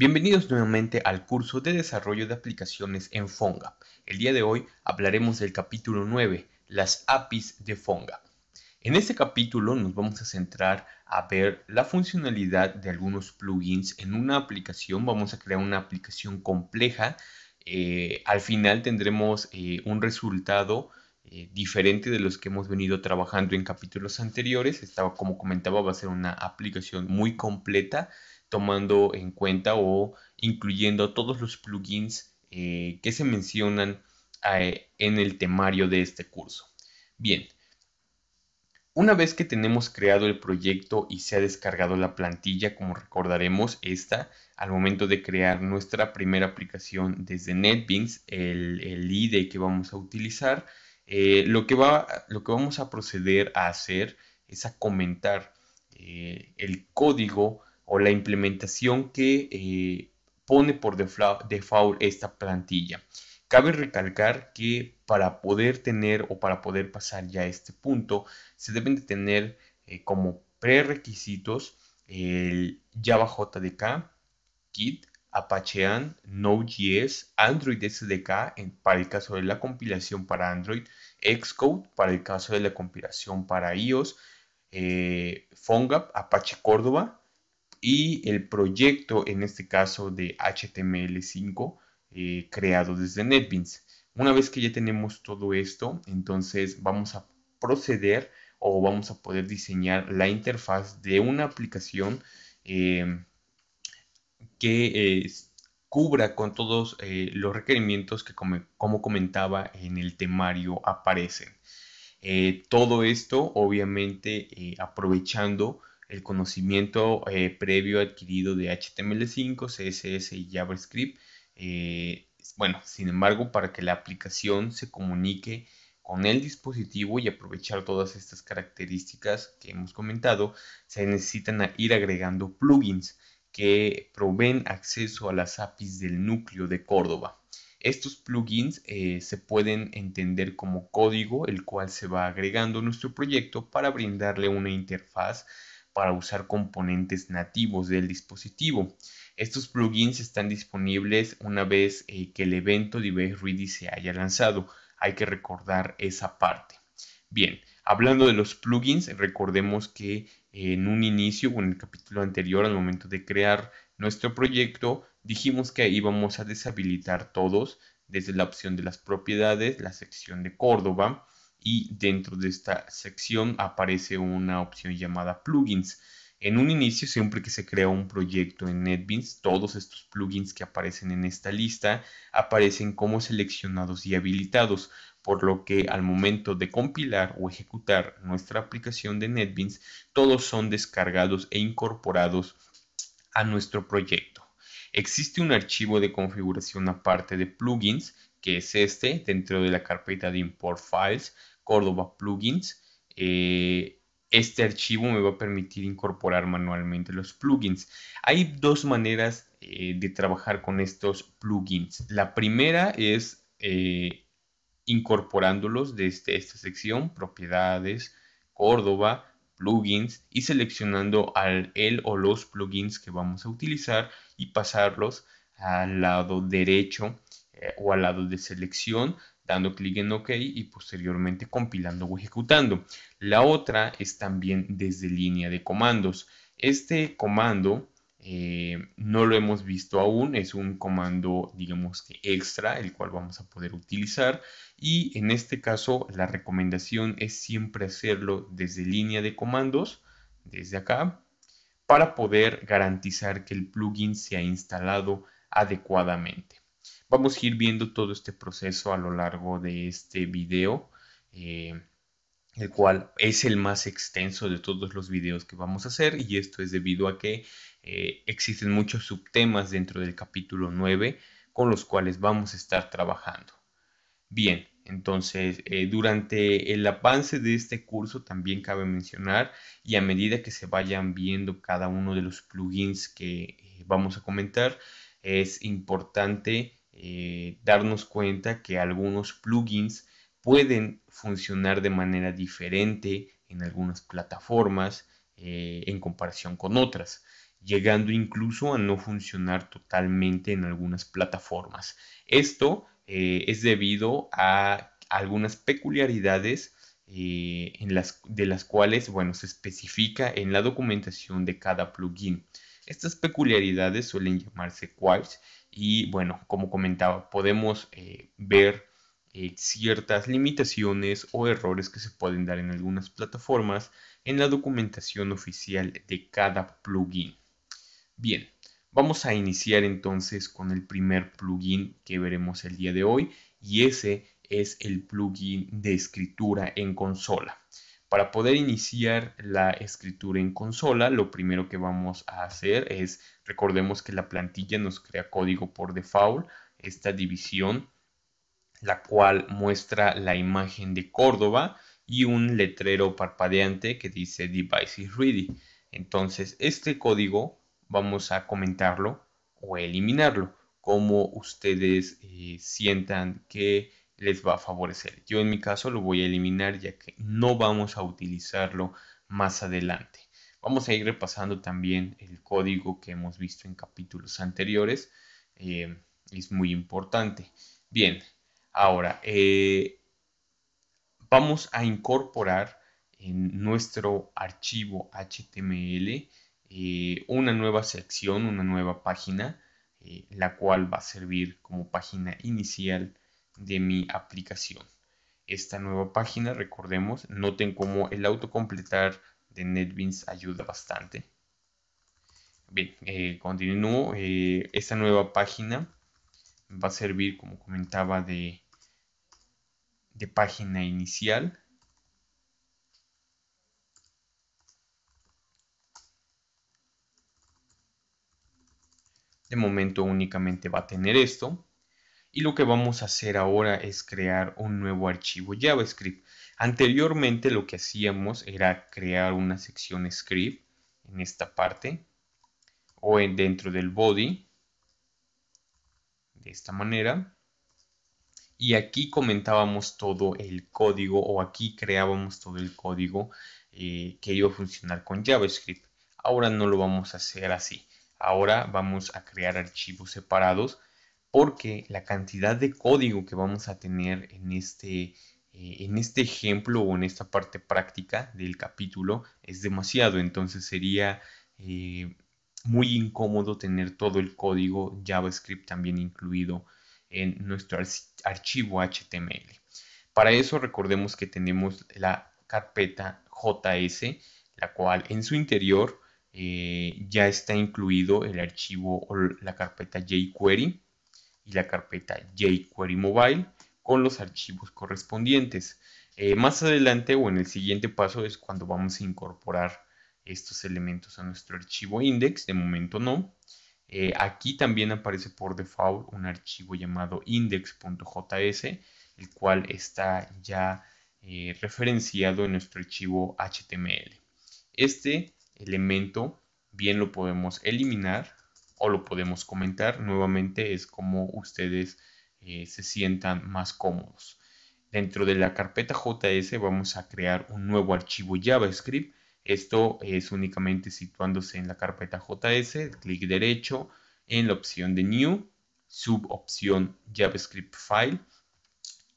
Bienvenidos nuevamente al curso de desarrollo de aplicaciones en Fonga. El día de hoy hablaremos del capítulo 9, las APIs de Fonga. En este capítulo nos vamos a centrar a ver la funcionalidad de algunos plugins en una aplicación. Vamos a crear una aplicación compleja. Eh, al final tendremos eh, un resultado eh, diferente de los que hemos venido trabajando en capítulos anteriores. Estaba como comentaba, va a ser una aplicación muy completa tomando en cuenta o incluyendo todos los plugins eh, que se mencionan eh, en el temario de este curso. Bien, una vez que tenemos creado el proyecto y se ha descargado la plantilla, como recordaremos, esta al momento de crear nuestra primera aplicación desde NetBeans, el, IDE que vamos a utilizar, eh, lo, que va, lo que vamos a proceder a hacer es a comentar el código o la implementación que eh, pone por default esta plantilla. Cabe recalcar que para poder tener o para poder pasar ya a este punto, se deben de tener eh, como prerequisitos el Java JDK, Git, Apachean, Node.js, Android SDK en, para el caso de la compilación para Android, Xcode para el caso de la compilación para iOS, eh, PhoneGap, Apache Córdoba y el proyecto, en este caso de HTML5, eh, creado desde NetBeans. Una vez que ya tenemos todo esto, entonces vamos a proceder o vamos a poder diseñar la interfaz de una aplicación eh, que eh, cubra con todos los requerimientos que, como comentaba en el temario, aparecen. todo esto, obviamente, aprovechando el conocimiento eh, previo adquirido de HTML5, CSS y JavaScript. Eh, bueno, sin embargo, para que la aplicación se comunique con el dispositivo y aprovechar todas estas características que hemos comentado, se necesitan ir agregando plugins que proveen acceso a las APIs del núcleo de Córdoba. Estos plugins eh, se pueden entender como código, el cual se va agregando a nuestro proyecto para brindarle una interfaz para usar componentes nativos del dispositivo. Estos plugins están disponibles una vez eh, que el evento Device Ready se haya lanzado. Hay que recordar esa parte. Bien, hablando de los plugins, recordemos que eh, en un inicio o en el capítulo anterior, al momento de crear nuestro proyecto, dijimos que íbamos a deshabilitar todos desde la opción de las propiedades, la sección de Córdoba, y dentro de esta sección aparece una opción llamada plugins. En un inicio, siempre que se crea un proyecto en NetBeans, todos estos plugins que aparecen en esta lista aparecen como seleccionados y habilitados, por lo que al momento de compilar o ejecutar nuestra aplicación de NetBeans, todos son descargados e incorporados a nuestro proyecto. Existe un archivo de configuración aparte de plugins que es este, dentro de la carpeta de import files, Córdoba plugins. Eh, este archivo me va a permitir incorporar manualmente los plugins. Hay dos maneras eh, de trabajar con estos plugins. La primera es eh, incorporándolos desde este, esta sección, propiedades, Córdoba, plugins y seleccionando al, el o los plugins que vamos a utilizar y pasarlos al lado derecho eh, o al lado de selección, dando clic en OK y posteriormente compilando o ejecutando. La otra es también desde línea de comandos. Este comando eh, no lo hemos visto aún, es un comando digamos que extra, el cual vamos a poder utilizar y en este caso la recomendación es siempre hacerlo desde línea de comandos, desde acá, para poder garantizar que el plugin se ha instalado adecuadamente. Vamos a ir viendo todo este proceso a lo largo de este video, eh, el cual es el más extenso de todos los videos que vamos a hacer y esto es debido a que eh, existen muchos subtemas dentro del capítulo 9 con los cuales vamos a estar trabajando. Bien, entonces, eh, durante el avance de este curso también cabe mencionar y a medida que se vayan viendo cada uno de los plugins que vamos a comentar, es importante eh, darnos cuenta que algunos plugins pueden funcionar de manera diferente en algunas plataformas eh, en comparación con otras, llegando incluso a no funcionar totalmente en algunas plataformas. Esto eh, es debido a algunas peculiaridades de las cuales bueno, se especifica en la documentación de cada plugin. Estas peculiaridades suelen llamarse quirks y bueno, como comentaba, podemos eh, ver eh, ciertas limitaciones o errores que se pueden dar en algunas plataformas en la documentación oficial de cada plugin. Bien, vamos a iniciar entonces con el primer plugin que veremos el día de hoy y ese es el plugin de escritura en consola. Para poder iniciar la escritura en consola, lo primero que vamos a hacer es, recordemos que la plantilla nos crea código por default, esta división, la cual muestra la imagen de Córdoba y un letrero parpadeante que dice Device is ready. Entonces, este código vamos a comentarlo o eliminarlo, como ustedes eh, sientan que les va a favorecer. Yo en mi caso lo voy a eliminar ya que no vamos a utilizarlo más adelante. Vamos a ir repasando también el código que hemos visto en capítulos anteriores. Eh, es muy importante. Bien, ahora eh, vamos a incorporar en nuestro archivo HTML eh, una nueva sección, una nueva página, la cual va a servir como página inicial de mi aplicación. Esta nueva página, recordemos, noten cómo el autocompletar de NetBeans ayuda bastante. Bien, continuo eh, continúo. Eh, esta nueva página va a servir, como comentaba, de, de página inicial. De momento únicamente va a tener esto y lo que vamos a hacer ahora es crear un nuevo archivo JavaScript. Anteriormente lo que hacíamos era crear una sección script en esta parte o en, dentro del body de esta manera y aquí comentábamos todo el código o aquí creábamos todo el código eh, que iba a funcionar con JavaScript. Ahora no lo vamos a hacer así. Ahora vamos a crear archivos separados porque la cantidad de código que vamos a tener este, eh, en este, ejemplo o en esta parte práctica del capítulo es demasiado, entonces sería eh, muy incómodo tener todo el código JavaScript también incluido en nuestro archivo HTML. Para eso recordemos que tenemos la carpeta JS, la cual en su interior eh, ya está incluido el archivo o la carpeta jQuery y la carpeta jQuery Mobile con los archivos correspondientes. Eh, más adelante o en el siguiente paso es cuando vamos a incorporar estos elementos a nuestro archivo index, de momento no. Eh, aquí también aparece por default un archivo llamado index.js, el cual está ya eh, referenciado en nuestro archivo HTML. Este elemento bien lo podemos eliminar o lo podemos comentar. Nuevamente es como ustedes eh, se sientan más cómodos. Dentro de la carpeta JS vamos a crear un nuevo archivo JavaScript. Esto es únicamente situándose en la carpeta JS, clic derecho en la opción de New, subopción JavaScript File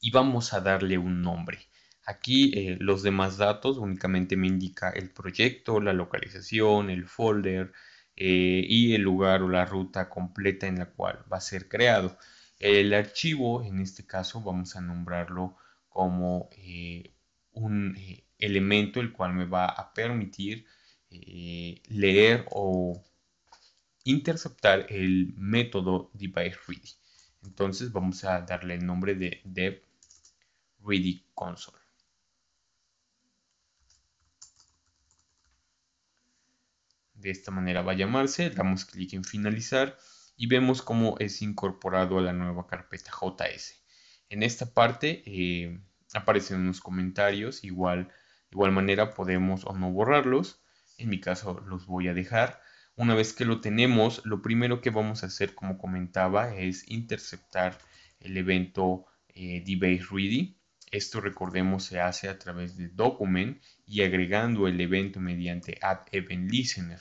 y vamos a darle un nombre. Aquí eh, los demás datos únicamente me indica el proyecto, la localización, el folder, eh, y el lugar o la ruta completa en la cual va a ser creado. El archivo, en este caso, vamos a nombrarlo como eh, un eh, elemento el cual me va a permitir leer o interceptar el método device Entonces vamos a darle el nombre de dev ready console. de esta manera va a llamarse, damos clic en finalizar y vemos cómo es incorporado a la nueva carpeta JS. En esta parte eh, aparecen unos comentarios, igual, de igual manera podemos o no borrarlos, en mi caso los voy a dejar. Una vez que lo tenemos, lo primero que vamos a hacer, como comentaba, es interceptar el evento eh, ready. Esto recordemos se hace a través de document y agregando el evento mediante add event listener.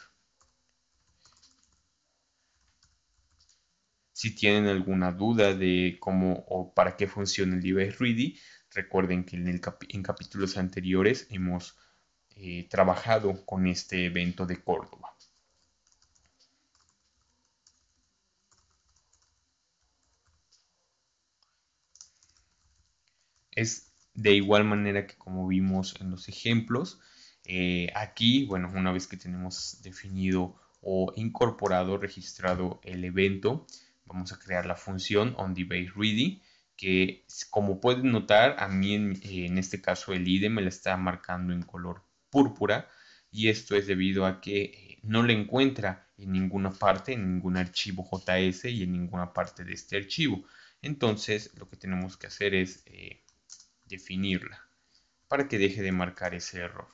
Si tienen alguna duda de cómo o para qué funciona el device ready, recuerden que en, capítulos anteriores hemos eh, trabajado con este evento de Córdoba. Es de igual manera que como vimos en los ejemplos, eh, aquí, bueno, una vez que tenemos definido o incorporado, registrado el evento, vamos a crear la función ready que como pueden notar a mí en, eh, este caso el ID e me la está marcando en color púrpura y esto es debido a que eh, no la encuentra en ninguna parte, en ningún archivo JS y en ninguna parte de este archivo. Entonces lo que tenemos que hacer es eh, definirla para que deje de marcar ese error.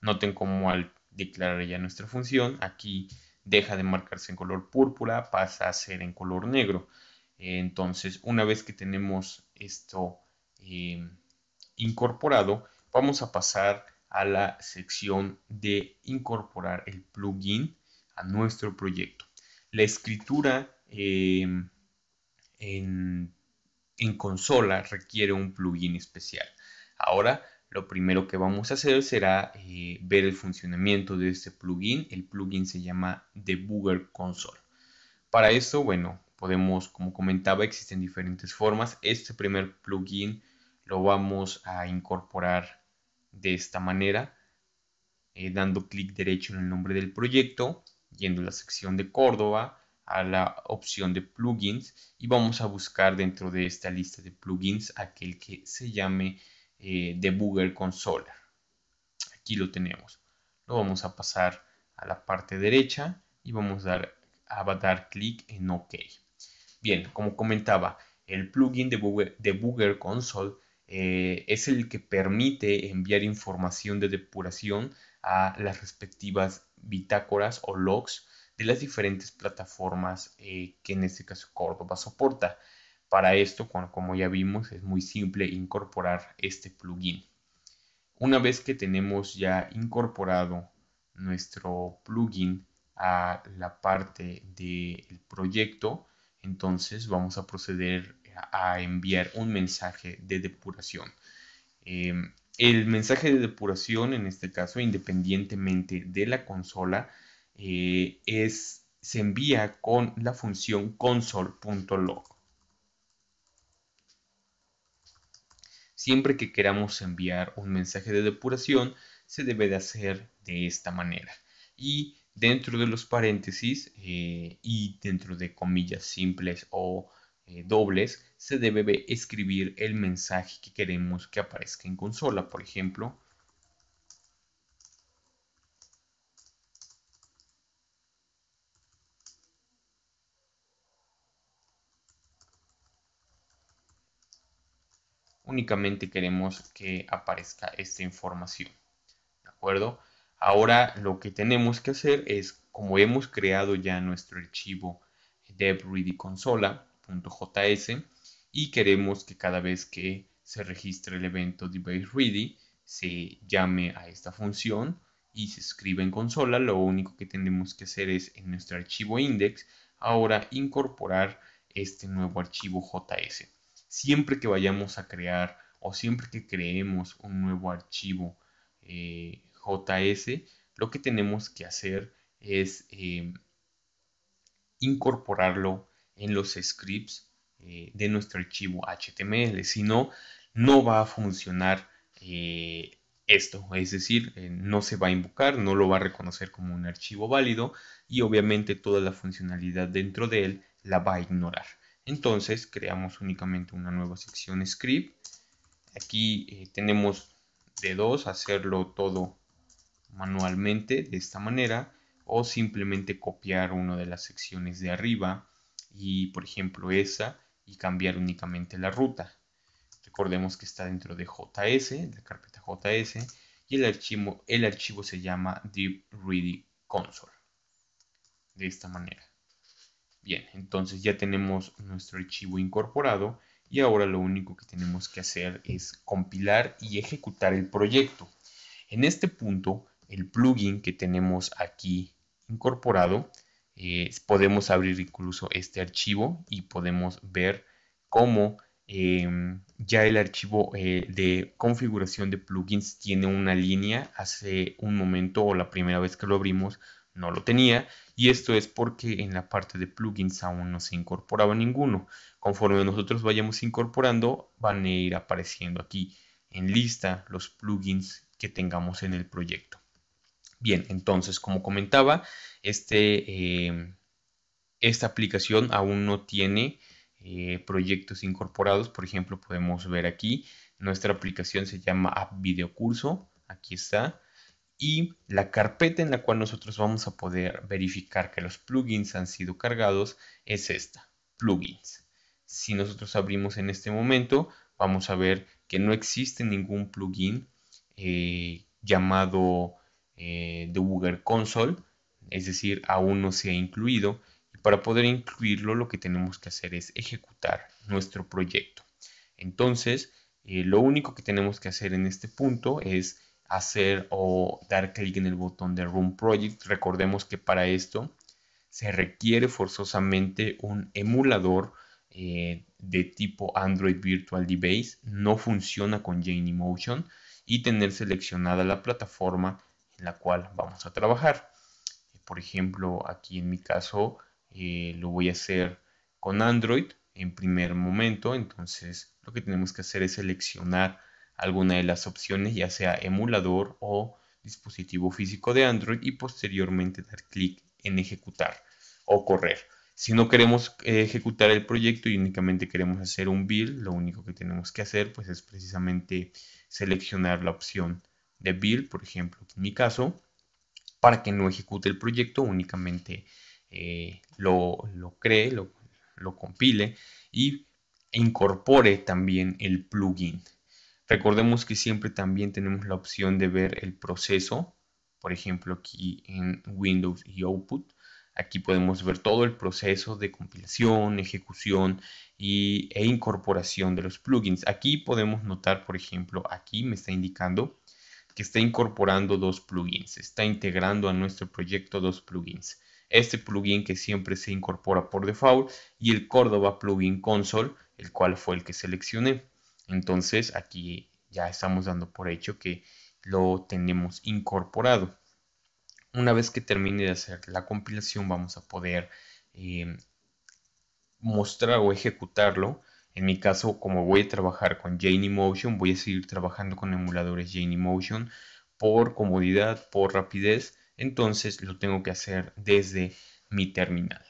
Noten cómo al declarar ya nuestra función, aquí deja de marcarse en color púrpura, pasa a ser en color negro. Entonces, una vez que tenemos esto em, incorporado, vamos a pasar a la sección de incorporar el plugin a nuestro proyecto. La escritura em, en, en consola requiere un plugin especial. Ahora lo primero que vamos a hacer será eh, ver el funcionamiento de este plugin. El plugin se llama Debugger Console. Para esto, bueno, podemos, como comentaba, existen diferentes formas. Este primer plugin lo vamos a incorporar de esta manera, eh, dando clic derecho en el nombre del proyecto, yendo a la sección de Córdoba, a la opción de plugins y vamos a buscar dentro de esta lista de plugins aquel que se llame eh, de Google Console. Aquí lo tenemos. Lo vamos a pasar a la parte derecha y vamos a dar, a dar clic en OK. Bien, como comentaba, el plugin de Google, Console eh, es el que permite enviar información de depuración a las respectivas bitácoras o logs de las diferentes plataformas eh, que en este caso Córdoba soporta. Para esto, como ya vimos, es muy simple incorporar este plugin. Una vez que tenemos ya incorporado nuestro plugin a la parte del proyecto, entonces vamos a proceder a enviar un mensaje de depuración. Eh, el mensaje de depuración, en este caso, independientemente de la consola, eh, es, se envía con la función console.log. Siempre que queramos enviar un mensaje de depuración, se debe de hacer de esta manera. Y dentro de los paréntesis eh, y dentro de comillas simples o eh, dobles, se debe escribir el mensaje que queremos que aparezca en consola. Por ejemplo, únicamente queremos que aparezca esta información. ¿De acuerdo? Ahora lo que tenemos que hacer es, como hemos creado ya nuestro archivo devreadyconsola.js e y queremos que cada vez que se registre el evento deviceReady ready e se llame a esta función y se escribe en consola, lo único que tenemos que hacer es en nuestro archivo index ahora incorporar este nuevo archivo JS siempre que vayamos a crear o siempre que creemos un nuevo archivo eh, JS, lo que tenemos que hacer es eh, incorporarlo en los scripts eh, de nuestro archivo HTML. Si no, no va a funcionar esto, es decir, no se va a invocar, no lo va a reconocer como un archivo válido y obviamente toda la funcionalidad dentro de él la va a ignorar. Entonces creamos únicamente una nueva sección script. Aquí eh, tenemos de dos hacerlo todo manualmente de esta manera o simplemente copiar una de las secciones de arriba y por ejemplo esa y cambiar únicamente la ruta. Recordemos que está dentro de JS, la carpeta JS y el archivo, el archivo se llama Deep Ready Console. De esta manera. Bien, entonces ya tenemos nuestro archivo incorporado y ahora lo único que tenemos que hacer es compilar y ejecutar el proyecto. En este punto, el plugin que tenemos aquí incorporado, eh, podemos abrir incluso este archivo y podemos ver cómo em, ya el archivo eh, de configuración de plugins tiene una línea. Hace un momento o la primera vez que lo abrimos, no lo tenía y esto es porque en la parte de plugins aún no se incorporaba ninguno. Conforme nosotros vayamos incorporando van a ir apareciendo aquí en lista los plugins que tengamos en el proyecto. Bien, entonces como comentaba, este, em, esta aplicación aún no tiene eh, proyectos incorporados. Por ejemplo, podemos ver aquí, nuestra aplicación se llama App Video Curso. Aquí está y la carpeta en la cual nosotros vamos a poder verificar que los plugins han sido cargados es esta, plugins. Si nosotros abrimos en este momento, vamos a ver que no existe ningún plugin eh, llamado eh, debugger Console, es decir, aún no se ha incluido. Y para poder incluirlo, lo que tenemos que hacer es ejecutar nuestro proyecto. Entonces, eh, lo único que tenemos que hacer en este punto es hacer o dar clic en el botón de Room Project. Recordemos que para esto se requiere forzosamente un emulador eh, de tipo Android Virtual Device. No funciona con e Motion. y tener seleccionada la plataforma en la cual vamos a trabajar. Por ejemplo, aquí en mi caso eh, lo voy a hacer con Android en primer momento. Entonces lo que tenemos que hacer es seleccionar alguna de las opciones, ya sea emulador o dispositivo físico de Android y posteriormente dar clic en ejecutar o correr. Si no queremos eh, ejecutar el proyecto y únicamente queremos hacer un build, lo único que tenemos que hacer pues, es precisamente seleccionar la opción de build, por ejemplo, en mi caso, para que no ejecute el proyecto, únicamente eh, lo, cree, lo, lo compile y incorpore también el plugin. Recordemos que siempre también tenemos la opción de ver el proceso, por ejemplo aquí en Windows y Output. Aquí podemos ver todo el proceso de compilación, ejecución e incorporación de los plugins. Aquí podemos notar, por ejemplo, aquí me está indicando que está incorporando dos plugins, está integrando a nuestro proyecto dos plugins. Este plugin que siempre se incorpora por default y el Córdoba Plugin Console, el cual fue el que seleccioné. Entonces aquí ya estamos dando por hecho que lo tenemos incorporado. Una vez que termine de hacer la compilación vamos a poder em, mostrar o ejecutarlo. En mi caso, como voy a trabajar con Motion, voy a seguir trabajando con emuladores Motion por comodidad, por rapidez. Entonces lo tengo que hacer desde mi terminal.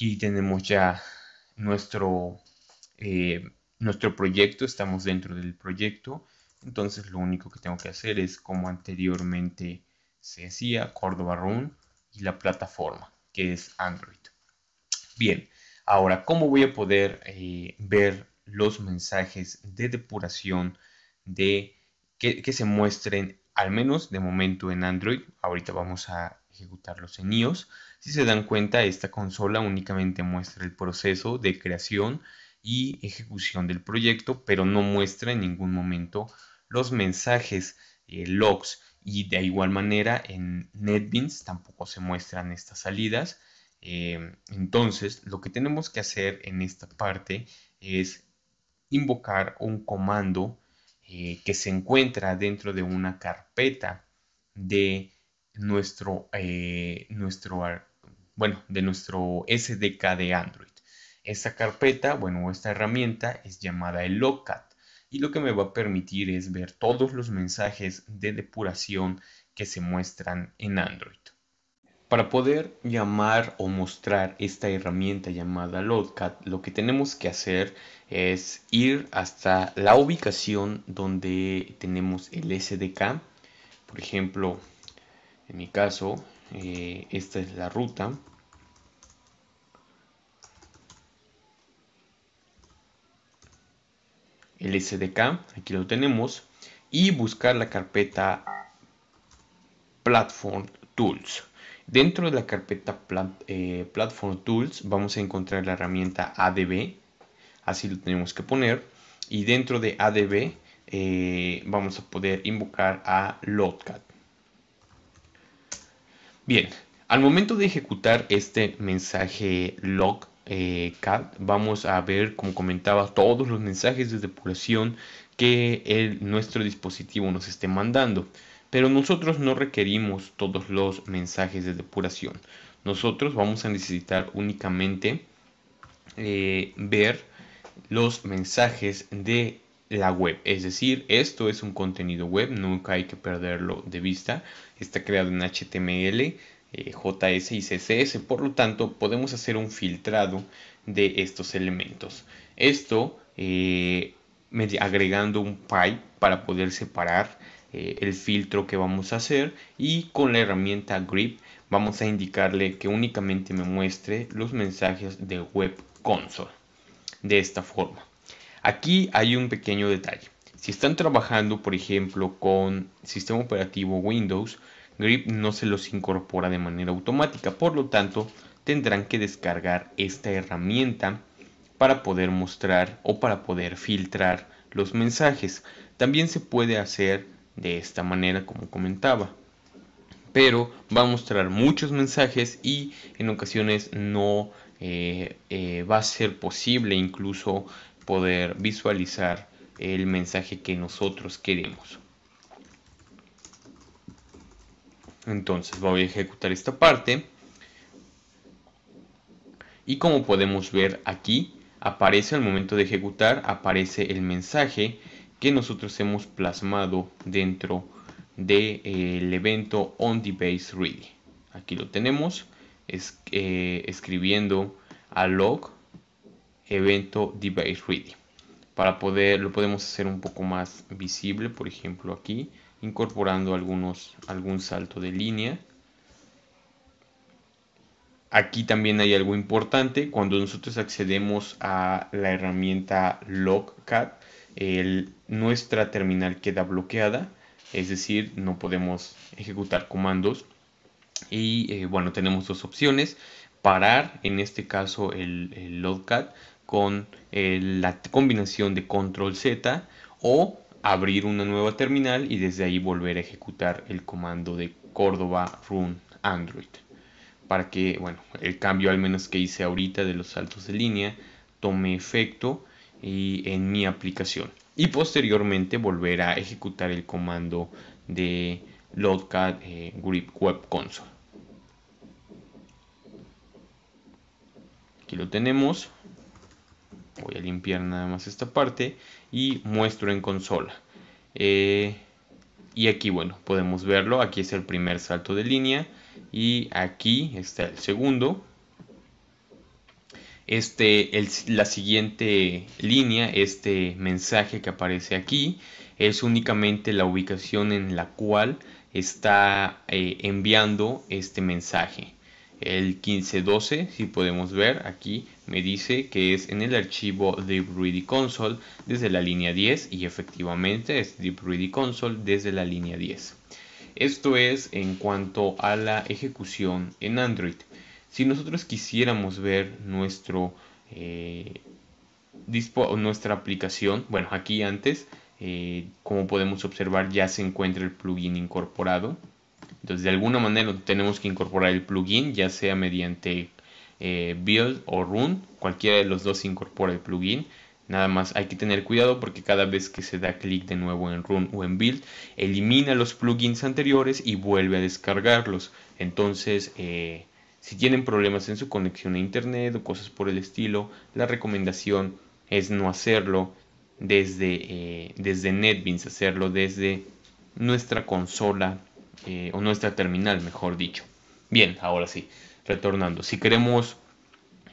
aquí tenemos ya nuestro, eh, nuestro proyecto, estamos dentro del proyecto, entonces lo único que tengo que hacer es como anteriormente se hacía, Córdoba Run y la plataforma que es Android. Bien, ahora, ¿cómo voy a poder eh, ver los mensajes de depuración de que se muestren al menos de momento en Android? Ahorita vamos a ejecutarlos en iOS. Si se dan cuenta, esta consola únicamente muestra el proceso de creación y ejecución del proyecto, pero no muestra en ningún momento los mensajes, eh, logs y de igual manera en NetBeans tampoco se muestran estas salidas. Em, entonces, lo que tenemos que hacer en esta parte es invocar un comando eh, que se encuentra dentro de una carpeta de nuestro, eh, nuestro, bueno, de nuestro SDK de Android. Esta carpeta, bueno, esta herramienta es llamada el Logcat y lo que me va a permitir es ver todos los mensajes de depuración que se muestran en Android. Para poder llamar o mostrar esta herramienta llamada Logcat, lo que tenemos que hacer es ir hasta la ubicación donde tenemos el SDK. Por ejemplo, en mi caso, eh, esta es la ruta. El SDK, aquí lo tenemos. Y buscar la carpeta Platform Tools. Dentro de la carpeta eh, Platform Tools vamos a encontrar la herramienta ADB. Así lo tenemos que poner. Y dentro de ADB eh, vamos a poder invocar a Lotcat. Bien, al momento de ejecutar este mensaje log eh, cat, vamos a ver, como comentaba, todos los mensajes de depuración que el, nuestro dispositivo nos esté mandando. Pero nosotros no requerimos todos los mensajes de depuración. Nosotros vamos a necesitar únicamente eh, ver los mensajes de la web. Es decir, esto es un contenido web, nunca hay que perderlo de vista. Está creado en HTML, eh, JS y CSS, por lo tanto podemos hacer un filtrado de estos elementos. Esto eh, agregando un pipe para poder separar eh, el filtro que vamos a hacer y con la herramienta grip vamos a indicarle que únicamente me muestre los mensajes de web console de esta forma Aquí hay un pequeño detalle. Si están trabajando, por ejemplo, con sistema operativo Windows, Grip no se los incorpora de manera automática, por lo tanto, tendrán que descargar esta herramienta para poder mostrar o para poder filtrar los mensajes. También se puede hacer de esta manera, como comentaba pero va a mostrar muchos mensajes y en ocasiones no eh, eh, va a ser posible incluso poder visualizar el mensaje que nosotros queremos. Entonces voy a ejecutar esta parte. Y como podemos ver aquí, aparece al momento de ejecutar, aparece el mensaje que nosotros hemos plasmado dentro del evento on ready. Aquí lo tenemos, eh, escribiendo a log evento device ready para poder lo podemos hacer un poco más visible por ejemplo aquí incorporando algunos algún salto de línea aquí también hay algo importante cuando nosotros accedemos a la herramienta logcat el, nuestra terminal queda bloqueada es decir no podemos ejecutar comandos y eh, bueno tenemos dos opciones parar en este caso el, el logcat con eh, la combinación de control Z o abrir una nueva terminal y desde ahí volver a ejecutar el comando de Córdoba run Android. Para que, bueno, el cambio al menos que hice ahorita de los saltos de línea tome efecto en mi aplicación. Y posteriormente volver a ejecutar el comando de Lotcat eh, Grip Web Console. Aquí lo tenemos voy a limpiar nada más esta parte y muestro en consola eh, y aquí bueno podemos verlo aquí es el primer salto de línea y aquí está el segundo este la siguiente línea este mensaje que aparece aquí es únicamente la ubicación en la cual está eh, enviando este mensaje el 1512, si podemos ver aquí, me dice que es en el archivo DeepReady Console desde la línea 10 y efectivamente es DeepReady Console desde la línea 10. Esto es en cuanto a la ejecución en Android. Si nosotros quisiéramos ver nuestro, eh, nuestra aplicación, bueno, aquí antes, eh, como podemos observar ya se encuentra el plugin incorporado. Entonces, de alguna manera tenemos que incorporar el plugin, ya sea mediante eh, build o run, cualquiera de los dos incorpora el plugin. Nada más hay que tener cuidado porque cada vez que se da clic de nuevo en run o en build, elimina los plugins anteriores y vuelve a descargarlos. Entonces, eh, si tienen problemas en su conexión a internet o cosas por el estilo, la recomendación es no hacerlo desde, eh, desde NetBeans, hacerlo desde nuestra consola eh, o nuestra terminal, mejor dicho. Bien, ahora sí, retornando. Si queremos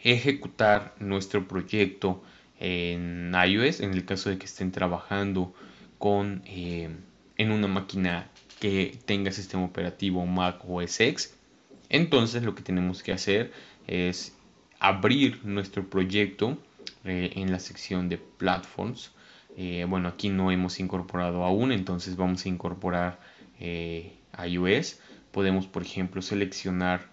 ejecutar nuestro proyecto en iOS, en el caso de que estén trabajando con eh, en una máquina que tenga sistema operativo Mac OS X, entonces lo que tenemos que hacer es abrir nuestro proyecto eh, en la sección de platforms. bueno, aquí no hemos incorporado aún, entonces vamos a incorporar iOS. Podemos, por ejemplo, seleccionar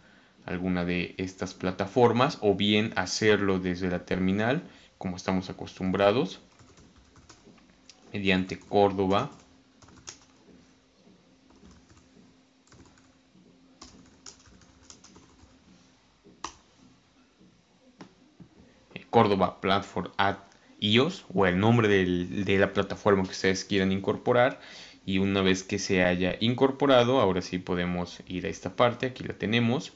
alguna de estas plataformas o bien hacerlo desde la terminal, como estamos acostumbrados, mediante Córdoba. Córdoba Platform at iOS o el nombre de la plataforma que ustedes quieran incorporar y una vez que se haya incorporado, ahora sí podemos ir a esta parte, aquí la tenemos,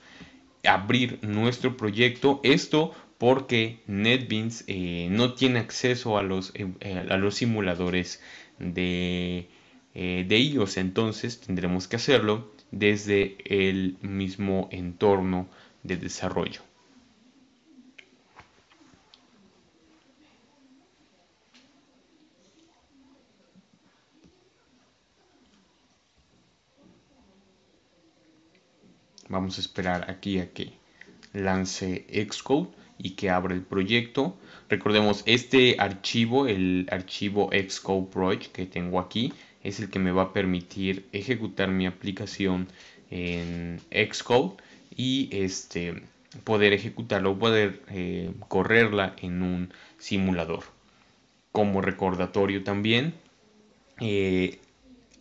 abrir nuestro proyecto. Esto porque NetBeans eh, no tiene acceso a los, eh, los simuladores de, eh, de iOS, entonces tendremos que hacerlo desde el mismo entorno de desarrollo. Vamos a esperar aquí a que lance Xcode y que abra el proyecto. Recordemos, este archivo, el archivo Xcode Project que tengo aquí, es el que me va a permitir ejecutar mi aplicación en Xcode y este poder ejecutarlo, poder eh, correrla en un simulador. Como recordatorio también, eh,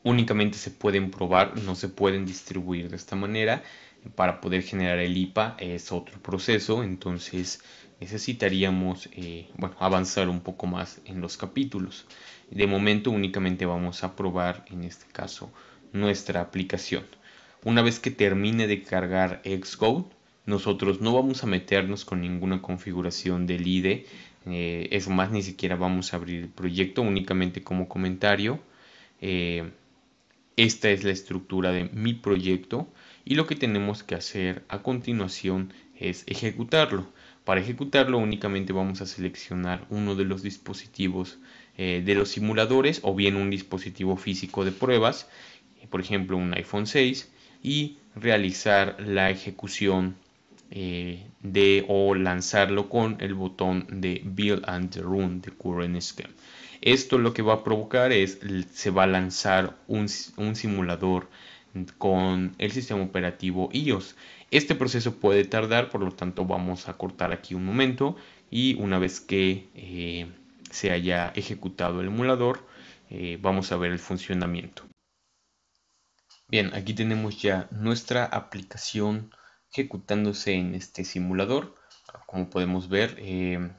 únicamente se pueden probar, no se pueden distribuir de esta manera para poder generar el IPA es otro proceso, entonces necesitaríamos eh, bueno, avanzar un poco más en los capítulos. De momento únicamente vamos a probar en este caso nuestra aplicación. Una vez que termine de cargar Xcode, nosotros no vamos a meternos con ninguna configuración del IDE, eh, es más, ni siquiera vamos a abrir el proyecto, únicamente como comentario. Eh, esta es la estructura de mi proyecto y lo que tenemos que hacer a continuación es ejecutarlo. Para ejecutarlo únicamente vamos a seleccionar uno de los dispositivos eh, de los simuladores o bien un dispositivo físico de pruebas, por ejemplo un iPhone 6, y realizar la ejecución eh, de o lanzarlo con el botón de Build and Run de Current Esto lo que va a provocar es se va a lanzar un, un simulador con el sistema operativo iOS. Este proceso puede tardar, por lo tanto vamos a cortar aquí un momento y una vez que eh, se haya ejecutado el emulador, eh, vamos a ver el funcionamiento. Bien, aquí tenemos ya nuestra aplicación ejecutándose en este simulador. Como podemos ver, eh,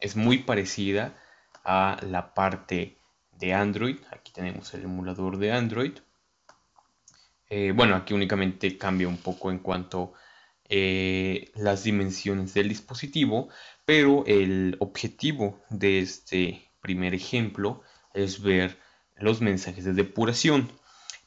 es muy parecida a la parte de Android. Aquí tenemos el emulador de Android. Eh, bueno, aquí únicamente cambia un poco en cuanto a eh, las dimensiones del dispositivo, pero el objetivo de este primer ejemplo es ver los mensajes de depuración.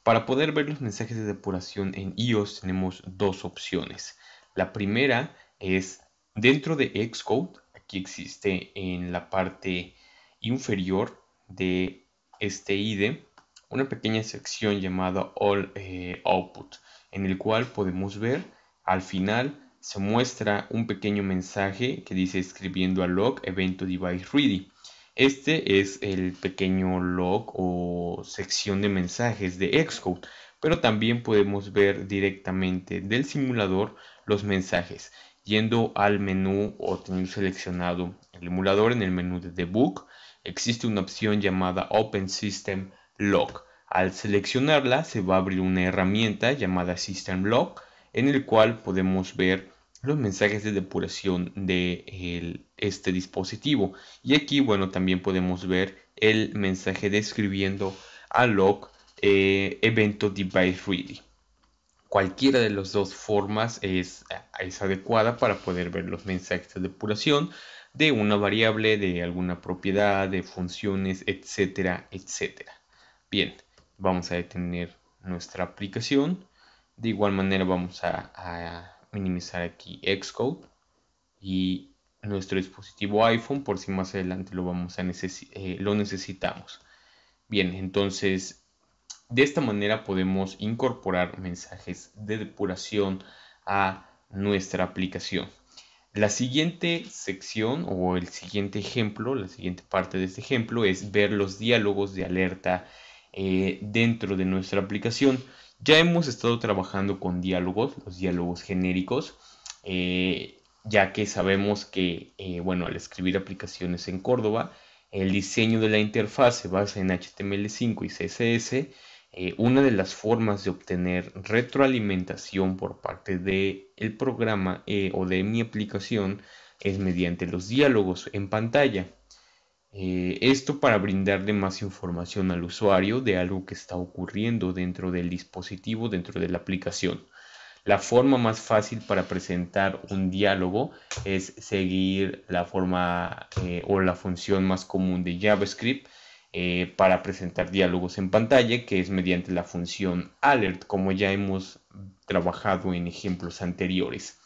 Para poder ver los mensajes de depuración en iOS tenemos dos opciones. La primera es dentro de Xcode, aquí existe en la parte inferior de este IDE, una pequeña sección llamada All eh, Output, en el cual podemos ver al final se muestra un pequeño mensaje que dice escribiendo al log evento device ready. Este es el pequeño log o sección de mensajes de Xcode, pero también podemos ver directamente del simulador los mensajes yendo al menú o teniendo seleccionado el emulador en el menú de debug existe una opción llamada Open System Log. Al seleccionarla se va a abrir una herramienta llamada System Log en el cual podemos ver los mensajes de depuración de este dispositivo y aquí bueno también podemos ver el mensaje describiendo a log eh, evento device ready cualquiera de las dos formas es, es adecuada para poder ver los mensajes de depuración de una variable de alguna propiedad de funciones etcétera etcétera Bien, vamos a detener nuestra aplicación. De igual manera vamos a, minimizar aquí Xcode y nuestro dispositivo iPhone por si más adelante lo, vamos a eh, lo necesitamos. Bien, entonces de esta manera podemos incorporar mensajes de depuración a nuestra aplicación. La siguiente sección o el siguiente ejemplo, la siguiente parte de este ejemplo es ver los diálogos de alerta eh, dentro de nuestra aplicación. Ya hemos estado trabajando con diálogos, los diálogos genéricos, eh, ya que sabemos que, eh, bueno, al escribir aplicaciones en Córdoba, el diseño de la interfaz se basa en HTML5 y CSS. una de las formas de obtener retroalimentación por parte del programa o de mi aplicación es mediante los diálogos en pantalla. Eh, esto para brindarle más información al usuario de algo que está ocurriendo dentro del dispositivo, dentro de la aplicación. La forma más fácil para presentar un diálogo es seguir la forma eh, o la función más común de JavaScript eh, para presentar diálogos en pantalla, que es mediante la función alert, como ya hemos trabajado en ejemplos anteriores,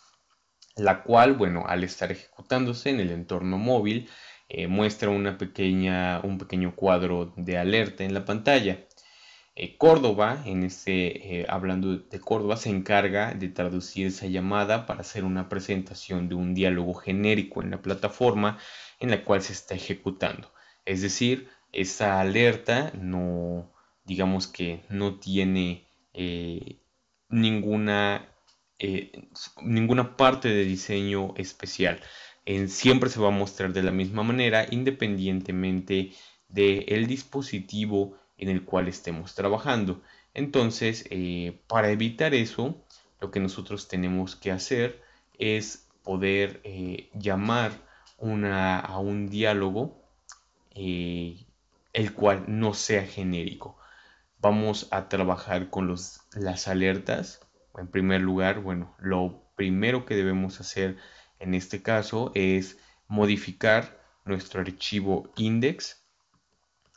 la cual, bueno, al estar ejecutándose en el entorno móvil, eh, muestra una pequeña, un pequeño cuadro de alerta en la pantalla. Eh, Córdoba, en este, hablando de Córdoba, se encarga de traducir esa llamada para hacer una presentación de un diálogo genérico en la plataforma en la cual se está ejecutando. Es decir, esa alerta no, digamos que no tiene ninguna, ninguna parte de diseño especial siempre se va a mostrar de la misma manera independientemente del dispositivo en el cual estemos trabajando. Entonces, eh, para evitar eso, lo que nosotros tenemos que hacer es poder eh, llamar una, a un diálogo eh, el cual no sea genérico. Vamos a trabajar con las alertas. En primer lugar, bueno, lo primero que debemos hacer en este caso es modificar nuestro archivo index.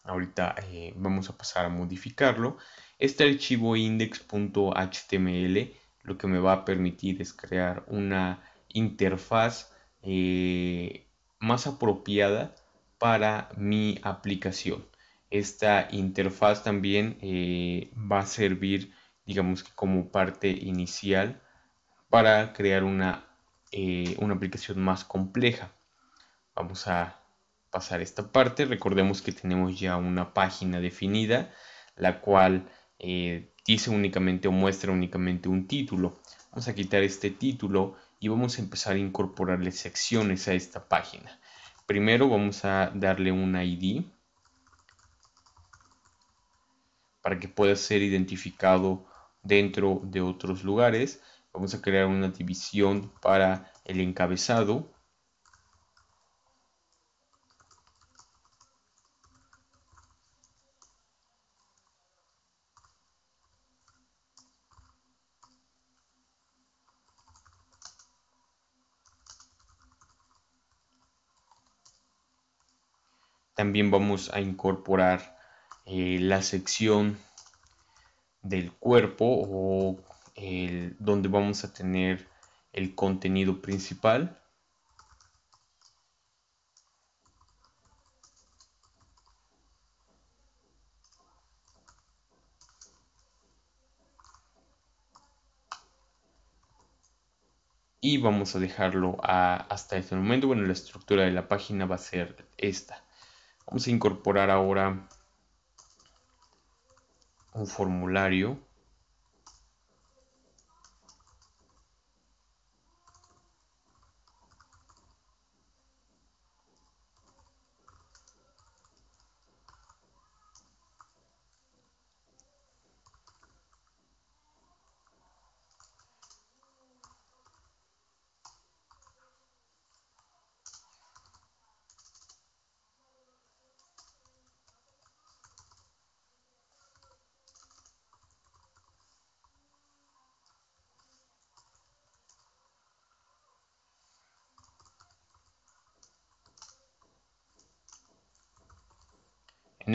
Ahorita eh, vamos a pasar a modificarlo. Este archivo index.html lo que me va a permitir es crear una interfaz eh, más apropiada para mi aplicación. Esta interfaz también eh, va a servir, digamos como parte inicial para crear una eh, una aplicación más compleja. Vamos a pasar esta parte. Recordemos que tenemos ya una página definida, la cual eh, dice únicamente o muestra únicamente un título. Vamos a quitar este título y vamos a empezar a incorporarle secciones a esta página. Primero vamos a darle un ID para que pueda ser identificado dentro de otros lugares Vamos a crear una división para el encabezado. También vamos a incorporar eh, la sección del cuerpo o donde vamos a tener el contenido principal. y vamos a dejarlo hasta este momento. Bueno, la estructura de la página va a ser esta. Vamos a incorporar ahora un formulario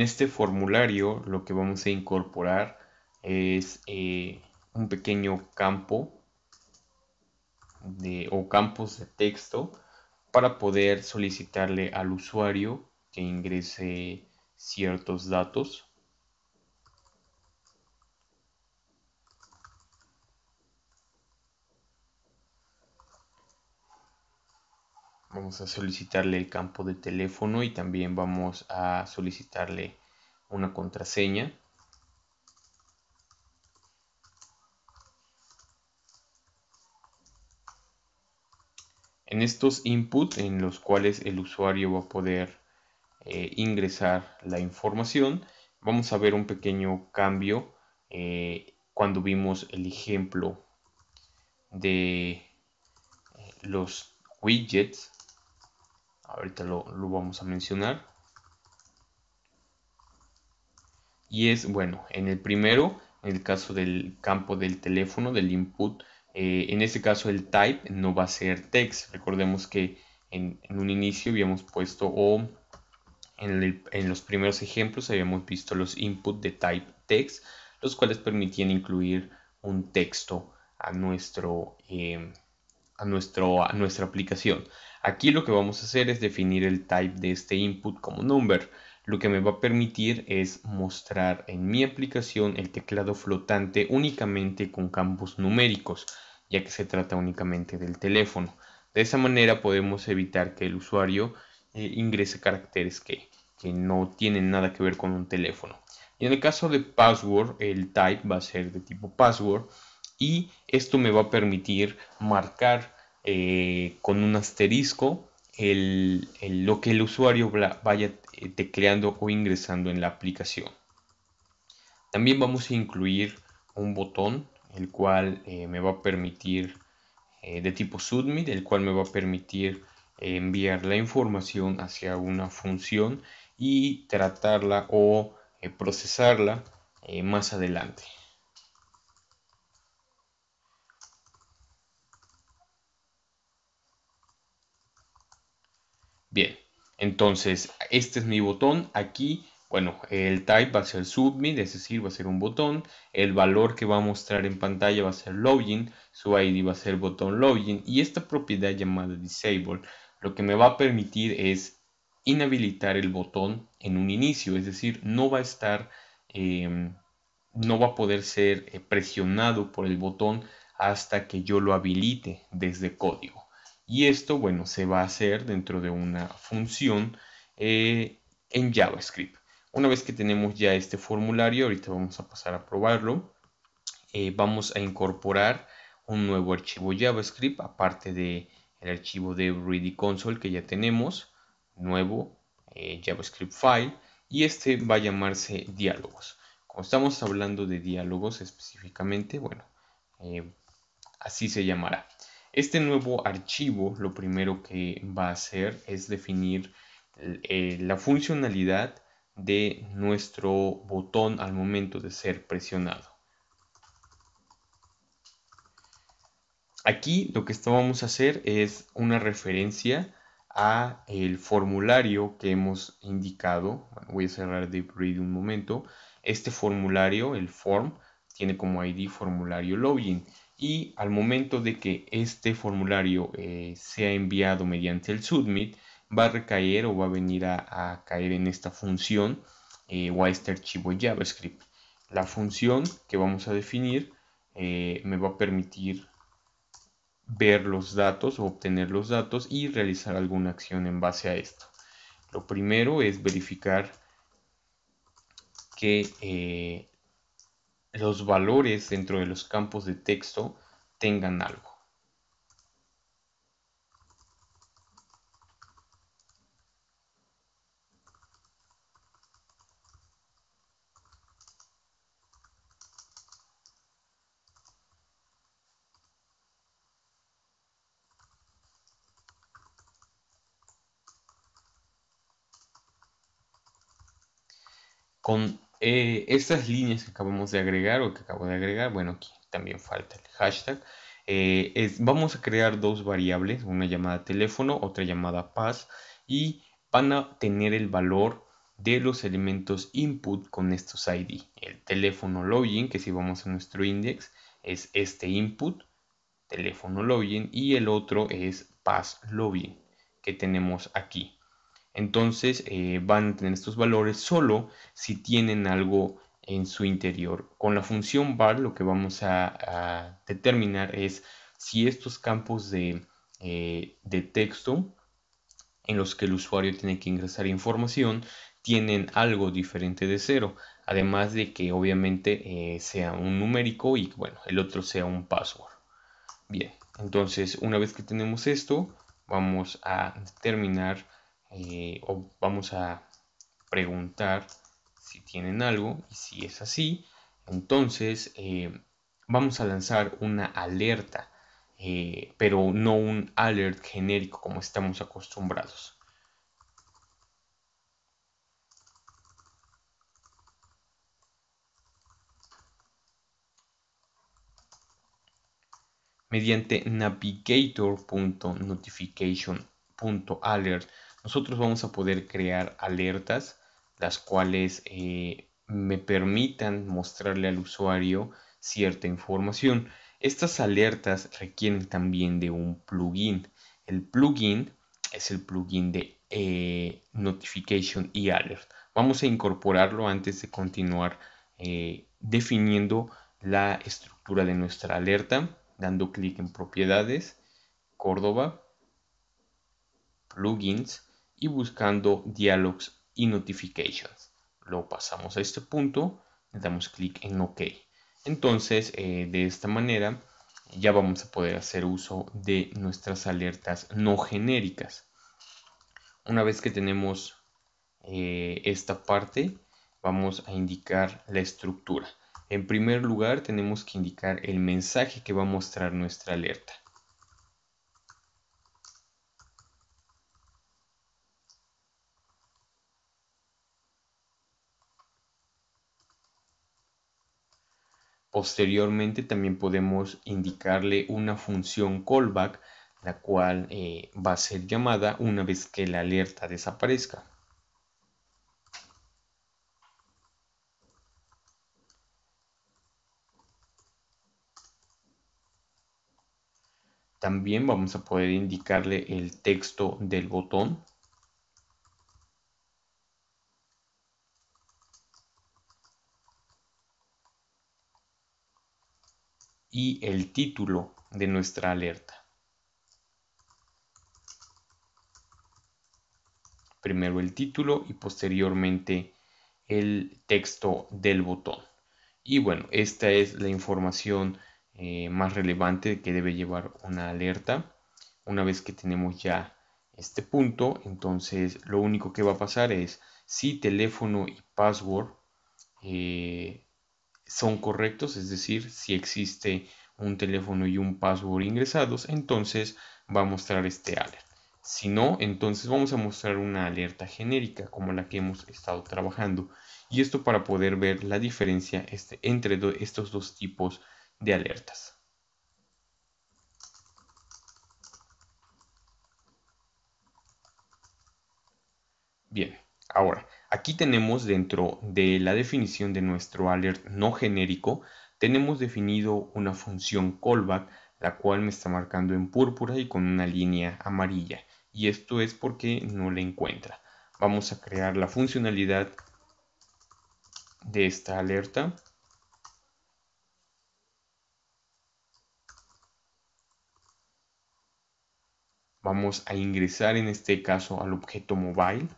este formulario lo que vamos a incorporar es eh, un pequeño campo o campos de texto para poder solicitarle al usuario que ingrese ciertos datos a solicitarle el campo de teléfono y también vamos a solicitarle una contraseña. En estos inputs en los cuales el usuario va a poder eh, ingresar la información, vamos a ver un pequeño cambio eh, cuando vimos el ejemplo de eh, los widgets ahorita lo, vamos a mencionar. Y es, bueno, en el primero, en el caso del campo del teléfono, del input, eh, en este caso el type no va a ser text. Recordemos que en, un inicio habíamos puesto o en, los primeros ejemplos habíamos visto los input de type text, los cuales permitían incluir un texto a, nuestro, eh, a, nuestro, a nuestra aplicación. Aquí lo que vamos a hacer es definir el type de este input como number. Lo que me va a permitir es mostrar en mi aplicación el teclado flotante únicamente con campos numéricos, ya que se trata únicamente del teléfono. De esa manera podemos evitar que el usuario eh, ingrese caracteres que, que no tienen nada que ver con un teléfono. Y en el caso de password, el type va a ser de tipo password y esto me va a permitir marcar eh, con un asterisco el, lo que el usuario vaya eh, tecleando o ingresando en la aplicación. También vamos a incluir un botón, el cual eh, me va a permitir de tipo submit, el cual me va a permitir enviar la información hacia una función y tratarla o procesarla más adelante. Bien, entonces este es mi botón. Aquí, bueno, el type va a ser submit, es decir, va a ser un botón. El valor que va a mostrar en pantalla va a ser login. Su ID va a ser botón login. Y esta propiedad llamada disable lo que me va a permitir es inhabilitar el botón en un inicio, es decir, no va a estar, em, no va a poder ser eh, presionado por el botón hasta que yo lo habilite desde código. Y esto, bueno, se va a hacer dentro de una función eh, en JavaScript. Una vez que tenemos ya este formulario, ahorita vamos a pasar a probarlo. Eh, vamos a incorporar un nuevo archivo JavaScript, aparte del archivo de Ready Console que ya tenemos, nuevo eh, JavaScript file, y este va a llamarse diálogos. Como estamos hablando de diálogos específicamente, bueno, así se llamará. Este nuevo archivo lo primero que va a hacer es definir eh, la funcionalidad de nuestro botón al momento de ser presionado. Aquí lo que vamos a hacer es una referencia a el formulario que hemos indicado. voy a cerrar read un momento. Este formulario, el form, tiene como ID formulario login y al momento de que este formulario eh, sea enviado mediante el submit va a recaer o va a venir a, caer en esta función eh, o a este archivo javascript la función que vamos a definir eh, me va a permitir ver los datos o obtener los datos y realizar alguna acción en base a esto lo primero es verificar que los valores dentro de los campos de texto tengan algo. Con eh, estas líneas que acabamos de agregar o que acabo de agregar, bueno, aquí también falta el hashtag. Eh, vamos a crear dos variables, una llamada teléfono, otra llamada pass, y van a tener el valor de los elementos input con estos ID. El teléfono login, que si vamos a nuestro index, es este input, teléfono login, y el otro es pass login, que tenemos aquí. Entonces eh, van a tener estos valores solo si tienen algo en su interior. Con la función var lo que vamos a, determinar es si estos campos eh, de, texto en los que el usuario tiene que ingresar información tienen algo diferente de cero además de que obviamente eh, sea un numérico y bueno el otro sea un password bien entonces una vez que tenemos esto vamos a determinar eh, vamos a preguntar si tienen algo y si es así, entonces eh, vamos a lanzar una alerta, eh, pero no un alert genérico como estamos acostumbrados. mediante navigator.notification.alert nosotros vamos a poder crear alertas, las cuales eh, me permitan mostrarle al usuario cierta información. Estas alertas requieren también de un plugin. El plugin es el plugin de eh, Notification y Alert. Vamos a incorporarlo antes de continuar eh, definiendo la estructura de nuestra alerta, dando clic en propiedades, Córdoba, plugins, y buscando Dialogs y Notifications. Lo pasamos a este punto, le damos clic en OK. Entonces, eh, de esta manera, ya vamos a poder hacer uso de nuestras alertas no genéricas. Una vez que tenemos eh, esta parte, vamos a indicar la estructura. En primer lugar, tenemos que indicar el mensaje que va a mostrar nuestra alerta. Posteriormente también podemos indicarle una función callback, la cual eh, va a ser llamada una vez que la alerta desaparezca. También vamos a poder indicarle el texto del botón y el título de nuestra alerta. Primero el título y posteriormente el texto del botón. Y bueno, esta es la información eh, más relevante que debe llevar una alerta. Una vez que tenemos ya este punto, entonces lo único que va a pasar es si teléfono y password eh, son correctos, es decir, si existe un teléfono y un password ingresados, entonces va a mostrar este alert. Si no, entonces vamos a mostrar una alerta genérica como la que hemos estado trabajando. Y esto para poder ver la diferencia este, entre estos dos tipos de alertas. Bien, ahora Aquí tenemos dentro de la definición de nuestro alert no genérico, tenemos definido una función callback, la cual me está marcando en púrpura y con una línea amarilla. Y esto es porque no la encuentra. Vamos a crear la funcionalidad de esta alerta. Vamos a ingresar en este caso al objeto mobile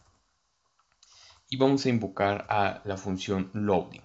y vamos a invocar a la función loading.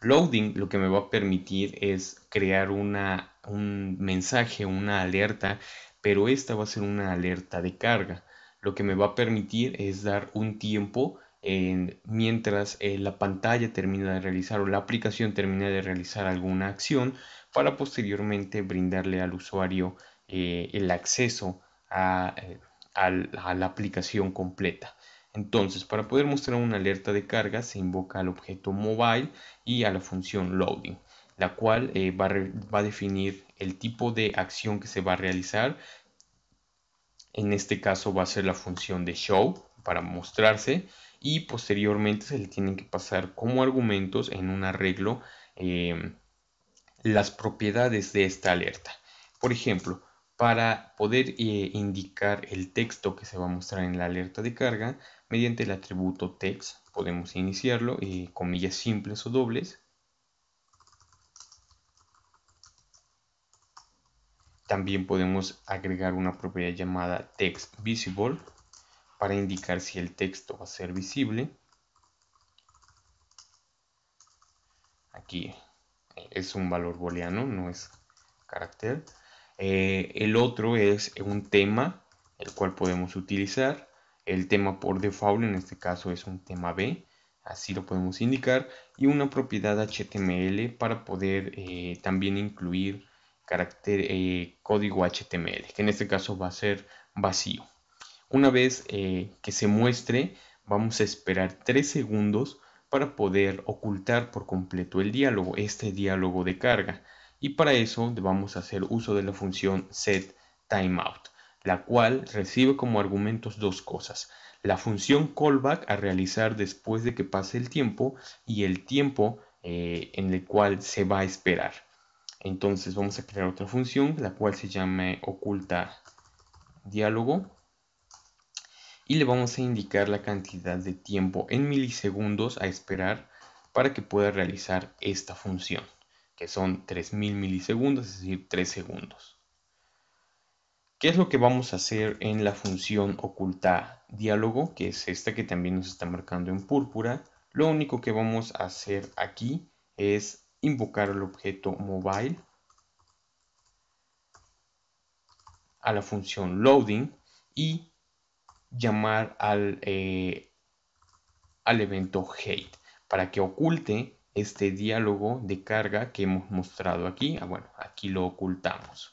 Loading lo que me va a permitir es crear una, un mensaje, una alerta, pero esta va a ser una alerta de carga. Lo que me va a permitir es dar un tiempo en, mientras eh, la pantalla termina de realizar o la aplicación termina de realizar alguna acción para posteriormente brindarle al usuario eh, el acceso eh, a la aplicación completa. Entonces, para poder mostrar una alerta de carga, se invoca al objeto mobile y a la función loading, la cual eh, va, a definir el tipo de acción que se va a realizar. En este caso va a ser la función de show para mostrarse y posteriormente se le tienen que pasar como argumentos en un arreglo em, las propiedades de esta alerta. Por ejemplo, para poder eh, indicar el texto que se va a mostrar en la alerta de carga, Mediante el atributo text podemos iniciarlo y eh, comillas simples o dobles. También podemos agregar una propiedad llamada text visible para indicar si el texto va a ser visible. Aquí eh, es un valor booleano, no es carácter. Eh, el otro es un tema, el cual podemos utilizar. El tema por default en este caso es un tema B, así lo podemos indicar, y una propiedad HTML para poder eh, también incluir carácter, eh, código HTML, que en este caso va a ser vacío. Una vez eh, que se muestre, vamos a esperar 3 segundos para poder ocultar por completo el diálogo, este diálogo de carga. Y para eso vamos a hacer uso de la función setTimeout la cual recibe como argumentos dos cosas, la función callback a realizar después de que pase el tiempo y el tiempo eh, en el cual se va a esperar. Entonces vamos a crear otra función, la cual se llama oculta diálogo y le vamos a indicar la cantidad de tiempo en milisegundos a esperar para que pueda realizar esta función, que son 3000 milisegundos, es decir, 3 segundos. ¿Qué es lo que vamos a hacer en la función oculta diálogo, que es esta que también nos está marcando en púrpura? Lo único que vamos a hacer aquí es invocar al objeto mobile, a la función loading y llamar al, eh, al evento hate para que oculte este diálogo de carga que hemos mostrado aquí. Ah, bueno, aquí lo ocultamos.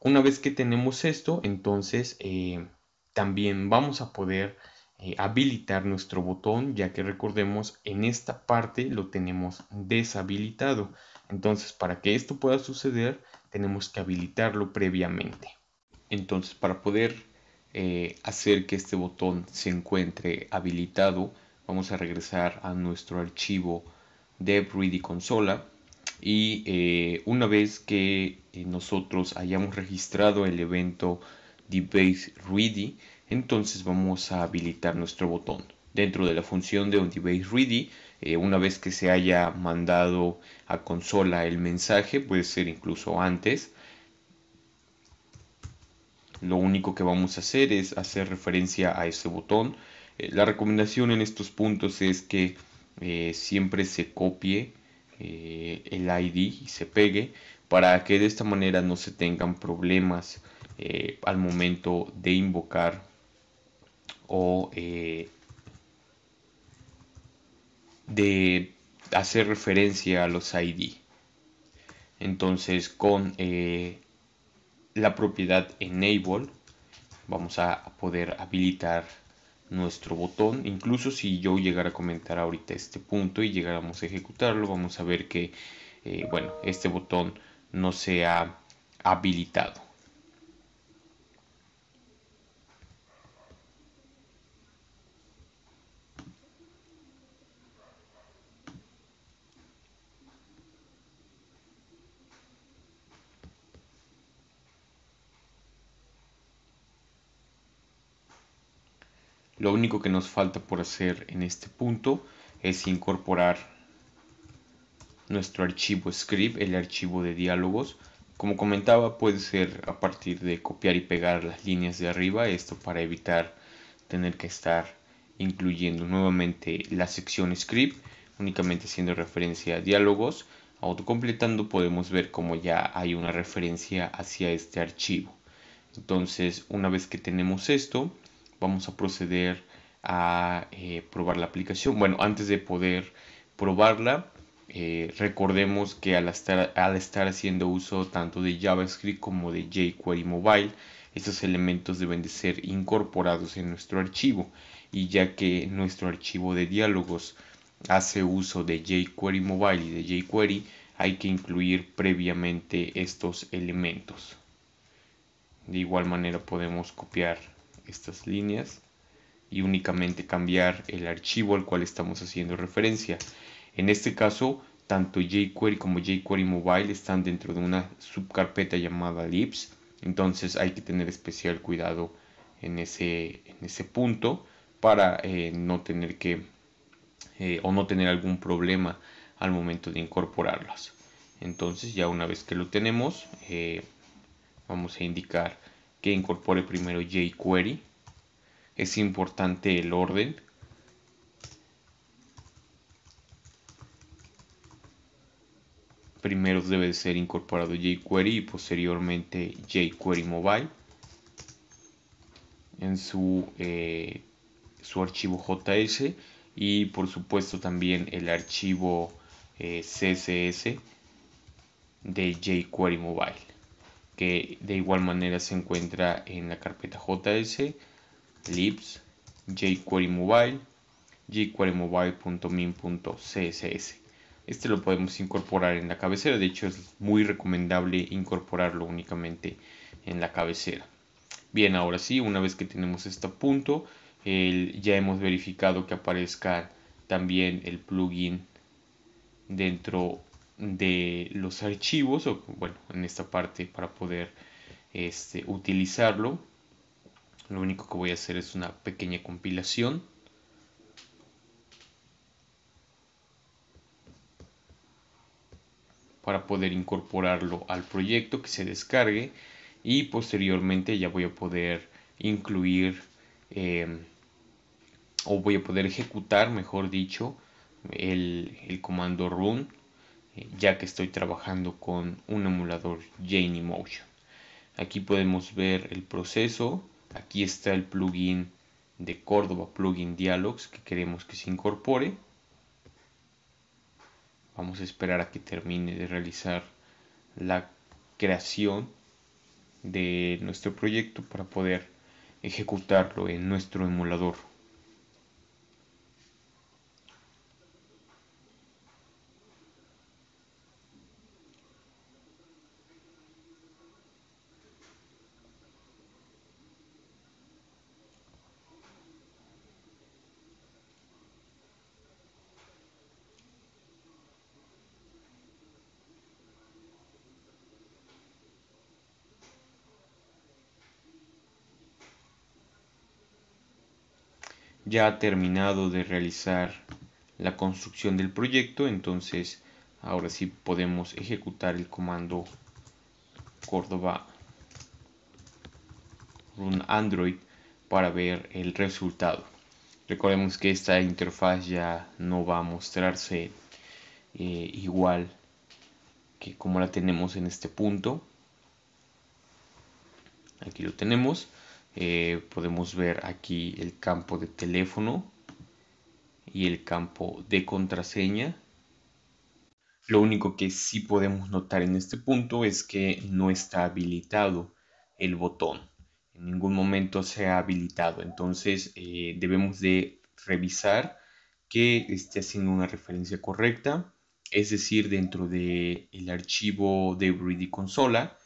Una vez que tenemos esto, entonces eh, también vamos a poder eh, habilitar nuestro botón, ya que recordemos en esta parte lo tenemos deshabilitado. Entonces, para que esto pueda suceder, tenemos que habilitarlo previamente. Entonces, para poder eh, hacer que este botón se encuentre habilitado, vamos a regresar a nuestro archivo de Ready Consola y eh, una vez que eh, nosotros hayamos registrado el evento debate ready entonces vamos a habilitar nuestro botón dentro de la función de un ready eh, una vez que se haya mandado a consola el mensaje puede ser incluso antes lo único que vamos a hacer es hacer referencia a ese botón la recomendación en estos puntos es que siempre se copie eh, el ID y se pegue para que de esta manera no se tengan problemas eh, al momento de invocar o eh, de hacer referencia a los ID. Entonces con la propiedad enable vamos a poder habilitar nuestro botón. Incluso si yo llegara a comentar ahorita este punto y llegáramos a ejecutarlo, vamos a ver que, eh, bueno, este botón no se ha habilitado. Lo único que nos falta por hacer en este punto es incorporar nuestro archivo script, el archivo de diálogos. Como comentaba, puede ser a partir de copiar y pegar las líneas de arriba, esto para evitar tener que estar incluyendo nuevamente la sección script, únicamente haciendo referencia a diálogos. Autocompletando podemos ver como ya hay una referencia hacia este archivo. Entonces, una vez que tenemos esto, vamos a proceder a eh, probar la aplicación. Bueno, antes de poder probarla, eh, recordemos que al estar, al estar haciendo uso tanto de JavaScript como de jQuery Mobile, estos elementos deben de ser incorporados en nuestro archivo. Y ya que nuestro archivo de diálogos hace uso de jQuery Mobile y de jQuery, hay que incluir previamente estos elementos. De igual manera podemos copiar estas líneas y únicamente cambiar el archivo al cual estamos haciendo referencia. En este caso, tanto jQuery como jQuery Mobile están dentro de una subcarpeta llamada libs, entonces hay que tener especial cuidado en ese, en ese punto para eh, no tener que eh, o no tener algún problema al momento de incorporarlas. Entonces ya una vez que lo tenemos, eh, vamos a indicar que incorpore primero jQuery. Es importante el orden. Primero debe ser incorporado jQuery y posteriormente jQuery Mobile. En su, eh, su archivo JS y por supuesto también el archivo eh, CSS de jQuery Mobile que de igual manera se encuentra en la carpeta JS, libs jQuery Mobile, jQueryMobile.min.css. Este lo podemos incorporar en la cabecera, de hecho es muy recomendable incorporarlo únicamente en la cabecera. Bien, ahora sí, una vez que tenemos este punto, ya hemos verificado que aparezca también el plugin dentro de los archivos o bueno en esta parte para poder este, utilizarlo lo único que voy a hacer es una pequeña compilación para poder incorporarlo al proyecto que se descargue y posteriormente ya voy a poder incluir em, o voy a poder ejecutar mejor dicho el, el comando run ya que estoy trabajando con un emulador Jane motion Aquí podemos ver el proceso, aquí está el plugin de Córdoba Plugin Dialogs que queremos que se incorpore. Vamos a esperar a que termine de realizar la creación de nuestro proyecto para poder ejecutarlo en nuestro emulador. ya ha terminado de realizar la construcción del proyecto, entonces ahora sí podemos ejecutar el comando Córdoba run Android para ver el resultado. Recordemos que esta interfaz ya no va a mostrarse eh, igual que como la tenemos en este punto. Aquí lo tenemos. Eh, podemos ver aquí el campo de teléfono y el campo de contraseña. Lo único que sí podemos notar en este punto es que no está habilitado el botón. En ningún momento se ha habilitado. Entonces eh, debemos de revisar que esté haciendo una referencia correcta. Es decir, dentro del el archivo de Ready Consola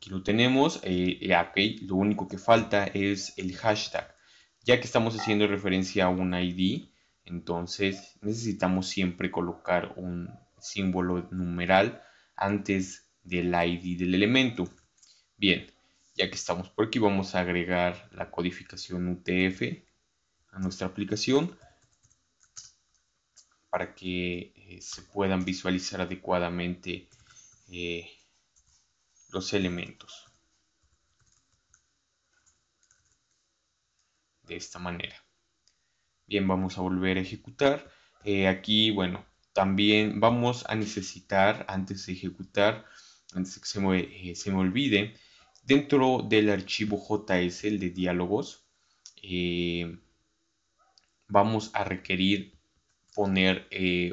Aquí lo tenemos. Eh, eh, ok, lo único que falta es el hashtag. Ya que estamos haciendo referencia a un ID, entonces necesitamos siempre colocar un símbolo numeral antes del ID del elemento. Bien, ya que estamos por aquí, vamos a agregar la codificación UTF a nuestra aplicación para que eh, se puedan visualizar adecuadamente eh, los elementos. De esta manera. Bien, vamos a volver a ejecutar. Eh, aquí, bueno, también vamos a necesitar, antes de ejecutar, antes que eh, se me, olvide, dentro del archivo JS, el de diálogos, eh, vamos a requerir poner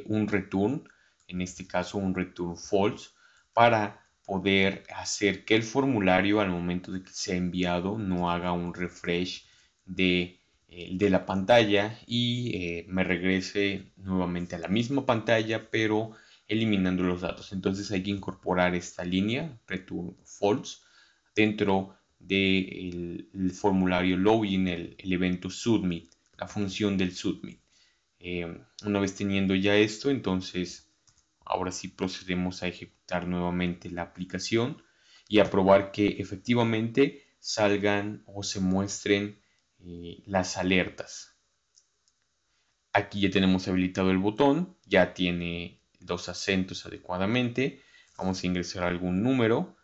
un return, en este caso un return false, para poder hacer que el formulario al momento de que sea enviado no haga un refresh de, eh, de la pantalla y eh, me regrese nuevamente a la misma pantalla pero eliminando los datos. Entonces hay que incorporar esta línea return false dentro del formulario login, el, evento submit, la función del submit. Eh, una vez teniendo ya esto, entonces Ahora sí procedemos a ejecutar nuevamente la aplicación y a probar que efectivamente salgan o se muestren eh, las alertas. Aquí ya tenemos habilitado el botón, ya tiene los acentos adecuadamente. Vamos a ingresar algún número.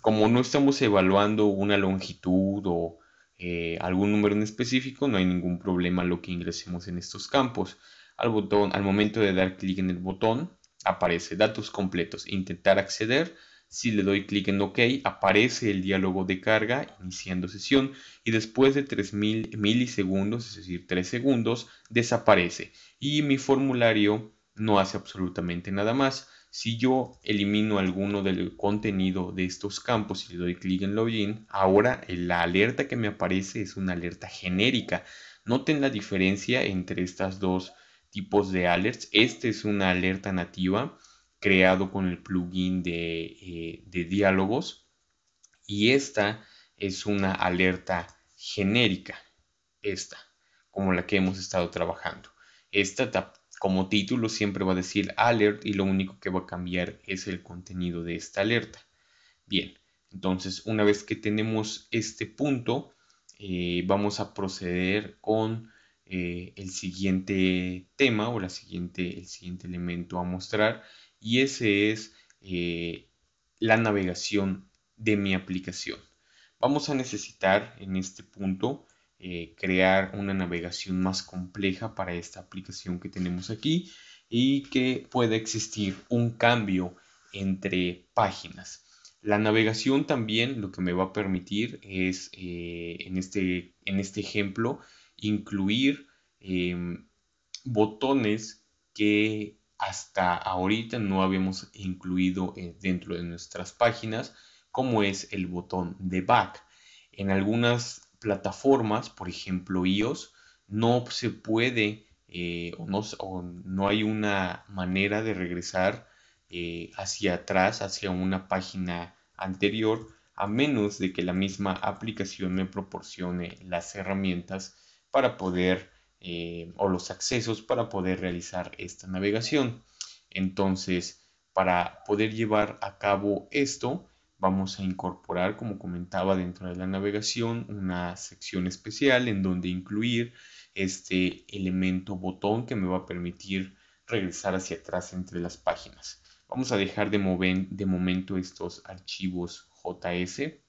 Como no estamos evaluando una longitud o eh, algún número en específico, no hay ningún problema lo que ingresemos en estos campos. Al, botón, al momento de dar clic en el botón, aparece datos completos, intentar acceder, si le doy clic en OK, aparece el diálogo de carga iniciando sesión y después de 3000 milisegundos, es decir, 3 segundos, desaparece y mi formulario no hace absolutamente nada más. Si yo elimino alguno del contenido de estos campos y le doy clic en login, ahora la alerta que me aparece es una alerta genérica. Noten la diferencia entre estas dos tipos de alerts. Este es una alerta nativa creado con el plugin eh, de, diálogos y esta es una alerta genérica, esta, como la que hemos estado trabajando. Esta como título siempre va a decir alert y lo único que va a cambiar es el contenido de esta alerta. Bien, entonces una vez que tenemos este punto, eh, vamos a proceder con eh, el siguiente tema o la siguiente, el siguiente elemento a mostrar y ese es eh, la navegación de mi aplicación. Vamos a necesitar en este punto eh, crear una navegación más compleja para esta aplicación que tenemos aquí y que pueda existir un cambio entre páginas. La navegación también lo que me va a permitir es, en, este, en este ejemplo, incluir em, botones que hasta ahorita no habíamos incluido eh, dentro de nuestras páginas, como es el botón de back. En algunas plataformas, por ejemplo iOS, no se puede eh, o, no, hay una manera de regresar eh, hacia atrás, hacia una página anterior, a menos de que la misma aplicación me proporcione las herramientas para poder, eh, o los accesos para poder realizar esta navegación. Entonces, para poder llevar a cabo esto, vamos a incorporar, como comentaba dentro de la navegación, una sección especial en donde incluir este elemento botón que me va a permitir regresar hacia atrás entre las páginas. Vamos a dejar de, mover, de momento estos archivos JS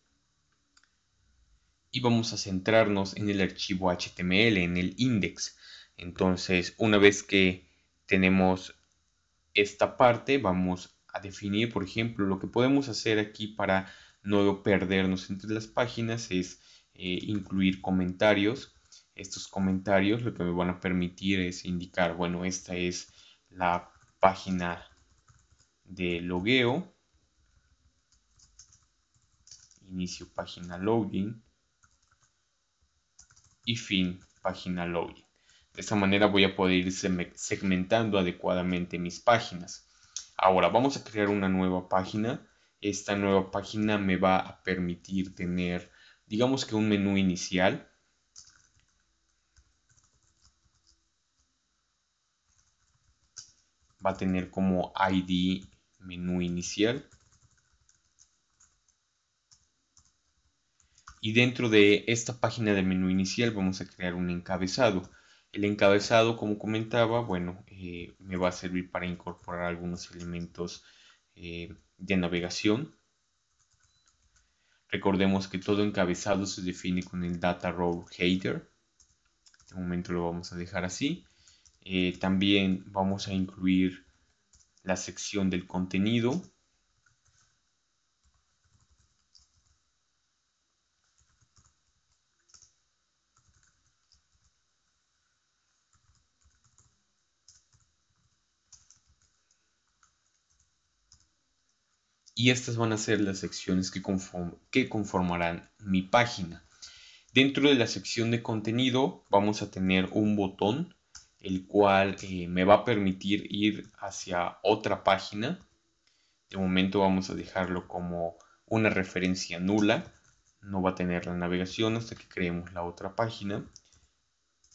y vamos a centrarnos en el archivo HTML, en el index. Entonces, una vez que tenemos esta parte, vamos a definir, por ejemplo, lo que podemos hacer aquí para no perdernos entre las páginas es eh, incluir comentarios. Estos comentarios lo que me van a permitir es indicar, bueno, esta es la página de logueo, inicio página login, y fin página login. De esta manera voy a poder ir segmentando adecuadamente mis páginas. Ahora vamos a crear una nueva página. Esta nueva página me va a permitir tener, digamos que un menú inicial. Va a tener como ID menú inicial. y dentro de esta página de menú inicial vamos a crear un encabezado. El encabezado, como comentaba, bueno, eh, me va a servir para incorporar algunos elementos eh, de navegación. Recordemos que todo encabezado se define con el data row header. De momento lo vamos a dejar así. Eh, también vamos a incluir la sección del contenido y estas van a ser las secciones que, conformarán mi página. Dentro de la sección de contenido vamos a tener un botón el cual eh, me va a permitir ir hacia otra página. De momento vamos a dejarlo como una referencia nula. No va a tener la navegación hasta que creemos la otra página.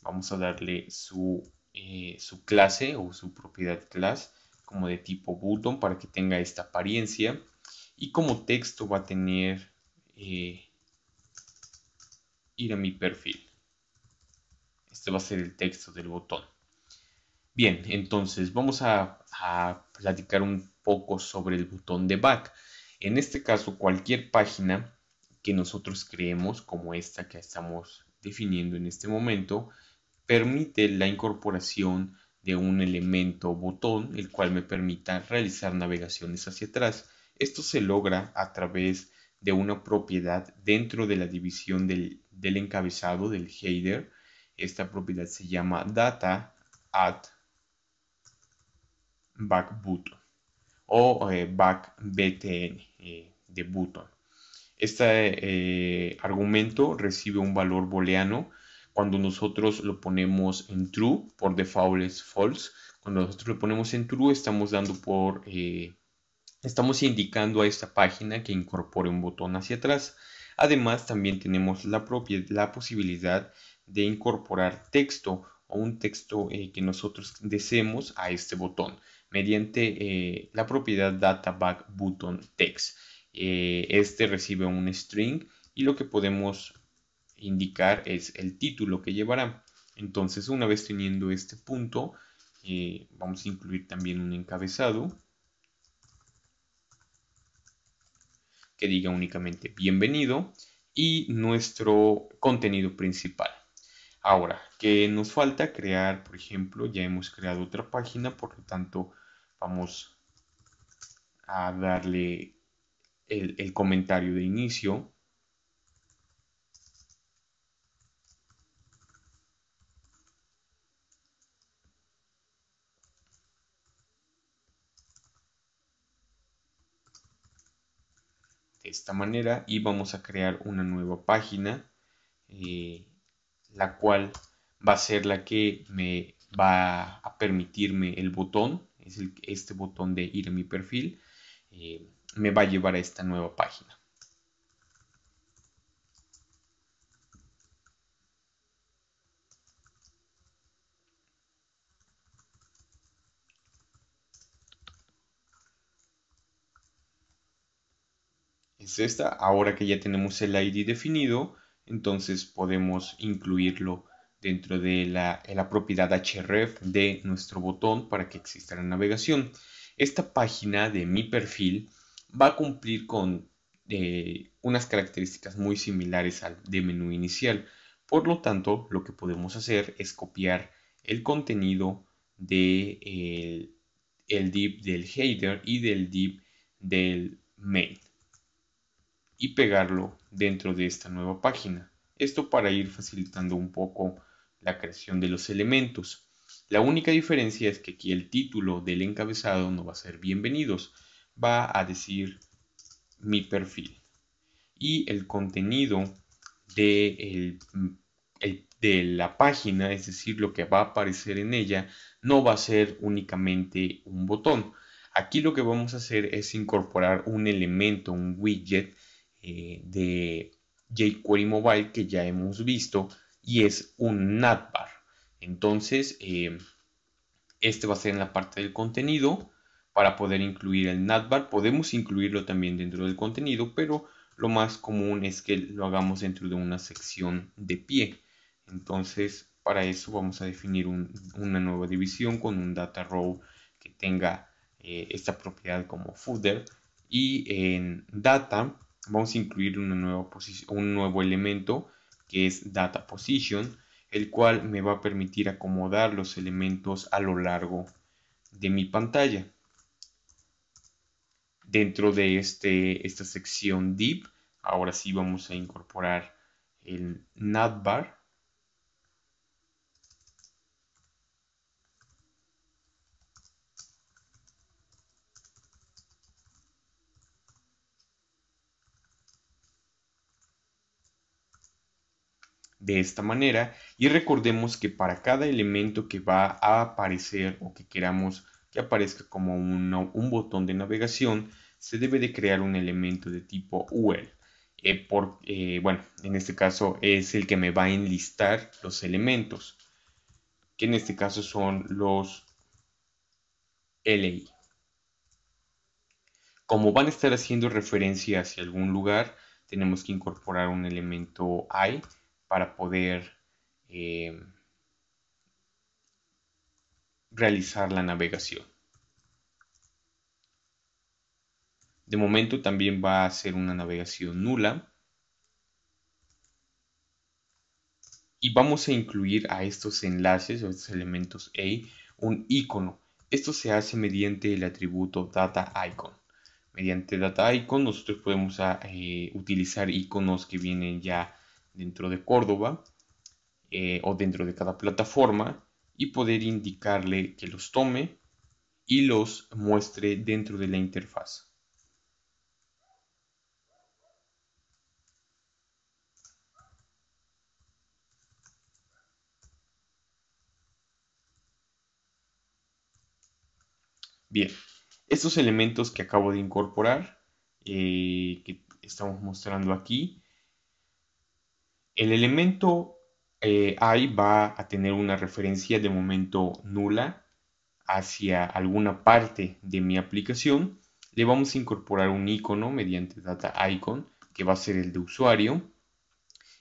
Vamos a darle su, eh, su clase o su propiedad class como de tipo button para que tenga esta apariencia y como texto va a tener eh, ir a mi perfil. Este va a ser el texto del botón. Bien, entonces vamos a, a platicar un poco sobre el botón de back. En este caso, cualquier página que nosotros creemos, como esta que estamos definiendo en este momento, permite la incorporación de un elemento botón, el cual me permita realizar navegaciones hacia atrás. Esto se logra a través de una propiedad dentro de la división del, encabezado del header. Esta propiedad se llama data at button o eh, backbtn eh, de button. Este eh, argumento recibe un valor booleano cuando nosotros lo ponemos en true, por default es false. Cuando nosotros lo ponemos en true, estamos dando por eh, Estamos indicando a esta página que incorpore un botón hacia atrás. Además, también tenemos la, la posibilidad de incorporar texto o un texto eh, que nosotros deseemos a este botón mediante eh, la propiedad data back button text. Eh, este recibe un string y lo que podemos indicar es el título que llevará. Entonces, una vez teniendo este punto, vamos a incluir también un encabezado. que diga únicamente bienvenido y nuestro contenido principal. Ahora, ¿qué nos falta crear, por ejemplo, ya hemos creado otra página, por lo tanto vamos a darle el comentario de inicio esta manera y vamos a crear una nueva página eh, la cual va a ser la que me va a permitirme el botón es el, este botón de ir a mi perfil eh, me va a llevar a esta nueva página Ahora que ya tenemos el ID definido, entonces podemos incluirlo dentro de la, propiedad href de nuestro botón para que exista la navegación. Esta página de mi perfil va a cumplir con eh, unas características muy similares al de menú inicial. Por lo tanto, lo que podemos hacer es copiar el contenido del div del header y del div del main y pegarlo dentro de esta nueva página. Esto para ir facilitando un poco la creación de los elementos. La única diferencia es que aquí el título del encabezado no va a ser bienvenidos, va a decir mi perfil. Y el contenido de, de la página, es decir, lo que va a aparecer en ella, no va a ser únicamente un botón. Aquí lo que vamos a hacer es incorporar un elemento, un widget, eh, de jQuery Mobile que ya hemos visto y es un bar. Entonces, eh, este va a ser en la parte del contenido. Para poder incluir el bar. podemos incluirlo también dentro del contenido, pero lo más común es que lo hagamos dentro de una sección de pie. Entonces, para eso vamos a definir una nueva división con un data row que tenga eh, esta propiedad como footer. Y en data vamos a incluir un nuevo elemento que es data position, el cual me va a permitir acomodar los elementos a lo largo de mi pantalla. Dentro de este, esta sección Deep, ahora sí vamos a incorporar el navbar de esta manera y recordemos que para cada elemento que va a aparecer o que queramos que aparezca como un, botón de navegación se debe de crear un elemento de tipo ul eh, por, eh, bueno en este caso es el que me va a enlistar los elementos que en este caso son los LI como van a estar haciendo referencia hacia algún lugar tenemos que incorporar un elemento I para poder eh, realizar la navegación. De momento también va a ser una navegación nula. Y vamos a incluir a estos enlaces, o estos elementos A, un icono. Esto se hace mediante el atributo data icon. Mediante data icon nosotros podemos ah, eh, utilizar iconos que vienen ya dentro de Córdoba eh, o dentro de cada plataforma y poder indicarle que los tome y los muestre dentro de la interfaz. Bien, estos elementos que acabo de incorporar, eh, que estamos mostrando aquí, el elemento eh, i va a tener una referencia de momento nula hacia alguna parte de mi aplicación. Le vamos a incorporar un icono mediante data icon que va a ser el de usuario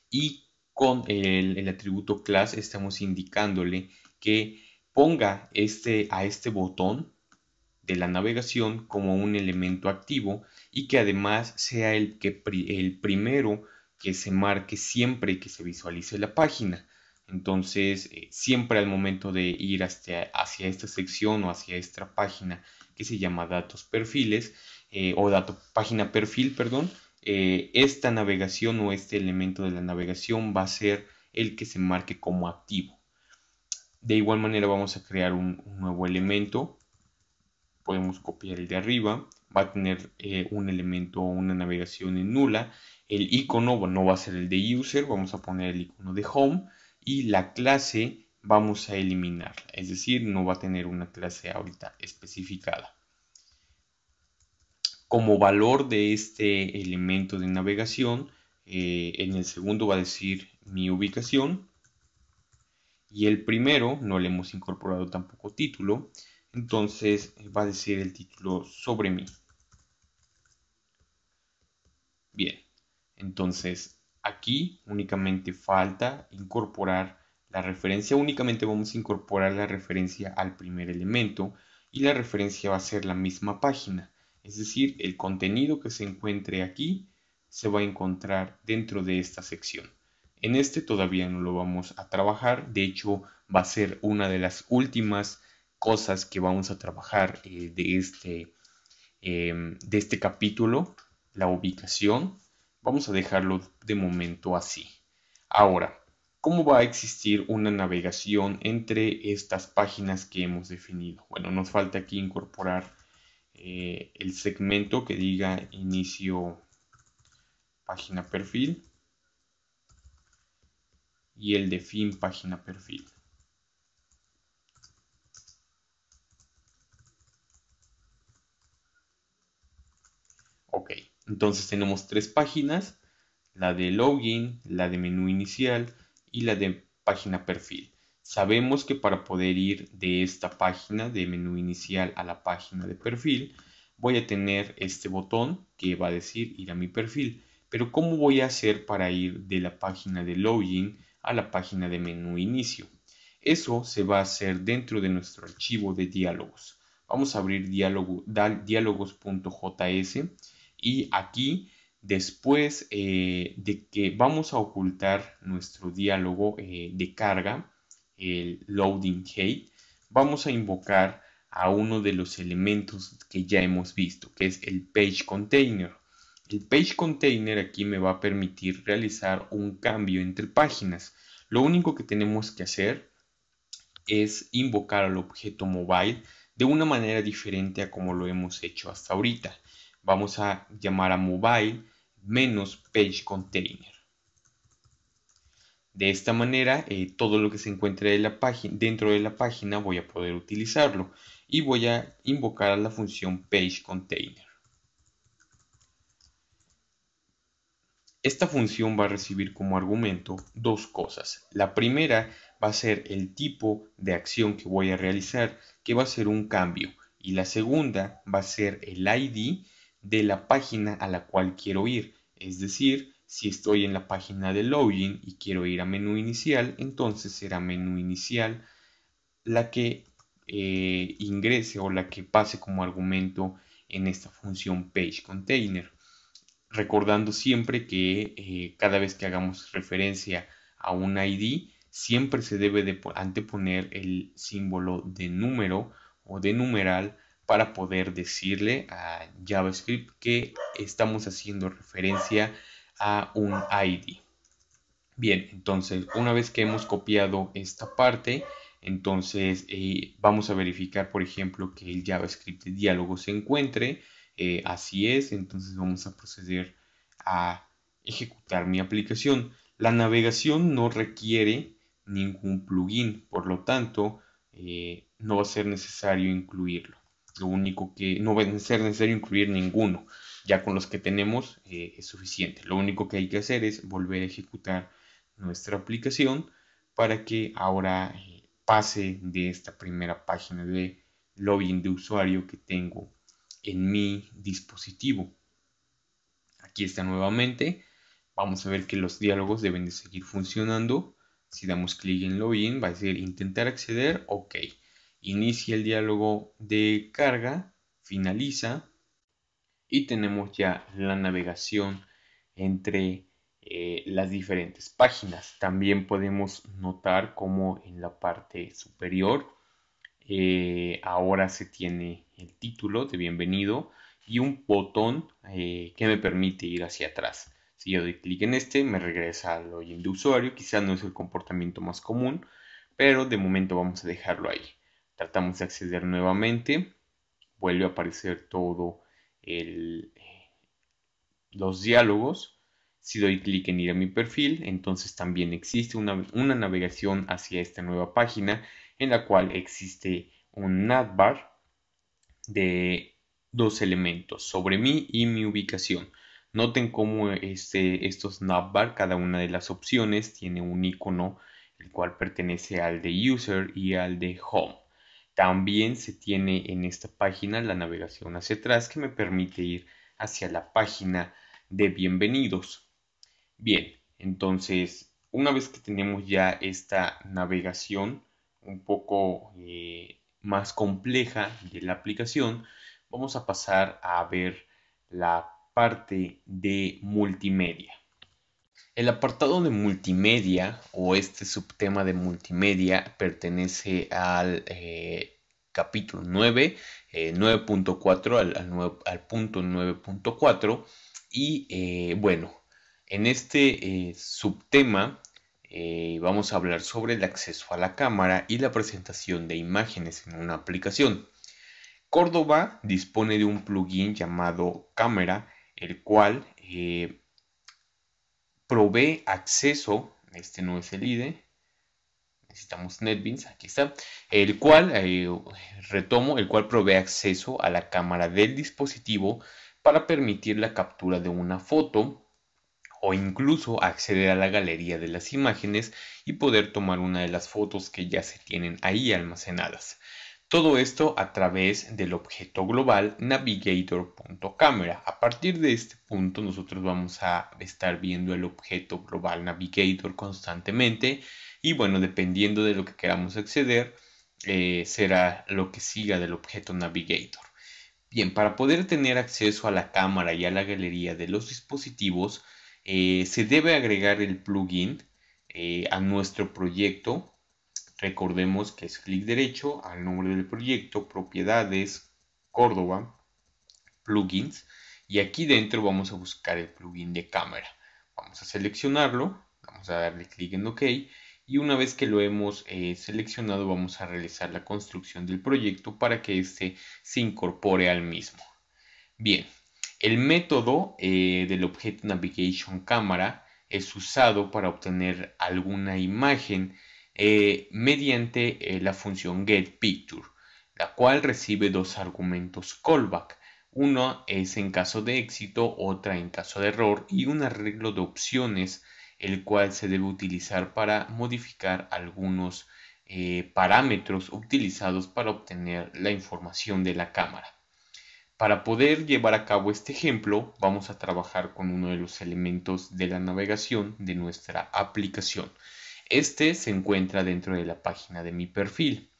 y con el, atributo class estamos indicándole que ponga este, a este botón de la navegación como un elemento activo y que además sea el, que el primero que se marque siempre y que se visualice la página. Entonces, eh, siempre al momento de ir hacia esta sección o hacia esta página que se llama datos perfiles eh, o dato, página perfil, perdón, eh, esta navegación o este elemento de la navegación va a ser el que se marque como activo. De igual manera vamos a crear un, un nuevo elemento. Podemos copiar el de arriba. Va a tener un elemento o una navegación en nula el icono no va a ser el de user, vamos a poner el icono de home y la clase vamos a eliminarla, es decir, no va a tener una clase ahorita especificada. Como valor de este elemento de navegación, eh, en el segundo va a decir mi ubicación y el primero no le hemos incorporado tampoco título, entonces eh, va a decir el título sobre mí. Bien. Entonces, aquí únicamente falta incorporar la referencia, únicamente vamos a incorporar la referencia al primer elemento y la referencia va a ser la misma página. Es decir, el contenido que se encuentre aquí se va a encontrar dentro de esta sección. En este todavía no lo vamos a trabajar, de hecho va a ser una de las últimas cosas que vamos a trabajar eh, de, este, em, de este capítulo, la ubicación, Vamos a dejarlo de momento así. Ahora, ¿cómo va a existir una navegación entre estas páginas que hemos definido? Bueno, nos falta aquí incorporar eh, el segmento que diga inicio página perfil y el de fin página perfil. Ok, entonces tenemos tres páginas, la de login, la de menú inicial y la de página perfil. Sabemos que para poder ir de esta página de menú inicial a la página de perfil, voy a tener este botón que va a decir ir a mi perfil. Pero ¿cómo voy a hacer para ir de la página de login a la página de menú inicio? Eso se va a hacer dentro de nuestro archivo de diálogos. Vamos a abrir diálogo, diálogos.js y aquí, después eh, de que vamos a ocultar nuestro diálogo eh, de carga, el loading gate, vamos a invocar a uno de los elementos que ya hemos visto, que es el page container. El page container aquí me va a permitir realizar un cambio entre páginas. Lo único que tenemos que hacer es invocar al objeto mobile de una manera diferente a como lo hemos hecho hasta ahorita. Vamos a llamar a mobile menos page container. De esta manera, eh, todo lo que se encuentre dentro de la página voy a poder utilizarlo y voy a invocar a la función page container. Esta función va a recibir como argumento dos cosas. La primera va a ser el tipo de acción que voy a realizar, que va a ser un cambio. Y la segunda va a ser el ID de la página a la cual quiero ir. Es decir, si estoy en la página de login y quiero ir a menú inicial, entonces será menú inicial la que eh, ingrese o la que pase como argumento en esta función page container. Recordando siempre que eh, cada vez que hagamos referencia a un ID, siempre se debe de anteponer el símbolo de número o de numeral para poder decirle a JavaScript que estamos haciendo referencia a un ID. Bien, entonces una vez que hemos copiado esta parte, entonces eh, vamos a verificar, por ejemplo, que el JavaScript de diálogo se encuentre. Eh, así es, entonces vamos a proceder a ejecutar mi aplicación. La navegación no requiere ningún plugin, por lo tanto, eh, no va a ser necesario incluirlo. Lo único que no va a ser necesario incluir ninguno. Ya con los que tenemos eh, es suficiente. Lo único que hay que hacer es volver a ejecutar nuestra aplicación para que ahora eh, pase de esta primera página de login de usuario que tengo en mi dispositivo. Aquí está nuevamente. Vamos a ver que los diálogos deben de seguir funcionando. Si damos clic en login, va a decir intentar acceder, ok inicia el diálogo de carga, finaliza y tenemos ya la navegación entre eh, las diferentes páginas. También podemos notar como en la parte superior eh, ahora se tiene el título de bienvenido y un botón eh, que me permite ir hacia atrás. Si yo doy clic en este, me regresa al login de usuario. Quizás no es el comportamiento más común, pero de momento vamos a dejarlo ahí. Tratamos de acceder nuevamente. Vuelve a aparecer todo el, eh, los diálogos. Si doy clic en ir a mi perfil, entonces también existe una, navegación hacia esta nueva página en la cual existe un navbar de dos elementos, sobre mí y mi ubicación. Noten cómo este, estos navbar, cada una de las opciones tiene un icono el cual pertenece al de user y al de home. También se tiene en esta página la navegación hacia atrás que me permite ir hacia la página de bienvenidos. Bien, entonces, una vez que tenemos ya esta navegación un poco eh, más compleja de la aplicación, vamos a pasar a ver la parte de multimedia. El apartado de multimedia o este subtema de multimedia pertenece al eh, capítulo 9, 9.4 eh, al, punto 9.4 y eh, bueno, en este subtema vamos a hablar sobre el acceso a la cámara y la presentación de imágenes en una aplicación. Córdoba dispone de un plugin llamado Cámara, el cual provee acceso, este no es el IDE, necesitamos NetBeans, aquí está, el cual, eh, retomo, el cual provee acceso a la cámara del dispositivo para permitir la captura de una foto o incluso acceder a la galería de las imágenes y poder tomar una de las fotos que ya se tienen ahí almacenadas. Todo esto a través del objeto global navigator.camera. A partir de este punto nosotros vamos a estar viendo el objeto global navigator constantemente y bueno, dependiendo de lo que queramos acceder, eh, será lo que siga del objeto navigator. Bien, para poder tener acceso a la cámara y a la galería de los dispositivos, eh, se debe agregar el plugin eh, a nuestro proyecto Recordemos que es clic derecho al nombre del proyecto, propiedades, Córdoba, plugins y aquí dentro vamos a buscar el plugin de cámara. Vamos a seleccionarlo, vamos a darle clic en OK y una vez que lo hemos eh, seleccionado vamos a realizar la construcción del proyecto para que éste se incorpore al mismo. Bien, el método eh, del Object Navigation cámara es usado para obtener alguna imagen eh, mediante eh, la función getPicture, la cual recibe dos argumentos callback. Uno es en caso de éxito, otra en caso de error y un arreglo de opciones, el cual se debe utilizar para modificar algunos eh, parámetros utilizados para obtener la información de la cámara. Para poder llevar a cabo este ejemplo, vamos a trabajar con uno de los elementos de la navegación de nuestra aplicación. Este se encuentra dentro de la página de mi perfil.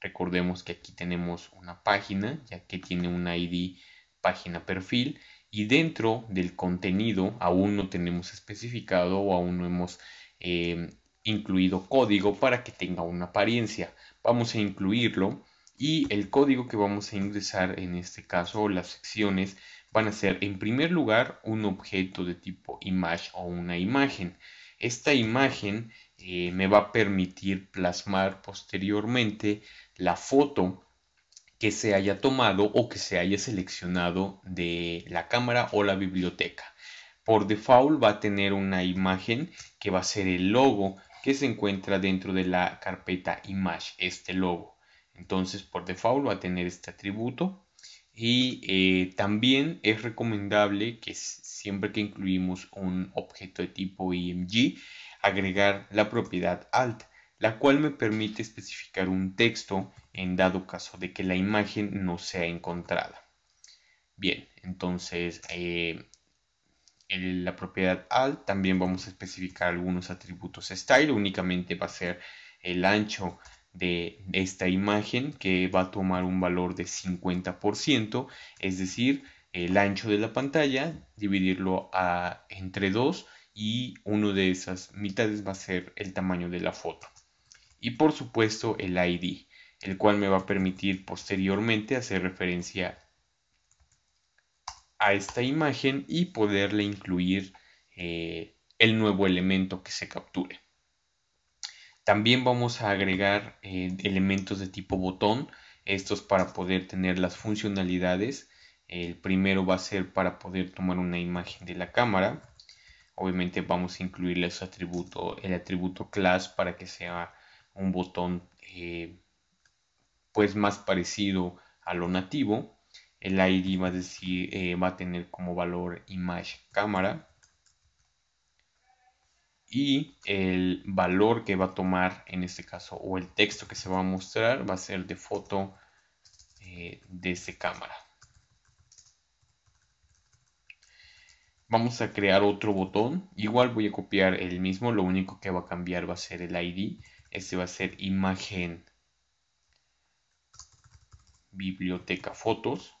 Recordemos que aquí tenemos una página, ya que tiene un ID página perfil y dentro del contenido aún no tenemos especificado o aún no hemos eh, incluido código para que tenga una apariencia. Vamos a incluirlo y el código que vamos a ingresar en este caso las secciones van a ser en primer lugar un objeto de tipo image o una imagen. Esta imagen eh, me va a permitir plasmar posteriormente la foto que se haya tomado o que se haya seleccionado de la cámara o la biblioteca. Por default va a tener una imagen que va a ser el logo que se encuentra dentro de la carpeta image, este logo. Entonces por default va a tener este atributo y eh, también es recomendable que siempre que incluimos un objeto de tipo IMG agregar la propiedad alt, la cual me permite especificar un texto en dado caso de que la imagen no sea encontrada. Bien, entonces en eh, la propiedad alt también vamos a especificar algunos atributos style, únicamente va a ser el ancho de esta imagen que va a tomar un valor de 50%, es decir, el ancho de la pantalla, dividirlo a, entre 2 y uno de esas mitades va a ser el tamaño de la foto. Y por supuesto el ID, el cual me va a permitir posteriormente hacer referencia a esta imagen y poderle incluir eh, el nuevo elemento que se capture. También vamos a agregar eh, elementos de tipo botón, estos para poder tener las funcionalidades. El primero va a ser para poder tomar una imagen de la cámara. Obviamente vamos a incluirle atributo, el atributo class para que sea un botón eh, pues más parecido a lo nativo. El ID va a, decir, eh, va a tener como valor image cámara y el valor que va a tomar en este caso o el texto que se va a mostrar va a ser de foto eh, de esta cámara. Vamos a crear otro botón. Igual voy a copiar el mismo. Lo único que va a cambiar va a ser el ID. Este va a ser imagen biblioteca fotos.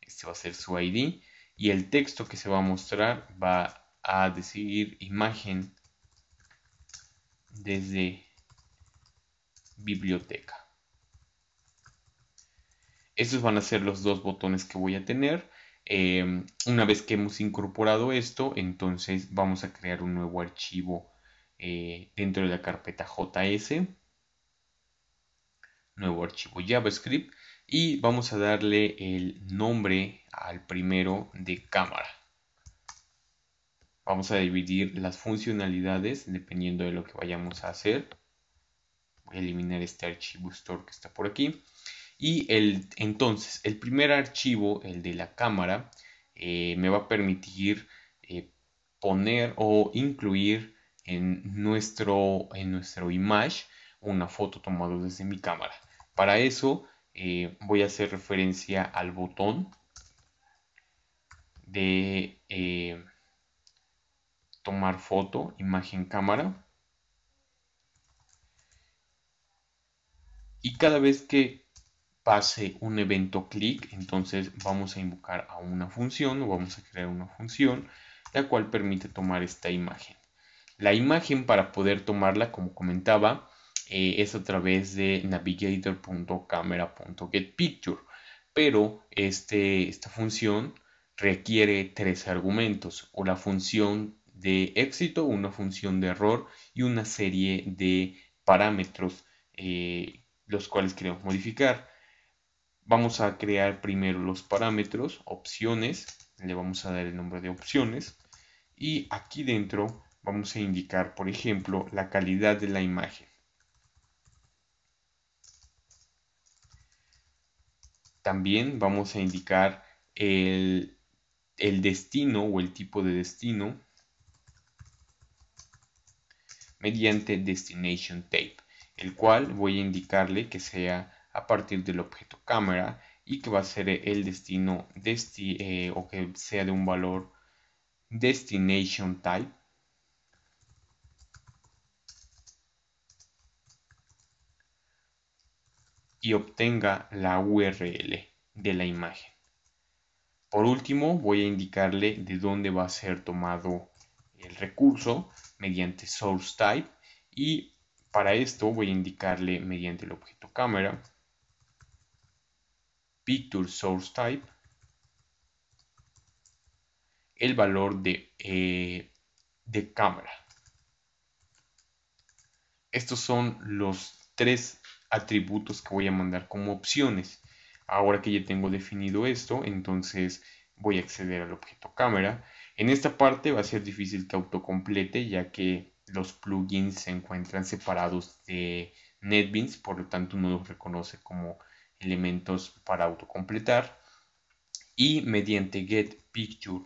Este va a ser su ID. Y el texto que se va a mostrar va a decir imagen desde biblioteca. Estos van a ser los dos botones que voy a tener. Em, una vez que hemos incorporado esto, entonces vamos a crear un nuevo archivo eh, dentro de la carpeta JS. Nuevo archivo JavaScript. Y vamos a darle el nombre al primero de cámara. Vamos a dividir las funcionalidades dependiendo de lo que vayamos a hacer. Voy a eliminar este archivo store que está por aquí. Y el, entonces, el primer archivo, el de la cámara, eh, me va a permitir eh, poner o incluir en nuestro, en nuestro image una foto tomada desde mi cámara. Para eso eh, voy a hacer referencia al botón de tomar foto, imagen cámara. Y cada vez que pase un evento clic, entonces vamos a invocar a una función o vamos a crear una función la cual permite tomar esta imagen. La imagen para poder tomarla, como comentaba, eh, es a través de navigator.camera.getPicture, pero este, esta función requiere tres argumentos, o la función de éxito, una función de error y una serie de parámetros, eh, los cuales queremos modificar vamos a crear primero los parámetros, opciones, le vamos a dar el nombre de opciones y aquí dentro vamos a indicar, por ejemplo, la calidad de la imagen. También vamos a indicar el, destino o el tipo de destino mediante Destination Tape, el cual voy a indicarle que sea a partir del objeto cámara y que va a ser el destino desti eh, o que sea de un valor destination type y obtenga la URL de la imagen. Por último, voy a indicarle de dónde va a ser tomado el recurso mediante source type y para esto voy a indicarle mediante el objeto cámara picture source type el valor de, eh, de cámara. Estos son los tres atributos que voy a mandar como opciones. Ahora que ya tengo definido esto, entonces voy a acceder al objeto cámara. En esta parte va a ser difícil que autocomplete ya que los plugins se encuentran separados de NetBeans, por lo tanto no los reconoce como elementos para autocompletar y mediante get picture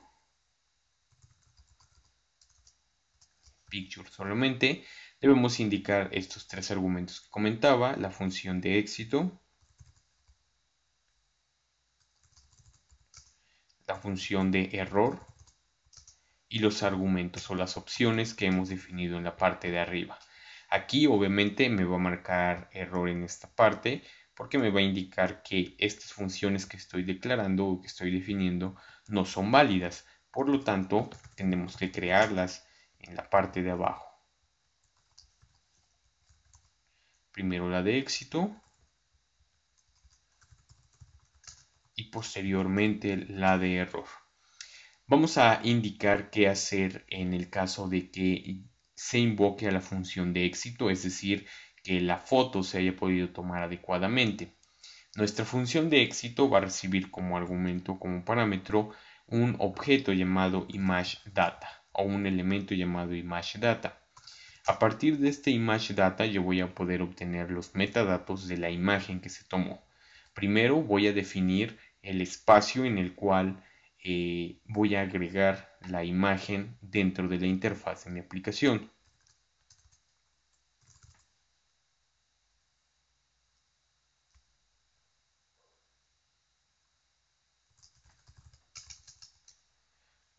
picture solamente debemos indicar estos tres argumentos que comentaba la función de éxito la función de error y los argumentos o las opciones que hemos definido en la parte de arriba aquí obviamente me va a marcar error en esta parte porque me va a indicar que estas funciones que estoy declarando o que estoy definiendo no son válidas. Por lo tanto, tenemos que crearlas en la parte de abajo. Primero la de éxito y posteriormente la de error. Vamos a indicar qué hacer en el caso de que se invoque a la función de éxito, es decir, que la foto se haya podido tomar adecuadamente. Nuestra función de éxito va a recibir como argumento, como parámetro, un objeto llamado image data o un elemento llamado image data. A partir de este ImageData data yo voy a poder obtener los metadatos de la imagen que se tomó. Primero voy a definir el espacio en el cual eh, voy a agregar la imagen dentro de la interfaz de mi aplicación.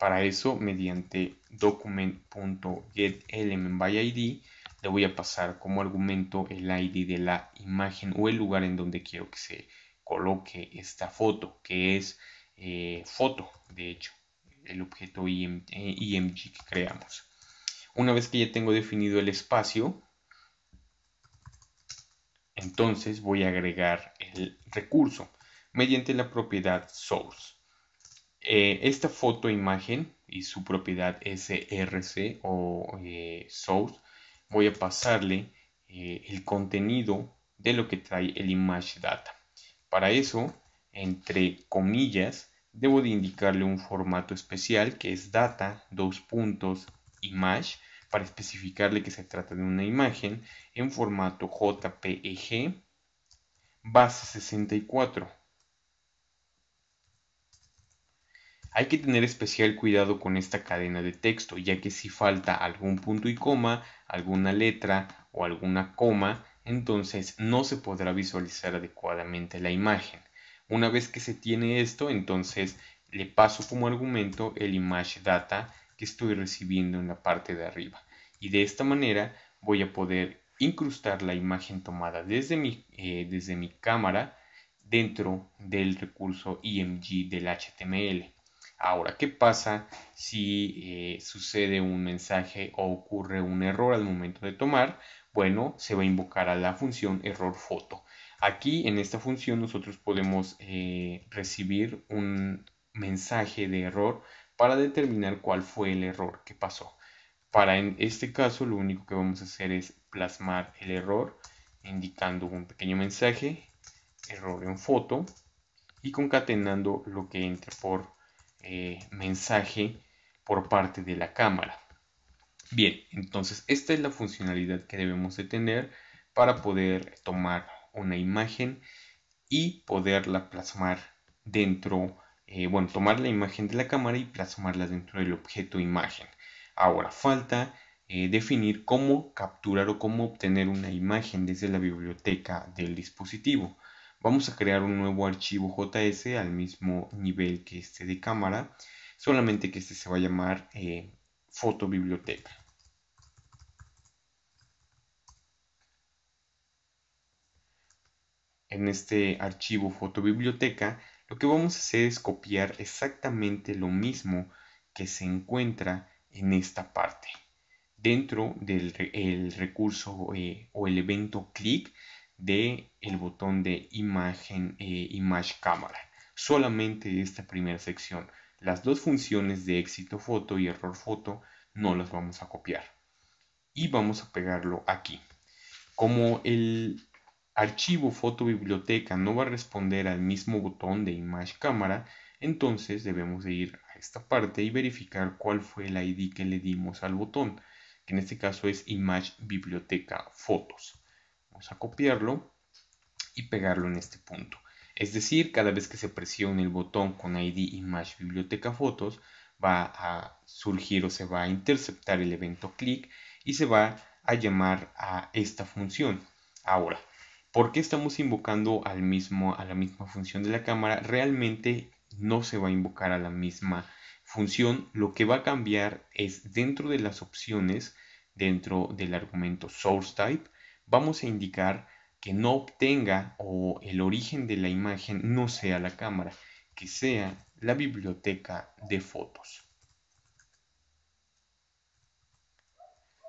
Para eso, mediante document.getElementById, le voy a pasar como argumento el ID de la imagen o el lugar en donde quiero que se coloque esta foto, que es eh, foto, de hecho, el objeto IMG eh, que creamos. Una vez que ya tengo definido el espacio, entonces voy a agregar el recurso mediante la propiedad source. Eh, esta foto imagen y su propiedad src o eh, source, voy a pasarle eh, el contenido de lo que trae el image data. Para eso, entre comillas, debo de indicarle un formato especial que es data, dos puntos, image, para especificarle que se trata de una imagen en formato JPEG base 64 Hay que tener especial cuidado con esta cadena de texto, ya que si falta algún punto y coma, alguna letra o alguna coma, entonces no se podrá visualizar adecuadamente la imagen. Una vez que se tiene esto, entonces le paso como argumento el image data que estoy recibiendo en la parte de arriba. Y de esta manera voy a poder incrustar la imagen tomada desde mi, eh, desde mi cámara dentro del recurso IMG del HTML. Ahora, ¿qué pasa si eh, sucede un mensaje o ocurre un error al momento de tomar? Bueno, se va a invocar a la función error foto. Aquí en esta función nosotros podemos eh, recibir un mensaje de error para determinar cuál fue el error que pasó. Para en este caso lo único que vamos a hacer es plasmar el error indicando un pequeño mensaje, error en foto y concatenando lo que entre por eh, mensaje por parte de la cámara. Bien, entonces esta es la funcionalidad que debemos de tener para poder tomar una imagen y poderla plasmar dentro, eh, bueno, tomar la imagen de la cámara y plasmarla dentro del objeto imagen. Ahora falta eh, definir cómo capturar o cómo obtener una imagen desde la biblioteca del dispositivo. Vamos a crear un nuevo archivo JS al mismo nivel que este de cámara, solamente que este se va a llamar eh, fotobiblioteca. En este archivo fotobiblioteca, lo que vamos a hacer es copiar exactamente lo mismo que se encuentra en esta parte dentro del recurso eh, o el evento click de el botón de imagen eh, image cámara solamente esta primera sección las dos funciones de éxito foto y error foto no las vamos a copiar y vamos a pegarlo aquí como el archivo foto biblioteca no va a responder al mismo botón de image cámara entonces debemos de ir a esta parte y verificar cuál fue el id que le dimos al botón que en este caso es image biblioteca fotos Vamos a copiarlo y pegarlo en este punto. Es decir, cada vez que se presione el botón con ID Image Biblioteca Fotos, va a surgir o se va a interceptar el evento clic y se va a llamar a esta función. Ahora, ¿por qué estamos invocando al mismo, a la misma función de la cámara? Realmente no se va a invocar a la misma función. Lo que va a cambiar es dentro de las opciones, dentro del argumento source type, vamos a indicar que no obtenga o el origen de la imagen no sea la cámara, que sea la biblioteca de fotos.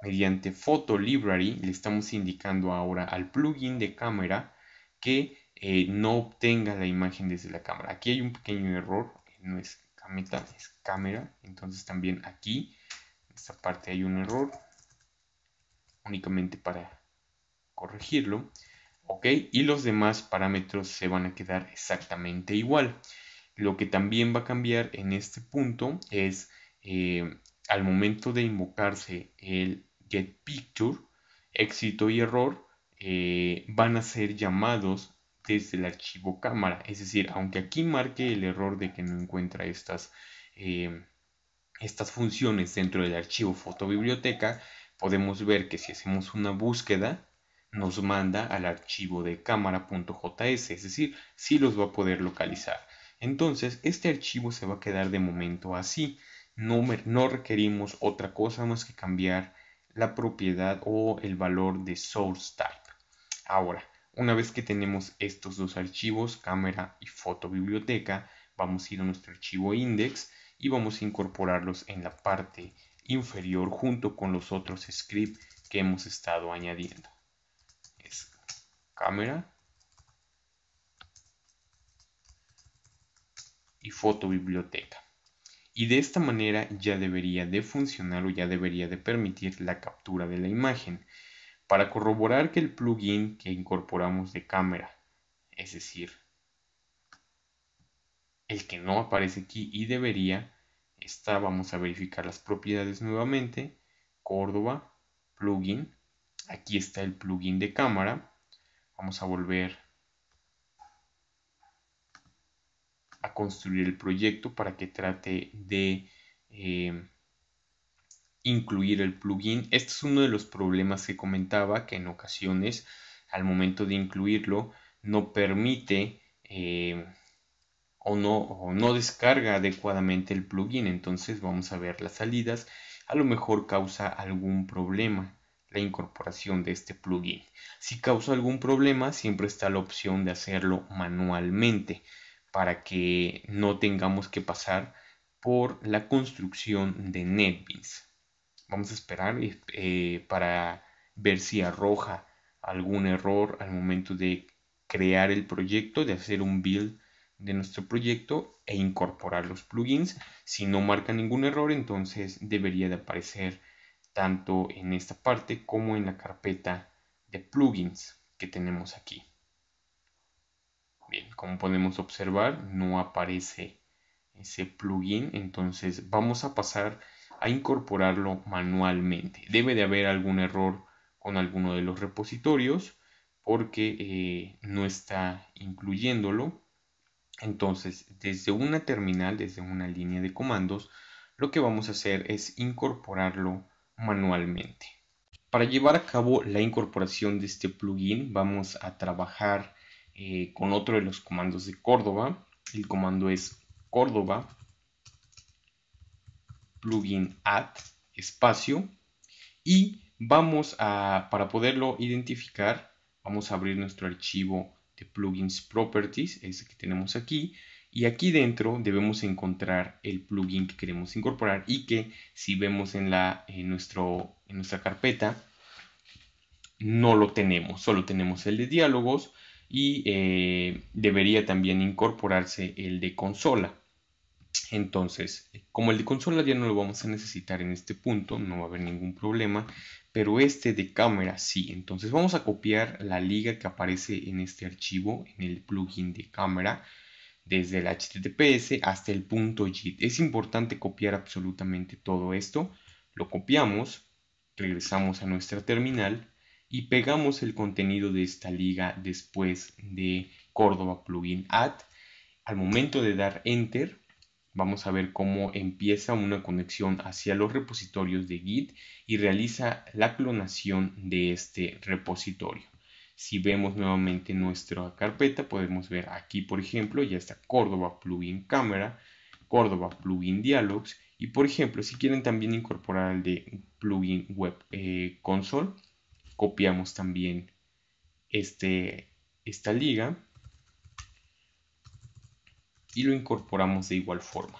Mediante Photo Library le estamos indicando ahora al plugin de cámara que eh, no obtenga la imagen desde la cámara. Aquí hay un pequeño error, no es cameta, es cámara. Entonces también aquí, en esta parte hay un error, únicamente para corregirlo, ¿ok? Y los demás parámetros se van a quedar exactamente igual. Lo que también va a cambiar en este punto es eh, al momento de invocarse el getPicture, éxito y error eh, van a ser llamados desde el archivo cámara. Es decir, aunque aquí marque el error de que no encuentra estas, eh, estas funciones dentro del archivo fotobiblioteca, podemos ver que si hacemos una búsqueda, nos manda al archivo de cámara.js, es decir, si los va a poder localizar. Entonces, este archivo se va a quedar de momento así. No, no requerimos otra cosa más que cambiar la propiedad o el valor de source type. Ahora, una vez que tenemos estos dos archivos, cámara y foto biblioteca, vamos a ir a nuestro archivo index y vamos a incorporarlos en la parte inferior junto con los otros scripts que hemos estado añadiendo cámara y fotobiblioteca. Y de esta manera ya debería de funcionar o ya debería de permitir la captura de la imagen. Para corroborar que el plugin que incorporamos de cámara, es decir, el que no aparece aquí y debería, está, vamos a verificar las propiedades nuevamente, Córdoba, plugin, aquí está el plugin de cámara, vamos a volver a construir el proyecto para que trate de em, incluir el plugin. Este es uno de los problemas que comentaba, que en ocasiones al momento de incluirlo no permite em, o, no, o no descarga adecuadamente el plugin. Entonces vamos a ver las salidas. A lo mejor causa algún problema la incorporación de este plugin. Si causa algún problema, siempre está la opción de hacerlo manualmente para que no tengamos que pasar por la construcción de NetBeans. Vamos a esperar eh, eh, para ver si arroja algún error al momento de crear el proyecto, de hacer un build de nuestro proyecto e incorporar los plugins. Si no marca ningún error, entonces debería de aparecer tanto en esta parte como en la carpeta de plugins que tenemos aquí. Bien, como podemos observar, no aparece ese plugin, entonces vamos a pasar a incorporarlo manualmente. Debe de haber algún error con alguno de los repositorios porque eh, no está incluyéndolo. Entonces, desde una terminal, desde una línea de comandos, lo que vamos a hacer es incorporarlo manualmente. Para llevar a cabo la incorporación de este plugin vamos a trabajar eh, con otro de los comandos de Córdoba. El comando es Córdoba plugin add espacio y vamos a, para poderlo identificar, vamos a abrir nuestro archivo de plugins properties, ese que tenemos aquí, y aquí dentro debemos encontrar el plugin que queremos incorporar y que si vemos en, la, nuestro, en nuestra carpeta, no lo tenemos, solo tenemos el de diálogos y eh, debería también incorporarse el de consola. Entonces, como el de consola ya no lo vamos a necesitar en este punto, no va a haber ningún problema, pero este de cámara sí. Entonces vamos a copiar la liga que aparece en este archivo, en el plugin de cámara, desde el HTTPS hasta el punto git, Es importante copiar absolutamente todo esto. Lo copiamos, regresamos a nuestra terminal y pegamos el contenido de esta liga después de Córdoba Plugin Add. Al momento de dar Enter, vamos a ver cómo empieza una conexión hacia los repositorios de Git y realiza la clonación de este repositorio. Si vemos nuevamente nuestra carpeta, podemos ver aquí, por ejemplo, ya está Córdoba Plugin Cámara, Córdoba Plugin Dialogs, y por ejemplo, si quieren también incorporar el de Plugin Web eh, Console, copiamos también este, esta liga y lo incorporamos de igual forma.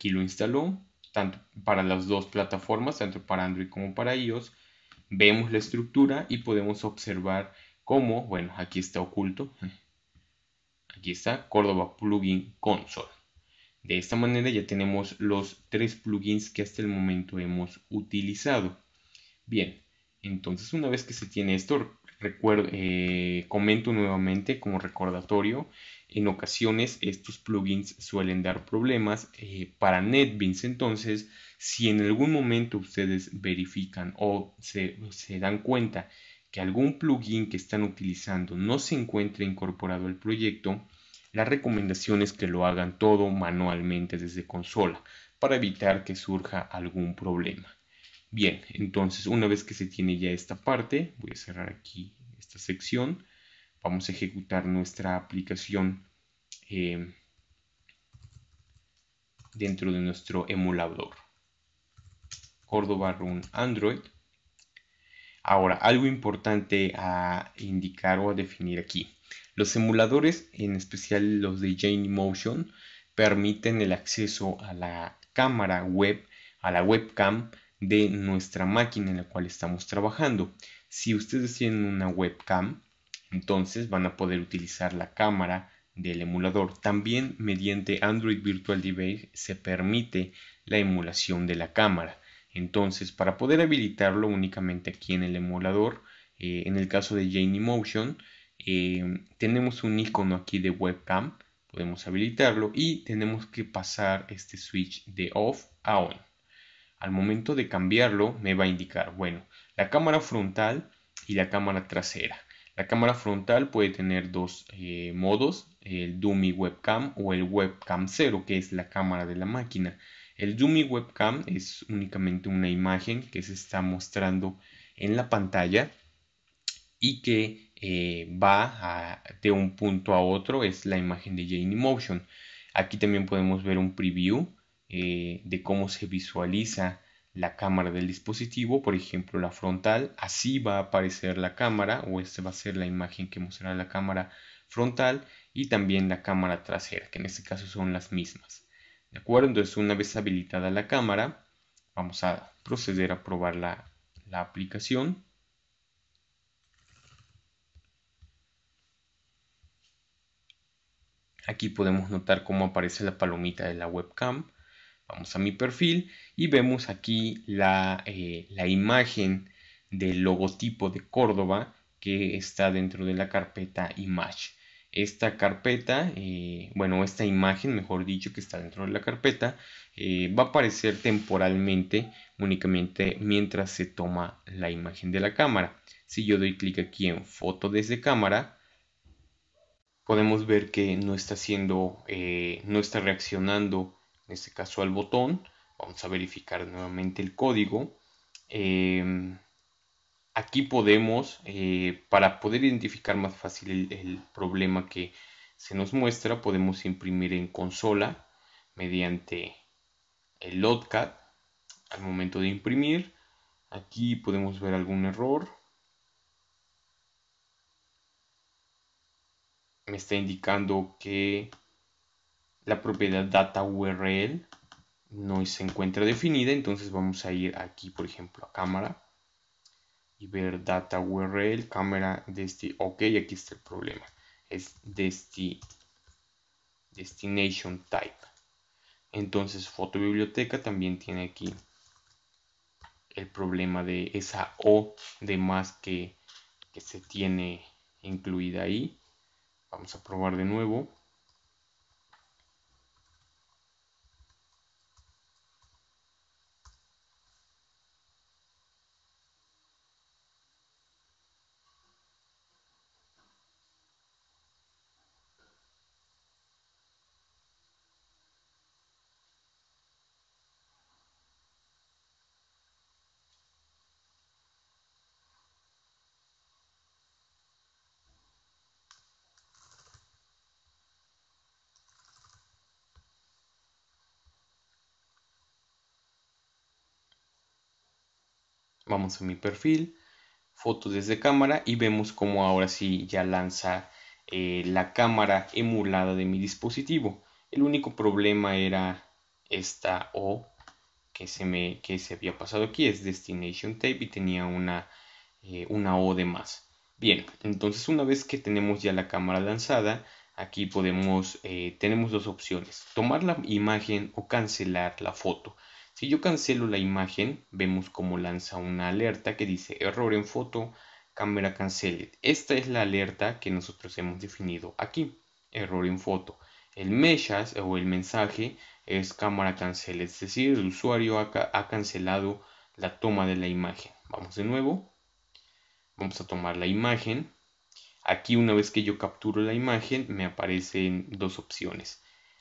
aquí lo instaló, tanto para las dos plataformas, tanto para Android como para iOS. Vemos la estructura y podemos observar cómo, bueno, aquí está oculto. Aquí está Córdoba Plugin Console. De esta manera ya tenemos los tres plugins que hasta el momento hemos utilizado. Bien, entonces una vez que se tiene esto, recuerdo, eh, comento nuevamente como recordatorio en ocasiones estos plugins suelen dar problemas. Eh, para NetBeans entonces, si en algún momento ustedes verifican o se, se dan cuenta que algún plugin que están utilizando no se encuentra incorporado al proyecto, la recomendación es que lo hagan todo manualmente desde consola para evitar que surja algún problema. Bien, entonces una vez que se tiene ya esta parte, voy a cerrar aquí esta sección vamos a ejecutar nuestra aplicación em, dentro de nuestro emulador. Córdoba Run Android. Ahora, algo importante a indicar o a definir aquí. Los emuladores, en especial los de Motion, permiten el acceso a la cámara web, a la webcam de nuestra máquina en la cual estamos trabajando. Si ustedes tienen una webcam, entonces van a poder utilizar la cámara del emulador. También mediante Android Virtual Device se permite la emulación de la cámara. Entonces para poder habilitarlo únicamente aquí en el emulador, eh, en el caso de Genymotion, Motion, eh, tenemos un icono aquí de webcam, podemos habilitarlo y tenemos que pasar este switch de off a on. Al momento de cambiarlo me va a indicar, bueno, la cámara frontal y la cámara trasera. La cámara frontal puede tener dos eh, modos, el dummy webcam o el webcam 0, que es la cámara de la máquina. El dummy webcam es únicamente una imagen que se está mostrando en la pantalla y que eh, va de un punto a otro, es la imagen de Motion. Aquí también podemos ver un preview eh, de cómo se visualiza la cámara del dispositivo, por ejemplo la frontal, así va a aparecer la cámara o esta va a ser la imagen que mostrará la cámara frontal y también la cámara trasera, que en este caso son las mismas. ¿De acuerdo? Entonces una vez habilitada la cámara, vamos a proceder a probar la, la aplicación. Aquí podemos notar cómo aparece la palomita de la webcam. Vamos a mi perfil y vemos aquí eh, la, imagen del logotipo de Córdoba que está dentro de la carpeta Image. Esta carpeta, eh, bueno, esta imagen, mejor dicho, que está dentro de la carpeta, eh, va a aparecer temporalmente únicamente mientras se toma la imagen de la cámara. Si yo doy clic aquí en foto desde cámara, podemos ver que no está haciendo, no está reaccionando en este caso al botón. Vamos a verificar nuevamente el código. Em, aquí podemos, eh, para poder identificar más fácil el, problema que se nos muestra, podemos imprimir en consola mediante el Lotcat. Al momento de imprimir, aquí podemos ver algún error. Me está indicando que la propiedad data URL no se encuentra definida, entonces vamos a ir aquí, por ejemplo, a cámara y ver data URL, cámara desti, ok, aquí está el problema, es desti, destination type. Entonces, fotobiblioteca también tiene aquí el problema de esa O de más que, que se tiene incluida ahí. Vamos a probar de nuevo. mi perfil, foto desde cámara y vemos como ahora sí ya lanza eh, la cámara emulada de mi dispositivo. El único problema era esta O que se me que se había pasado aquí, es Destination Tape y tenía una, eh, una O de más. Bien, entonces una vez que tenemos ya la cámara lanzada, aquí podemos, eh, tenemos dos opciones, tomar la imagen o cancelar la foto. Si yo cancelo la imagen, vemos como lanza una alerta que dice error en foto, cámara canceled. Esta es la alerta que nosotros hemos definido aquí, error en foto. El message o el mensaje es cámara canceled, es decir, el usuario ha cancelado la toma de la imagen. Vamos de nuevo. Vamos a tomar la imagen. Aquí una vez que yo capturo la imagen me aparecen dos opciones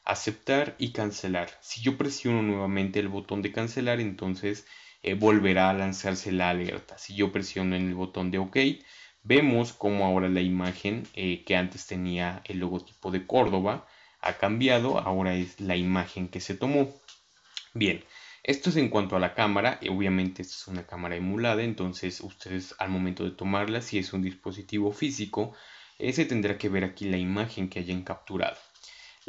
aceptar y cancelar. Si yo presiono nuevamente el botón de cancelar, entonces eh, volverá a lanzarse la alerta. Si yo presiono en el botón de OK, vemos como ahora la imagen eh, que antes tenía el logotipo de Córdoba ha cambiado, ahora es la imagen que se tomó. Bien, esto es en cuanto a la cámara, eh, obviamente esta es una cámara emulada, entonces ustedes al momento de tomarla, si es un dispositivo físico, se tendrá que ver aquí la imagen que hayan capturado.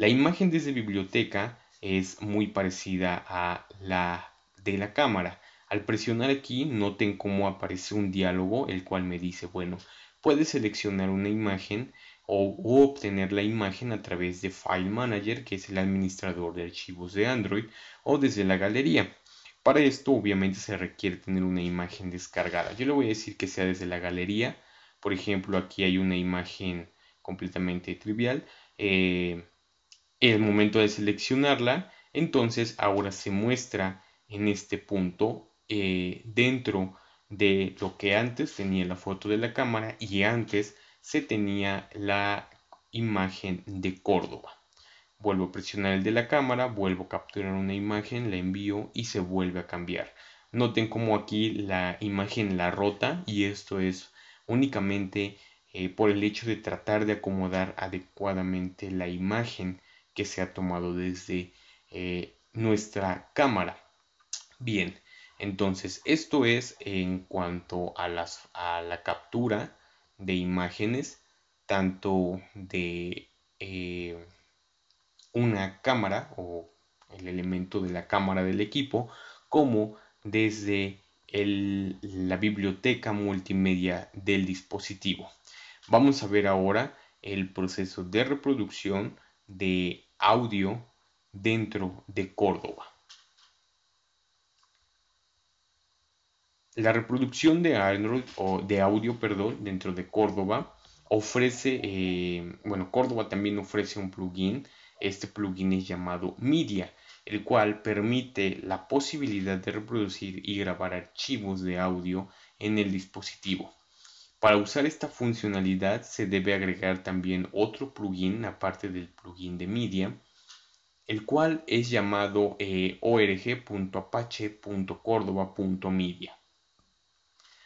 La imagen desde biblioteca es muy parecida a la de la cámara. Al presionar aquí noten cómo aparece un diálogo el cual me dice, bueno, puedes seleccionar una imagen o, obtener la imagen a través de File Manager, que es el administrador de archivos de Android, o desde la galería. Para esto obviamente se requiere tener una imagen descargada. Yo le voy a decir que sea desde la galería. Por ejemplo, aquí hay una imagen completamente trivial. Eh, el momento de seleccionarla, entonces ahora se muestra en este punto eh, dentro de lo que antes tenía la foto de la cámara y antes se tenía la imagen de Córdoba. Vuelvo a presionar el de la cámara, vuelvo a capturar una imagen, la envío y se vuelve a cambiar. Noten como aquí la imagen la rota y esto es únicamente eh, por el hecho de tratar de acomodar adecuadamente la imagen que se ha tomado desde eh, nuestra cámara. Bien, entonces esto es en cuanto a, la captura de imágenes, tanto de eh, una cámara o el elemento de la cámara del equipo, como desde la biblioteca multimedia del dispositivo. Vamos a ver ahora el proceso de reproducción de audio dentro de Córdoba. La reproducción de, o de audio perdón, dentro de Córdoba ofrece, eh, bueno, Córdoba también ofrece un plugin. Este plugin es llamado Media, el cual permite la posibilidad de reproducir y grabar archivos de audio en el dispositivo. Para usar esta funcionalidad se debe agregar también otro plugin aparte del plugin de Media, el cual es llamado eh, org.apache.cordova.media.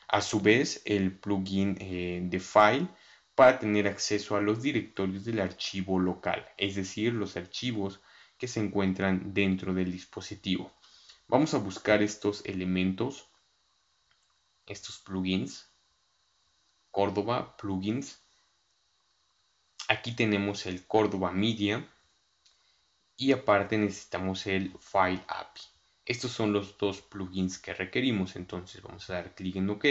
A su vez, el plugin eh, de File para tener acceso a los directorios del archivo local, es decir, los archivos que se encuentran dentro del dispositivo. Vamos a buscar estos elementos, estos plugins. Córdoba plugins. Aquí tenemos el Córdoba Media y aparte necesitamos el File API. Estos son los dos plugins que requerimos, entonces vamos a dar clic en OK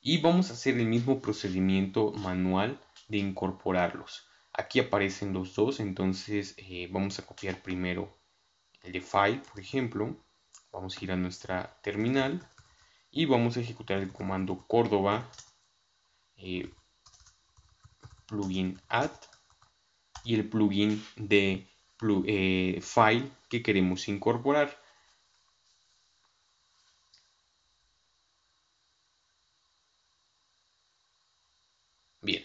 y vamos a hacer el mismo procedimiento manual de incorporarlos. Aquí aparecen los dos, entonces eh, vamos a copiar primero el de File, por ejemplo. Vamos a ir a nuestra terminal y vamos a ejecutar el comando Córdoba eh, plugin add y el plugin de eh, file que queremos incorporar. Bien,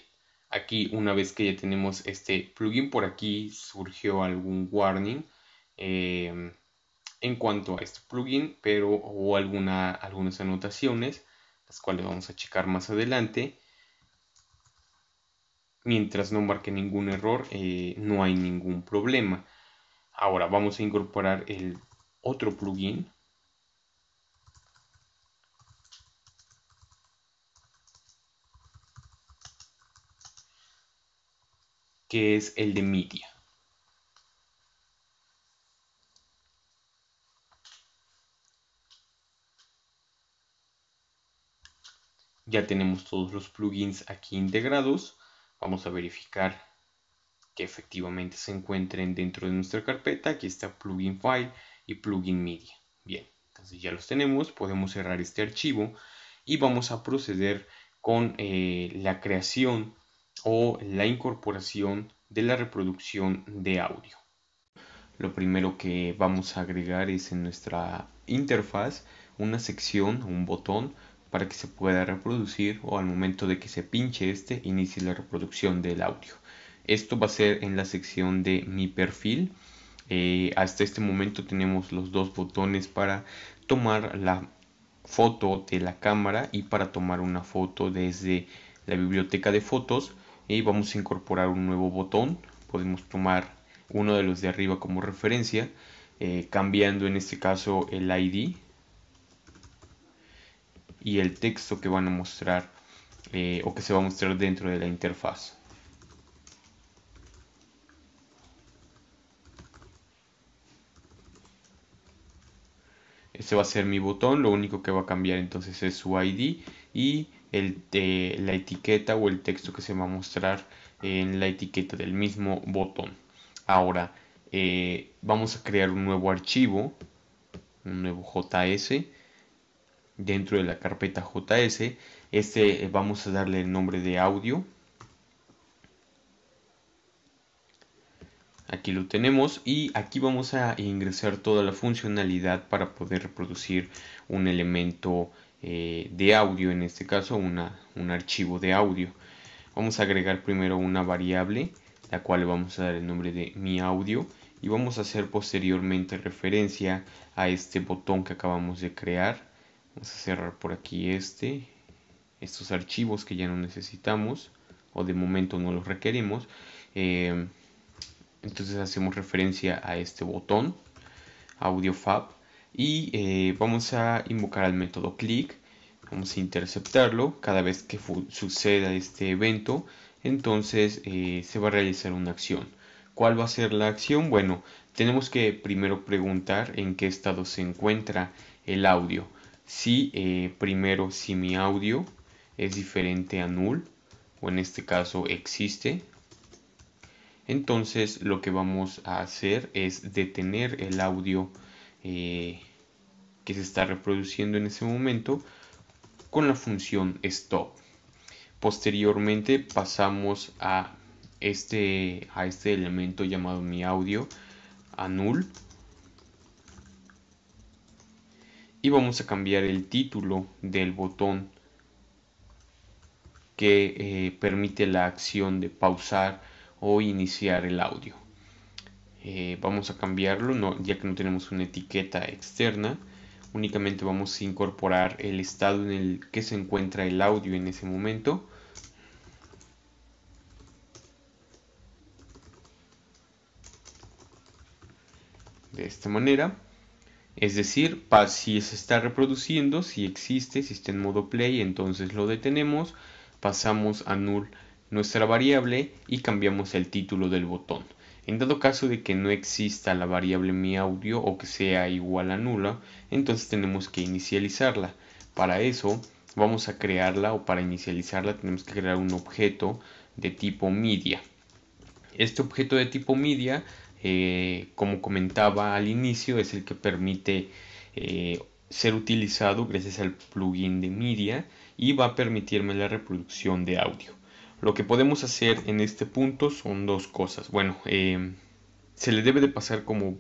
aquí una vez que ya tenemos este plugin, por aquí surgió algún warning em, en cuanto a este plugin, pero o alguna, algunas anotaciones, las cuales vamos a checar más adelante. Mientras no marque ningún error, eh, no hay ningún problema. Ahora vamos a incorporar el otro plugin. que es el de Media. Ya tenemos todos los plugins aquí integrados vamos a verificar que efectivamente se encuentren dentro de nuestra carpeta. Aquí está plugin file y plugin media. Bien, entonces ya los tenemos, podemos cerrar este archivo y vamos a proceder con eh, la creación o la incorporación de la reproducción de audio. Lo primero que vamos a agregar es en nuestra interfaz una sección, un botón para que se pueda reproducir o al momento de que se pinche este inicie la reproducción del audio. Esto va a ser en la sección de mi perfil. Eh, hasta este momento tenemos los dos botones para tomar la foto de la cámara y para tomar una foto desde la biblioteca de fotos y vamos a incorporar un nuevo botón podemos tomar uno de los de arriba como referencia eh, cambiando en este caso el id y el texto que van a mostrar eh, o que se va a mostrar dentro de la interfaz. Este va a ser mi botón, lo único que va a cambiar entonces es su ID y el, eh, la etiqueta o el texto que se va a mostrar en la etiqueta del mismo botón. Ahora eh, vamos a crear un nuevo archivo, un nuevo JS dentro de la carpeta JS. Este eh, vamos a darle el nombre de audio. Aquí lo tenemos y aquí vamos a ingresar toda la funcionalidad para poder reproducir un elemento eh, de audio, en este caso un archivo de audio. Vamos a agregar primero una variable, la cual le vamos a dar el nombre de mi audio y vamos a hacer posteriormente referencia a este botón que acabamos de crear Vamos a cerrar por aquí este, estos archivos que ya no necesitamos o de momento no los requerimos. Em, entonces hacemos referencia a este botón, AudioFab, y eh, vamos a invocar al método click. Vamos a interceptarlo cada vez que suceda este evento. Entonces eh, se va a realizar una acción. ¿Cuál va a ser la acción? Bueno, tenemos que primero preguntar en qué estado se encuentra el audio si eh, primero si mi audio es diferente a null o en este caso existe entonces lo que vamos a hacer es detener el audio eh, que se está reproduciendo en ese momento con la función stop posteriormente pasamos a este a este elemento llamado mi audio a null y vamos a cambiar el título del botón que eh, permite la acción de pausar o iniciar el audio eh, vamos a cambiarlo ya que no tenemos una etiqueta externa únicamente vamos a incorporar el estado en el que se encuentra el audio en ese momento de esta manera es decir, si se está reproduciendo, si existe, si está en modo play, entonces lo detenemos, pasamos a null nuestra variable y cambiamos el título del botón. En dado caso de que no exista la variable mi audio o que sea igual a nula, entonces tenemos que inicializarla. Para eso vamos a crearla o para inicializarla tenemos que crear un objeto de tipo media. Este objeto de tipo media eh, como comentaba al inicio, es el que permite eh, ser utilizado gracias al plugin de Media y va a permitirme la reproducción de audio. Lo que podemos hacer en este punto son dos cosas. Bueno, eh, se le debe de pasar como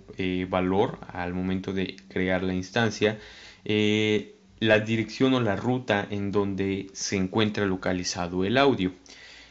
valor al momento de crear la instancia la dirección o la ruta en donde se encuentra localizado el audio.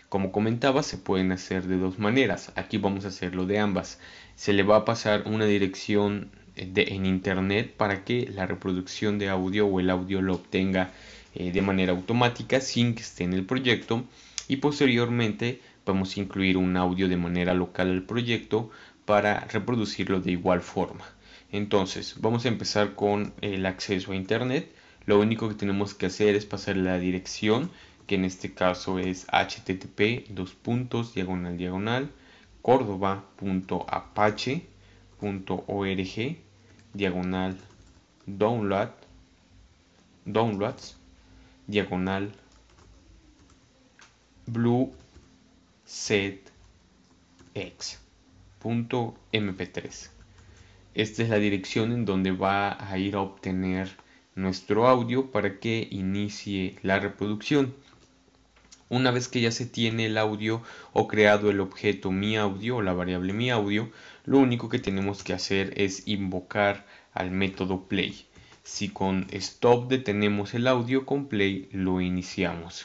Como comentaba, se pueden hacer de dos maneras. Aquí vamos a hacerlo de ambas se le va a pasar una dirección eh, de, en internet para que la reproducción de audio o el audio lo obtenga eh, de manera automática sin que esté en el proyecto y posteriormente vamos a incluir un audio de manera local al proyecto para reproducirlo de igual forma. Entonces, vamos a empezar con el acceso a internet. Lo único que tenemos que hacer es pasar la dirección, que en este caso es http dos puntos diagonal diagonal córdoba.apache.org diagonal download downloads diagonal blue set mp 3 Esta es la dirección en donde va a ir a obtener nuestro audio para que inicie la reproducción. Una vez que ya se tiene el audio o creado el objeto mi audio o la variable mi audio, lo único que tenemos que hacer es invocar al método play. Si con stop detenemos el audio, con play lo iniciamos.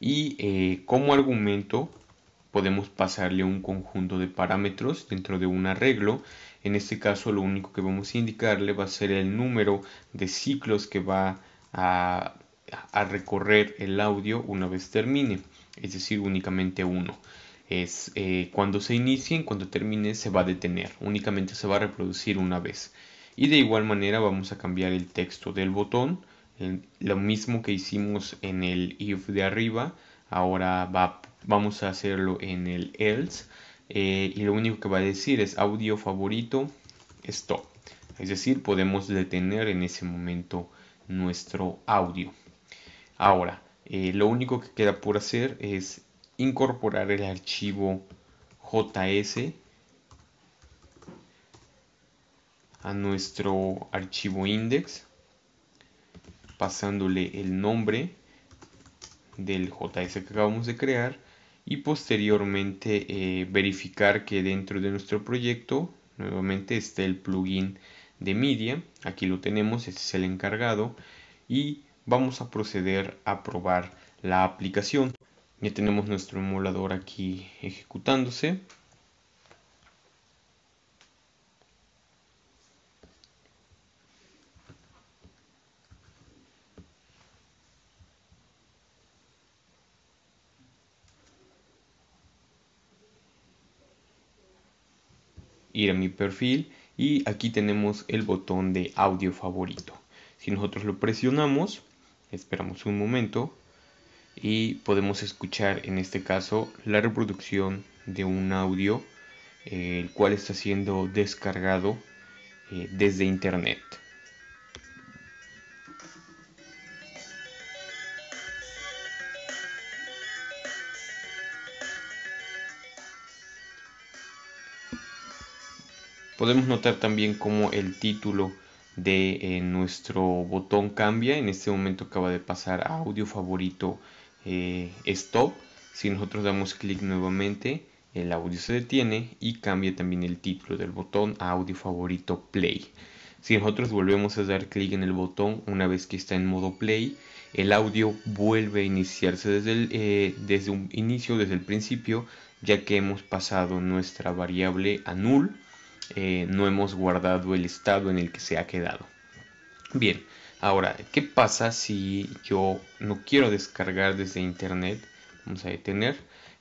Y eh, como argumento podemos pasarle un conjunto de parámetros dentro de un arreglo. En este caso lo único que vamos a indicarle va a ser el número de ciclos que va a a recorrer el audio una vez termine, es decir, únicamente uno. Es eh, cuando se inicie y cuando termine se va a detener, únicamente se va a reproducir una vez. Y de igual manera vamos a cambiar el texto del botón, lo mismo que hicimos en el if de arriba, ahora va, vamos a hacerlo en el else. Eh, y lo único que va a decir es audio favorito, stop. Es decir, podemos detener en ese momento nuestro audio. Ahora, eh, lo único que queda por hacer es incorporar el archivo JS a nuestro archivo index pasándole el nombre del JS que acabamos de crear y posteriormente eh, verificar que dentro de nuestro proyecto nuevamente esté el plugin de media aquí lo tenemos, este es el encargado y vamos a proceder a probar la aplicación. Ya tenemos nuestro emulador aquí ejecutándose. ir a mi perfil y aquí tenemos el botón de audio favorito. Si nosotros lo presionamos, esperamos un momento y podemos escuchar en este caso la reproducción de un audio eh, el cual está siendo descargado eh, desde internet. Podemos notar también como el título de eh, nuestro botón cambia. En este momento acaba de pasar a audio favorito eh, stop. Si nosotros damos clic nuevamente, el audio se detiene y cambia también el título del botón a audio favorito play. Si nosotros volvemos a dar clic en el botón una vez que está en modo play, el audio vuelve a iniciarse desde, el, eh, desde un inicio, desde el principio, ya que hemos pasado nuestra variable a null eh, no hemos guardado el estado en el que se ha quedado. Bien, ahora, ¿qué pasa si yo no quiero descargar desde internet? Vamos a detener.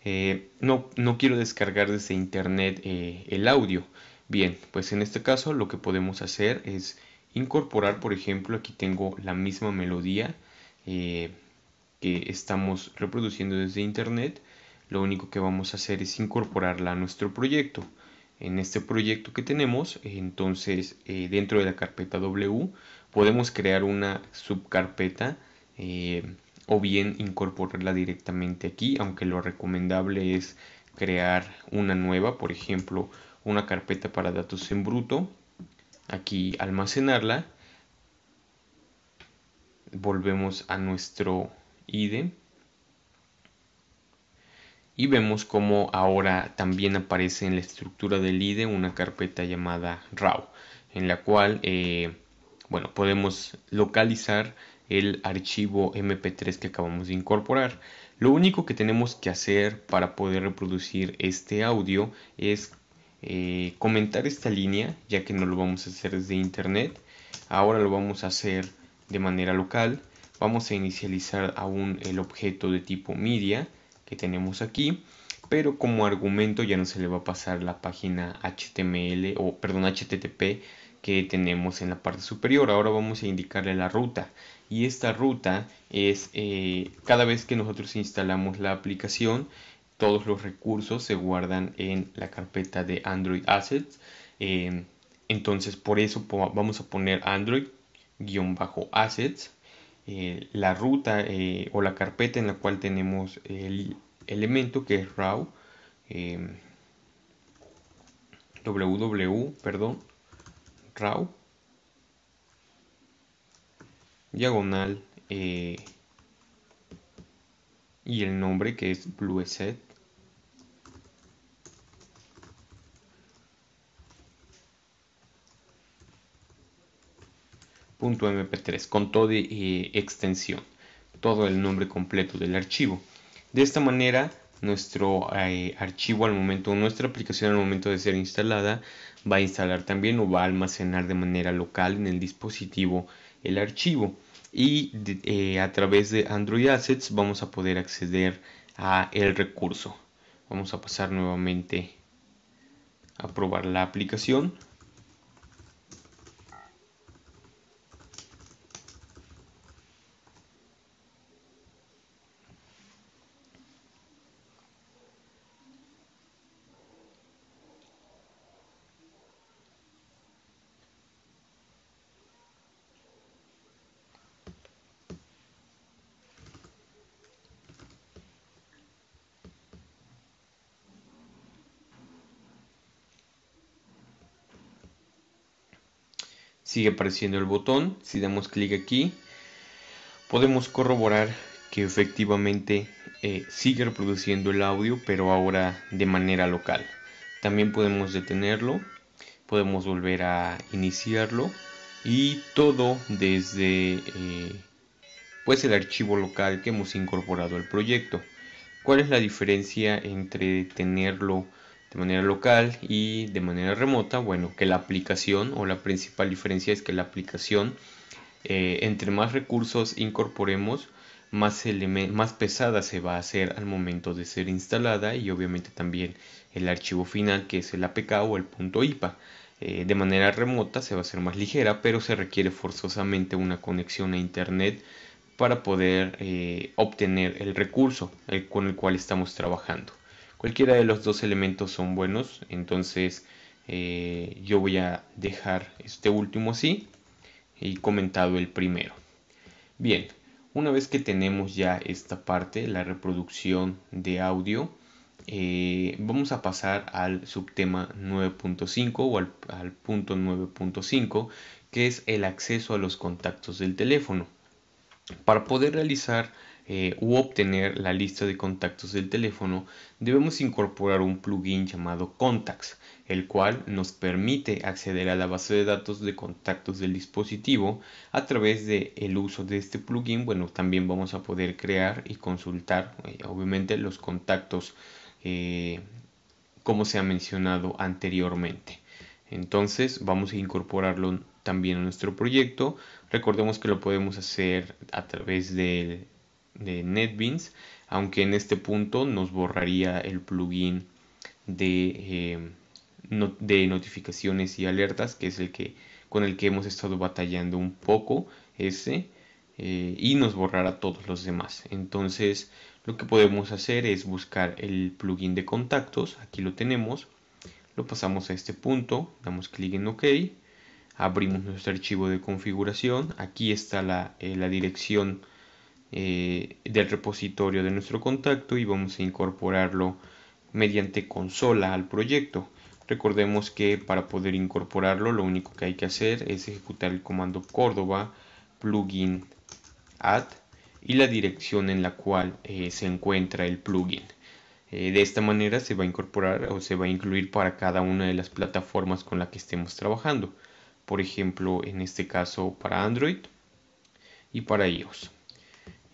Eh, no, quiero descargar desde internet eh, el audio. Bien, pues en este caso lo que podemos hacer es incorporar, por ejemplo, aquí tengo la misma melodía que estamos reproduciendo desde internet. Lo único que vamos a hacer es incorporarla a nuestro proyecto en este proyecto que tenemos, entonces eh, dentro de la carpeta W podemos crear una subcarpeta eh, o bien incorporarla directamente aquí, aunque lo recomendable es crear una nueva, por ejemplo, una carpeta para datos en bruto, aquí almacenarla, volvemos a nuestro IDE y vemos como ahora también aparece en la estructura del IDE una carpeta llamada RAW en la cual eh, bueno podemos localizar el archivo mp3 que acabamos de incorporar lo único que tenemos que hacer para poder reproducir este audio es eh, comentar esta línea ya que no lo vamos a hacer desde internet ahora lo vamos a hacer de manera local vamos a inicializar aún el objeto de tipo media que tenemos aquí pero como argumento ya no se le va a pasar la página HTML o perdón HTTP que tenemos en la parte superior. Ahora vamos a indicarle la ruta y esta ruta es eh, cada vez que nosotros instalamos la aplicación todos los recursos se guardan en la carpeta de Android Assets. Eh, entonces por eso vamos a poner Android-assets eh, la ruta eh, o la carpeta en la cual tenemos el elemento que es raw eh, perdón raw diagonal eh, y el nombre que es blue set .mp3 con toda y extensión, todo el nombre completo del archivo. De esta manera, nuestro eh, archivo al momento, nuestra aplicación al momento de ser instalada, va a instalar también o va a almacenar de manera local en el dispositivo el archivo. Y eh, a través de Android Assets vamos a poder acceder a el recurso. Vamos a pasar nuevamente a probar la aplicación. sigue apareciendo el botón. Si damos clic aquí, podemos corroborar que efectivamente eh, sigue reproduciendo el audio, pero ahora de manera local. También podemos detenerlo, podemos volver a iniciarlo y todo desde eh, pues el archivo local que hemos incorporado al proyecto. ¿Cuál es la diferencia entre tenerlo de manera local y de manera remota, bueno, que la aplicación o la principal diferencia es que la aplicación, eh, entre más recursos incorporemos, más, más pesada se va a hacer al momento de ser instalada y obviamente también el archivo final que es el APK o el punto .ipa. Eh, de manera remota se va a hacer más ligera, pero se requiere forzosamente una conexión a internet para poder eh, obtener el recurso con el cual estamos trabajando. Cualquiera de los dos elementos son buenos, entonces eh, yo voy a dejar este último así y comentado el primero. Bien, una vez que tenemos ya esta parte, la reproducción de audio, eh, vamos a pasar al subtema 9.5 o al, al punto 9.5, que es el acceso a los contactos del teléfono. Para poder realizar eh, u obtener la lista de contactos del teléfono, debemos incorporar un plugin llamado Contacts, el cual nos permite acceder a la base de datos de contactos del dispositivo a través del el uso de este plugin. Bueno, también vamos a poder crear y consultar, eh, obviamente, los contactos eh, como se ha mencionado anteriormente. Entonces vamos a incorporarlo también a nuestro proyecto. Recordemos que lo podemos hacer a través del de NetBeans, aunque en este punto nos borraría el plugin de, eh, de notificaciones y alertas, que es el que con el que hemos estado batallando un poco ese eh, y nos borrará todos los demás. Entonces lo que podemos hacer es buscar el plugin de contactos, aquí lo tenemos, lo pasamos a este punto, damos clic en OK, abrimos nuestro archivo de configuración, aquí está la, eh, la dirección eh, del repositorio de nuestro contacto y vamos a incorporarlo mediante consola al proyecto. Recordemos que para poder incorporarlo lo único que hay que hacer es ejecutar el comando Córdoba plugin add y la dirección en la cual eh, se encuentra el plugin. Eh, de esta manera se va a incorporar o se va a incluir para cada una de las plataformas con la que estemos trabajando. Por ejemplo, en este caso para Android y para iOS.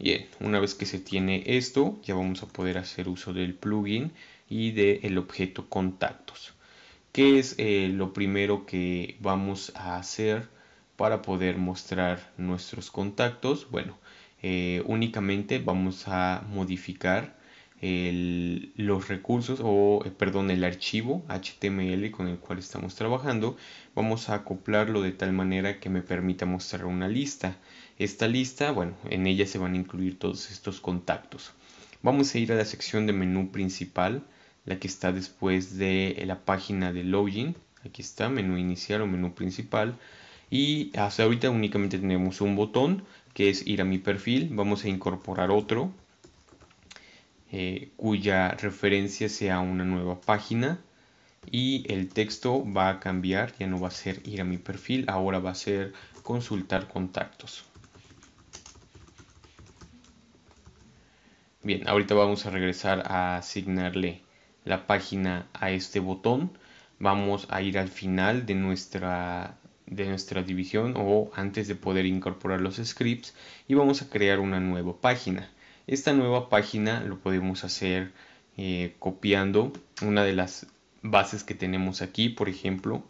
Bien, una vez que se tiene esto, ya vamos a poder hacer uso del plugin y del el objeto contactos. ¿Qué es eh, lo primero que vamos a hacer para poder mostrar nuestros contactos? Bueno, eh, únicamente vamos a modificar los recursos o, eh, perdón, el archivo HTML con el cual estamos trabajando. Vamos a acoplarlo de tal manera que me permita mostrar una lista. Esta lista, bueno, en ella se van a incluir todos estos contactos. Vamos a ir a la sección de menú principal, la que está después de la página de login. Aquí está, menú inicial o menú principal. Y hasta ah, ahorita únicamente tenemos un botón que es ir a mi perfil. Vamos a incorporar otro eh, cuya referencia sea una nueva página y el texto va a cambiar, ya no va a ser ir a mi perfil, ahora va a ser consultar contactos. Bien, ahorita vamos a regresar a asignarle la página a este botón. Vamos a ir al final de nuestra, de nuestra división o antes de poder incorporar los scripts y vamos a crear una nueva página. Esta nueva página lo podemos hacer eh, copiando una de las bases que tenemos aquí, por ejemplo,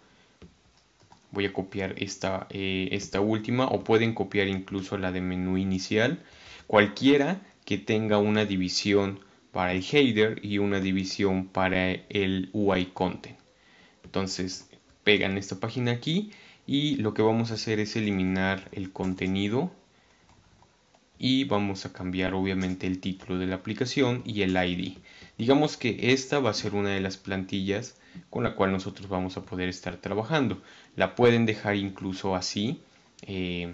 voy a copiar esta eh, última o pueden copiar incluso la de menú inicial. Cualquiera que tenga una división para el header y una división para el UI content. Entonces pegan esta página aquí y lo que vamos a hacer es eliminar el contenido y vamos a cambiar obviamente el título de la aplicación y el ID. Digamos que esta va a ser una de las plantillas con la cual nosotros vamos a poder estar trabajando. La pueden dejar incluso así, eh,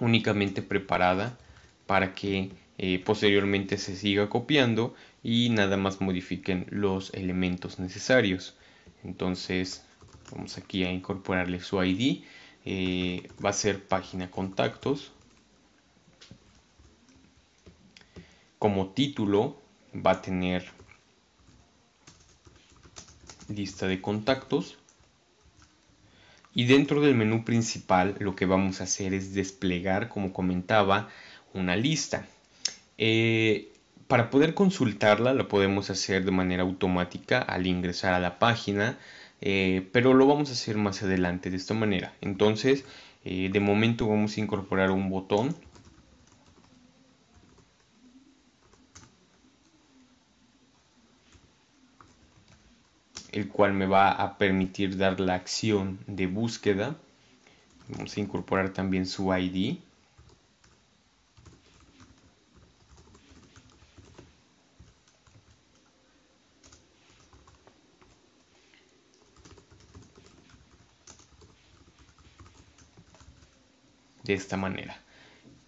únicamente preparada para que eh, posteriormente se siga copiando y nada más modifiquen los elementos necesarios entonces vamos aquí a incorporarle su id eh, va a ser página contactos como título va a tener lista de contactos y dentro del menú principal lo que vamos a hacer es desplegar como comentaba una lista eh, para poder consultarla la podemos hacer de manera automática al ingresar a la página, eh, pero lo vamos a hacer más adelante de esta manera. Entonces, eh, de momento vamos a incorporar un botón. el cual me va a permitir dar la acción de búsqueda. Vamos a incorporar también su ID. de esta manera.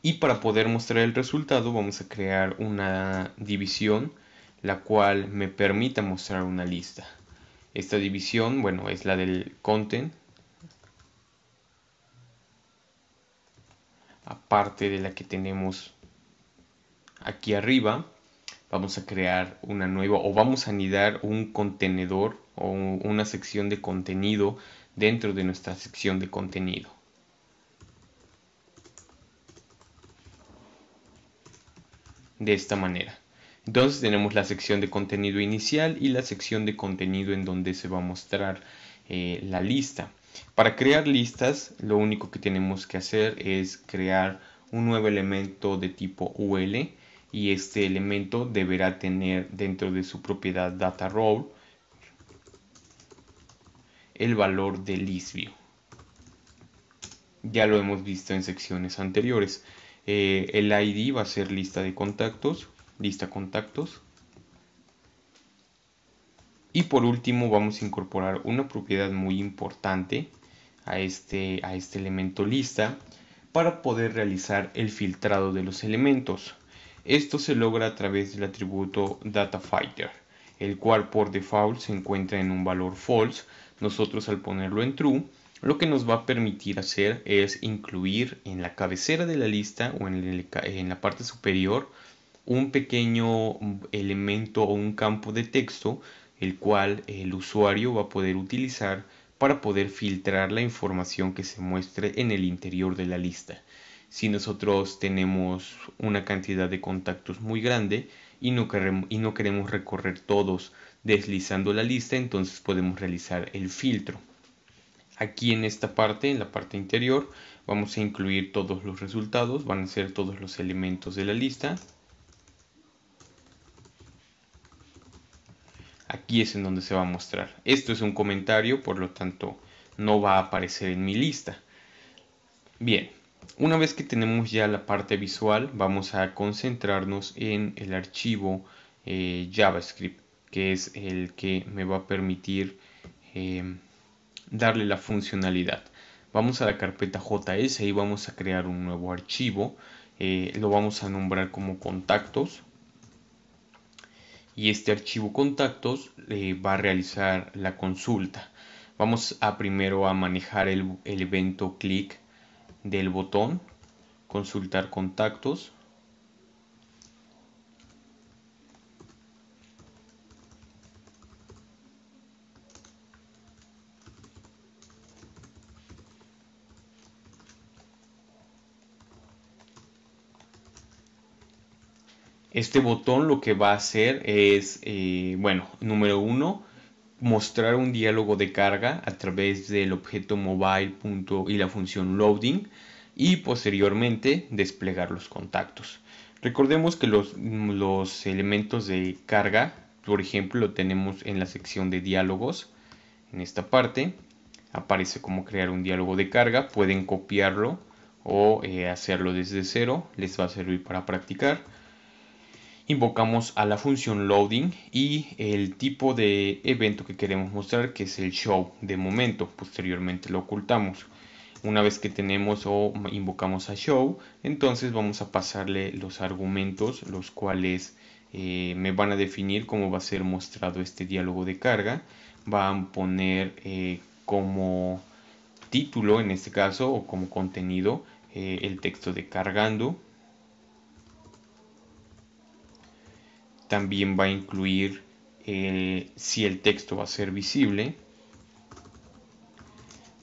Y para poder mostrar el resultado vamos a crear una división la cual me permita mostrar una lista. Esta división, bueno, es la del content aparte de la que tenemos aquí arriba vamos a crear una nueva o vamos a anidar un contenedor o una sección de contenido dentro de nuestra sección de contenido de esta manera. Entonces tenemos la sección de contenido inicial y la sección de contenido en donde se va a mostrar eh, la lista. Para crear listas lo único que tenemos que hacer es crear un nuevo elemento de tipo UL y este elemento deberá tener dentro de su propiedad data role el valor de ListView. Ya lo hemos visto en secciones anteriores. Eh, el ID va a ser lista de contactos, lista contactos. Y por último vamos a incorporar una propiedad muy importante a este, a este elemento lista para poder realizar el filtrado de los elementos. Esto se logra a través del atributo DataFighter, el cual por default se encuentra en un valor false. Nosotros al ponerlo en true lo que nos va a permitir hacer es incluir en la cabecera de la lista o en, la parte superior un pequeño elemento o un campo de texto el cual el usuario va a poder utilizar para poder filtrar la información que se muestre en el interior de la lista. Si nosotros tenemos una cantidad de contactos muy grande y no queremos recorrer todos deslizando la lista, entonces podemos realizar el filtro. Aquí en esta parte, en la parte interior, vamos a incluir todos los resultados, van a ser todos los elementos de la lista. Aquí es en donde se va a mostrar. Esto es un comentario, por lo tanto no va a aparecer en mi lista. Bien, una vez que tenemos ya la parte visual, vamos a concentrarnos en el archivo eh, JavaScript, que es el que me va a permitir... Eh, darle la funcionalidad. Vamos a la carpeta JS y vamos a crear un nuevo archivo. Eh, lo vamos a nombrar como contactos. Y este archivo contactos le eh, va a realizar la consulta. Vamos a primero a manejar el, el evento clic del botón, consultar contactos Este botón lo que va a hacer es, eh, bueno, número uno, mostrar un diálogo de carga a través del objeto mobile y la función loading y posteriormente desplegar los contactos. Recordemos que los, elementos de carga, por ejemplo, lo tenemos en la sección de diálogos, en esta parte, aparece como crear un diálogo de carga, pueden copiarlo o eh, hacerlo desde cero, les va a servir para practicar invocamos a la función loading y el tipo de evento que queremos mostrar que es el show de momento posteriormente lo ocultamos una vez que tenemos o invocamos a show entonces vamos a pasarle los argumentos los cuales eh, me van a definir cómo va a ser mostrado este diálogo de carga van a poner eh, como título en este caso o como contenido eh, el texto de cargando También va a incluir eh, si el texto va a ser visible.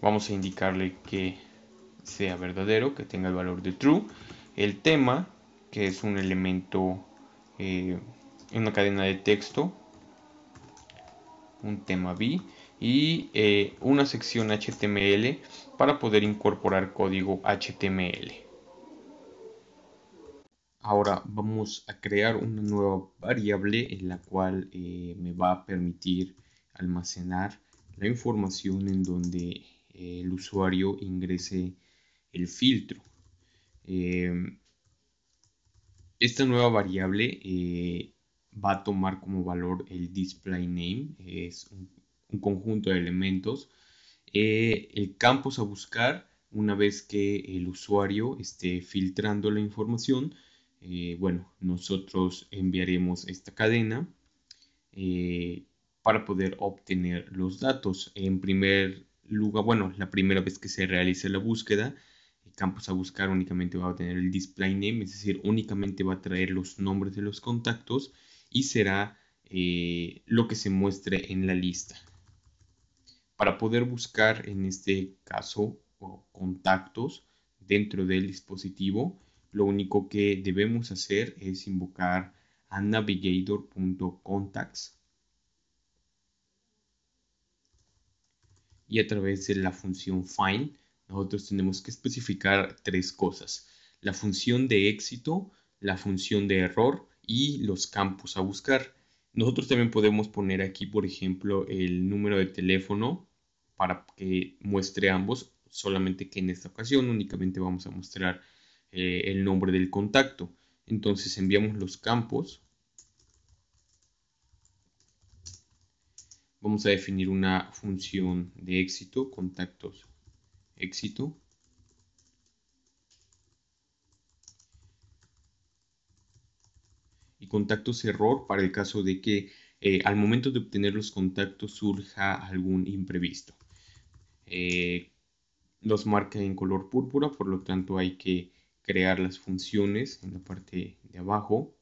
Vamos a indicarle que sea verdadero, que tenga el valor de true. El tema, que es un elemento eh, una cadena de texto, un tema B y eh, una sección HTML para poder incorporar código HTML. Ahora vamos a crear una nueva variable en la cual eh, me va a permitir almacenar la información en donde eh, el usuario ingrese el filtro. Em, esta nueva variable eh, va a tomar como valor el display name, es un, conjunto de elementos. el es a buscar una vez que el usuario esté filtrando la información eh, bueno, nosotros enviaremos esta cadena eh, para poder obtener los datos. En primer lugar, bueno, la primera vez que se realice la búsqueda, el a buscar únicamente va a tener el display name, es decir, únicamente va a traer los nombres de los contactos y será eh, lo que se muestre en la lista. Para poder buscar en este caso contactos dentro del dispositivo, lo único que debemos hacer es invocar a navigator.contacts y a través de la función find nosotros tenemos que especificar tres cosas. La función de éxito, la función de error y los campos a buscar. Nosotros también podemos poner aquí, por ejemplo, el número de teléfono para que muestre ambos, solamente que en esta ocasión únicamente vamos a mostrar eh, el nombre del contacto. Entonces enviamos los campos. Vamos a definir una función de éxito, contactos éxito. Y contactos error para el caso de que eh, al momento de obtener los contactos surja algún imprevisto. Eh, los marca en color púrpura, por lo tanto hay que crear las funciones en la parte de abajo.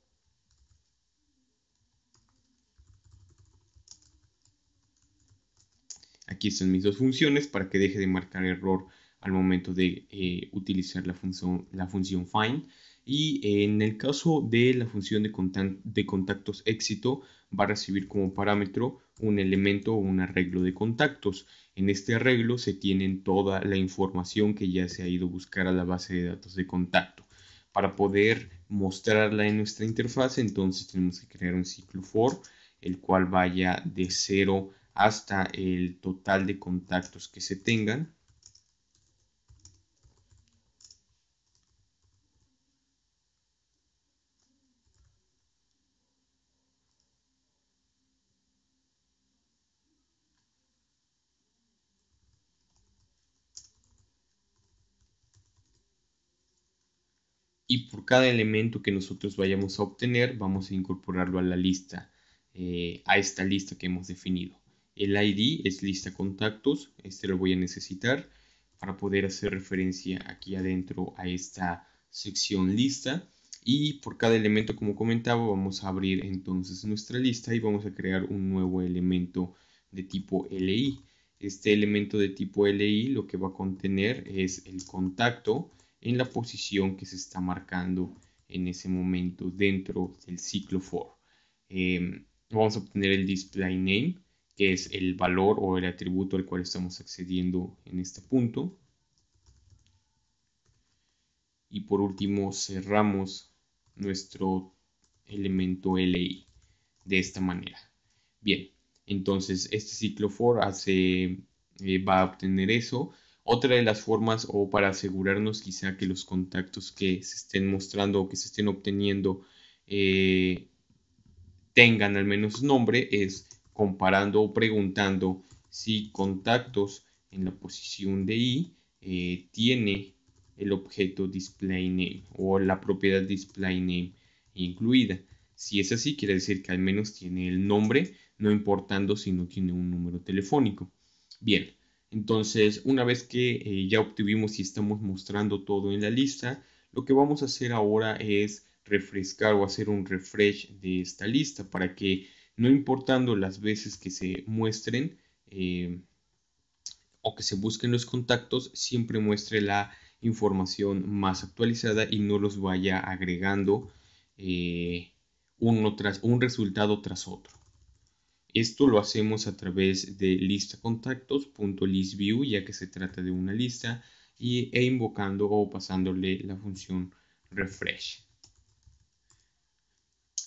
Aquí están mis dos funciones para que deje de marcar error al momento de eh, utilizar la función, la función find. Y en el caso de la función de contactos éxito, va a recibir como parámetro un elemento o un arreglo de contactos. En este arreglo se tienen toda la información que ya se ha ido a buscar a la base de datos de contacto. Para poder mostrarla en nuestra interfaz, entonces tenemos que crear un ciclo for, el cual vaya de 0 hasta el total de contactos que se tengan. cada elemento que nosotros vayamos a obtener, vamos a incorporarlo a la lista, eh, a esta lista que hemos definido. El ID es lista contactos, este lo voy a necesitar para poder hacer referencia aquí adentro a esta sección lista. Y por cada elemento, como comentaba, vamos a abrir entonces nuestra lista y vamos a crear un nuevo elemento de tipo LI. Este elemento de tipo LI lo que va a contener es el contacto, en la posición que se está marcando en ese momento dentro del ciclo for. Em, vamos a obtener el display name, que es el valor o el atributo al cual estamos accediendo en este punto. Y por último cerramos nuestro elemento LI de esta manera. Bien, entonces este ciclo for hace, eh, va a obtener eso otra de las formas o para asegurarnos quizá que los contactos que se estén mostrando o que se estén obteniendo eh, tengan al menos nombre es comparando o preguntando si contactos en la posición de i eh, tiene el objeto display o la propiedad display incluida. Si es así, quiere decir que al menos tiene el nombre, no importando si no tiene un número telefónico. Bien, entonces, una vez que eh, ya obtuvimos y estamos mostrando todo en la lista, lo que vamos a hacer ahora es refrescar o hacer un refresh de esta lista para que no importando las veces que se muestren eh, o que se busquen los contactos, siempre muestre la información más actualizada y no los vaya agregando eh, uno tras, un resultado tras otro. Esto lo hacemos a través de lista ya que se trata de una lista e invocando o pasándole la función refresh.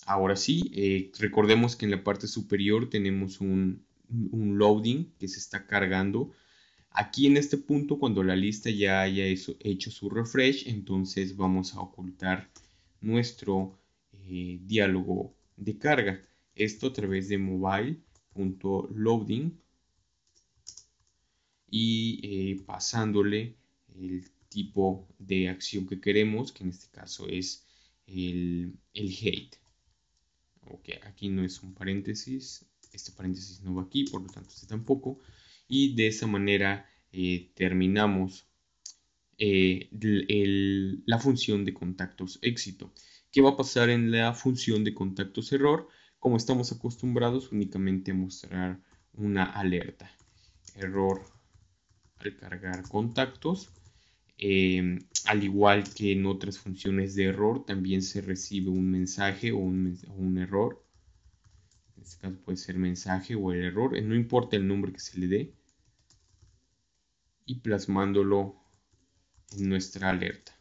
Ahora sí, eh, recordemos que en la parte superior tenemos un, loading que se está cargando. Aquí en este punto, cuando la lista ya haya hecho su refresh, entonces vamos a ocultar nuestro eh, diálogo de carga. Esto a través de mobile.loading y eh, pasándole el tipo de acción que queremos, que en este caso es el, hate. Ok, aquí no es un paréntesis, este paréntesis no va aquí, por lo tanto este tampoco. Y de esa manera eh, terminamos eh, la función de contactos éxito. ¿Qué va a pasar en la función de contactos error? como estamos acostumbrados, únicamente mostrar una alerta. Error al cargar contactos. Em, al igual que en otras funciones de error, también se recibe un mensaje o un, un error. En este caso puede ser mensaje o el error, no importa el nombre que se le dé. Y plasmándolo en nuestra alerta.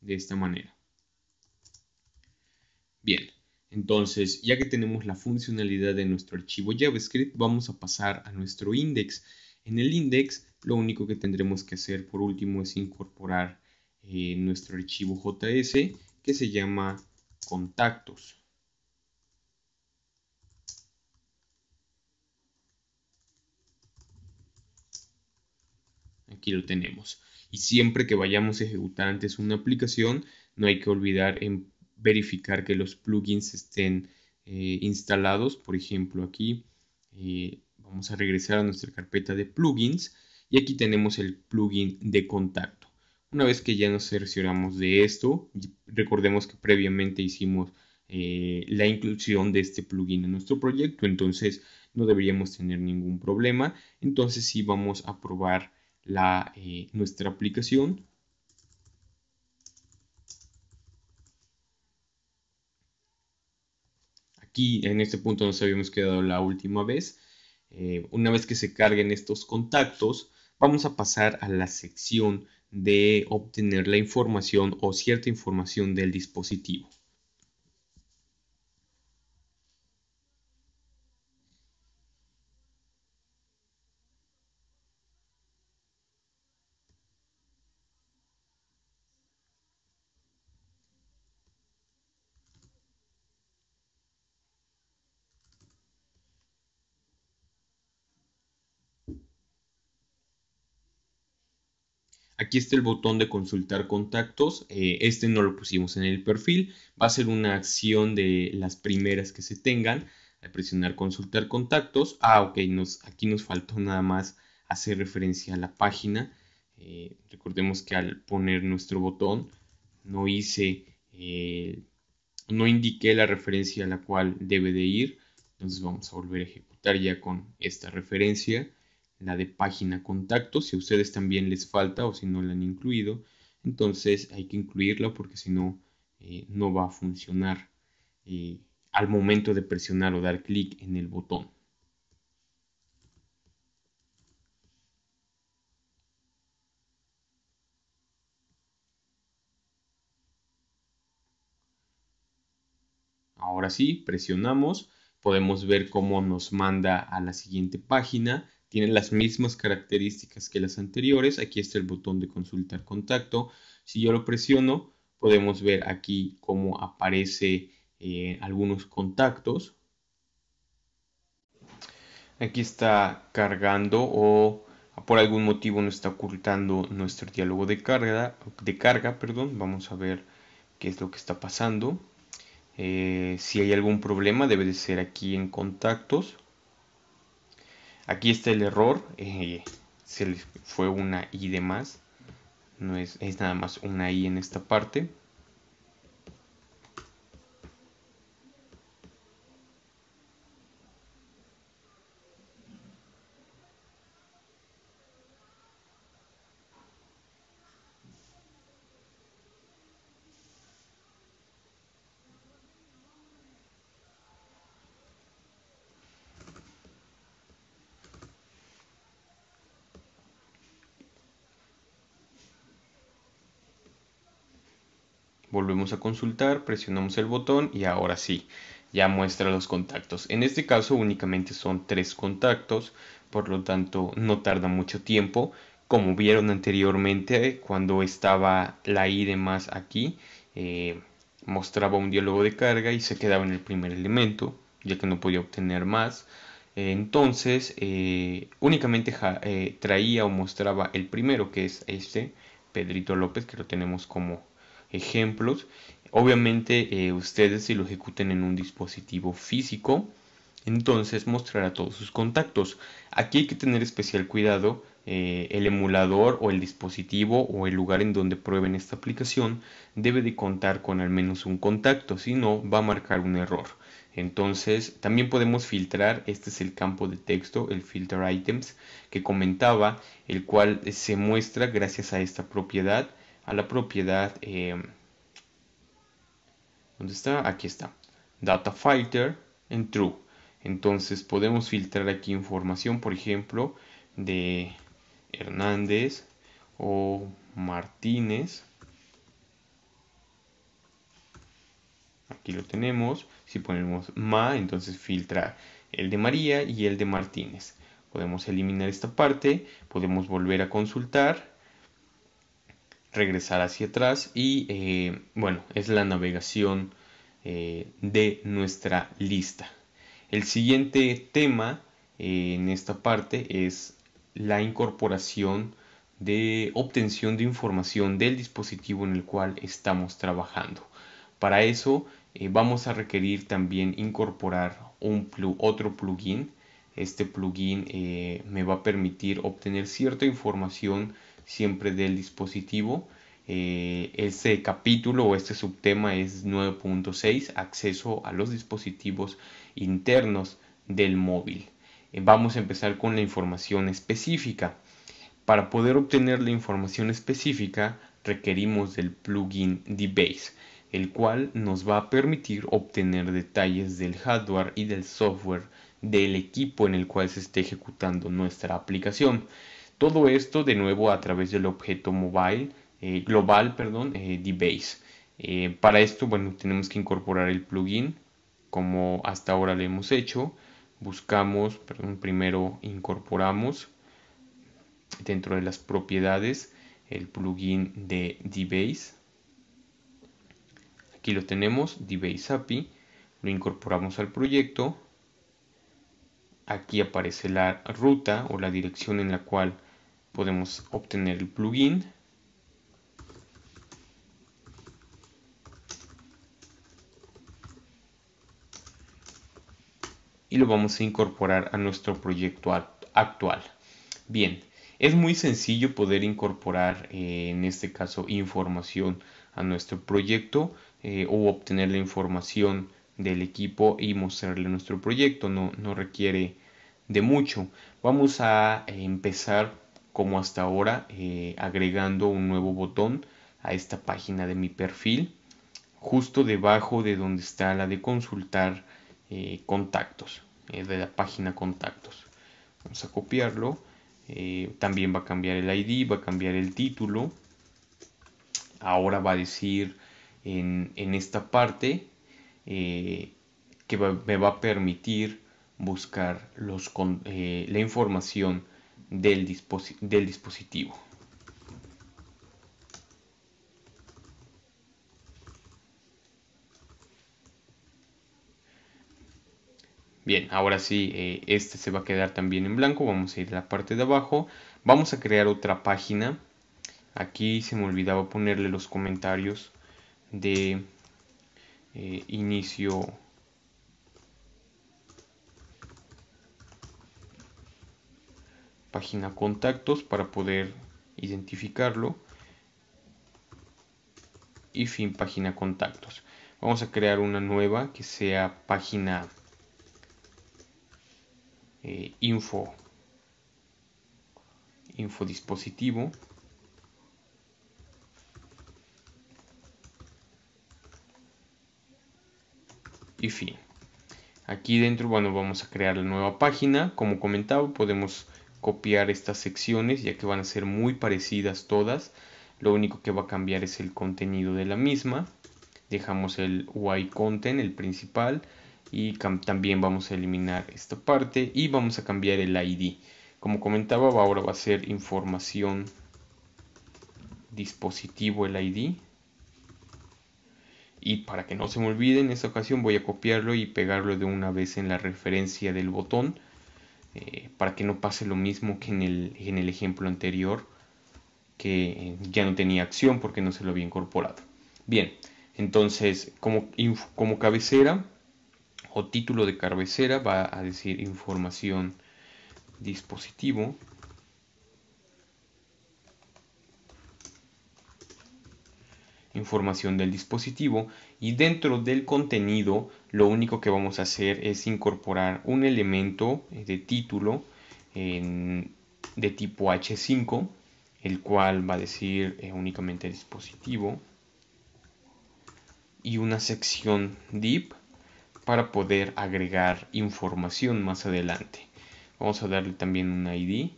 De esta manera. Bien, entonces ya que tenemos la funcionalidad de nuestro archivo JavaScript, vamos a pasar a nuestro index. En el index lo único que tendremos que hacer por último es incorporar eh, nuestro archivo JS que se llama contactos. Aquí lo tenemos. Y siempre que vayamos a ejecutar antes una aplicación, no hay que olvidar en verificar que los plugins estén eh, instalados. Por ejemplo, aquí eh, vamos a regresar a nuestra carpeta de plugins y aquí tenemos el plugin de contacto. Una vez que ya nos cercioramos de esto, recordemos que previamente hicimos eh, la inclusión de este plugin en nuestro proyecto, entonces no deberíamos tener ningún problema. Entonces si vamos a probar la, nuestra aplicación aquí, en este punto nos habíamos quedado la última vez. Eh, una vez que se carguen estos contactos, vamos a pasar a la sección de obtener la información o cierta información del dispositivo. Aquí está el botón de consultar contactos. Eh, este no lo pusimos en el perfil. Va a ser una acción de las primeras que se tengan. Al presionar consultar contactos. Ah, ok, nos, aquí nos faltó nada más hacer referencia a la página. Eh, recordemos que al poner nuestro botón no hice, eh, no indiqué la referencia a la cual debe de ir. Entonces vamos a volver a ejecutar ya con esta referencia la de página contacto. Si a ustedes también les falta o si no la han incluido, entonces hay que incluirla porque si no, eh, no va a funcionar eh, al momento de presionar o dar clic en el botón. Ahora sí, presionamos, podemos ver cómo nos manda a la siguiente página tienen las mismas características que las anteriores. Aquí está el botón de consultar contacto. Si yo lo presiono, podemos ver aquí cómo aparece eh, algunos contactos. Aquí está cargando o ah, por algún motivo no está ocultando nuestro diálogo de carga, de carga perdón. vamos a ver qué es lo que está pasando. Eh, si hay algún problema debe de ser aquí en contactos Aquí está el error. Eh, se les fue una i de más. No es, es nada más una i en esta parte. a consultar, presionamos el botón y ahora sí, ya muestra los contactos. En este caso únicamente son tres contactos, por lo tanto no tarda mucho tiempo. Como vieron anteriormente, cuando estaba la I más aquí, eh, mostraba un diálogo de carga y se quedaba en el primer elemento, ya que no podía obtener más. entonces, eh, únicamente eh, traía o mostraba el primero, que es este, Pedrito López, que lo tenemos como ejemplos. Obviamente eh, ustedes si lo ejecuten en un dispositivo físico, entonces mostrará todos sus contactos. Aquí hay que tener especial cuidado. Eh, el emulador o el dispositivo o el lugar en donde prueben esta aplicación debe de contar con al menos un contacto, si no va a marcar un error. Entonces también podemos filtrar, este es el campo de texto, el filter items que comentaba, el cual se muestra gracias a esta propiedad a la propiedad, em, ¿dónde está? Aquí está, data filter en true. Entonces podemos filtrar aquí información, por ejemplo, de Hernández o Martínez. Aquí lo tenemos. Si ponemos Ma, entonces filtra el de María y el de Martínez. Podemos eliminar esta parte, podemos volver a consultar regresar hacia atrás y eh, bueno, es la navegación eh, de nuestra lista. El siguiente tema eh, en esta parte es la incorporación de obtención de información del dispositivo en el cual estamos trabajando. Para eso vamos a requerir también incorporar un otro plugin. Este plugin me va a permitir obtener cierta información siempre del dispositivo. ese eh, este capítulo o este subtema es 9.6, acceso a los dispositivos internos del móvil. Eh, vamos a empezar con la información específica. Para poder obtener la información específica requerimos del plugin Debase, el cual nos va a permitir obtener detalles del hardware y del software del equipo en el cual se esté ejecutando nuestra aplicación. Todo esto de nuevo a través del objeto mobile, eh, global, perdón, eh, dbase. Eh, para esto, bueno, tenemos que incorporar el plugin, como hasta ahora lo hemos hecho. Buscamos, perdón, primero incorporamos dentro de las propiedades el plugin de dbase. Aquí lo tenemos, dbase API. Lo incorporamos al proyecto. Aquí aparece la ruta o la dirección en la cual podemos obtener el plugin y lo vamos a incorporar a nuestro proyecto actual. Bien, es muy sencillo poder incorporar eh, en este caso información a nuestro proyecto eh, o obtener la información del equipo y mostrarle nuestro proyecto, no, no requiere de mucho. Vamos a empezar como hasta ahora eh, agregando un nuevo botón a esta página de mi perfil justo debajo de donde está la de consultar eh, contactos eh, de la página contactos vamos a copiarlo también va a cambiar el id va a cambiar el título ahora va a decir en, esta parte que me va a permitir buscar los, con, la información del, del dispositivo. Bien, ahora sí, eh, este se va a quedar también en blanco. Vamos a ir a la parte de abajo. Vamos a crear otra página. Aquí se me olvidaba ponerle los comentarios de eh, inicio página contactos para poder identificarlo y fin página contactos vamos a crear una nueva que sea página eh, info info dispositivo y fin aquí dentro bueno vamos a crear la nueva página como comentaba podemos copiar estas secciones ya que van a ser muy parecidas todas lo único que va a cambiar es el contenido de la misma dejamos el y content el principal y también vamos a eliminar esta parte y vamos a cambiar el ID como comentaba ahora va a ser información dispositivo el ID y para que no se me olvide en esta ocasión voy a copiarlo y pegarlo de una vez en la referencia del botón eh, para que no pase lo mismo que en el, ejemplo anterior, que ya no tenía acción porque no se lo había incorporado. Bien, entonces como, como cabecera o título de cabecera va a decir información dispositivo. información del dispositivo y dentro del contenido lo único que vamos a hacer es incorporar un elemento eh, de título de tipo H5, el cual va a decir eh, únicamente dispositivo y una sección DIP para poder agregar información más adelante. Vamos a darle también un ID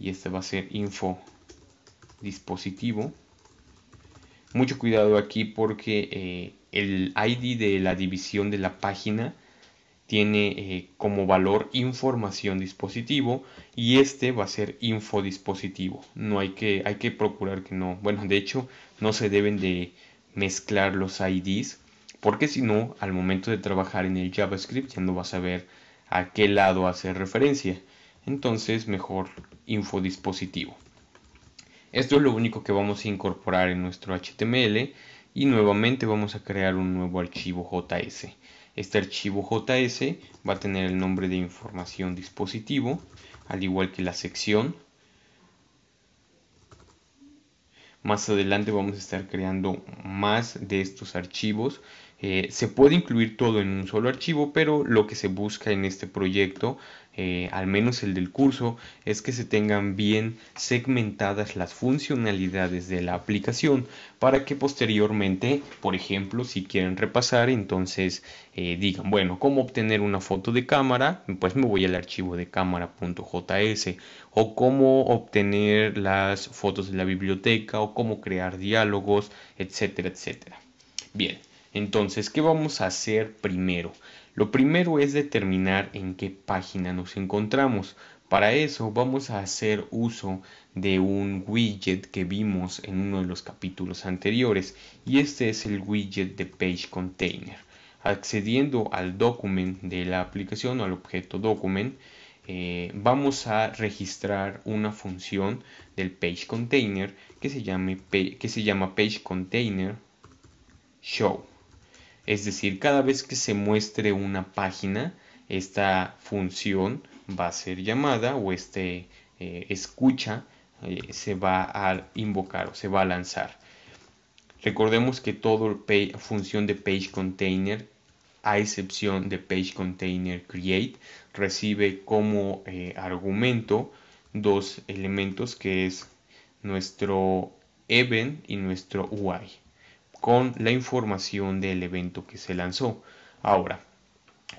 y este va a ser info dispositivo. Mucho cuidado aquí porque eh, el ID de la división de la página tiene eh, como valor información dispositivo y este va a ser info dispositivo. No hay que, hay que procurar que no, bueno, de hecho no se deben de mezclar los IDs porque si no, al momento de trabajar en el JavaScript ya no vas a ver a qué lado hacer referencia. Entonces, mejor info dispositivo. Esto es lo único que vamos a incorporar en nuestro HTML y nuevamente vamos a crear un nuevo archivo JS. Este archivo JS va a tener el nombre de información dispositivo, al igual que la sección. Más adelante vamos a estar creando más de estos archivos. Eh, se puede incluir todo en un solo archivo, pero lo que se busca en este proyecto eh, al menos el del curso, es que se tengan bien segmentadas las funcionalidades de la aplicación para que posteriormente, por ejemplo, si quieren repasar, entonces eh, digan, bueno, ¿cómo obtener una foto de cámara? Pues me voy al archivo de cámara.js o cómo obtener las fotos de la biblioteca o cómo crear diálogos, etcétera, etcétera. Bien, entonces, ¿qué vamos a hacer primero? Lo primero es determinar en qué página nos encontramos. Para eso vamos a hacer uso de un widget que vimos en uno de los capítulos anteriores y este es el widget de Page Container. Accediendo al document de la aplicación o al objeto document, eh, vamos a registrar una función del Page Container que se, llame, que se llama Page Container Show. Es decir, cada vez que se muestre una página, esta función va a ser llamada o este eh, escucha eh, se va a invocar o se va a lanzar. Recordemos que toda función de page container, a excepción de page container create, recibe como eh, argumento dos elementos que es nuestro event y nuestro UI con la información del evento que se lanzó. Ahora,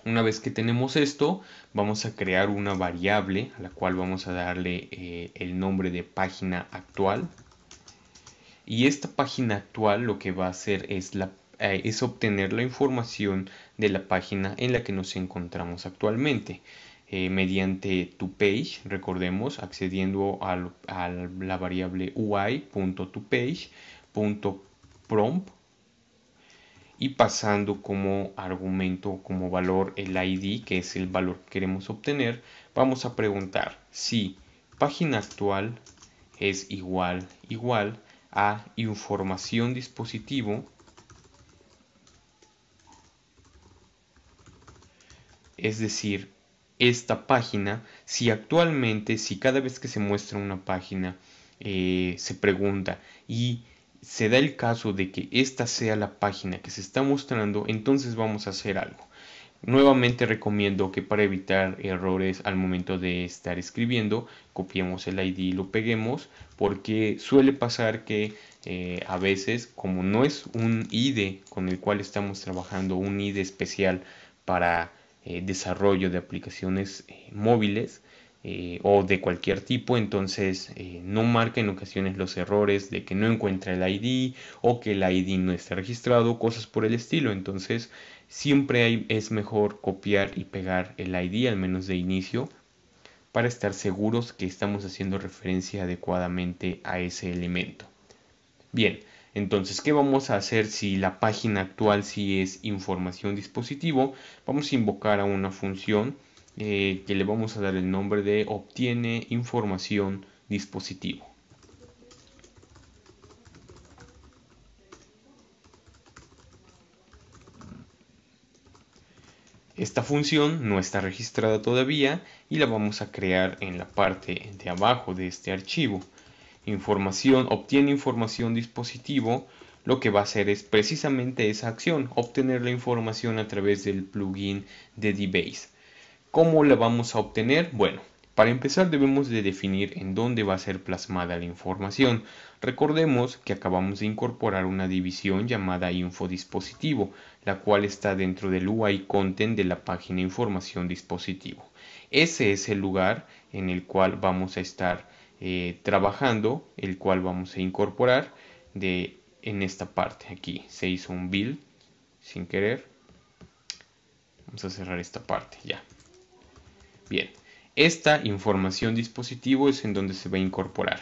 una vez que tenemos esto, vamos a crear una variable a la cual vamos a darle eh, el nombre de página actual. Y esta página actual lo que va a hacer es, eh, obtener la información de la página en la que nos encontramos actualmente. Eh, mediante toPage, recordemos, accediendo a la variable ui.toPage prompt y pasando como argumento, como valor el ID, que es el valor que queremos obtener, vamos a preguntar si página actual es igual igual a información dispositivo es decir esta página si actualmente si cada vez que se muestra una página eh, se pregunta y se da el caso de que esta sea la página que se está mostrando, entonces vamos a hacer algo. Nuevamente recomiendo que para evitar errores al momento de estar escribiendo, copiemos el ID y lo peguemos, porque suele pasar que eh, a veces, como no es un ID con el cual estamos trabajando, un ID especial para eh, desarrollo de aplicaciones eh, móviles, eh, o de cualquier tipo, entonces eh, no marca en ocasiones los errores de que no encuentra el ID o que el ID no está registrado, cosas por el estilo. Entonces siempre es mejor copiar y pegar el ID, al menos de inicio, para estar seguros que estamos haciendo referencia adecuadamente a ese elemento. Bien, entonces, ¿qué vamos a hacer si la página actual sí es información dispositivo? Vamos a invocar a una función eh, que le vamos a dar el nombre de obtiene información dispositivo. Esta función no está registrada todavía y la vamos a crear en la parte de abajo de este archivo. Información, obtiene información dispositivo, lo que va a hacer es precisamente esa acción, obtener la información a través del plugin de DBase. ¿Cómo la vamos a obtener? Bueno, para empezar debemos de definir en dónde va a ser plasmada la información. Recordemos que acabamos de incorporar una división llamada infodispositivo, la cual está dentro del UI content de la página información dispositivo. Ese es el lugar en el cual vamos a estar eh, trabajando, el cual vamos a incorporar de, en esta parte. Aquí se hizo un build sin querer. Vamos a cerrar esta parte ya. Bien, esta información dispositivo es en donde se va a incorporar.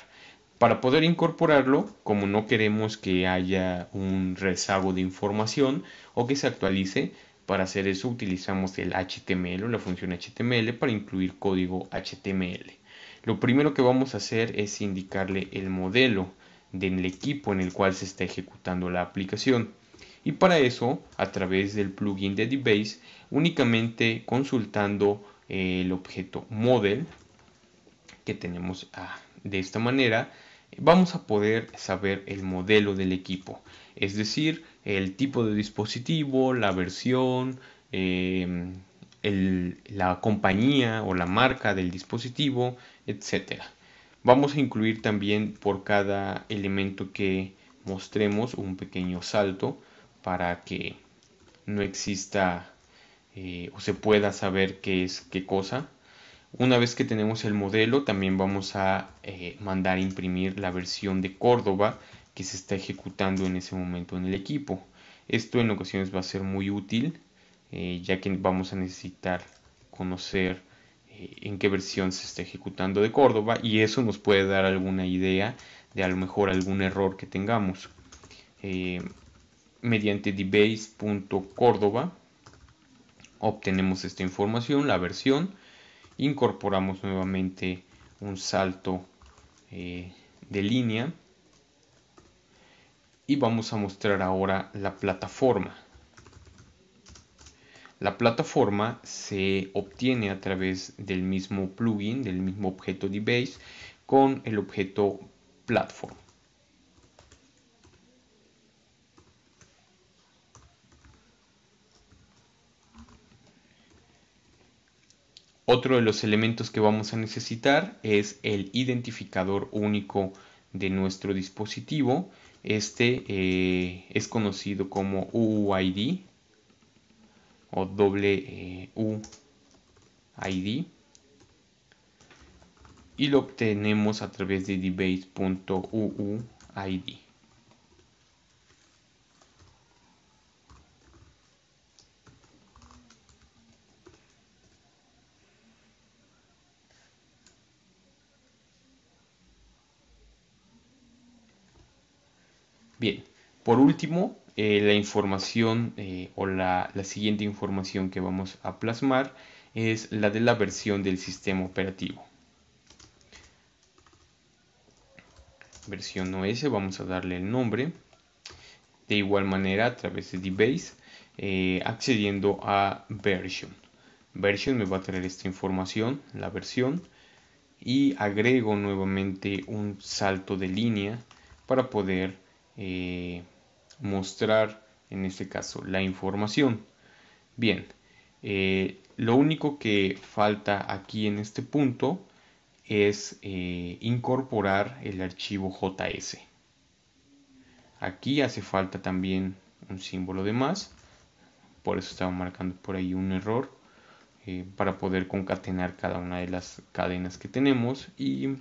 Para poder incorporarlo, como no queremos que haya un rezago de información o que se actualice, para hacer eso utilizamos el HTML o la función HTML para incluir código HTML. Lo primero que vamos a hacer es indicarle el modelo del equipo en el cual se está ejecutando la aplicación. Y para eso, a través del plugin de DBase, únicamente consultando el objeto model que tenemos ah, de esta manera vamos a poder saber el modelo del equipo es decir el tipo de dispositivo la versión em, la compañía o la marca del dispositivo etcétera vamos a incluir también por cada elemento que mostremos un pequeño salto para que no exista eh, o se pueda saber qué es qué cosa. Una vez que tenemos el modelo, también vamos a eh, mandar mandar imprimir la versión de Córdoba que se está ejecutando en ese momento en el equipo. Esto en ocasiones va a ser muy útil, eh, ya que vamos a necesitar conocer en qué versión se está ejecutando de Córdoba y eso nos puede dar alguna idea de a lo mejor algún error que tengamos. mediante debase.córdoba obtenemos esta información, la versión, incorporamos nuevamente un salto eh, de línea y vamos a mostrar ahora la plataforma. La plataforma se obtiene a través del mismo plugin, del mismo objeto DBase con el objeto platform. Otro de los elementos que vamos a necesitar es el identificador único de nuestro dispositivo. Este eh, es conocido como UUID o WUID eh, y lo obtenemos a través de debate.uuid. Por último, eh, la información eh, o la, siguiente información que vamos a plasmar es la de la versión del sistema operativo. Versión OS, vamos a darle el nombre. De igual manera, a través de dbase, eh, accediendo a version. Version me va a traer esta información, la versión. Y agrego nuevamente un salto de línea para poder mostrar, en este caso, la información. Bien, eh, lo único que falta aquí en este punto es eh, incorporar el archivo JS. Aquí hace falta también un símbolo de más, por eso estaba marcando por ahí un error eh, para poder concatenar cada una de las cadenas que tenemos y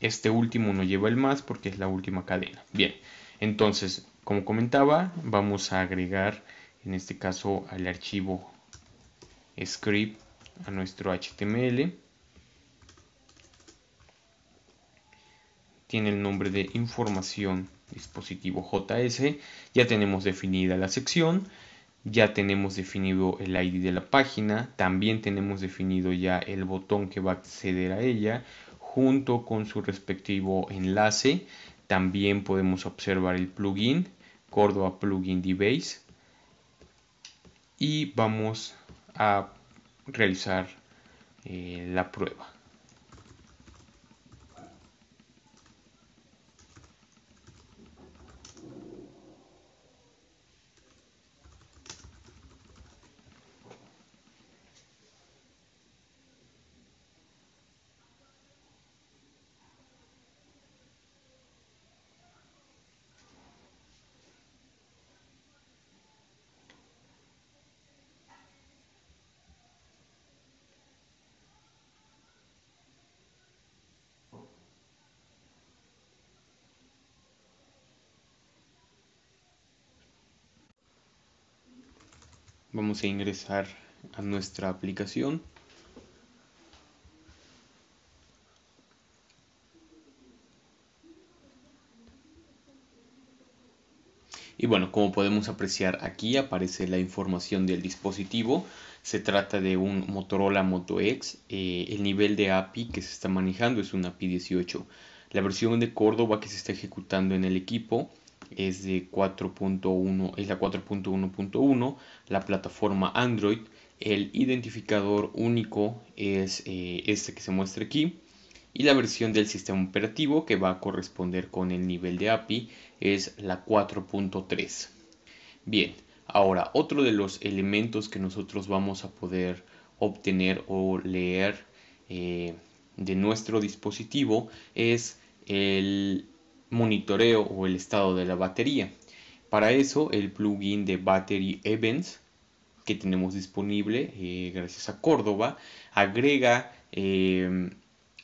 este último no lleva el más porque es la última cadena. Bien, entonces como comentaba, vamos a agregar en este caso al archivo script a nuestro HTML. Tiene el nombre de información dispositivo JS. Ya tenemos definida la sección. Ya tenemos definido el ID de la página. También tenemos definido ya el botón que va a acceder a ella junto con su respectivo enlace. También podemos observar el plugin Córdoba Plugin Device y vamos a realizar eh, la prueba. vamos a ingresar a nuestra aplicación. Y bueno, como podemos apreciar aquí aparece la información del dispositivo. Se trata de un Motorola Moto X. Eh, el nivel de API que se está manejando es un API 18. La versión de Córdoba que se está ejecutando en el equipo es de 4.1, es la 4.1.1, la plataforma Android. El identificador único es eh, este que se muestra aquí. Y la versión del sistema operativo que va a corresponder con el nivel de API es la 4.3. Bien, ahora otro de los elementos que nosotros vamos a poder obtener o leer eh, de nuestro dispositivo es el monitoreo o el estado de la batería. Para eso el plugin de Battery Events que tenemos disponible eh, gracias a Córdoba agrega em,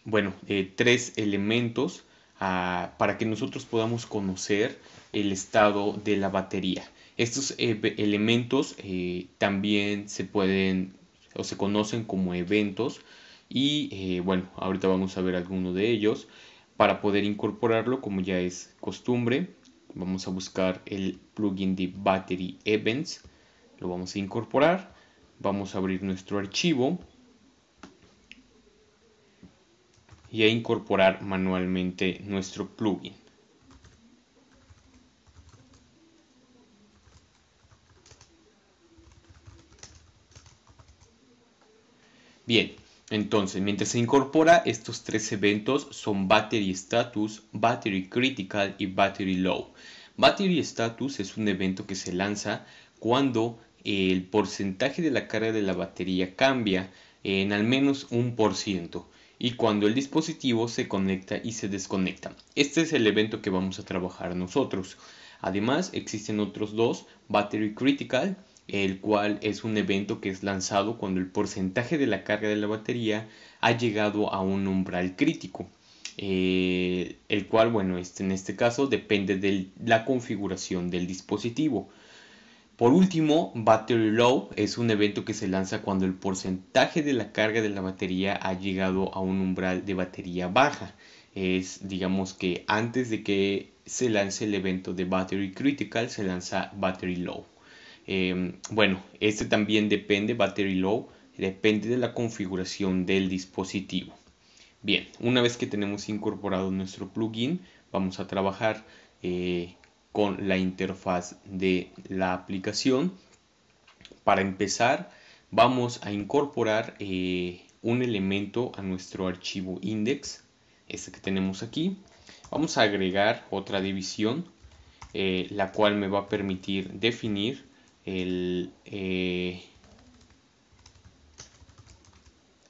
bueno, eh, tres elementos ah, para que nosotros podamos conocer el estado de la batería. Estos eh, elementos también se pueden o se conocen como eventos y bueno, ahorita vamos a ver alguno de ellos. Para poder incorporarlo, como ya es costumbre, vamos a buscar el plugin de Battery Events, lo vamos a incorporar, vamos a abrir nuestro archivo y a incorporar manualmente nuestro plugin. Bien, entonces, mientras se incorpora estos tres eventos son Battery Status, Battery Critical y Battery Low. Battery Status es un evento que se lanza cuando el porcentaje de la carga de la batería cambia en al menos un por ciento y cuando el dispositivo se conecta y se desconecta. Este es el evento que vamos a trabajar nosotros. Además, existen otros dos, Battery Critical el cual es un evento que es lanzado cuando el porcentaje de la carga de la batería ha llegado a un umbral crítico, eh, el cual, bueno, este, en este caso depende de la configuración del dispositivo. Por último, Battery Low es un evento que se lanza cuando el porcentaje de la carga de la batería ha llegado a un umbral de batería baja. Es, digamos que antes de que se lance el evento de Battery Critical, se lanza Battery Low. Em, bueno, este también depende, battery low, depende de la configuración del dispositivo. Bien, una vez que tenemos incorporado nuestro plugin, vamos a trabajar eh, con la interfaz de la aplicación. Para empezar, vamos a incorporar eh, un elemento a nuestro archivo index, este que tenemos aquí. Vamos a agregar otra división, eh, la cual me va a permitir definir el eh,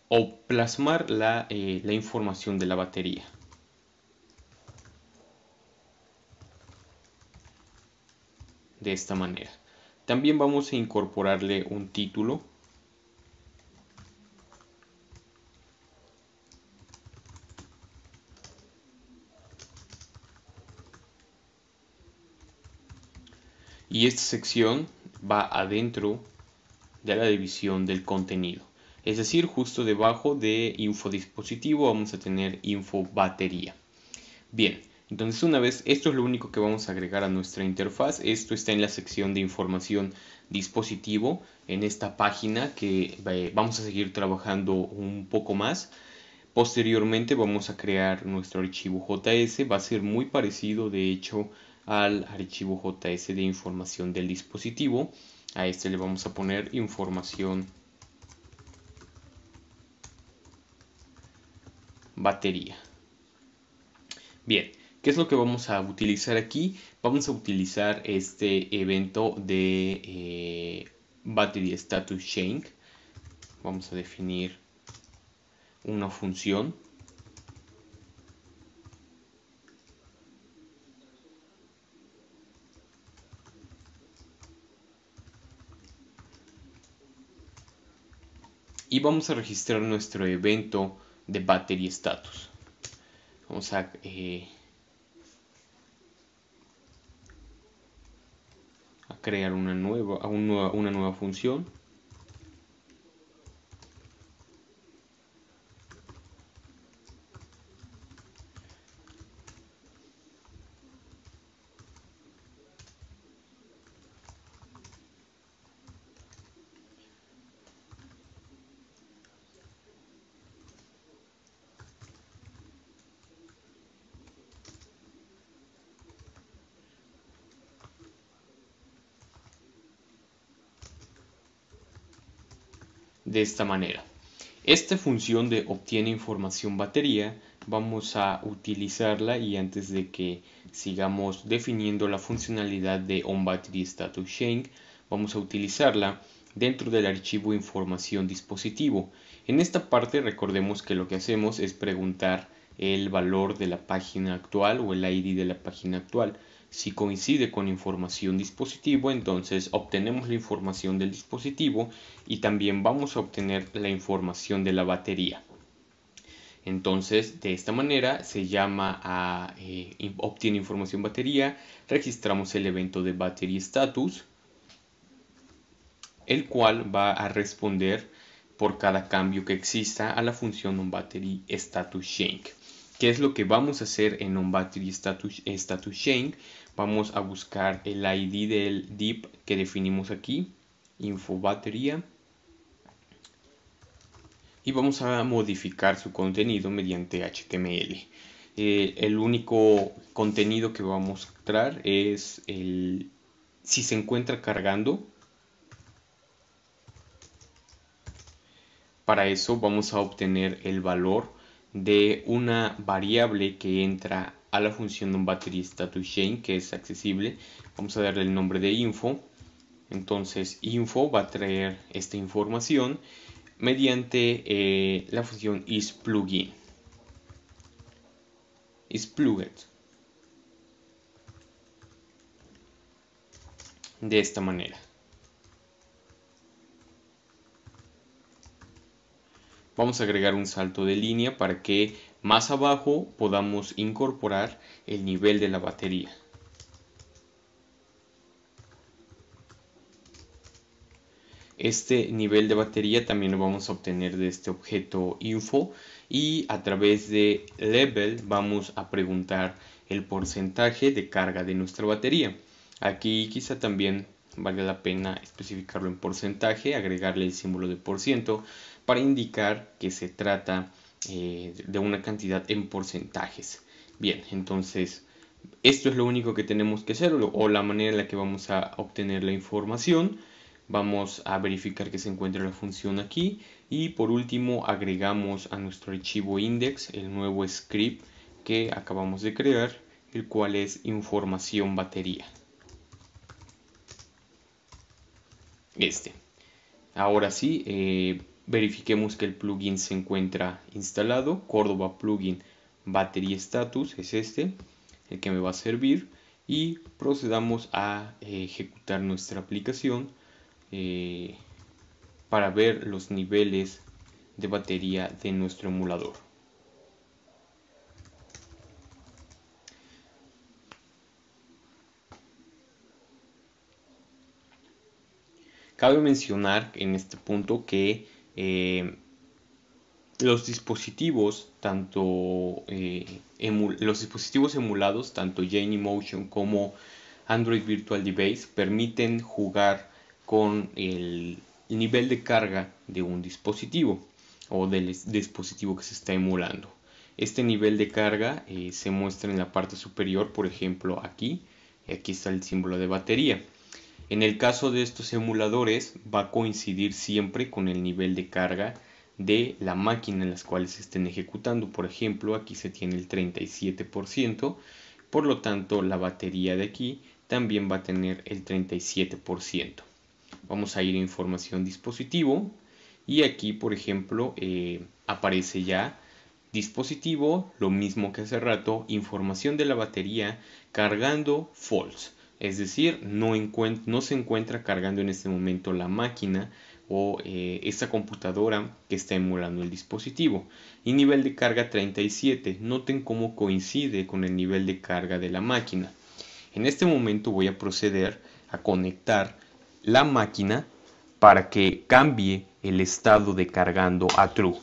o plasmar la, eh, la información de la batería. De esta manera. También vamos a incorporarle un título y esta sección va adentro de la división del contenido. Es decir, justo debajo de Info Dispositivo vamos a tener Info Batería. Bien, entonces una vez, esto es lo único que vamos a agregar a nuestra interfaz. Esto está en la sección de información dispositivo, en esta página que eh, vamos a seguir trabajando un poco más. Posteriormente vamos a crear nuestro archivo JS, va a ser muy parecido de hecho al archivo JS de información del dispositivo. A este le vamos a poner información batería. Bien, ¿qué es lo que vamos a utilizar aquí? Vamos a utilizar este evento de eh, battery status change. Vamos a definir una función y vamos a registrar nuestro evento de battery status vamos a eh, crear una nueva función de esta manera. Esta función de obtiene información batería vamos a utilizarla y antes de que sigamos definiendo la funcionalidad de onBatteryStatusChange vamos a utilizarla dentro del archivo información dispositivo. En esta parte recordemos que lo que hacemos es preguntar el valor de la página actual o el ID de la página actual. Si coincide con información dispositivo, entonces obtenemos la información del dispositivo y también vamos a obtener la información de la batería. Entonces, de esta manera se llama a eh, obtiene información batería, registramos el evento de battery status, el cual va a responder por cada cambio que exista a la función on battery status change. ¿Qué es lo que vamos a hacer en un status, status Chain? Vamos a buscar el ID del DIP que definimos aquí, info batería. Y vamos a modificar su contenido mediante HTML. Eh, el único contenido que vamos a mostrar es el si se encuentra cargando. Para eso vamos a obtener el valor de una variable que entra a la función de un chain que es accesible. Vamos a darle el nombre de info. Entonces info va a traer esta información mediante eh, la función isPlugin. plugin De esta manera. vamos a agregar un salto de línea para que más abajo podamos incorporar el nivel de la batería. Este nivel de batería también lo vamos a obtener de este objeto info y a través de level vamos a preguntar el porcentaje de carga de nuestra batería. Aquí quizá también valga la pena especificarlo en porcentaje, agregarle el símbolo de por ciento para indicar que se trata eh, de una cantidad en porcentajes. Bien, entonces esto es lo único que tenemos que hacer o la manera en la que vamos a obtener la información. Vamos a verificar que se encuentra la función aquí y por último agregamos a nuestro archivo index el nuevo script que acabamos de crear, el cual es información batería. Este. Ahora sí, eh, verifiquemos que el plugin se encuentra instalado. Córdoba plugin Battery status es este, el que me va a servir. Y procedamos a eh, ejecutar nuestra aplicación eh, para ver los niveles de batería de nuestro emulador. Cabe mencionar en este punto que eh, los dispositivos, tanto eh, los dispositivos emulados, tanto e Motion como Android Virtual Device, permiten jugar con el nivel de carga de un dispositivo o del dispositivo que se está emulando. Este nivel de carga eh, se muestra en la parte superior, por ejemplo aquí, y aquí está el símbolo de batería. En el caso de estos emuladores va a coincidir siempre con el nivel de carga de la máquina en las cuales se estén ejecutando. Por ejemplo, aquí se tiene el 37%, por lo tanto la batería de aquí también va a tener el 37%. Vamos a ir a información dispositivo y aquí, por ejemplo, eh, aparece ya dispositivo, lo mismo que hace rato, información de la batería cargando false. Es decir, no, no, se encuentra cargando en este momento la máquina o eh, esta computadora que está emulando el dispositivo. Y nivel de carga 37. Noten cómo coincide con el nivel de carga de la máquina. En este momento voy a proceder a conectar la máquina para que cambie el estado de cargando a true.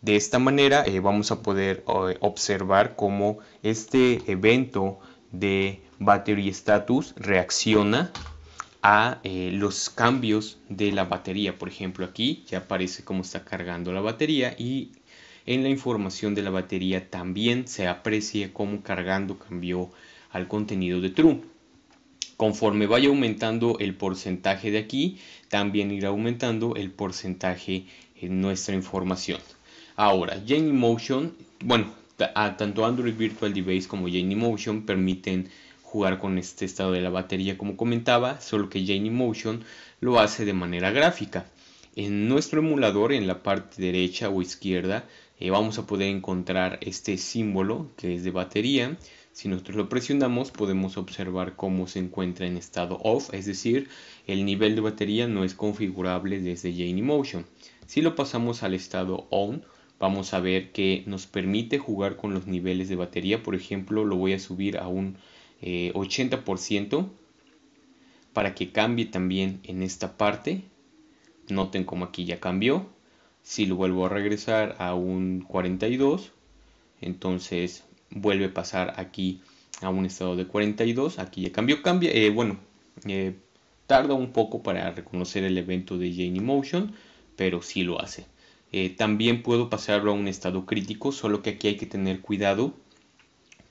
De esta manera eh, vamos a poder eh, observar cómo este evento de battery status reacciona a eh, los cambios de la batería. Por ejemplo, aquí ya aparece cómo está cargando la batería y en la información de la batería también se aprecia cómo cargando cambió al contenido de true. Conforme vaya aumentando el porcentaje de aquí, también irá aumentando el porcentaje en nuestra información. Ahora, Motion bueno, ah, tanto Android Virtual Device como Motion permiten jugar con este estado de la batería como comentaba, solo que Motion lo hace de manera gráfica. En nuestro emulador, en la parte derecha o izquierda, eh, vamos a poder encontrar este símbolo que es de batería. Si nosotros lo presionamos podemos observar cómo se encuentra en estado off, es decir, el nivel de batería no es configurable desde Motion. Si lo pasamos al estado on, vamos a ver que nos permite jugar con los niveles de batería. Por ejemplo, lo voy a subir a un 80% eh, para que cambie también en esta parte. Noten como aquí ya cambió. Si lo vuelvo a regresar a un 42, entonces vuelve a pasar aquí a un estado de 42. Aquí ya cambió, cambia. Eh, bueno, eh, tarda un poco para reconocer el evento de Jane Motion pero si lo hace. también puedo pasarlo a un estado crítico, solo que aquí hay que tener cuidado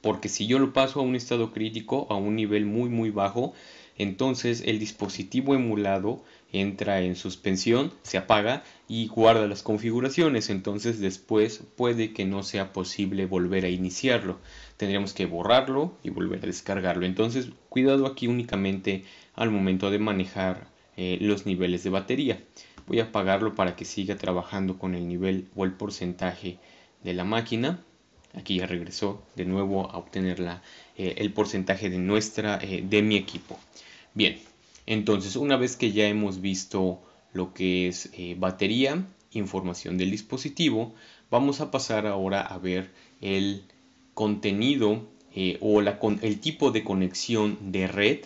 porque si yo lo paso a un estado crítico, a un nivel muy muy bajo, entonces el dispositivo emulado entra en suspensión, se apaga y guarda las configuraciones, entonces después puede que no sea posible volver a iniciarlo. Tendríamos que borrarlo y volver a descargarlo. Entonces, cuidado aquí únicamente al momento de manejar eh, los niveles de batería. Voy a apagarlo para que siga trabajando con el nivel o el porcentaje de la máquina Aquí ya regresó de nuevo a obtener la, eh, el porcentaje de nuestra, eh, de mi equipo. Bien, entonces una vez que ya hemos visto lo que es eh, batería, información del dispositivo, vamos a pasar ahora a ver el contenido o la, el tipo de conexión de red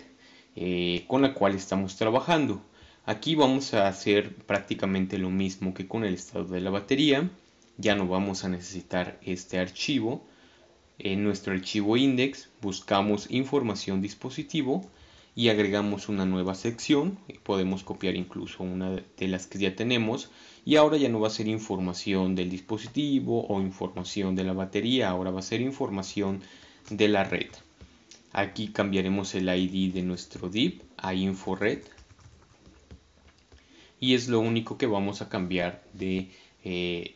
con la cual estamos trabajando. Aquí vamos a hacer prácticamente lo mismo que con el estado de la batería ya no vamos a necesitar este archivo. En nuestro archivo index buscamos información dispositivo y agregamos una nueva sección. Podemos copiar incluso una de las que ya tenemos y ahora ya no va a ser información del dispositivo o información de la batería, ahora va a ser información de la red. Aquí cambiaremos el ID de nuestro DIP a red y es lo único que vamos a cambiar de eh,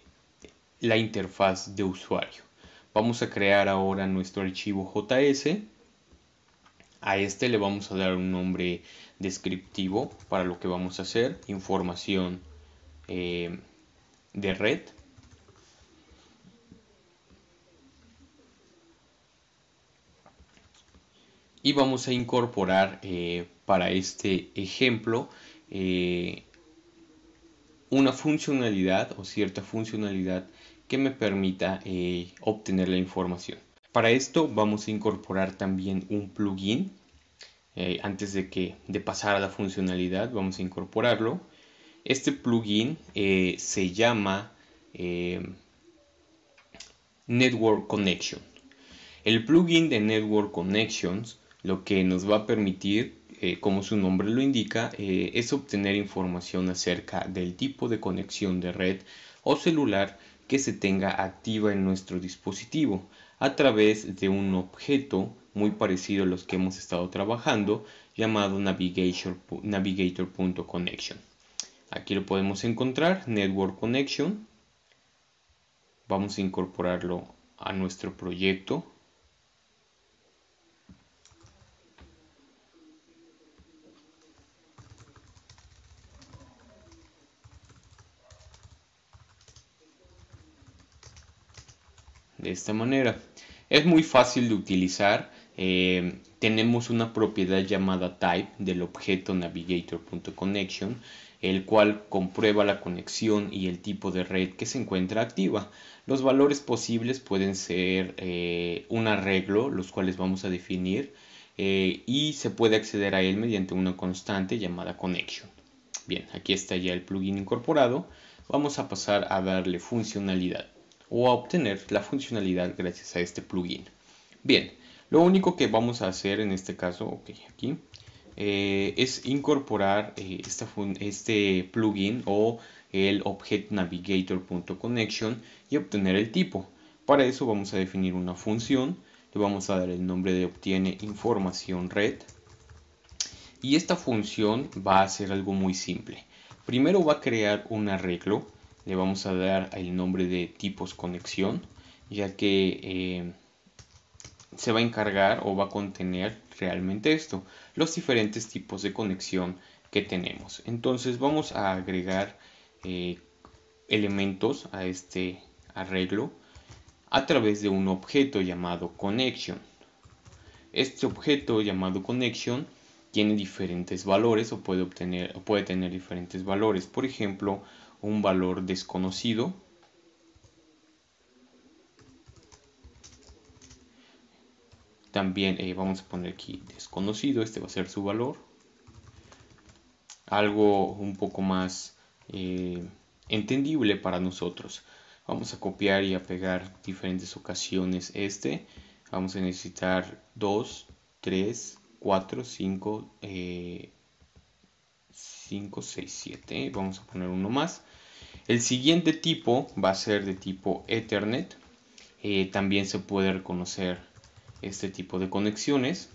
la interfaz de usuario. Vamos a crear ahora nuestro archivo JS. A este le vamos a dar un nombre descriptivo para lo que vamos a hacer. Información eh, de red. Y vamos a incorporar eh, para este ejemplo eh, una funcionalidad o cierta funcionalidad que me permita eh, obtener la información. Para esto vamos a incorporar también un plugin. Eh, antes de, que, de pasar a la funcionalidad vamos a incorporarlo. Este plugin eh, se llama Network Connection. El plugin de Network Connections lo que nos va a permitir como su nombre lo indica, es obtener información acerca del tipo de conexión de red o celular que se tenga activa en nuestro dispositivo a través de un objeto muy parecido a los que hemos estado trabajando llamado navigator.connection. Aquí lo podemos encontrar, Network Connection. Vamos a incorporarlo a nuestro proyecto de esta manera. Es muy fácil de utilizar. Eh, tenemos una propiedad llamada type del objeto navigator.connection, el cual comprueba la conexión y el tipo de red que se encuentra activa. Los valores posibles pueden ser eh, un arreglo, los cuales vamos a definir, eh, y se puede acceder a él mediante una constante llamada connection. Bien, aquí está ya el plugin incorporado. Vamos a pasar a darle funcionalidad o a obtener la funcionalidad gracias a este plugin. Bien, lo único que vamos a hacer en este caso, aquí, eh, es incorporar eh, esta este plugin o el Object Navigator.connection y obtener el tipo. Para eso vamos a definir una función, le vamos a dar el nombre de obtiene información red y esta función va a ser algo muy simple. Primero va a crear un arreglo le vamos a dar el nombre de tipos conexión ya que eh, se va a encargar o va a contener realmente esto los diferentes tipos de conexión que tenemos entonces vamos a agregar eh, elementos a este arreglo a través de un objeto llamado connection este objeto llamado connection tiene diferentes valores o puede obtener o puede tener diferentes valores por ejemplo un valor desconocido también eh, vamos a poner aquí desconocido este va a ser su valor algo un poco más eh, entendible para nosotros vamos a copiar y a pegar diferentes ocasiones este vamos a necesitar 2 3 4 5 5 6 7 vamos a poner uno más el siguiente tipo va a ser de tipo Ethernet. Eh, también se puede reconocer este tipo de conexiones.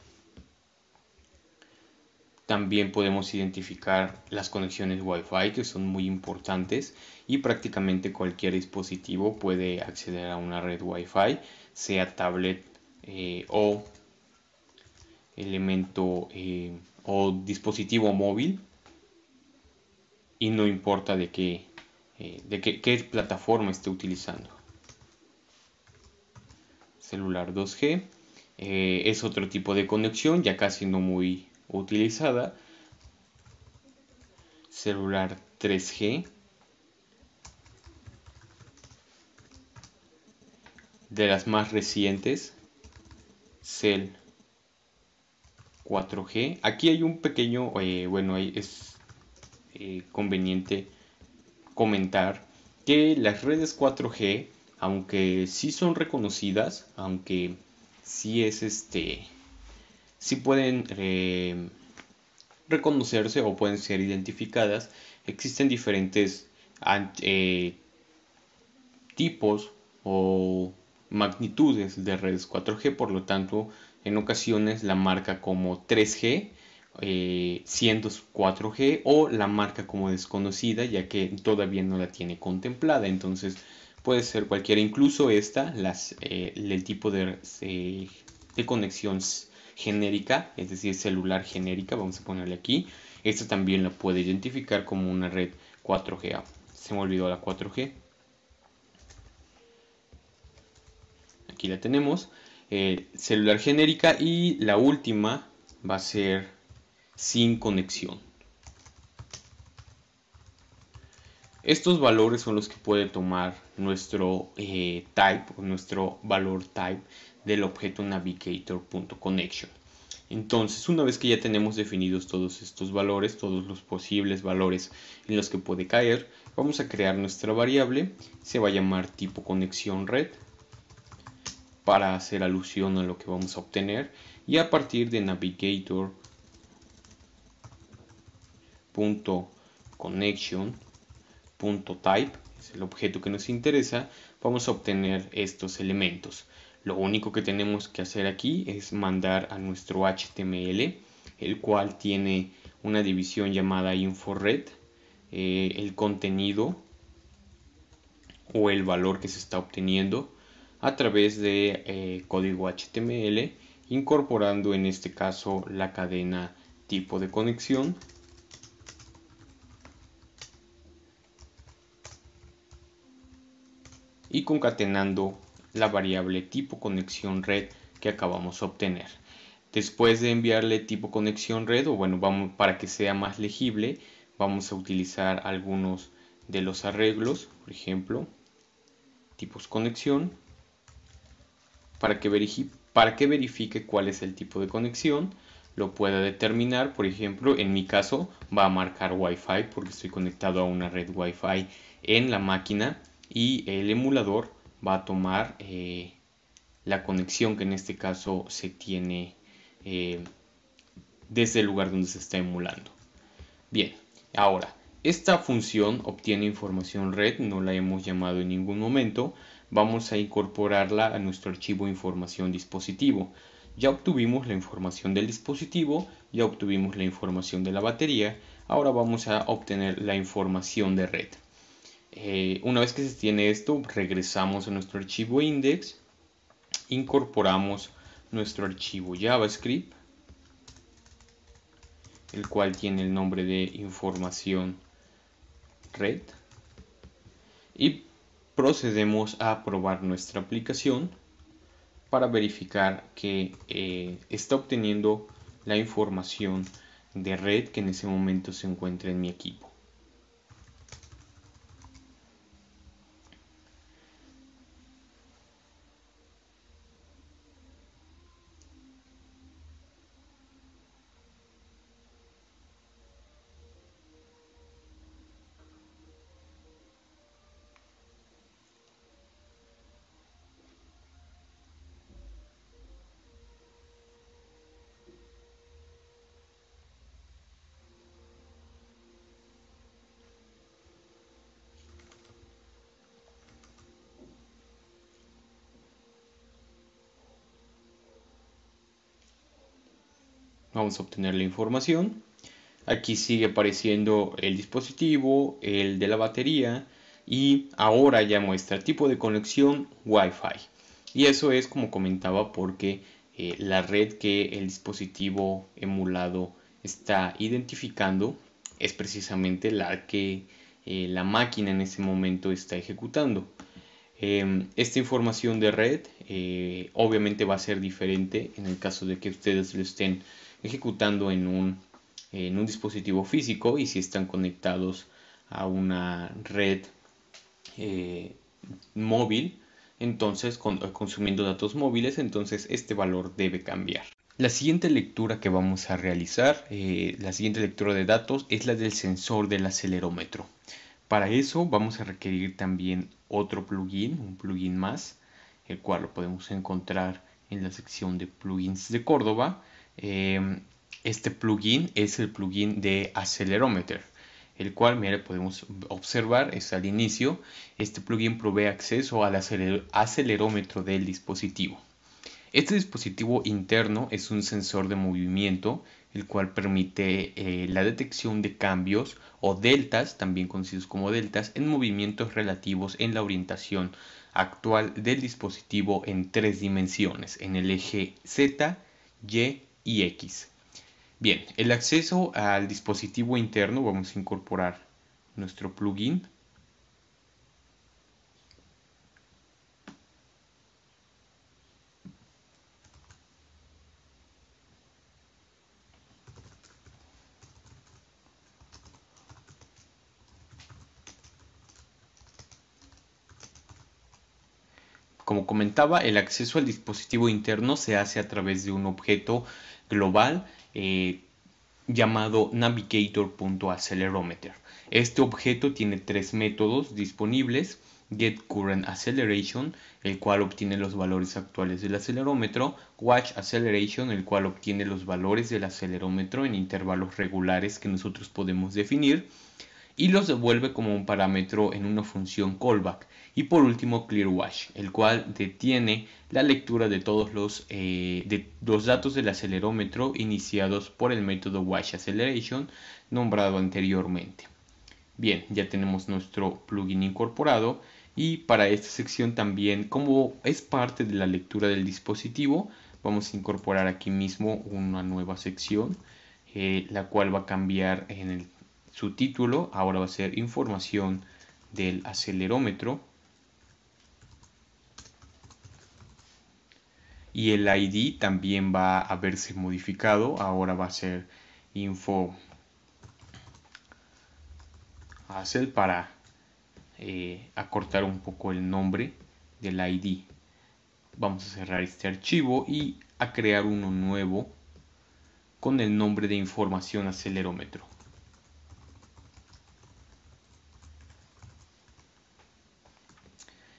También podemos identificar las conexiones Wi-Fi que son muy importantes y prácticamente cualquier dispositivo puede acceder a una red Wi-Fi, sea tablet eh, o elemento eh, o dispositivo móvil y no importa de qué eh, de qué, plataforma esté utilizando. Celular 2G eh, es otro tipo de conexión, ya casi no muy utilizada. Celular 3G. De las más recientes, Cell 4G. Aquí hay un pequeño, eh, bueno, es conveniente comentar que las redes 4G, aunque sí son reconocidas, aunque sí es este, sí pueden eh, reconocerse o pueden ser identificadas, existen diferentes eh, tipos o magnitudes de redes 4G, por lo tanto, en ocasiones la marca como 3G eh, g o la marca como desconocida ya que todavía no la tiene contemplada entonces puede ser cualquiera incluso esta las, eh, el tipo de, de conexión genérica es decir celular genérica vamos a ponerle aquí esta también la puede identificar como una red 4G ah, se me olvidó la 4G aquí la tenemos eh, celular genérica y la última va a ser sin conexión. Estos valores son los que puede tomar nuestro eh, type nuestro valor type del objeto navigator.connection. Entonces, una vez que ya tenemos definidos todos estos valores, todos los posibles valores en los que puede caer, vamos a crear nuestra variable, se va a llamar tipo conexión red, para hacer alusión a lo que vamos a obtener, y a partir de navigator .connection.type es el objeto que nos interesa vamos a obtener estos elementos lo único que tenemos que hacer aquí es mandar a nuestro html el cual tiene una división llamada inforred eh, el contenido o el valor que se está obteniendo a través de eh, código html incorporando en este caso la cadena tipo de conexión y concatenando la variable tipo conexión red que acabamos de obtener. Después de enviarle tipo conexión red, o bueno, vamos, para que sea más legible, vamos a utilizar algunos de los arreglos, por ejemplo, tipos conexión, para que, verifique, para que verifique cuál es el tipo de conexión, lo pueda determinar, por ejemplo, en mi caso va a marcar Wi-Fi porque estoy conectado a una red Wi-Fi en la máquina y el emulador va a tomar eh, la conexión que en este caso se tiene eh, desde el lugar donde se está emulando. Bien, ahora, esta función obtiene información red, no la hemos llamado en ningún momento, vamos a incorporarla a nuestro archivo información dispositivo. Ya obtuvimos la información del dispositivo, ya obtuvimos la información de la batería, ahora vamos a obtener la información de red. Eh, una vez que se tiene esto, regresamos a nuestro archivo index, incorporamos nuestro archivo JavaScript, el cual tiene el nombre de información red, y procedemos a probar nuestra aplicación para verificar que eh, está obteniendo la información de red que en ese momento se encuentra en mi equipo. Vamos a obtener la información. Aquí sigue apareciendo el dispositivo, el de la batería y ahora ya muestra tipo de conexión Wi-Fi. Y eso es como comentaba porque eh, la red que el dispositivo emulado está identificando es precisamente la que eh, la máquina en ese momento está ejecutando. Em, esta información de red eh, obviamente va a ser diferente en el caso de que ustedes lo estén ejecutando en un, dispositivo físico y si están conectados a una red eh, móvil, entonces consumiendo datos móviles, entonces este valor debe cambiar. La siguiente lectura que vamos a realizar, eh, la siguiente lectura de datos es la del sensor del acelerómetro. Para eso vamos a requerir también otro plugin, un plugin más, el cual lo podemos encontrar en la sección de plugins de Córdoba Em, este plugin es el plugin de acelerómetro el cual, podemos observar, es al inicio. Este plugin provee acceso al acelerómetro del dispositivo. Este dispositivo interno es un sensor de movimiento, el cual permite eh, la detección de cambios o deltas, también conocidos como deltas, en movimientos relativos en la orientación actual del dispositivo en tres dimensiones, en el eje Z, Y y X. Bien, el acceso al dispositivo interno, vamos a incorporar nuestro plugin. Como comentaba, el acceso al dispositivo interno se hace a través de un objeto global eh, llamado Navigator.accelerometer. Este objeto tiene tres métodos disponibles, GetCurrentAcceleration el cual obtiene los valores actuales del acelerómetro, WatchAcceleration el cual obtiene los valores del acelerómetro en intervalos regulares que nosotros podemos definir, y los devuelve como un parámetro en una función callback. Y por último, clearwash, el cual detiene la lectura de todos los, eh, de datos del acelerómetro iniciados por el método wash acceleration nombrado anteriormente. Bien, ya tenemos nuestro plugin incorporado y para esta sección también, como es parte de la lectura del dispositivo, vamos a incorporar aquí mismo una nueva sección, eh, la cual va a cambiar en el su título ahora va a ser información del acelerómetro. Y el ID también va a verse modificado. Ahora va a ser info hacer para eh, acortar un poco el nombre del ID. Vamos a cerrar este archivo y a crear uno nuevo con el nombre de información acelerómetro.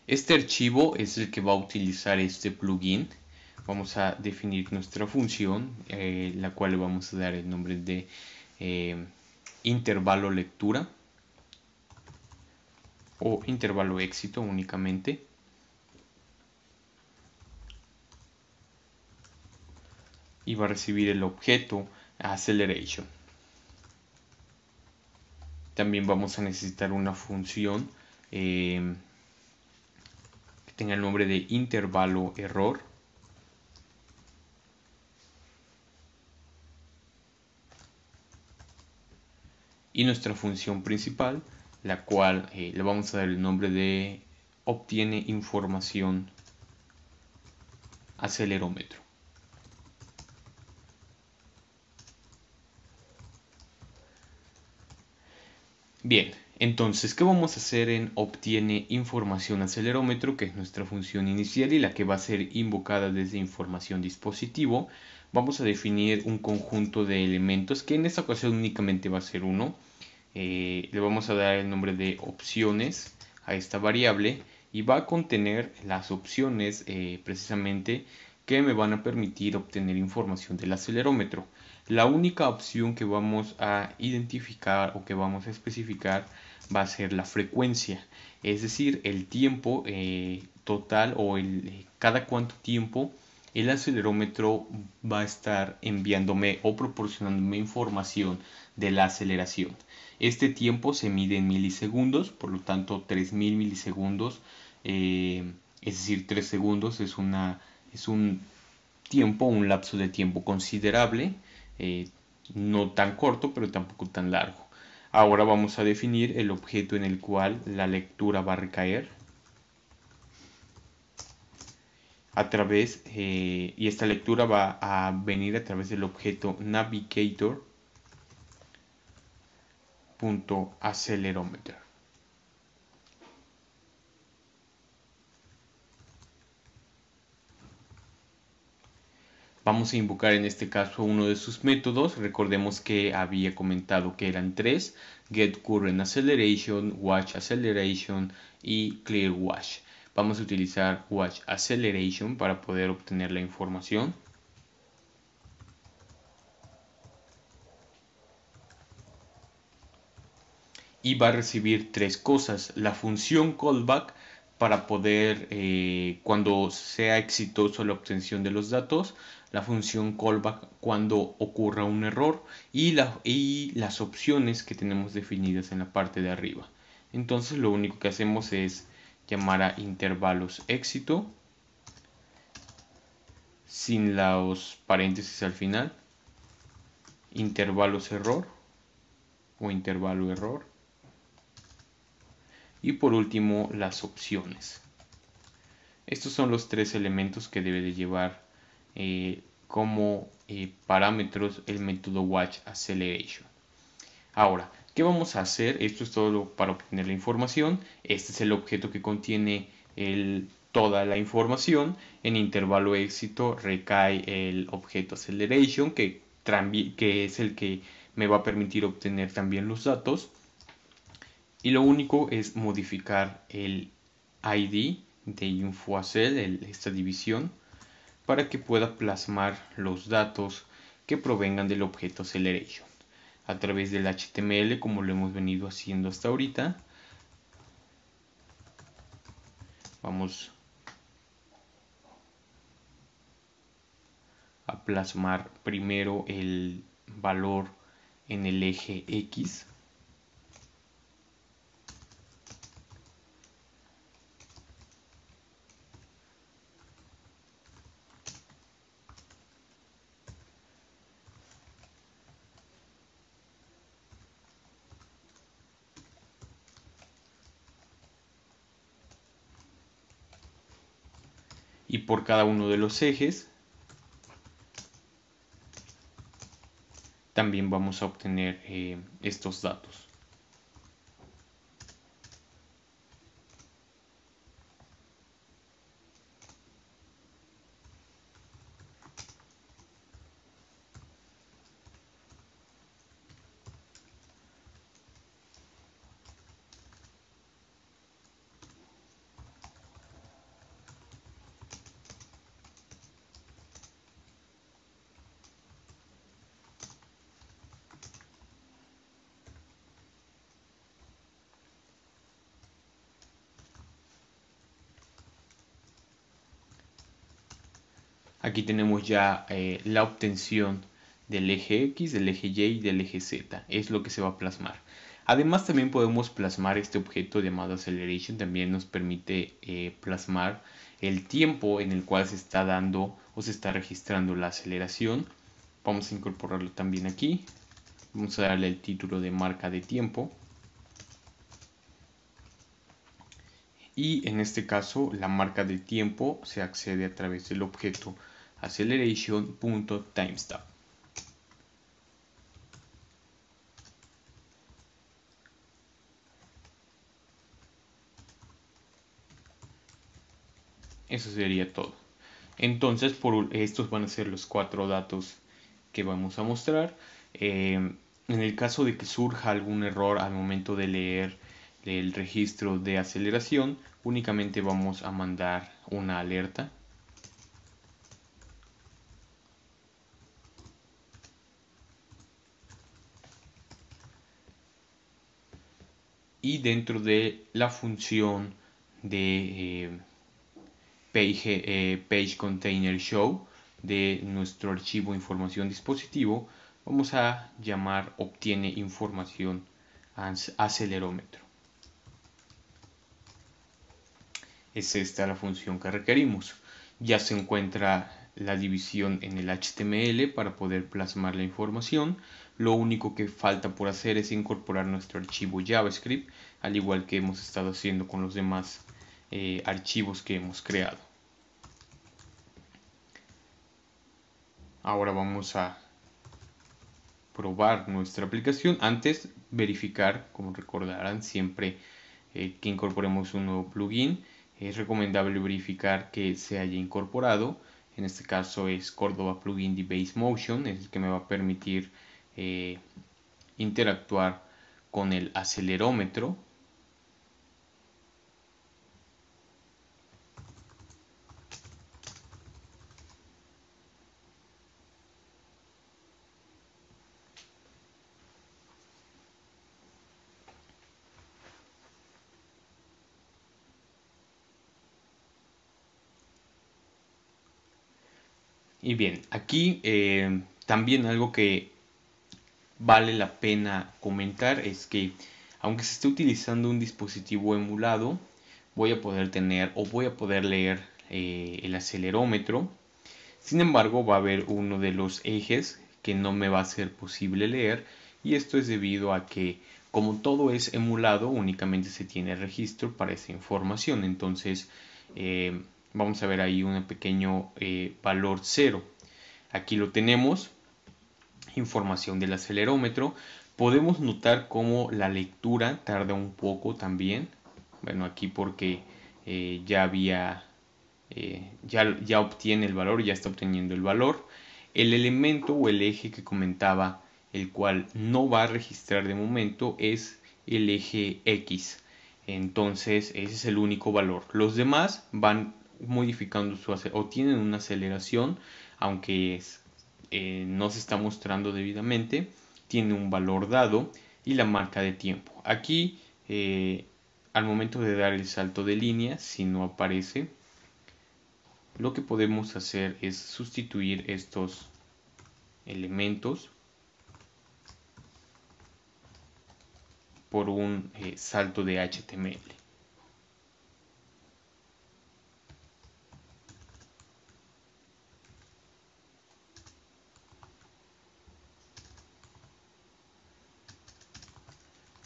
Este archivo es el que va a utilizar este plugin. Vamos a definir nuestra función, eh, la cual le vamos a dar el nombre de eh, intervalo lectura o intervalo éxito únicamente. Y va a recibir el objeto acceleration. También vamos a necesitar una función eh, tenga el nombre de intervalo error. Y nuestra función principal, la cual eh, le vamos a dar el nombre de obtiene información acelerómetro. Bien, entonces, ¿qué vamos a hacer en obtiene información acelerómetro, que es nuestra función inicial y la que va a ser invocada desde información dispositivo? Vamos a definir un conjunto de elementos, que en esta ocasión únicamente va a ser uno. Eh, le vamos a dar el nombre de opciones a esta variable y va a contener las opciones eh, precisamente que me van a permitir obtener información del acelerómetro. La única opción que vamos a identificar o que vamos a especificar va a ser la frecuencia, es decir, el tiempo eh, total o eh, cada cuánto tiempo el acelerómetro va a estar enviándome o proporcionándome información de la aceleración. Este tiempo se mide en milisegundos, por lo tanto 3000 milisegundos, eh, es decir, 3 segundos es, una, es un tiempo, un lapso de tiempo considerable, no tan corto, pero tampoco tan largo. Ahora vamos a definir el objeto en el cual la lectura va a recaer a través eh, y esta lectura va a venir a través del objeto Navigator.acelerometer. Vamos a invocar en este caso uno de sus métodos. Recordemos que había comentado que eran tres: Get Current Acceleration, Watch Acceleration y Clear Vamos a utilizar Watch Acceleration para poder obtener la información. Y va a recibir tres cosas: la función callback para poder, eh, cuando sea exitoso la obtención de los datos, la función callback cuando ocurra un error y, y las opciones que tenemos definidas en la parte de arriba. Entonces lo único que hacemos es llamar a intervalos éxito sin los paréntesis al final, intervalos error o intervalo error y por último las opciones. Estos son los tres elementos que debe de llevar eh, como eh, parámetros el método Watch Acceleration. Ahora, ¿qué vamos a hacer? Esto es todo para obtener la información. Este es el objeto que contiene toda la información. En intervalo éxito recae el objeto Acceleration que, que es el que me va a permitir obtener también los datos y lo único es modificar el ID de InfoAcel, esta división, para que pueda plasmar los datos que provengan del objeto Acceleration a través del HTML como lo hemos venido haciendo hasta ahorita. Vamos a plasmar primero el valor en el eje X por cada uno de los ejes. También vamos a obtener eh, estos datos. Aquí tenemos ya eh, la obtención del eje X, del eje Y y del eje Z. Es lo que se va a plasmar. Además también podemos plasmar este objeto llamado acceleration. También nos permite eh, plasmar el tiempo en el cual se está dando o se está registrando la aceleración. Vamos a incorporarlo también aquí. Vamos a darle el título de marca de tiempo. Y en este caso la marca de tiempo se accede a través del objeto acceleration.timestop Eso sería todo. Entonces, por, estos van a ser los cuatro datos que vamos a mostrar. Em, en el caso de que surja algún error al momento de leer el registro de aceleración, únicamente vamos a mandar una alerta y dentro de la función de eh, page, eh, page, container show de nuestro archivo información dispositivo vamos a llamar obtiene información acelerómetro es esta la función que requerimos ya se encuentra la división en el HTML para poder plasmar la información lo único que falta por hacer es incorporar nuestro archivo JavaScript, al igual que hemos estado haciendo con los demás eh, archivos que hemos creado. Ahora vamos a probar nuestra aplicación. Antes verificar, como recordarán siempre eh, que incorporemos un nuevo plugin, es recomendable verificar que se haya incorporado. En este caso es Córdoba Plugin de Base Motion, es el que me va a permitir eh, interactuar con el acelerómetro Y bien, aquí eh, también algo que vale la pena comentar es que aunque se esté utilizando un dispositivo emulado, voy a poder tener o voy a poder leer eh, el acelerómetro. Sin embargo, va a haber uno de los ejes que no me va a ser posible leer y esto es debido a que como todo es emulado, únicamente se tiene registro para esa información. Entonces, eh, vamos a ver ahí un pequeño eh, valor cero. Aquí lo tenemos, información del acelerómetro, podemos notar cómo la lectura tarda un poco también. Bueno, aquí porque eh, ya había, eh, ya, ya obtiene el valor, ya está obteniendo el valor. El elemento o el eje que comentaba, el cual no va a registrar de momento, es el eje X. Entonces, ese es el único valor. Los demás van modificando su o tienen una aceleración, aunque es eh, no se está mostrando debidamente, tiene un valor dado y la marca de tiempo. Aquí, eh, al momento de dar el salto de línea, si no aparece, lo que podemos hacer es sustituir estos elementos por un eh, salto de HTML.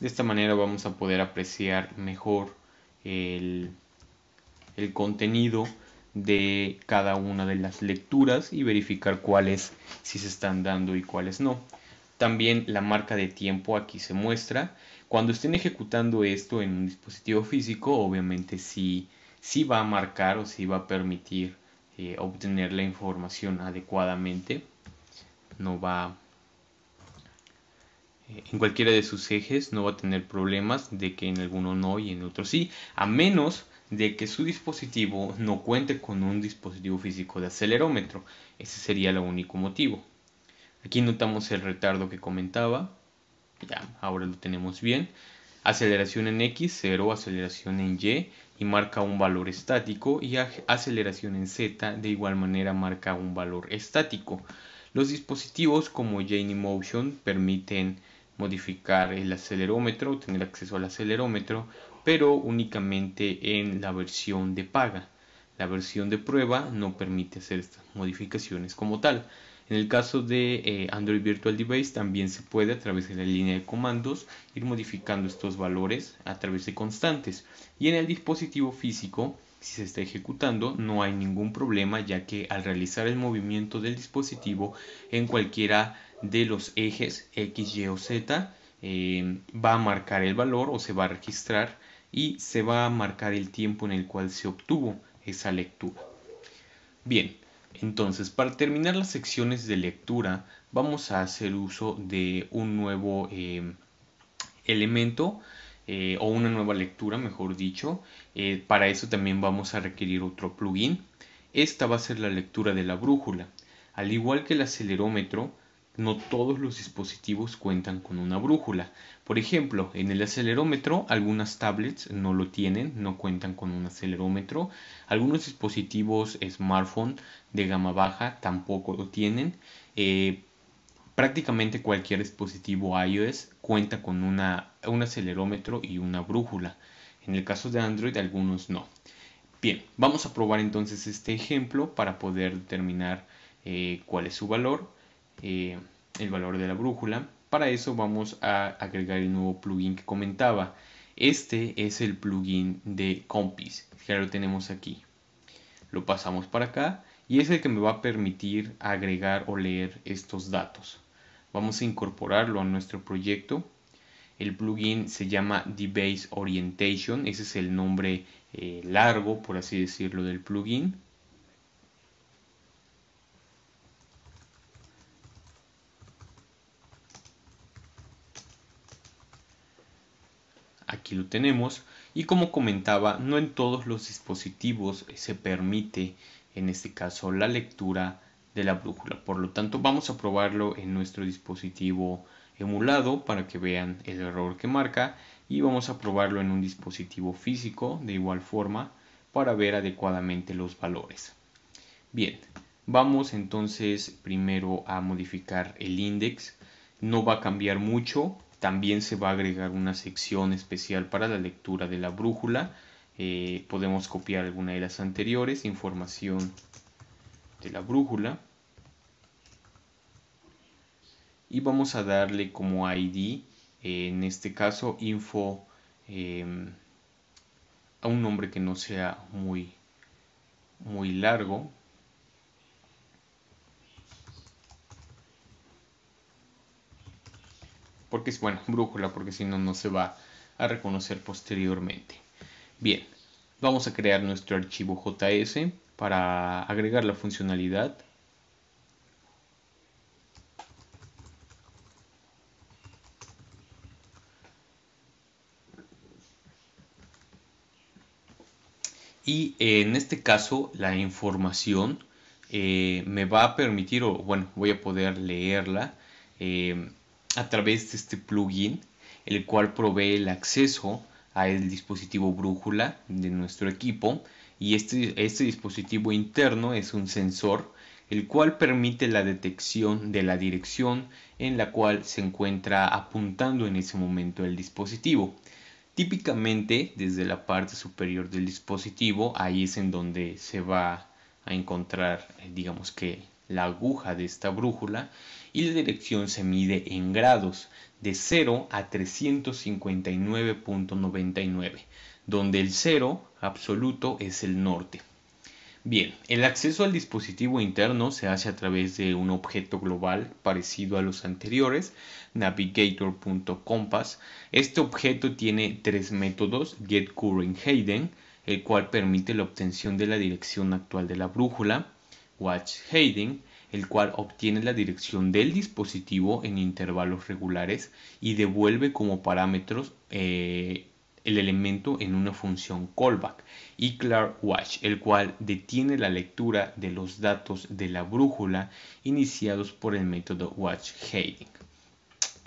De esta manera vamos a poder apreciar mejor el, contenido de cada una de las lecturas y verificar cuáles sí se están dando y cuáles no. También la marca de tiempo aquí se muestra. Cuando estén ejecutando esto en un dispositivo físico, obviamente sí, va a marcar o sí va a permitir eh, obtener la información adecuadamente. No va en cualquiera de sus ejes no va a tener problemas de que en alguno no y en otro sí, a menos de que su dispositivo no cuente con un dispositivo físico de acelerómetro. Ese sería el único motivo. Aquí notamos el retardo que comentaba. Ya, ahora lo tenemos bien. Aceleración en X, 0, aceleración en Y y marca un valor estático y aceleración en Z de igual manera marca un valor estático. Los dispositivos como e Motion permiten modificar el acelerómetro, tener acceso al acelerómetro, pero únicamente en la versión de paga. La versión de prueba no permite hacer estas modificaciones como tal. En el caso de eh, Android Virtual Device también se puede a través de la línea de comandos ir modificando estos valores a través de constantes. Y en el dispositivo físico, si se está ejecutando, no hay ningún problema ya que al realizar el movimiento del dispositivo en cualquiera de los ejes X, Y o Z em, va a marcar el valor o se va a registrar y se va a marcar el tiempo en el cual se obtuvo esa lectura. Bien, entonces para terminar las secciones de lectura vamos a hacer uso de un nuevo em, elemento eh, o una nueva lectura, mejor dicho. Eh, para eso también vamos a requerir otro plugin. Esta va a ser la lectura de la brújula. Al igual que el acelerómetro, no todos los dispositivos cuentan con una brújula. Por ejemplo, en el acelerómetro algunas tablets no lo tienen, no cuentan con un acelerómetro. Algunos dispositivos smartphone de gama baja tampoco lo tienen. Eh, prácticamente cualquier dispositivo iOS cuenta con un acelerómetro y una brújula. En el caso de Android algunos no. Bien, vamos a probar entonces este ejemplo para poder determinar eh, cuál es su valor. Eh, el valor de la brújula. Para eso vamos a agregar el nuevo plugin que comentaba. Este es el plugin de Compis, ya lo tenemos aquí. Lo pasamos para acá y es el que me va a permitir agregar o leer estos datos. Vamos a incorporarlo a nuestro proyecto. El plugin se llama Debase Orientation, ese es el nombre eh, largo, por así decirlo, del plugin. Aquí lo tenemos y como comentaba, no en todos los dispositivos eh, se permite, en este caso, la lectura de la brújula. Por lo tanto, vamos a probarlo en nuestro dispositivo emulado para que vean el error que marca y vamos a probarlo en un dispositivo físico de igual forma para ver adecuadamente los valores. Bien, vamos entonces primero a modificar el index. No va a cambiar mucho también se va a agregar una sección especial para la lectura de la brújula. Eh, podemos copiar alguna de las anteriores, información de la brújula. Y vamos a darle como ID, eh, en este caso info, em, a un nombre que no sea muy, muy largo. Porque, es bueno, brújula, porque si no, no se va a reconocer posteriormente. Bien, vamos a crear nuestro archivo JS para agregar la funcionalidad. Y en este caso la información eh, me va a permitir, o bueno, voy a poder leerla eh, a través de este plugin, el cual provee el acceso a el dispositivo brújula de nuestro equipo y este, este dispositivo interno es un sensor el cual permite la detección de la dirección en la cual se encuentra apuntando en ese momento el dispositivo. Típicamente desde la parte superior del dispositivo, ahí es en donde se va a encontrar, eh, digamos que la aguja de esta brújula y la dirección se mide en grados de 0 a 359.99, donde el 0 absoluto es el norte. Bien, el acceso al dispositivo interno se hace a través de un objeto global parecido a los anteriores, navigator.compass. Este objeto tiene tres métodos, getCurrentHayden, el cual permite la obtención de la dirección actual de la brújula, Watch el cual obtiene la dirección del dispositivo en intervalos regulares y devuelve como parámetros eh, el elemento en una función callback y ClarWatch, el cual detiene la lectura de los datos de la brújula iniciados por el método Watch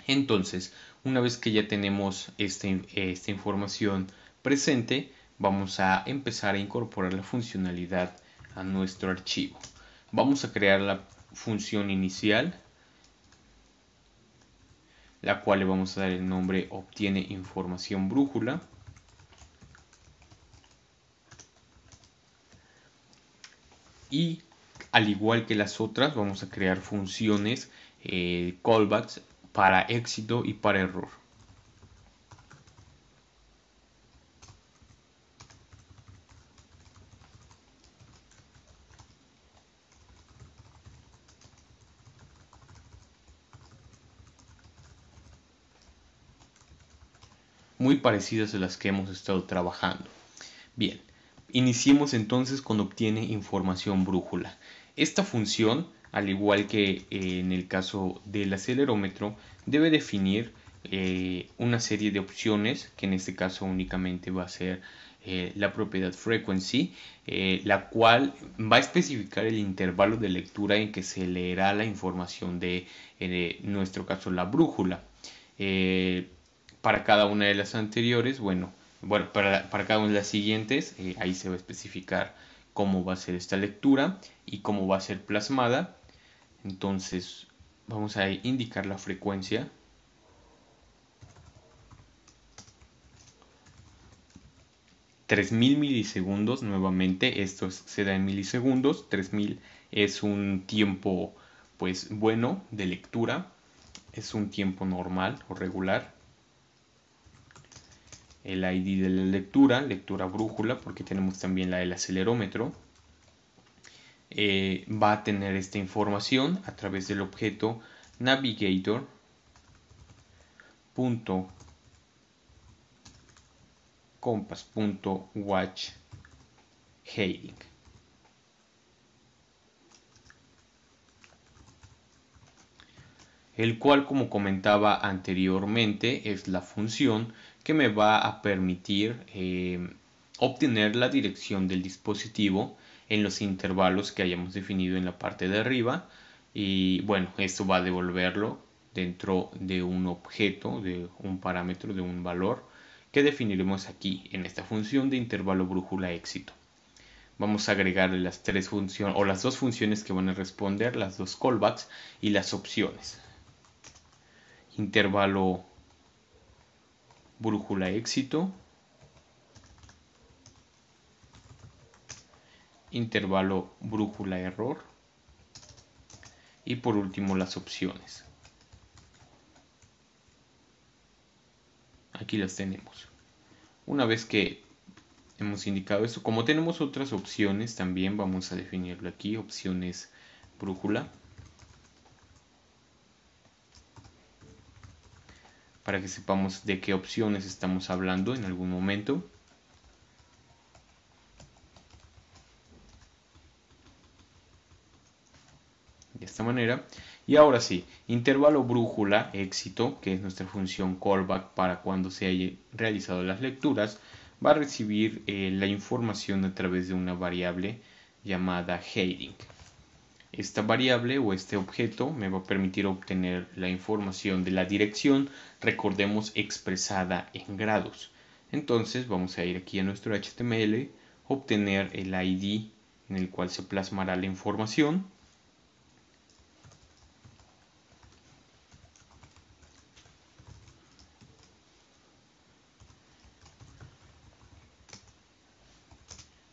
Entonces, una vez que ya tenemos este, esta información presente, vamos a empezar a incorporar la funcionalidad a nuestro archivo. Vamos a crear la función inicial, la cual le vamos a dar el nombre obtiene información brújula. Y al igual que las otras, vamos a crear funciones eh, callbacks para éxito y para error. parecidas a las que hemos estado trabajando. Bien, iniciemos entonces con obtiene información brújula. Esta función, al igual que eh, en el caso del acelerómetro, debe definir eh, una serie de opciones, que en este caso únicamente va a ser eh, la propiedad frequency, la cual va a especificar el intervalo de lectura en que se leerá la información de, nuestro caso, la brújula para cada una de las anteriores, bueno, bueno para, para cada una de las siguientes, eh, ahí se va a especificar cómo va a ser esta lectura y cómo va a ser plasmada. Entonces vamos a indicar la frecuencia. 3000 milisegundos nuevamente esto se da en milisegundos 3000 es un tiempo pues bueno de lectura es un tiempo normal o regular el ID de la lectura, lectura brújula, porque tenemos también la del acelerómetro, eh, va a tener esta información a través del objeto navigator watch el cual como comentaba anteriormente es la función que me va a permitir eh, obtener la dirección del dispositivo en los intervalos que hayamos definido en la parte de arriba y bueno esto va a devolverlo dentro de un objeto de un parámetro de un valor que definiremos aquí en esta función de intervalo brújula éxito vamos a agregar las tres funciones o las dos funciones que van a responder las dos callbacks y las opciones intervalo brújula éxito, intervalo brújula error y por último las opciones. Aquí las tenemos. Una vez que hemos indicado esto, como tenemos otras opciones también, vamos a definirlo aquí, opciones brújula. para que sepamos de qué opciones estamos hablando en algún momento. De esta manera. Y ahora sí, intervalo brújula éxito, que es nuestra función callback para cuando se hayan realizado las lecturas, va a recibir eh, la información a través de una variable llamada heading. Esta variable o este objeto me va a permitir obtener la información de la dirección, recordemos expresada en grados. Entonces vamos a ir aquí a nuestro HTML, obtener el ID en el cual se plasmará la información.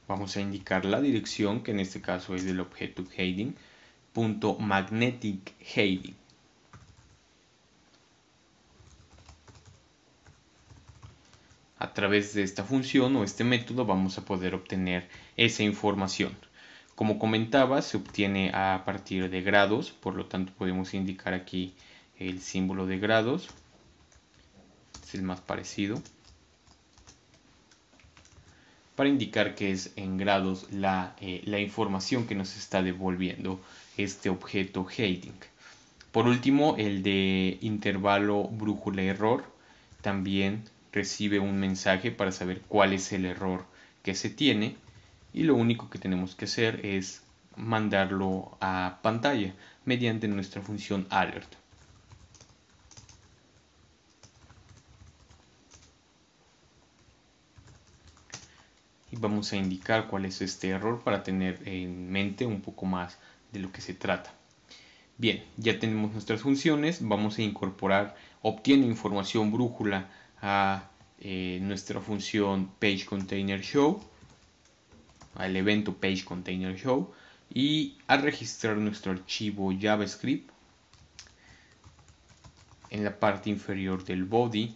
Vamos a indicar la dirección, que en este caso es del objeto heading Magnetic heading A través de esta función o este método vamos a poder obtener esa información. Como comentaba, se obtiene a partir de grados, por lo tanto podemos indicar aquí el símbolo de grados, es el más parecido para indicar que es en grados eh, la, información que nos está devolviendo este objeto HATING. Por último, el de intervalo brújula error también recibe un mensaje para saber cuál es el error que se tiene y lo único que tenemos que hacer es mandarlo a pantalla mediante nuestra función alert. y vamos a indicar cuál es este error para tener en mente un poco más de lo que se trata. Bien, ya tenemos nuestras funciones, vamos a incorporar, obtiene información brújula a eh, nuestra función page container show, al evento page container show y a registrar nuestro archivo JavaScript en la parte inferior del body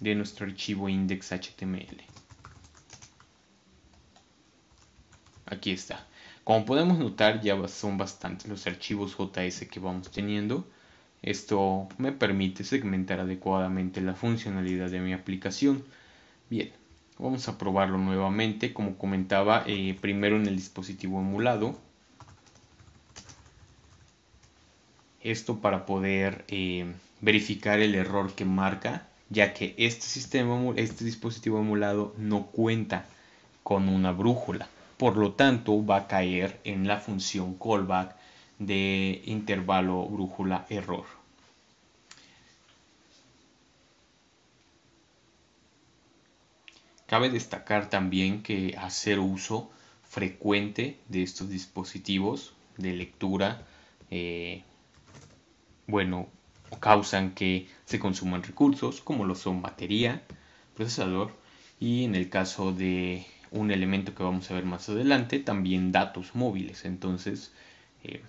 de nuestro archivo index.html. aquí está. Como podemos notar ya son bastantes los archivos JS que vamos teniendo. Esto me permite segmentar adecuadamente la funcionalidad de mi aplicación. Bien, vamos a probarlo nuevamente. Como comentaba, eh, primero en el dispositivo emulado. Esto para poder eh, verificar el error que marca, ya que este, sistema, este dispositivo emulado no cuenta con una brújula. Por lo tanto, va a caer en la función callback de intervalo brújula error. Cabe destacar también que hacer uso frecuente de estos dispositivos de lectura, eh, bueno, causan que se consuman recursos como lo son batería, procesador y en el caso de un elemento que vamos a ver más adelante, también datos móviles. Entonces, eh,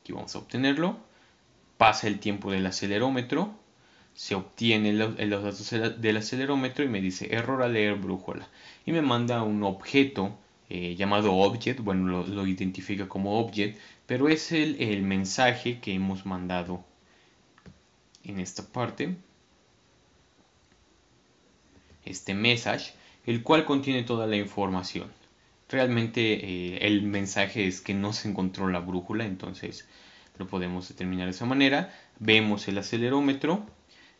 aquí vamos a obtenerlo. Pasa el tiempo del acelerómetro, se obtiene los, datos del acelerómetro y me dice error a leer brújula. Y me manda un objeto eh, llamado object, bueno, lo, identifica como object, pero es el, el mensaje que hemos mandado en esta parte. Este message el cual contiene toda la información. Realmente eh, el mensaje es que no se encontró la brújula, entonces lo podemos determinar de esa manera. Vemos el acelerómetro,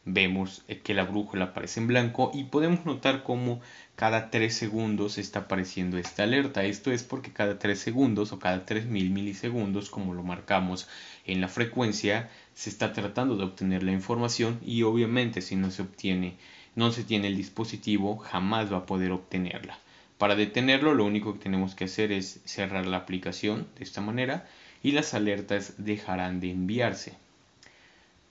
vemos eh, que la brújula aparece en blanco y podemos notar cómo cada 3 segundos está apareciendo esta alerta. Esto es porque cada 3 segundos o cada 3000 milisegundos, como lo marcamos en la frecuencia, se está tratando de obtener la información y obviamente si no se obtiene no se tiene el dispositivo, jamás va a poder obtenerla. Para detenerlo lo único que tenemos que hacer es cerrar la aplicación de esta manera y las alertas dejarán de enviarse.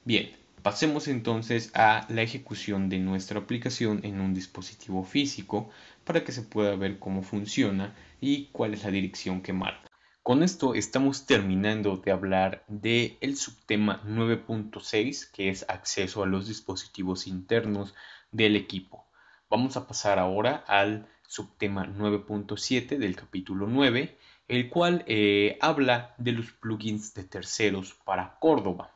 Bien, pasemos entonces a la ejecución de nuestra aplicación en un dispositivo físico para que se pueda ver cómo funciona y cuál es la dirección que marca. Con esto estamos terminando de hablar del subtema 9.6 que es acceso a los dispositivos internos del equipo. Vamos a pasar ahora al subtema 9.7 del capítulo 9, el cual eh, habla de los plugins de terceros para Córdoba.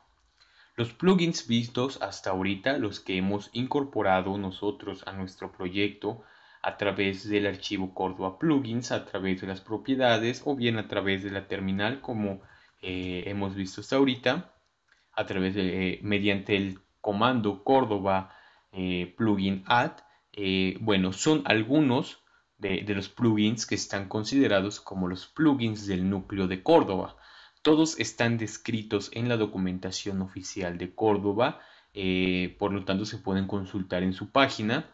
Los plugins vistos hasta ahorita, los que hemos incorporado nosotros a nuestro proyecto a través del archivo Córdoba Plugins, a través de las propiedades o bien a través de la terminal como eh, hemos visto hasta ahorita, a través de, eh, mediante el comando Córdoba eh, plugin add. Eh, bueno, son algunos de, los plugins que están considerados como los plugins del núcleo de Córdoba. Todos están descritos en la documentación oficial de Córdoba, eh, por lo tanto se pueden consultar en su página.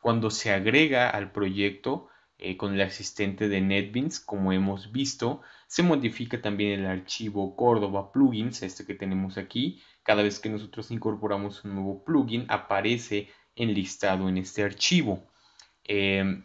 Cuando se agrega al proyecto con el asistente de NetBeans, como hemos visto, se modifica también el archivo Córdoba plugins, este que tenemos aquí, cada vez que nosotros incorporamos un nuevo plugin, aparece enlistado en este archivo. Em,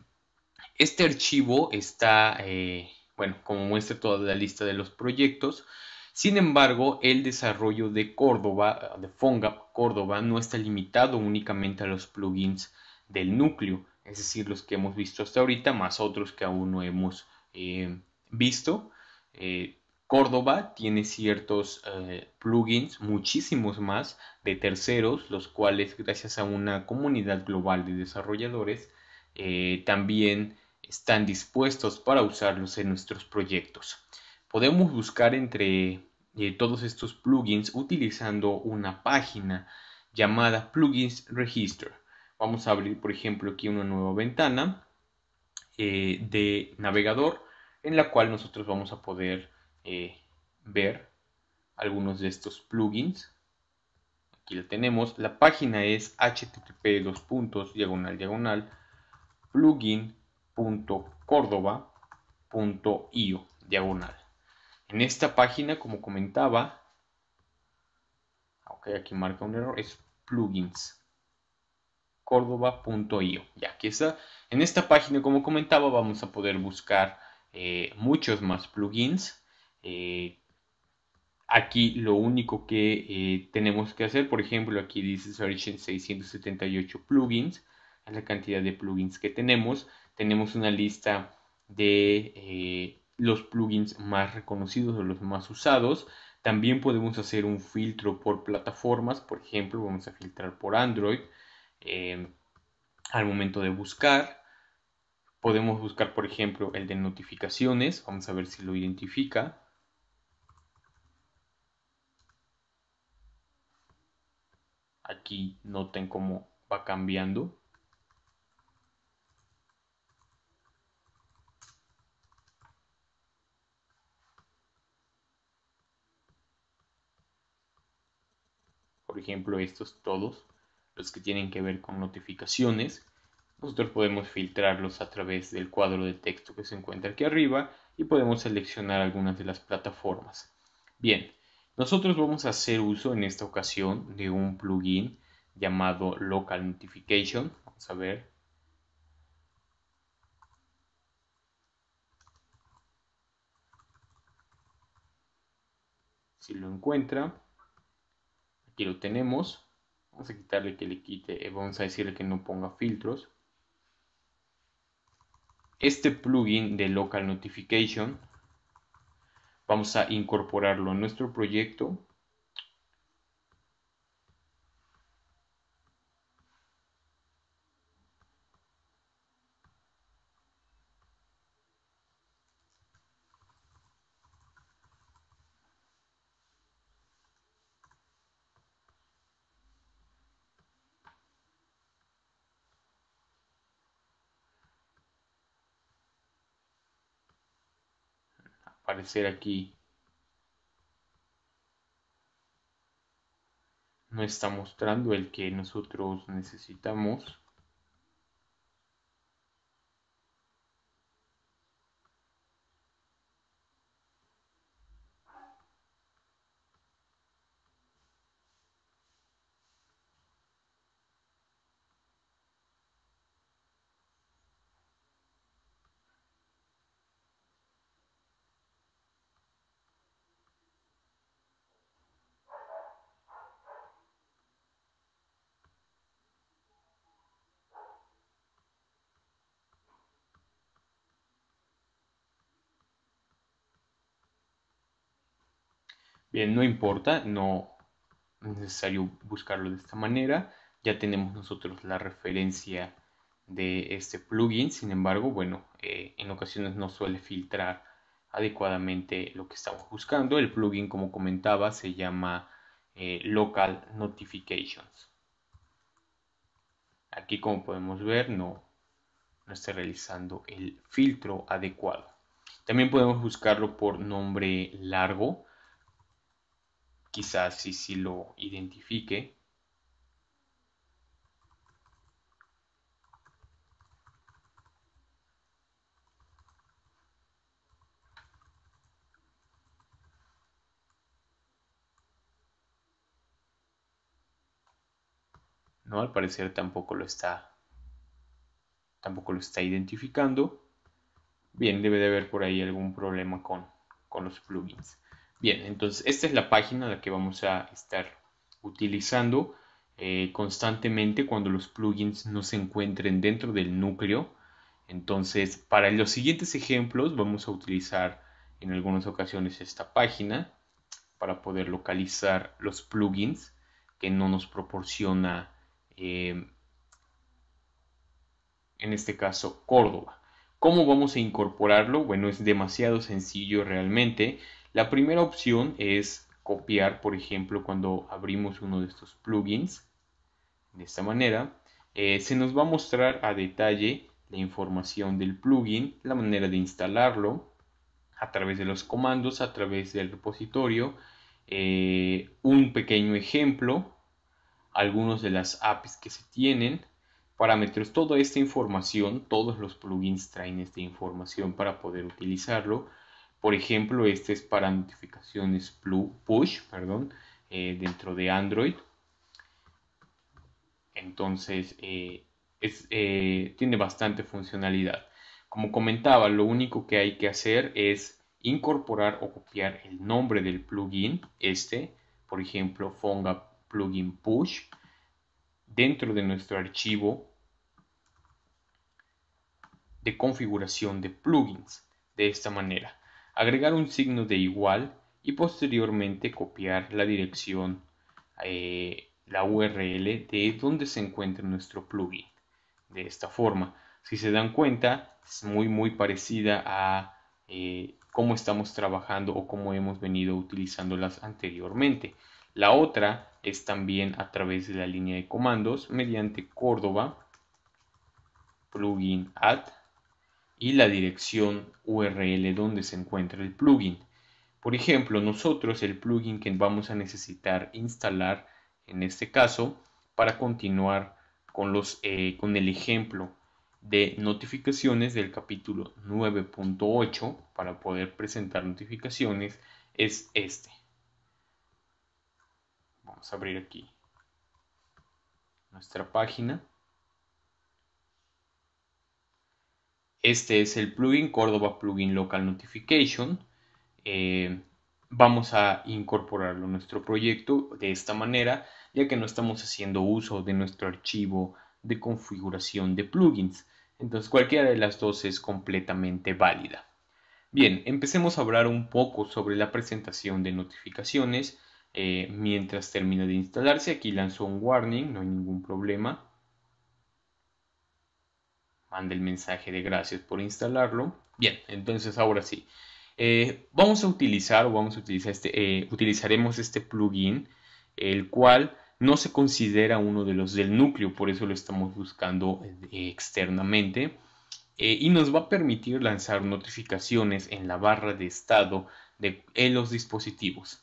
este archivo está, eh, bueno, como muestra toda la lista de los proyectos. Sin embargo, el desarrollo de Córdoba, de Fongap Córdoba, no está limitado únicamente a los plugins del núcleo, es decir, los que hemos visto hasta ahorita, más otros que aún no hemos eh, visto. Eh, Córdoba tiene ciertos eh, plugins, muchísimos más, de terceros, los cuales gracias a una comunidad global de desarrolladores eh, también están dispuestos para usarlos en nuestros proyectos. Podemos buscar entre eh, todos estos plugins utilizando una página llamada Plugins Register. Vamos a abrir, por ejemplo, aquí una nueva ventana de navegador en la cual nosotros vamos a poder eh, ver algunos de estos plugins. Aquí lo tenemos. La página es http dos puntos diagonal diagonal diagonal. En esta página, como comentaba, ah, ok, aquí marca un error, es plugins cordoba.io. Ya que está en esta página, como comentaba, vamos a poder buscar eh, muchos más plugins eh, aquí lo único que eh, tenemos que hacer, por ejemplo, aquí dice Origin 678 plugins, es la cantidad de plugins que tenemos. Tenemos una lista de eh, los plugins más reconocidos o los más usados. También podemos hacer un filtro por plataformas, por ejemplo, vamos a filtrar por Android em, al momento de buscar. Podemos buscar, por ejemplo, el de notificaciones, vamos a ver si lo identifica aquí noten cómo va cambiando por ejemplo estos todos los que tienen que ver con notificaciones nosotros podemos filtrarlos a través del cuadro de texto que se encuentra aquí arriba y podemos seleccionar algunas de las plataformas bien nosotros vamos a hacer uso en esta ocasión de un plugin llamado Local Notification. Vamos a ver. Si lo encuentra. Aquí lo tenemos. Vamos a quitarle que le quite. Eh, vamos a decirle que no ponga filtros. Este plugin de Local Notification vamos a incorporarlo en nuestro proyecto hacer aquí. No está mostrando el que nosotros necesitamos. Bien, no importa, no es necesario buscarlo de esta manera. Ya tenemos nosotros la referencia de este plugin, sin embargo, bueno, eh, en ocasiones no suele filtrar adecuadamente lo que estamos buscando. El plugin, como comentaba, se llama eh, Local Notifications. Aquí, como podemos ver, no, no está realizando el filtro adecuado. También podemos buscarlo por nombre largo quizás si sí, lo identifique. No, al parecer tampoco lo está tampoco lo está identificando. Bien, debe de haber por ahí algún problema con, con los plugins. Bien, entonces esta es la página la que vamos a estar utilizando eh, constantemente cuando los plugins no se encuentren dentro del núcleo. Entonces, para los siguientes ejemplos vamos a utilizar en algunas ocasiones esta página para poder localizar los plugins que no nos proporciona, em, en este caso, Córdoba. ¿Cómo vamos a incorporarlo? Bueno, es demasiado sencillo realmente. La primera opción es copiar, por ejemplo, cuando abrimos uno de estos plugins. De esta manera, eh, se nos va a mostrar a detalle la información del plugin, la manera de instalarlo, a través de los comandos, a través del repositorio, eh, un pequeño ejemplo, algunos de las apps que se tienen, parámetros, toda esta información, todos los plugins traen esta información para poder utilizarlo por ejemplo, este es para notificaciones push, perdón, eh, dentro de Android. Entonces, eh, eh, tiene bastante funcionalidad. Como comentaba, lo único que hay que hacer es incorporar o copiar el nombre del plugin, este, por ejemplo, Fonga plugin push, dentro de nuestro archivo de configuración de plugins de esta manera agregar un signo de igual y posteriormente copiar la dirección, eh, la URL de donde se encuentra nuestro plugin. De esta forma, si se dan cuenta, es muy muy parecida a eh, cómo estamos trabajando o cómo hemos venido utilizándolas anteriormente. La otra es también a través de la línea de comandos mediante Córdoba plugin add y la dirección URL donde se encuentra el plugin. Por ejemplo, nosotros el plugin que vamos a necesitar instalar en este caso para continuar con, los, eh, con el ejemplo de notificaciones del capítulo 9.8 para poder presentar notificaciones es este. Vamos a abrir aquí nuestra página. Este es el plugin Córdoba Plugin Local Notification. Eh, vamos a incorporarlo a nuestro proyecto de esta manera, ya que no estamos haciendo uso de nuestro archivo de configuración de plugins. Entonces cualquiera de las dos es completamente válida. Bien, empecemos a hablar un poco sobre la presentación de notificaciones. Eh, mientras termina de instalarse, aquí lanzó un warning, no hay ningún problema mande el mensaje de gracias por instalarlo. Bien, entonces ahora sí. Eh, vamos a utilizar o vamos a utilizar este, eh, utilizaremos este plugin, el cual no se considera uno de los del núcleo, por eso lo estamos buscando eh, externamente. y nos va a permitir lanzar notificaciones en la barra de estado de, en los dispositivos.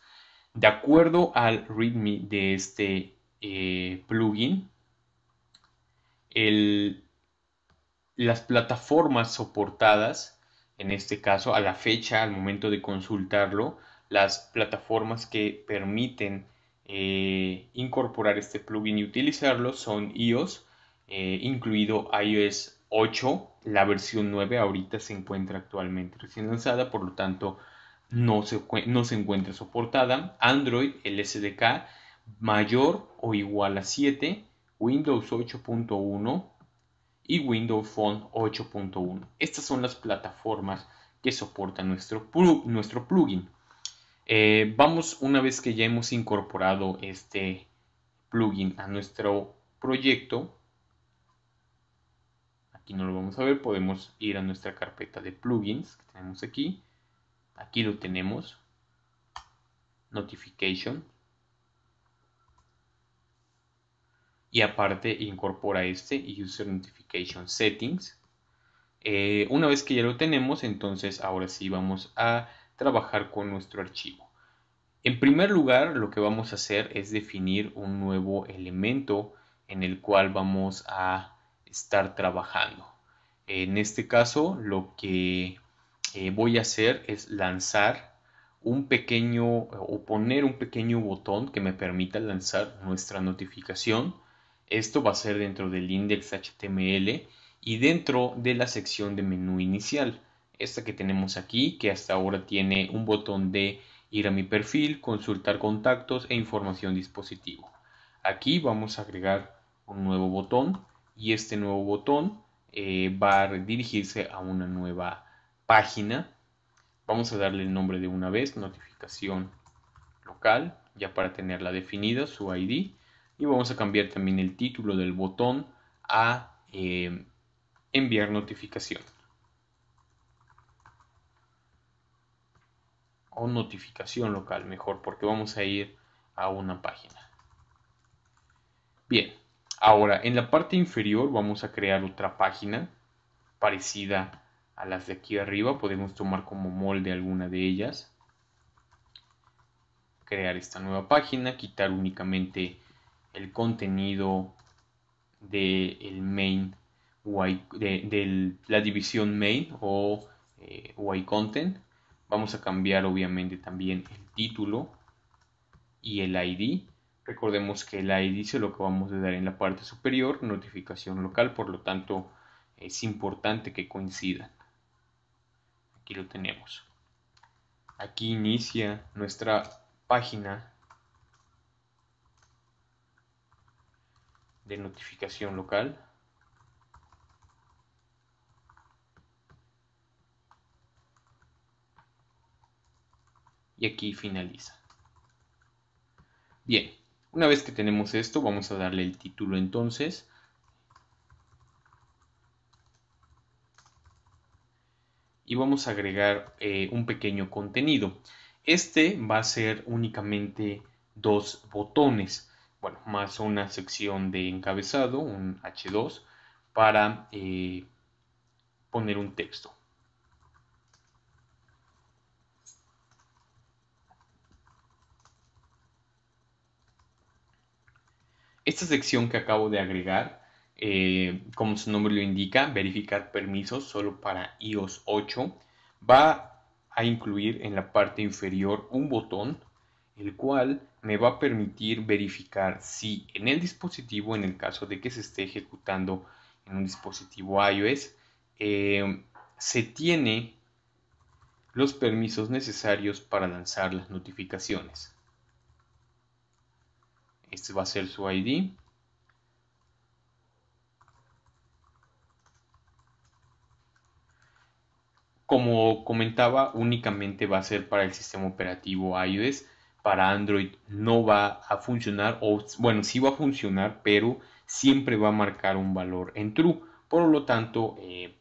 De acuerdo al README de este plugin, el, las plataformas soportadas, en este caso a la fecha, al momento de consultarlo, las plataformas que permiten eh, incorporar este plugin y utilizarlo son iOS, eh, incluido iOS 8, la versión 9 ahorita se encuentra actualmente recién lanzada, por lo tanto no se, no se encuentra soportada. Android, el SDK, mayor o igual a 7, Windows 8.1, y Windows Phone 8.1. Estas son las plataformas que soportan nuestro, nuestro plugin. Eh, vamos una vez que ya hemos incorporado este plugin a nuestro proyecto. Aquí no lo vamos a ver, podemos ir a nuestra carpeta de plugins que tenemos aquí. Aquí lo tenemos. Notification. y aparte incorpora este User Notification Settings. Eh, una vez que ya lo tenemos, entonces ahora sí vamos a trabajar con nuestro archivo. En primer lugar, lo que vamos a hacer es definir un nuevo elemento en el cual vamos a estar trabajando. En este caso, lo que eh, voy a hacer es lanzar un pequeño o poner un pequeño botón que me permita lanzar nuestra notificación esto va a ser dentro del index.html HTML y dentro de la sección de menú inicial. Esta que tenemos aquí, que hasta ahora tiene un botón de ir a mi perfil, consultar contactos e información dispositivo. Aquí vamos a agregar un nuevo botón y este nuevo botón eh, va a redirigirse a una nueva página. Vamos a darle el nombre de una vez, notificación local, ya para tenerla definida, su ID y vamos a cambiar también el título del botón a eh, enviar notificación o notificación local mejor porque vamos a ir a una página bien ahora en la parte inferior vamos a crear otra página parecida a las de aquí arriba podemos tomar como molde alguna de ellas crear esta nueva página quitar únicamente el contenido del el main de, la división main o eh, y content vamos a cambiar obviamente también el título y el ID recordemos que el ID es lo que vamos a dar en la parte superior notificación local por lo tanto es importante que coincidan aquí lo tenemos aquí inicia nuestra página notificación local. Y aquí finaliza. Bien, una vez que tenemos esto, vamos a darle el título entonces. Y vamos a agregar eh, un pequeño contenido. Este va a ser únicamente dos botones bueno, más una sección de encabezado, un H2, para eh, poner un texto. Esta sección que acabo de agregar, eh, como su nombre lo indica, verificar permisos solo para iOS 8, va a incluir en la parte inferior un botón, el cual me va a permitir verificar si en el dispositivo, en el caso de que se esté ejecutando en un dispositivo iOS, eh, se tiene los permisos necesarios para lanzar las notificaciones. Este va a ser su ID. Como comentaba, únicamente va a ser para el sistema operativo iOS para Android no va a funcionar, o bueno, sí va a funcionar, pero siempre va a marcar un valor en true. Por lo tanto, eh,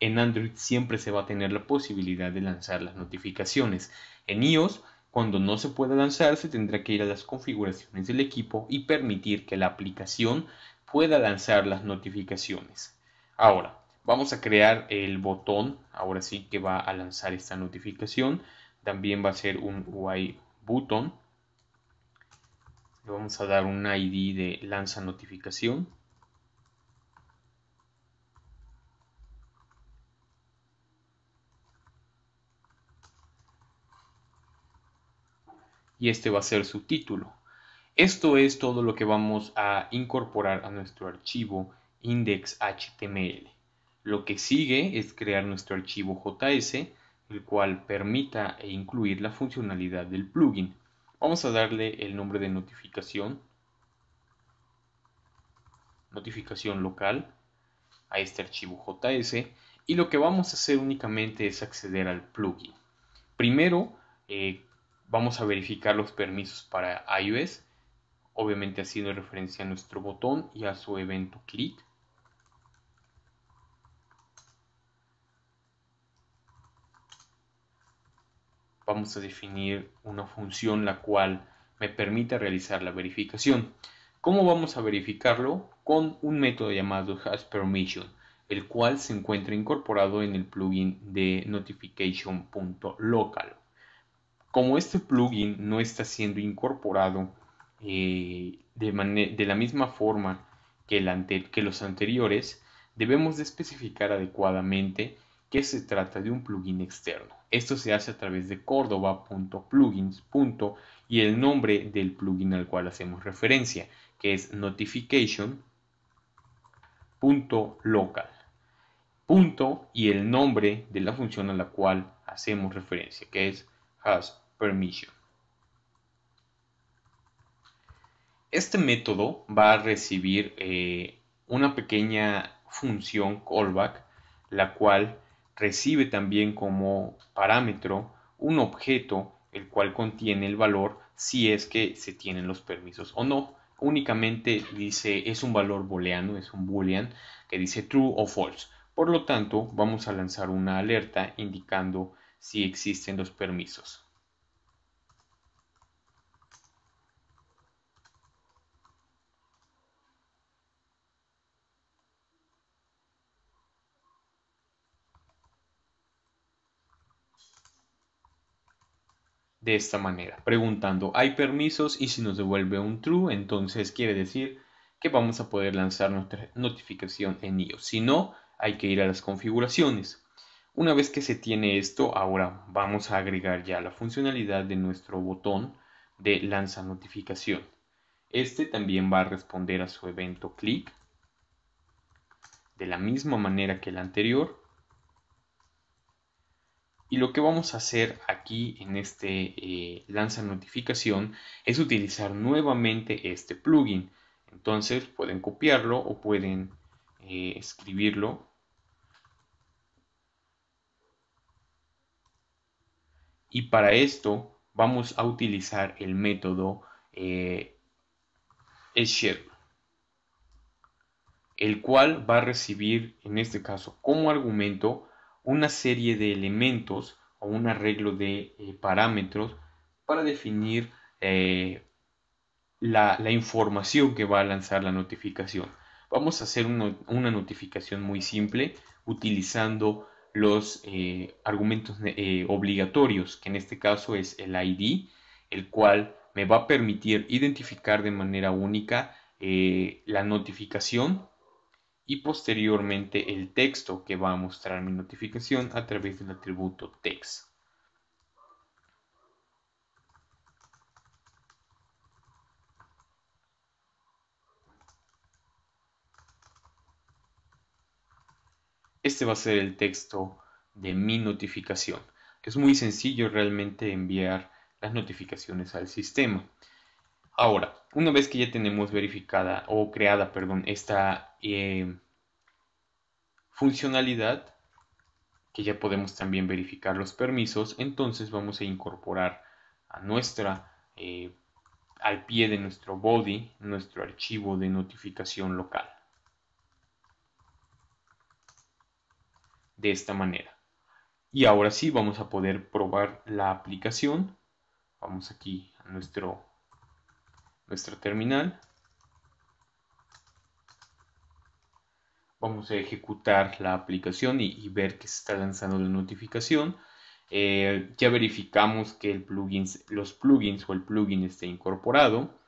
en Android siempre se va a tener la posibilidad de lanzar las notificaciones. En iOS, cuando no se pueda lanzar, se tendrá que ir a las configuraciones del equipo y permitir que la aplicación pueda lanzar las notificaciones. Ahora, vamos a crear el botón, ahora sí que va a lanzar esta notificación. También va a ser un UI button. Le vamos a dar un ID de lanza notificación. Y este va a ser su título. Esto es todo lo que vamos a incorporar a nuestro archivo index.html. Lo que sigue es crear nuestro archivo JS el cual permita e incluir la funcionalidad del plugin. Vamos a darle el nombre de notificación, notificación local, a este archivo JS y lo que vamos a hacer únicamente es acceder al plugin. Primero eh, vamos a verificar los permisos para iOS, obviamente haciendo referencia a nuestro botón y a su evento clic. vamos a definir una función la cual me permita realizar la verificación. ¿Cómo vamos a verificarlo? Con un método llamado HasPermission, el cual se encuentra incorporado en el plugin de notification.local. Como este plugin no está siendo incorporado eh, de, la misma forma que, que los anteriores, debemos de especificar adecuadamente que se trata de un plugin externo. Esto se hace a través de cordoba.plugins. y el nombre del plugin al cual hacemos referencia, que es notification.local. y el nombre de la función a la cual hacemos referencia, que es hasPermission. Este método va a recibir eh, una pequeña función callback, la cual recibe también como parámetro un objeto el cual contiene el valor si es que se tienen los permisos o no. Únicamente dice es un valor booleano, es un boolean que dice true o false. Por lo tanto, vamos a lanzar una alerta indicando si existen los permisos. de esta manera, preguntando ¿hay permisos? Y si nos devuelve un true, entonces quiere decir que vamos a poder lanzar nuestra notificación en iOS. Si no, hay que ir a las configuraciones. Una vez que se tiene esto, ahora vamos a agregar ya la funcionalidad de nuestro botón de lanza notificación. Este también va a responder a su evento click de la misma manera que el anterior y lo que vamos a hacer aquí en este eh, lanza notificación es utilizar nuevamente este plugin. Entonces pueden copiarlo o pueden eh, escribirlo. Y para esto vamos a utilizar el método eh, share el cual va a recibir en este caso como argumento una serie de elementos o un arreglo de eh, parámetros para definir eh, la, información que va a lanzar la notificación. Vamos a hacer una notificación muy simple utilizando los eh, argumentos obligatorios, que en este caso es el ID, el cual me va a permitir identificar de manera única la notificación y posteriormente el texto que va a mostrar mi notificación a través del atributo text. Este va a ser el texto de mi notificación. Es muy sencillo realmente enviar las notificaciones al sistema. Ahora, una vez que ya tenemos verificada o creada, perdón, esta eh, funcionalidad, que ya podemos también verificar los permisos, entonces vamos a incorporar a nuestra, eh, al pie de nuestro body, nuestro archivo de notificación local. De esta manera. Y ahora sí vamos a poder probar la aplicación. Vamos aquí a nuestro nuestra terminal. Vamos a ejecutar la aplicación y, ver que se está lanzando la notificación. Eh, ya verificamos que el plugins, los plugins o el plugin esté incorporado.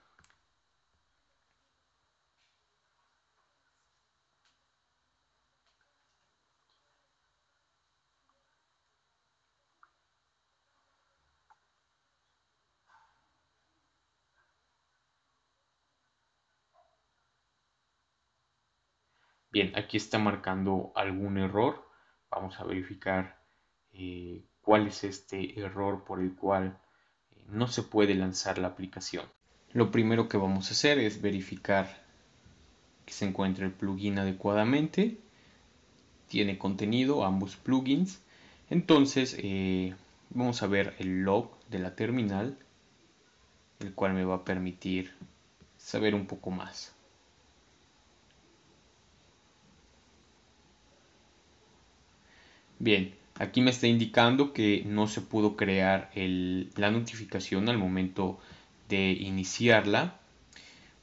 Bien, aquí está marcando algún error. Vamos a verificar eh, cuál es este error por el cual eh, no se puede lanzar la aplicación. Lo primero que vamos a hacer es verificar que se encuentre el plugin adecuadamente. Tiene contenido ambos plugins. Entonces eh, vamos a ver el log de la terminal, el cual me va a permitir saber un poco más. Bien, aquí me está indicando que no se pudo crear la notificación al momento de iniciarla.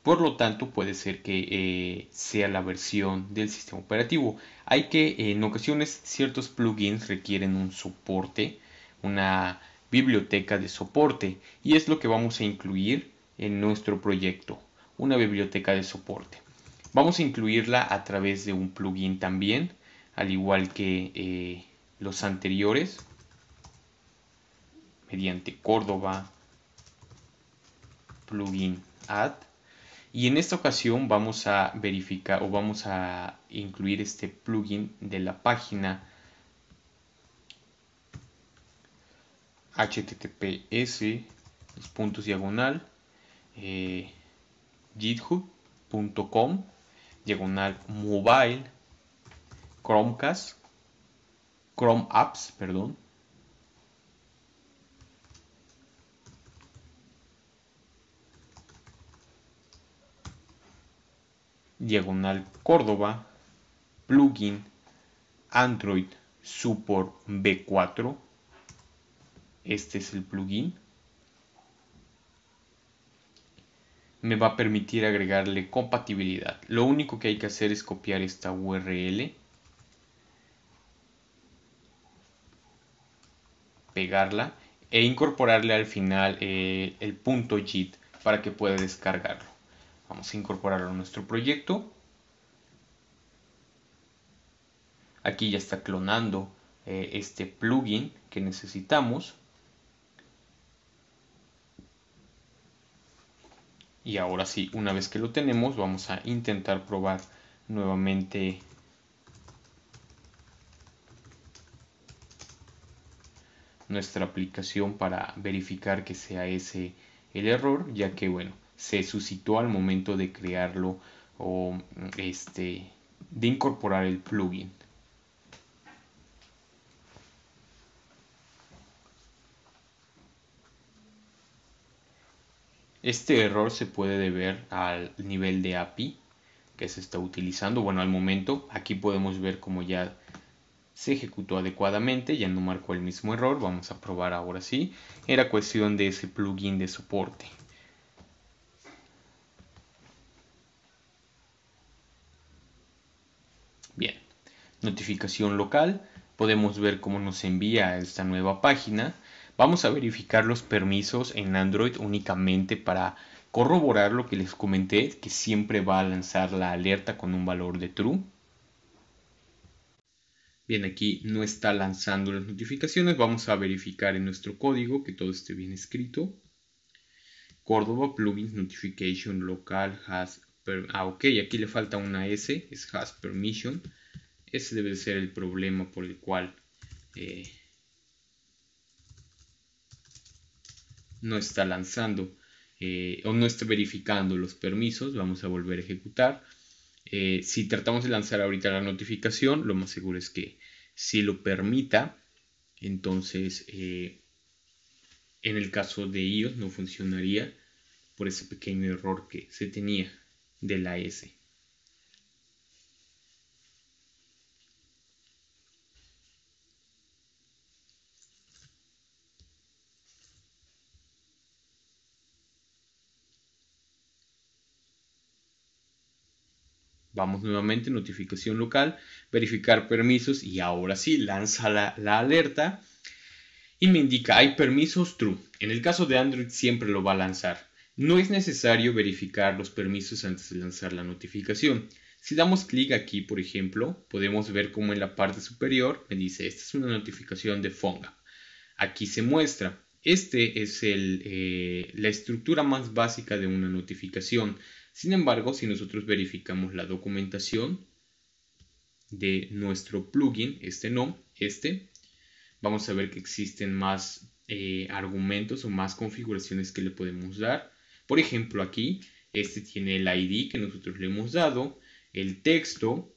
Por lo tanto, puede ser que eh, sea la versión del sistema operativo. Hay que, eh, en ocasiones, ciertos plugins requieren un soporte, una biblioteca de soporte, y es lo que vamos a incluir en nuestro proyecto, una biblioteca de soporte. Vamos a incluirla a través de un plugin también, al igual que eh, los anteriores, mediante Córdoba plugin add. Y en esta ocasión vamos a verificar o vamos a incluir este plugin de la página https diagonal eh, github.com diagonal mobile Chromecast, Chrome Apps, perdón. Diagonal Córdoba, plugin, Android, support B4. Este es el plugin. me va a permitir agregarle compatibilidad. Lo único que hay que hacer es copiar esta URL pegarla e incorporarle al final eh, el punto git para que pueda descargarlo. Vamos a incorporarlo a nuestro proyecto. Aquí ya está clonando eh, este plugin que necesitamos. Y ahora sí, una vez que lo tenemos, vamos a intentar probar nuevamente nuestra aplicación para verificar que sea ese el error, ya que bueno, se suscitó al momento de crearlo o este de incorporar el plugin. Este error se puede deber al nivel de API que se está utilizando. Bueno, al momento aquí podemos ver como ya se ejecutó adecuadamente, ya no marcó el mismo error, vamos a probar ahora sí, era cuestión de ese plugin de soporte. Bien, notificación local, podemos ver cómo nos envía esta nueva página. Vamos a verificar los permisos en Android únicamente para corroborar lo que les comenté, que siempre va a lanzar la alerta con un valor de true. Bien, aquí no está lanzando las notificaciones. Vamos a verificar en nuestro código que todo esté bien escrito. Córdoba plugins notification local has per ah ok aquí le falta una s es has permission ese debe ser el problema por el cual eh, no está lanzando eh, o no está verificando los permisos vamos a volver a ejecutar eh, si tratamos de lanzar ahorita la notificación, lo más seguro es que si lo permita, entonces eh, en el caso de iOS no funcionaría por ese pequeño error que se tenía de la S. Vamos nuevamente, notificación local, verificar permisos y ahora sí, lanza la, alerta y me indica hay permisos true. En el caso de Android siempre lo va a lanzar. No es necesario verificar los permisos antes de lanzar la notificación. Si damos clic aquí, por ejemplo, podemos ver como en la parte superior me dice esta es una notificación de Fonga. Aquí se muestra. Este es el, eh, la estructura más básica de una notificación. Sin embargo, si nosotros verificamos la documentación de nuestro plugin, este no, este, vamos a ver que existen más eh, argumentos o más configuraciones que le podemos dar. Por ejemplo, aquí, este tiene el ID que nosotros le hemos dado, el texto,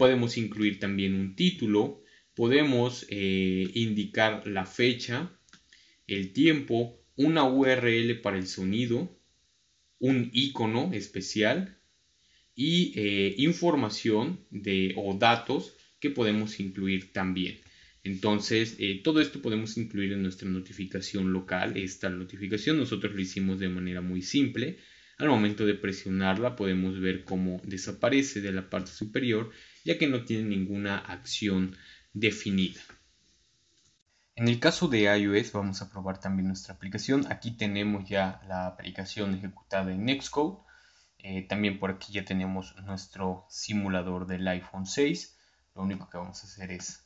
podemos incluir también un título, podemos eh, indicar la fecha, el tiempo, una URL para el sonido, un icono especial y eh, información de, o datos que podemos incluir también. Entonces, eh, todo esto podemos incluir en nuestra notificación local. Esta notificación nosotros lo hicimos de manera muy simple. Al momento de presionarla podemos ver cómo desaparece de la parte superior ya que no tiene ninguna acción definida. En el caso de iOS vamos a probar también nuestra aplicación. Aquí tenemos ya la aplicación ejecutada en Xcode. Eh, también por aquí ya tenemos nuestro simulador del iPhone 6. Lo único que vamos a hacer es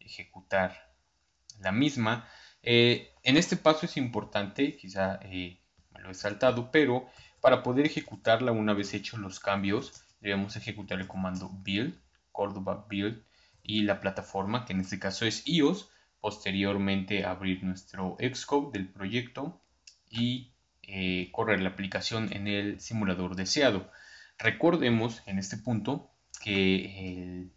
ejecutar la misma. Eh, en este paso es importante, quizá eh, me lo he saltado, pero para poder ejecutarla una vez hechos los cambios, debemos ejecutar el comando build, Cordova build y la plataforma, que en este caso es iOS posteriormente abrir nuestro Xcode del proyecto y eh, correr la aplicación en el simulador deseado. Recordemos en este punto que el,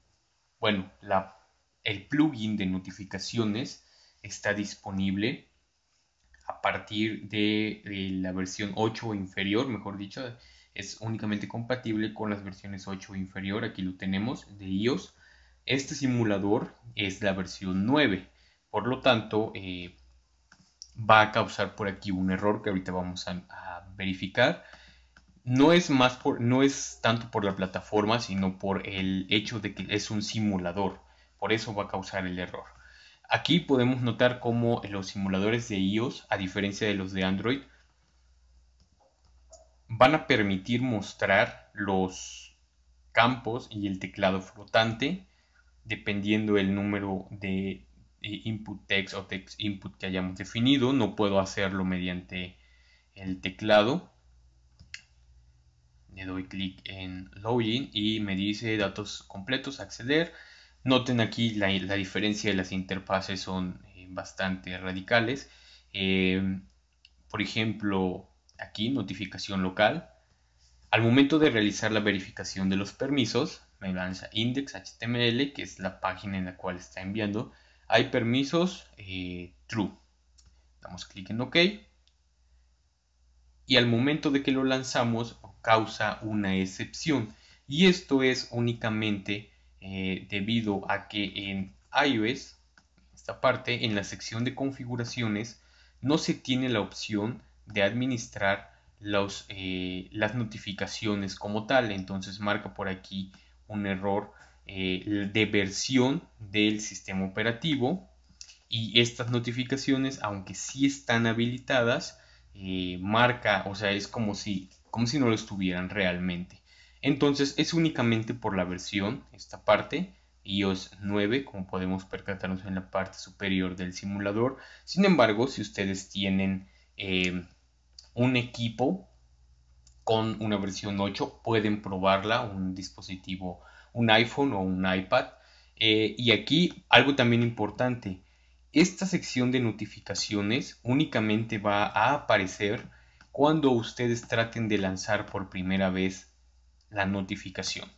bueno, la, el plugin de notificaciones está disponible a partir de, la versión 8 inferior, mejor dicho, es únicamente compatible con las versiones 8 inferior, aquí lo tenemos, de iOS. Este simulador es la versión 9. Por lo tanto, eh, va a causar por aquí un error que ahorita vamos a, verificar. No es, más por, no es tanto por la plataforma, sino por el hecho de que es un simulador. Por eso va a causar el error. Aquí podemos notar cómo los simuladores de iOS, a diferencia de los de Android, van a permitir mostrar los campos y el teclado flotante dependiendo el número de eh, input text o text input que hayamos definido. No puedo hacerlo mediante el teclado. Le doy clic en login y me dice datos completos, acceder. Noten aquí la, diferencia de las interfaces son eh, bastante radicales. Em, por ejemplo, aquí notificación local. Al momento de realizar la verificación de los permisos, me lanza index.html, que es la página en la cual está enviando hay permisos eh, true. Damos clic en OK. Y al momento de que lo lanzamos causa una excepción. Y esto es únicamente eh, debido a que en iOS, esta parte, en la sección de configuraciones, no se tiene la opción de administrar eh, las notificaciones como tal. Entonces marca por aquí un error eh, de versión del sistema operativo y estas notificaciones, aunque sí están habilitadas, eh, marca, o sea, es como si, como si no lo estuvieran realmente. Entonces es únicamente por la versión, esta parte, iOS 9, como podemos percatarnos en la parte superior del simulador. Sin embargo, si ustedes tienen eh, un equipo con una versión 8, pueden probarla, un dispositivo un iPhone o un iPad. Eh, y aquí algo también importante, esta sección de notificaciones únicamente va a aparecer cuando ustedes traten de lanzar por primera vez la notificación.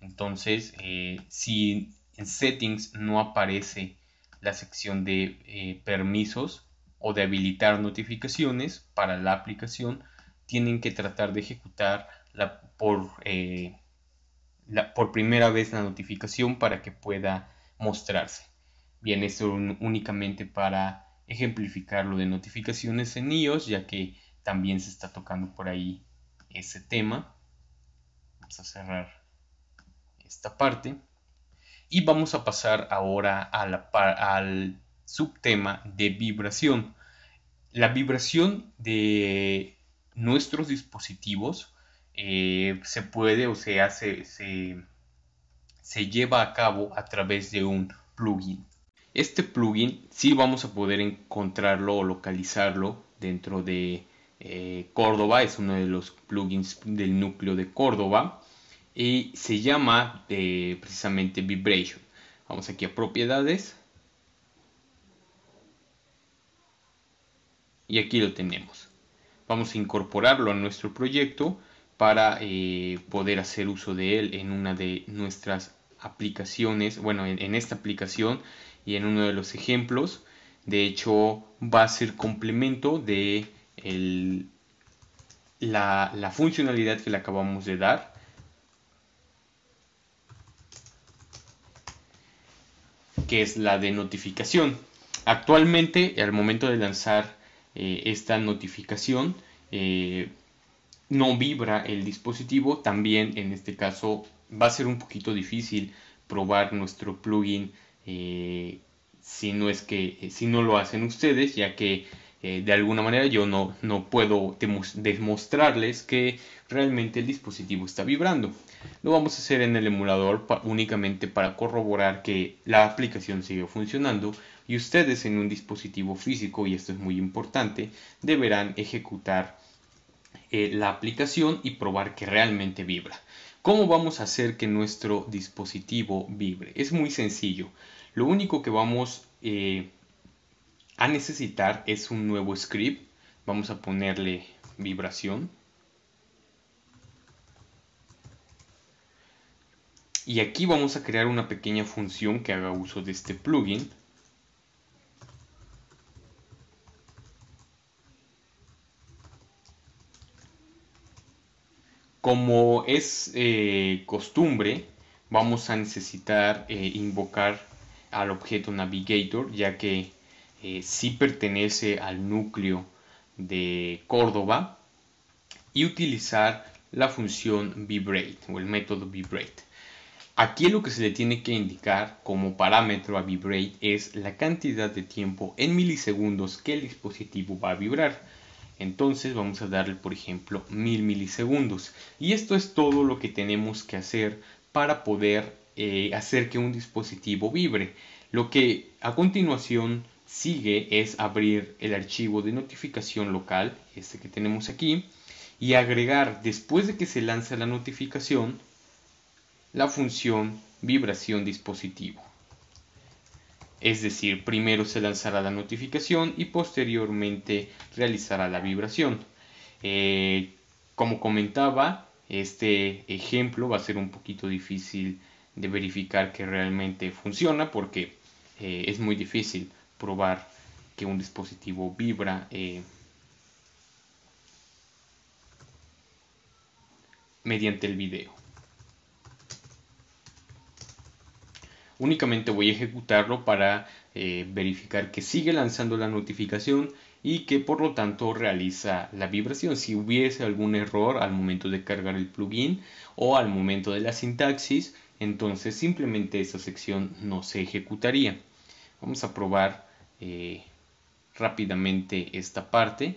Entonces, eh, si en settings no aparece la sección de eh, permisos o de habilitar notificaciones para la aplicación, tienen que tratar de ejecutar la, por por primera vez la notificación para que pueda mostrarse. Bien, esto únicamente para ejemplificar lo de notificaciones en iOS, ya que también se está tocando por ahí ese tema. Vamos a cerrar esta parte. Y vamos a pasar ahora al subtema de vibración. La vibración de nuestros dispositivos eh, se puede, o se, hace se lleva a cabo a través de un plugin. Este plugin si vamos a poder encontrarlo o localizarlo dentro de eh, Córdoba, es uno de los plugins del núcleo de Córdoba y se llama eh, precisamente Vibration. Vamos aquí a propiedades y aquí lo tenemos. Vamos a incorporarlo a nuestro proyecto para eh, poder hacer uso de él en una de nuestras aplicaciones, bueno, en, esta aplicación y en uno de los ejemplos. De hecho, va a ser complemento de la, funcionalidad que le acabamos de dar. que es la de notificación. Actualmente, al momento de lanzar eh, esta notificación, eh, no vibra el dispositivo, también en este caso va a ser un poquito difícil probar nuestro plugin eh, si no es que eh, si no lo hacen ustedes, ya que eh, de alguna manera yo no, no puedo demostrarles que realmente el dispositivo está vibrando. Lo vamos a hacer en el emulador únicamente para corroborar que la aplicación sigue funcionando y ustedes en un dispositivo físico, y esto es muy importante, deberán ejecutar eh, la aplicación y probar que realmente vibra. ¿Cómo vamos a hacer que nuestro dispositivo vibre? Es muy sencillo. Lo único que vamos eh, a necesitar es un nuevo script. Vamos a ponerle vibración. Y aquí vamos a crear una pequeña función que haga uso de este plugin. Como es eh, costumbre, vamos a necesitar eh, invocar al objeto Navigator, ya que eh, sí pertenece al núcleo de Córdoba, y utilizar la función vibrate o el método vibrate. Aquí lo que se le tiene que indicar como parámetro a vibrate es la cantidad de tiempo en milisegundos que el dispositivo va a vibrar entonces vamos a darle por ejemplo mil milisegundos. Y esto es todo lo que tenemos que hacer para poder eh, hacer que un dispositivo vibre. Lo que a continuación sigue es abrir el archivo de notificación local, este que tenemos aquí, y agregar después de que se lanza la notificación la función vibración dispositivo es decir, primero se lanzará la notificación y posteriormente realizará la vibración. Eh, como comentaba, este ejemplo va a ser un poquito difícil de verificar que realmente funciona porque eh, es muy difícil probar que un dispositivo vibra eh, mediante el video. únicamente voy a ejecutarlo para eh, verificar que sigue lanzando la notificación y que por lo tanto realiza la vibración. Si hubiese algún error al momento de cargar el plugin o al momento de la sintaxis, entonces simplemente esa sección no se ejecutaría. Vamos a probar eh, rápidamente esta parte.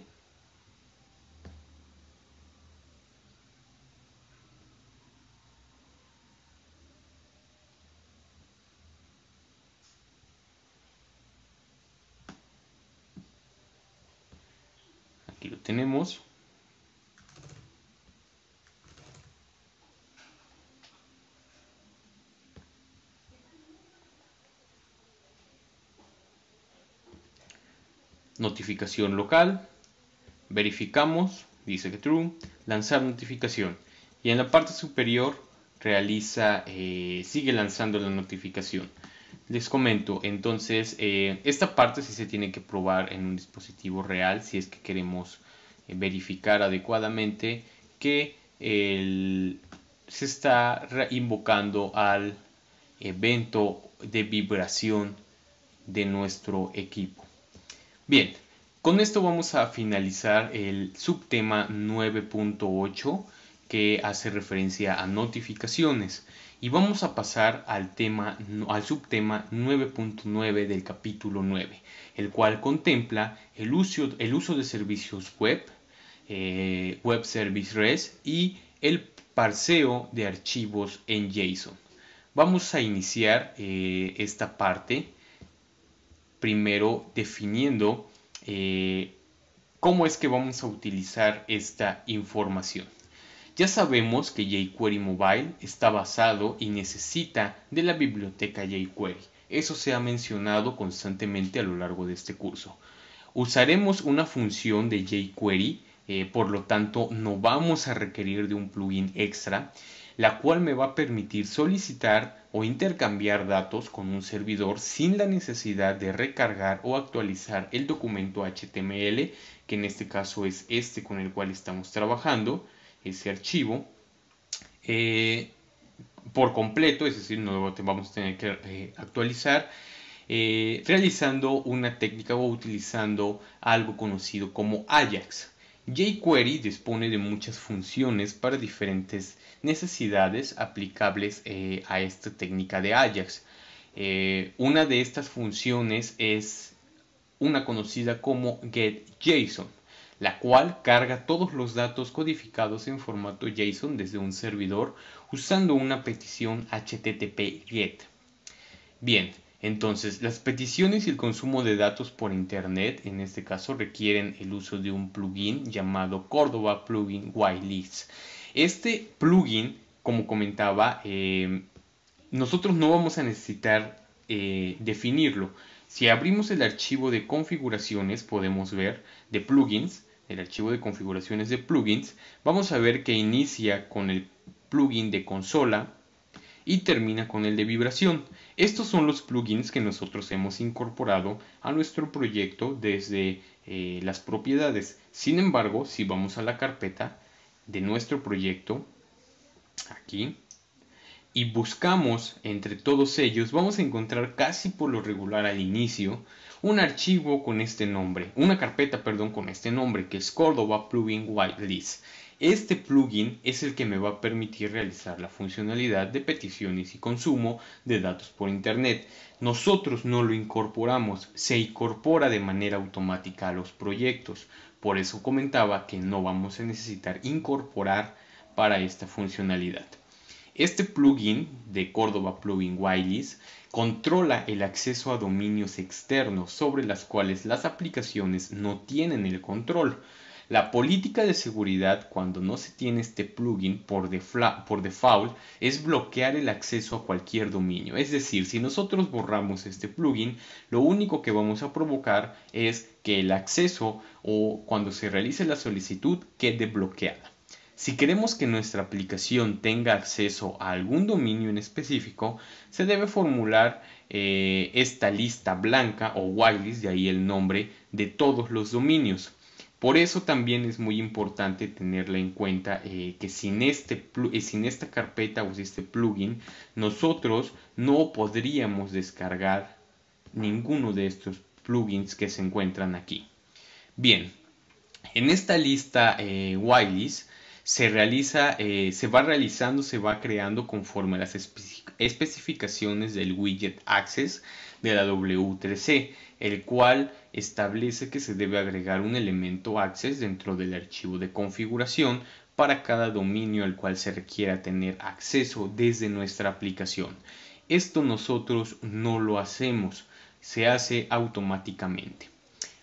tenemos. Notificación local. Verificamos, dice que true. Lanzar notificación. Y en la parte superior realiza, eh, sigue lanzando la notificación. Les comento, entonces, eh, esta parte sí se tiene que probar en un dispositivo real si es que queremos verificar adecuadamente que se está invocando al evento de vibración de nuestro equipo. Bien, con esto vamos a finalizar el subtema 9.8 que hace referencia a notificaciones y vamos a pasar al tema al subtema 9.9 del capítulo 9, el cual contempla el uso, el uso de servicios web eh, web Service REST y el parseo de archivos en JSON. Vamos a iniciar eh, esta parte primero definiendo eh, cómo es que vamos a utilizar esta información. Ya sabemos que jQuery Mobile está basado y necesita de la biblioteca jQuery. Eso se ha mencionado constantemente a lo largo de este curso. Usaremos una función de jQuery eh, por lo tanto no vamos a requerir de un plugin extra, la cual me va a permitir solicitar o intercambiar datos con un servidor sin la necesidad de recargar o actualizar el documento HTML, que en este caso es este con el cual estamos trabajando, ese archivo. Eh, por completo, es decir, no lo vamos a tener que eh, actualizar, realizando una técnica o utilizando algo conocido como Ajax jQuery dispone de muchas funciones para diferentes necesidades aplicables eh, a esta técnica de Ajax. Eh, una de estas funciones es una conocida como getJSON, la cual carga todos los datos codificados en formato JSON desde un servidor usando una petición HTTP GET. Bien, entonces, las peticiones y el consumo de datos por Internet, en este caso, requieren el uso de un plugin llamado Córdoba Plugin Wireless. Este plugin, como comentaba, em, nosotros no vamos a necesitar eh, definirlo. Si abrimos el archivo de configuraciones, podemos ver de plugins, el archivo de configuraciones de plugins, vamos a ver que inicia con el plugin de consola, y termina con el de vibración. Estos son los plugins que nosotros hemos incorporado a nuestro proyecto desde eh, las propiedades. Sin embargo, si vamos a la carpeta de nuestro proyecto, aquí, y buscamos entre todos ellos, vamos a encontrar casi por lo regular al inicio un archivo con este nombre, una carpeta, perdón, con este nombre, que es Cordova Plugin Whitelist. Este plugin es el que me va a permitir realizar la funcionalidad de peticiones y consumo de datos por Internet. Nosotros no lo incorporamos, se incorpora de manera automática a los proyectos. Por eso comentaba que no vamos a necesitar incorporar para esta funcionalidad. Este plugin de Córdoba Plugin Wireless controla el acceso a dominios externos sobre las cuales las aplicaciones no tienen el control. La política de seguridad cuando no se tiene este plugin por, default es bloquear el acceso a cualquier dominio. Es decir, si nosotros borramos este plugin, lo único que vamos a provocar es que el acceso o cuando se realice la solicitud quede bloqueada. Si queremos que nuestra aplicación tenga acceso a algún dominio en específico, se debe formular eh, esta lista blanca o whitelist, de ahí el nombre, de todos los dominios. Por eso también es muy importante tenerla en cuenta eh, que sin, este, eh, sin esta carpeta o sin este plugin nosotros no podríamos descargar ninguno de estos plugins que se encuentran aquí. Bien, en esta lista eh, se realiza, eh, se va realizando, se va creando conforme a las especificaciones del widget access de la W3C, el cual establece que se debe agregar un elemento access dentro del archivo de configuración para cada dominio al cual se requiera tener acceso desde nuestra aplicación. Esto nosotros no lo hacemos, se hace automáticamente.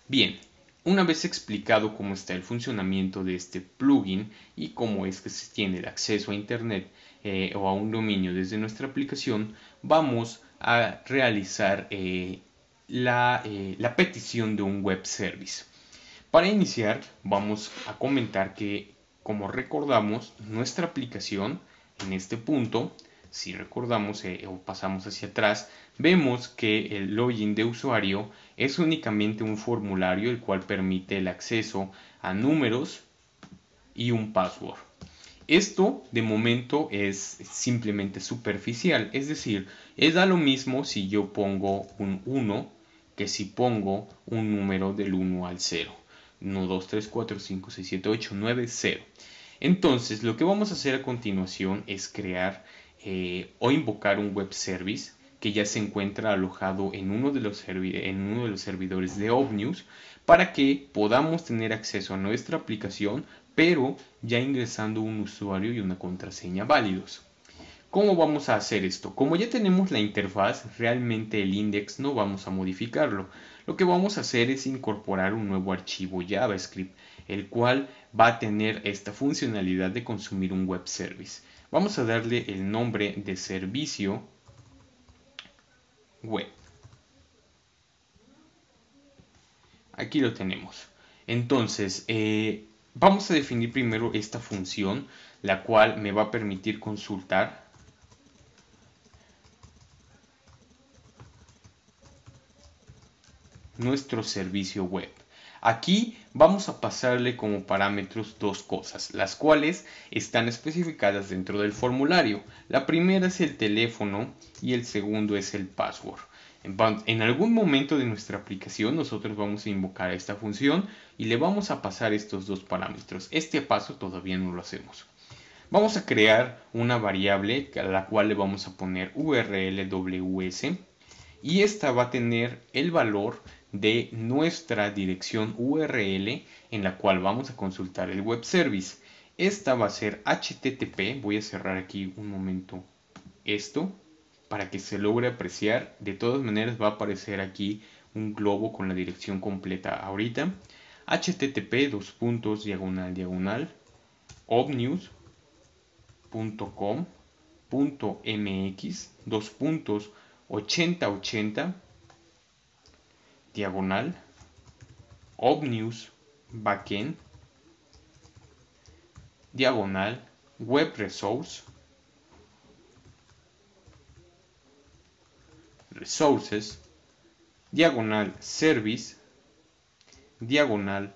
Bien, una vez explicado cómo está el funcionamiento de este plugin y cómo es que se tiene el acceso a Internet eh, o a un dominio desde nuestra aplicación, vamos a realizar eh, eh, la, petición de un web service. Para iniciar, vamos a comentar que, como recordamos, nuestra aplicación en este punto, si recordamos eh, o pasamos hacia atrás, vemos que el login de usuario es únicamente un formulario el cual permite el acceso a números y un password. Esto de momento es simplemente superficial, es decir, es da lo mismo si yo pongo un 1 que si pongo un número del 1 al 0. 1, 2, 3, 4, 5, 6, 7, 8, 9, 0. Entonces, lo que vamos a hacer a continuación es crear eh, o invocar un web service que ya se encuentra alojado en uno, de los en uno de los servidores de OVNIUS para que podamos tener acceso a nuestra aplicación, pero ya ingresando un usuario y una contraseña válidos. ¿Cómo vamos a hacer esto? Como ya tenemos la interfaz, realmente el index no vamos a modificarlo. Lo que vamos a hacer es incorporar un nuevo archivo JavaScript, el cual va a tener esta funcionalidad de consumir un web service. Vamos a darle el nombre de servicio web. Aquí lo tenemos. Entonces, eh, vamos a definir primero esta función, la cual me va a permitir consultar nuestro servicio web. Aquí vamos a pasarle como parámetros dos cosas, las cuales están especificadas dentro del formulario. La primera es el teléfono y el segundo es el password. En algún momento de nuestra aplicación nosotros vamos a invocar esta función y le vamos a pasar estos dos parámetros. Este paso todavía no lo hacemos. Vamos a crear una variable a la cual le vamos a poner urlws y esta va a tener el valor de nuestra dirección URL en la cual vamos a consultar el web service. Esta va a ser HTTP, voy a cerrar aquí un momento esto para que se logre apreciar. De todas maneras va a aparecer aquí un globo con la dirección completa ahorita. http dos puntos diagonal diagonal obnews.com.mx diagonal, Omnius backend, diagonal, web resource, resources, diagonal, service, diagonal,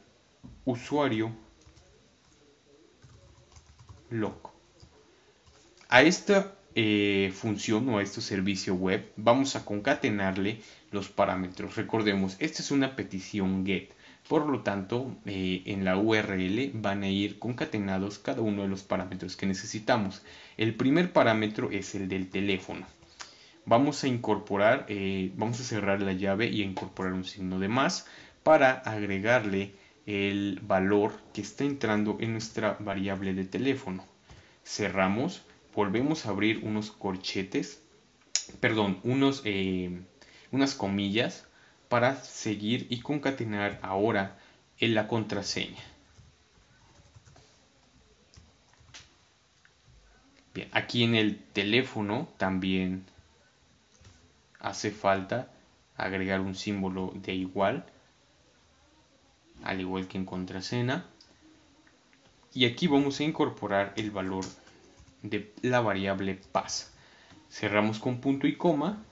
usuario, loco A esta eh, función o a este servicio web, vamos a concatenarle los parámetros. Recordemos, esta es una petición get. Por lo tanto, eh, en la URL van a ir concatenados cada uno de los parámetros que necesitamos. El primer parámetro es el del teléfono. Vamos a incorporar, eh, vamos a cerrar la llave y incorporar un signo de más para agregarle el valor que está entrando en nuestra variable de teléfono. Cerramos volvemos a abrir unos corchetes, perdón, unos, eh, unas comillas para seguir y concatenar ahora en la contraseña. Bien, aquí en el teléfono también hace falta agregar un símbolo de igual, al igual que en contraseña. Y aquí vamos a incorporar el valor de la variable PAS. Cerramos con punto y coma,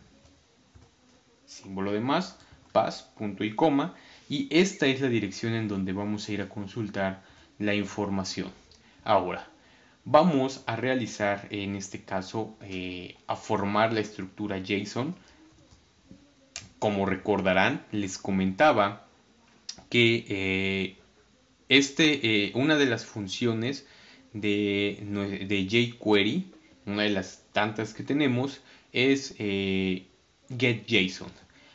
símbolo de más, PAS, punto y coma, y esta es la dirección en donde vamos a ir a consultar la información. Ahora, vamos a realizar en este caso eh, a formar la estructura JSON. Como recordarán, les comentaba que eh, este, eh, una de las funciones de, de jQuery, una de las tantas que tenemos, es eh, getJSON,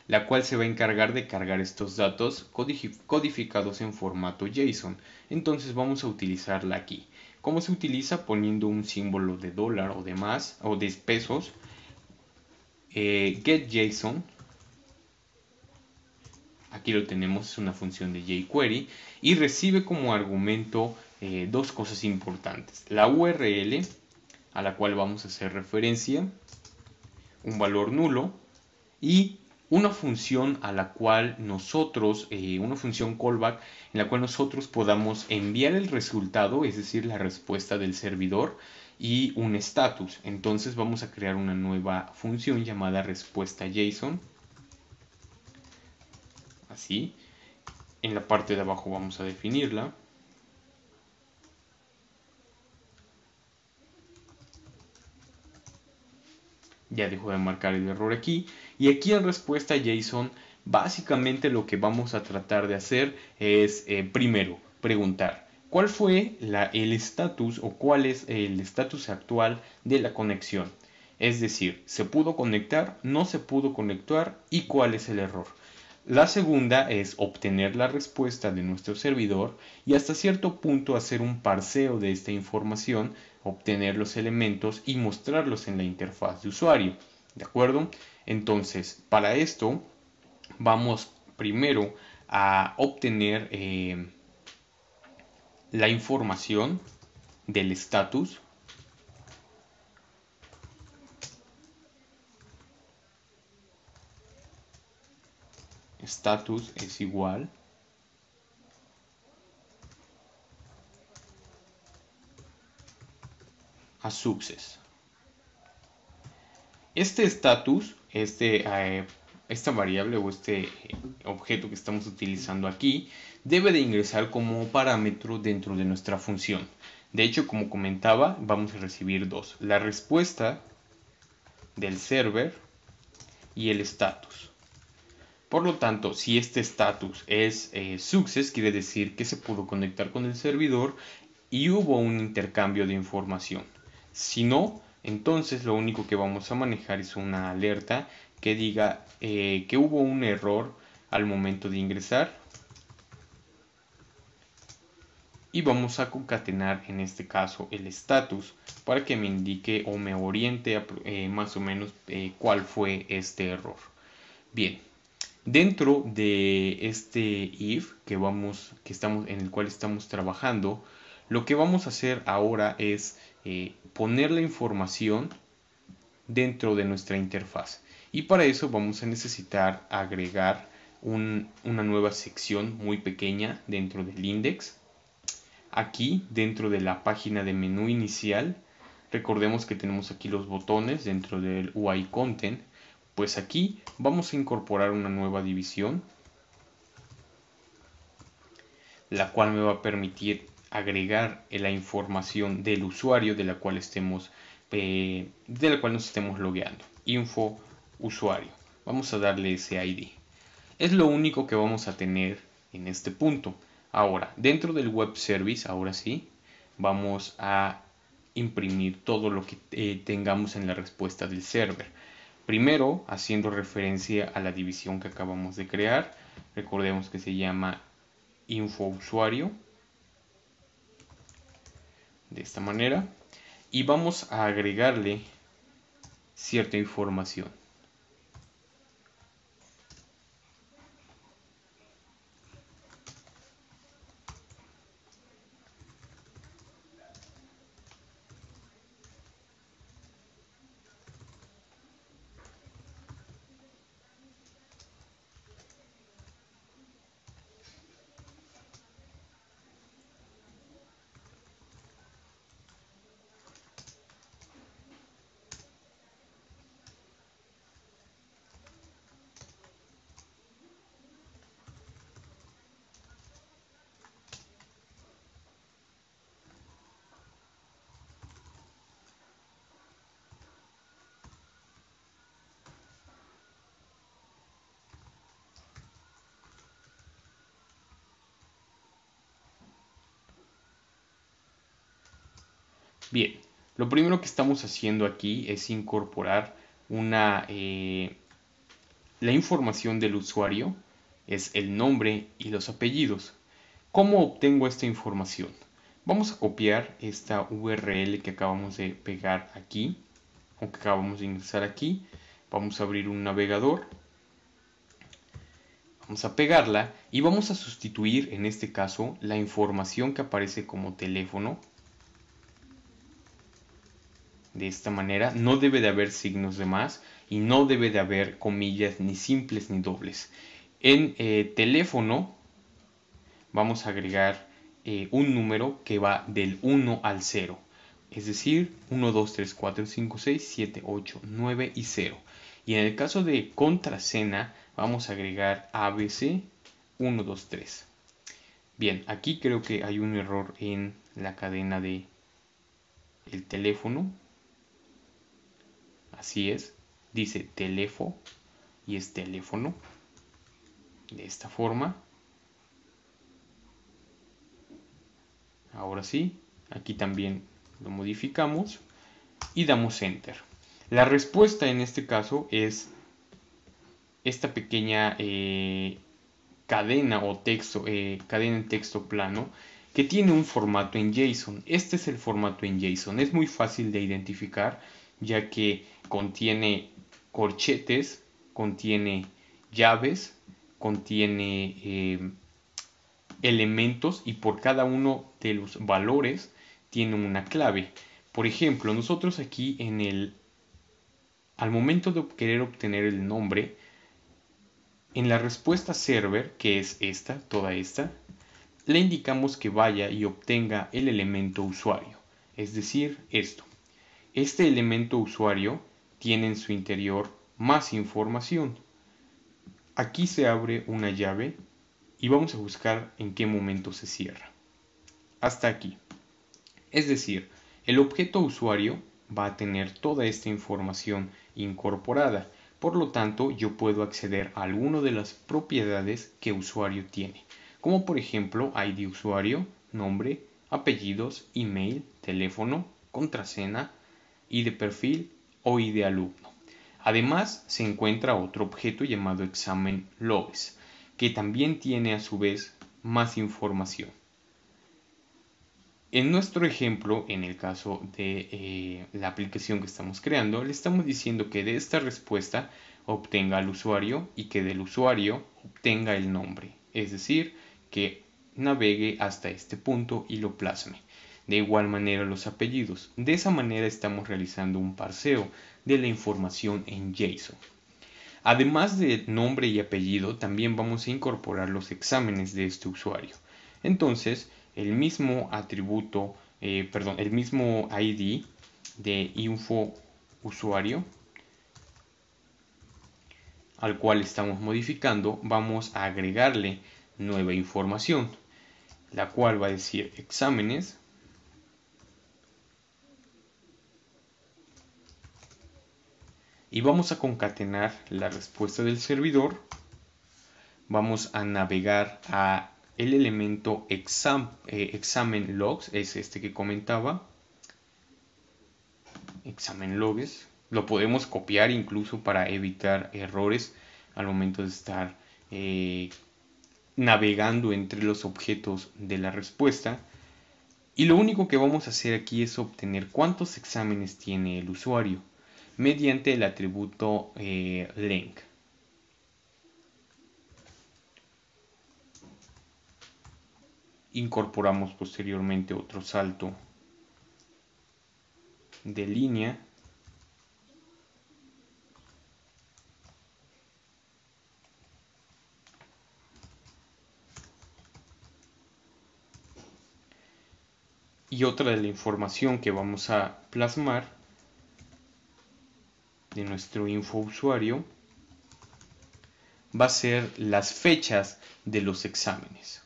la cual se va a encargar de cargar estos datos codificados en formato JSON. Entonces vamos a utilizarla aquí. ¿Cómo se utiliza? Poniendo un símbolo de dólar o de más o de pesos. Eh, getJSON. Aquí lo tenemos, es una función de jQuery. Y recibe como argumento eh, dos cosas importantes. La URL, a la cual vamos a hacer referencia, un valor nulo, y una función a la cual nosotros, eh, una función callback, en la cual nosotros podamos enviar el resultado, es decir, la respuesta del servidor y un status. Entonces vamos a crear una nueva función llamada respuesta JSON. Así. En la parte de abajo vamos a definirla. ya dejó de marcar el error aquí. Y aquí en respuesta JSON, básicamente lo que vamos a tratar de hacer es eh, primero preguntar cuál fue la, el estatus o cuál es el estatus actual de la conexión. Es decir, se pudo conectar, no se pudo conectar y cuál es el error. La segunda es obtener la respuesta de nuestro servidor y hasta cierto punto hacer un parseo de esta información obtener los elementos y mostrarlos en la interfaz de usuario. ¿De acuerdo? Entonces, para esto vamos primero a obtener eh, la información del status status es igual a Success. Este status, este, eh, esta variable o este objeto que estamos utilizando aquí, debe de ingresar como parámetro dentro de nuestra función. De hecho, como comentaba, vamos a recibir dos. La respuesta del server y el status. Por lo tanto, si este status es eh, success, quiere decir que se pudo conectar con el servidor y hubo un intercambio de información. Si no, entonces lo único que vamos a manejar es una alerta que diga eh, que hubo un error al momento de ingresar. Y vamos a concatenar en este caso el status para que me indique o me oriente eh, más o menos eh, cuál fue este error. Bien, dentro de este if que vamos, que estamos, en el cual estamos trabajando, lo que vamos a hacer ahora es eh, poner la información dentro de nuestra interfaz. Y para eso vamos a necesitar agregar una nueva sección muy pequeña dentro del index. Aquí, dentro de la página de menú inicial, recordemos que tenemos aquí los botones dentro del UI Content. Pues aquí vamos a incorporar una nueva división, la cual me va a permitir agregar la información del usuario de la cual estemos eh, de la cual nos estemos logueando info usuario vamos a darle ese id es lo único que vamos a tener en este punto ahora dentro del web service ahora sí vamos a imprimir todo lo que eh, tengamos en la respuesta del server primero haciendo referencia a la división que acabamos de crear recordemos que se llama info usuario de esta manera y vamos a agregarle cierta información Lo primero que estamos haciendo aquí es incorporar una, eh, la información del usuario, es el nombre y los apellidos. ¿Cómo obtengo esta información? Vamos a copiar esta URL que acabamos de pegar aquí, o que acabamos de ingresar aquí. Vamos a abrir un navegador. Vamos a pegarla y vamos a sustituir en este caso la información que aparece como teléfono de esta manera, no debe de haber signos de más y no debe de haber comillas ni simples ni dobles. En eh, teléfono vamos a agregar eh, un número que va del 1 al 0, es decir, 1, 2, 3, 4, 5, 6, 7, 8, 9 y 0. Y en el caso de contraseña vamos a agregar ABC 1, 2, 3. Bien, aquí creo que hay un error en la cadena de el teléfono Así es, dice teléfono y es teléfono. De esta forma. Ahora sí, aquí también lo modificamos y damos enter. La respuesta en este caso es esta pequeña eh, cadena o texto, eh, cadena en texto plano que tiene un formato en JSON. Este es el formato en JSON, es muy fácil de identificar ya que contiene corchetes, contiene llaves, contiene eh, elementos y por cada uno de los valores tiene una clave. Por ejemplo, nosotros aquí en el al momento de querer obtener el nombre, en la respuesta server, que es esta, toda esta, le indicamos que vaya y obtenga el elemento usuario, es decir, esto. Este elemento usuario tiene en su interior más información. Aquí se abre una llave y vamos a buscar en qué momento se cierra. Hasta aquí. Es decir, el objeto usuario va a tener toda esta información incorporada, por lo tanto yo puedo acceder a alguna de las propiedades que usuario tiene, como por ejemplo ID usuario, nombre, apellidos, email, teléfono, contraseña, y de perfil o y de alumno. Además, se encuentra otro objeto llamado examen logs que también tiene a su vez más información. En nuestro ejemplo, en el caso de eh, la aplicación que estamos creando, le estamos diciendo que de esta respuesta obtenga el usuario y que del usuario obtenga el nombre. Es decir, que navegue hasta este punto y lo plasme. De igual manera los apellidos. De esa manera estamos realizando un parseo de la información en JSON. Además de nombre y apellido, también vamos a incorporar los exámenes de este usuario. Entonces, el mismo atributo, eh, perdón, el mismo ID de info usuario al cual estamos modificando, vamos a agregarle nueva información, la cual va a decir exámenes y vamos a concatenar la respuesta del servidor. Vamos a navegar a el elemento eh, examen logs, es este que comentaba. Examen logs. Lo podemos copiar incluso para evitar errores al momento de estar eh, navegando entre los objetos de la respuesta. Y lo único que vamos a hacer aquí es obtener cuántos exámenes tiene el usuario mediante el atributo eh, link. Incorporamos posteriormente otro salto de línea y otra de la información que vamos a plasmar de nuestro info usuario va a ser las fechas de los exámenes.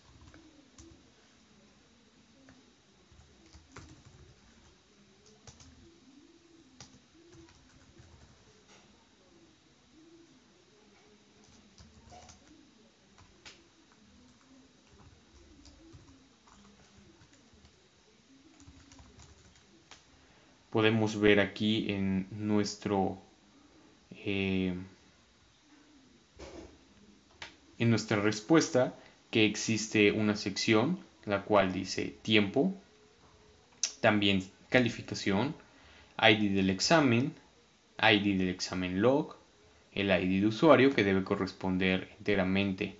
Podemos ver aquí en nuestro eh, en nuestra respuesta que existe una sección la cual dice tiempo, también calificación, ID del examen, ID del examen log, el ID de usuario que debe corresponder enteramente